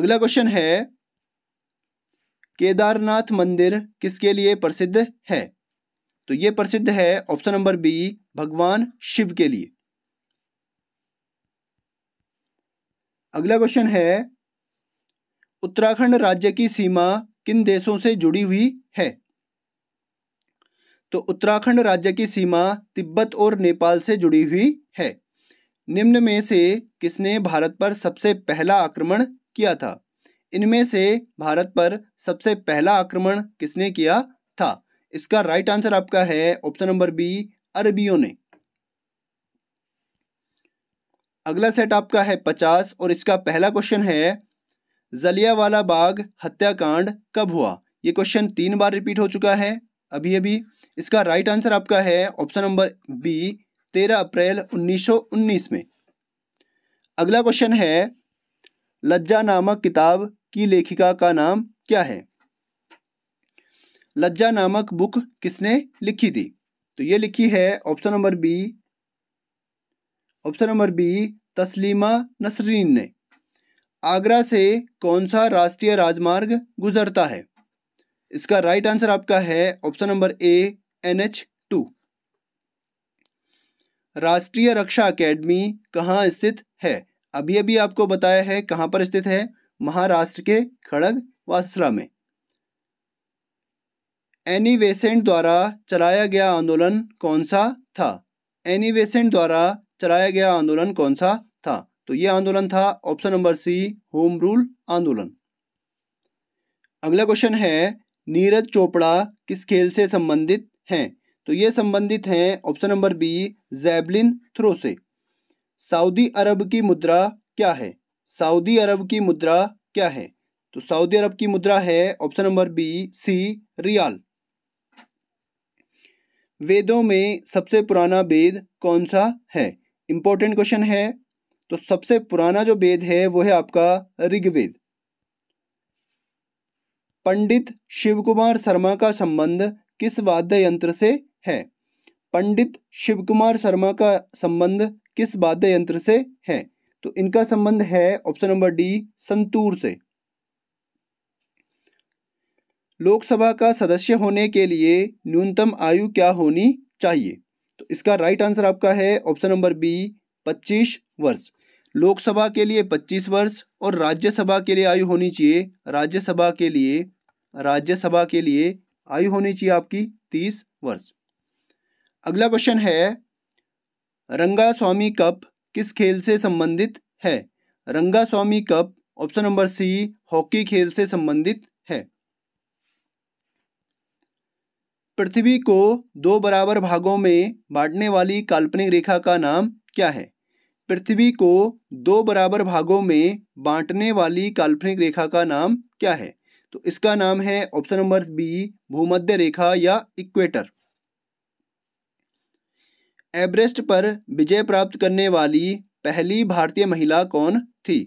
Speaker 1: अगला क्वेश्चन है केदारनाथ मंदिर किसके लिए प्रसिद्ध है तो ये प्रसिद्ध है ऑप्शन नंबर बी भगवान शिव के लिए अगला क्वेश्चन है उत्तराखंड राज्य की सीमा किन देशों से जुड़ी हुई है तो उत्तराखंड राज्य की सीमा तिब्बत और नेपाल से जुड़ी हुई है निम्न में से किसने भारत पर सबसे पहला आक्रमण किया था इनमें से भारत पर सबसे पहला आक्रमण किसने किया था इसका राइट आंसर आपका है ऑप्शन नंबर बी अरबियों ने अगला सेट आपका है पचास और इसका पहला क्वेश्चन है जलियावाला बाग हत्याकांड कब हुआ ये क्वेश्चन तीन बार रिपीट हो चुका है अभी अभी इसका राइट आंसर आपका है ऑप्शन नंबर बी तेरह अप्रैल 1919 में अगला क्वेश्चन है लज्जा नामक किताब की लेखिका का नाम क्या है लज्जा नामक बुक किसने लिखी थी तो ये लिखी है option number B option number B Taslima Nasrin ने आगरा से कौन सा राष्ट्रीय राजमार्ग गुजरता है इसका राइट आंसर आपका है option number A N H two राष्ट्रीय रक्षा अकेडमी कहाँ स्थित है अभी अभी आपको बताया है कहाँ पर स्थित है महाराष्ट्र के खड़ग वासला में एनी वेसेंट द्वारा चलाया गया आंदोलन कौन सा था एनी वेसेंट द्वारा चलाया गया आंदोलन कौन सा था तो यह आंदोलन था option number C home rule आंदोलन अगला क्वेश्चन है नीरज चोपड़ा किस खेल से संबंधित हैं तो ये संबंधित हैं option number B javelin throw से सऊदी अरब की मुद्रा क्या है सऊदी अरब की मुद्रा क्या है तो सऊदी अरब की मुद्रा है ऑप्शन नंबर बी सी रियाल वेदों में सबसे पुराना वेद कौन सा है इंपॉर्टेंट क्वेश्चन है तो सबसे पुराना जो वेद है वो है आपका ऋग्वेद पंडित शिव कुमार शर्मा का संबंध किस वाद्य यंत्र से है पंडित शिव कुमार शर्मा का संबंध किस वाद्य यंत्र से है तो इनका संबंध है ऑप्शन नंबर डी संतूर से लोकसभा का सदस्य होने के लिए न्यूनतम आयु क्या होनी चाहिए तो इसका राइट आंसर आपका है ऑप्शन नंबर बी पच्चीस वर्ष लोकसभा के लिए पच्चीस वर्ष और राज्यसभा के लिए आयु होनी चाहिए राज्यसभा के लिए राज्यसभा के लिए आयु होनी चाहिए आपकी तीस वर्ष अगला क्वेश्चन है रंगा स्वामी कप किस खेल से संबंधित है Rangaswamy cup option number C hockey खेल से संबंधित पृथ्वी को दो बराबर भागों में बांटने वाली काल्पनिक रेखा का नाम क्या है पृथ्वी को दो बराबर भागों में बांटने वाली काल्पनिक रेखा का नाम क्या है तो इसका नाम है ऑप्शन नंबर बी भूमध्य रेखा या इक्वेटर एवरेस्ट पर विजय प्राप्त करने वाली पहली भारतीय महिला कौन थी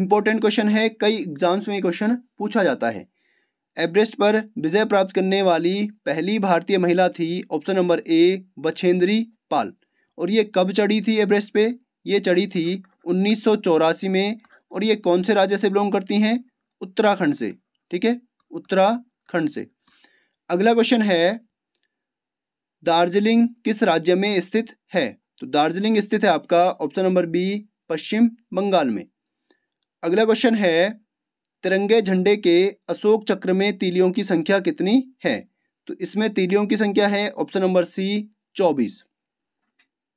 Speaker 1: इंपॉर्टेंट क्वेश्चन है कई एग्जाम्स में क्वेश्चन पूछा जाता है एवरेस्ट पर विजय प्राप्त करने वाली पहली भारतीय महिला थी option number A Bachendri Pal और ये कब चढ़ी थी एवरेस्ट पे ये चढ़ी थी उन्नीस में और ये कौन से राज्य से बिलोंग करती हैं उत्तराखंड से ठीक है उत्तराखंड से अगला क्वेश्चन है दार्जिलिंग किस राज्य में स्थित है तो दार्जिलिंग स्थित है आपका option number B Paschim Bengal में अगला क्वेश्चन है तिरंगे झंडे के अशोक चक्र में तीलियों की संख्या कितनी है तो इसमें तीलियों की संख्या है ऑप्शन नंबर सी चौबीस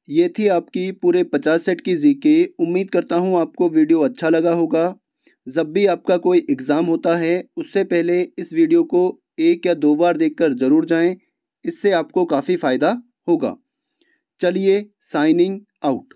Speaker 1: ये थी आपकी पूरे पचास सेट की जी के उम्मीद करता हूँ आपको वीडियो अच्छा लगा होगा जब भी आपका कोई एग्ज़ाम होता है उससे पहले इस वीडियो को एक या दो बार देखकर ज़रूर जाएं इससे आपको काफ़ी फ़ायदा होगा चलिए साइनिंग आउट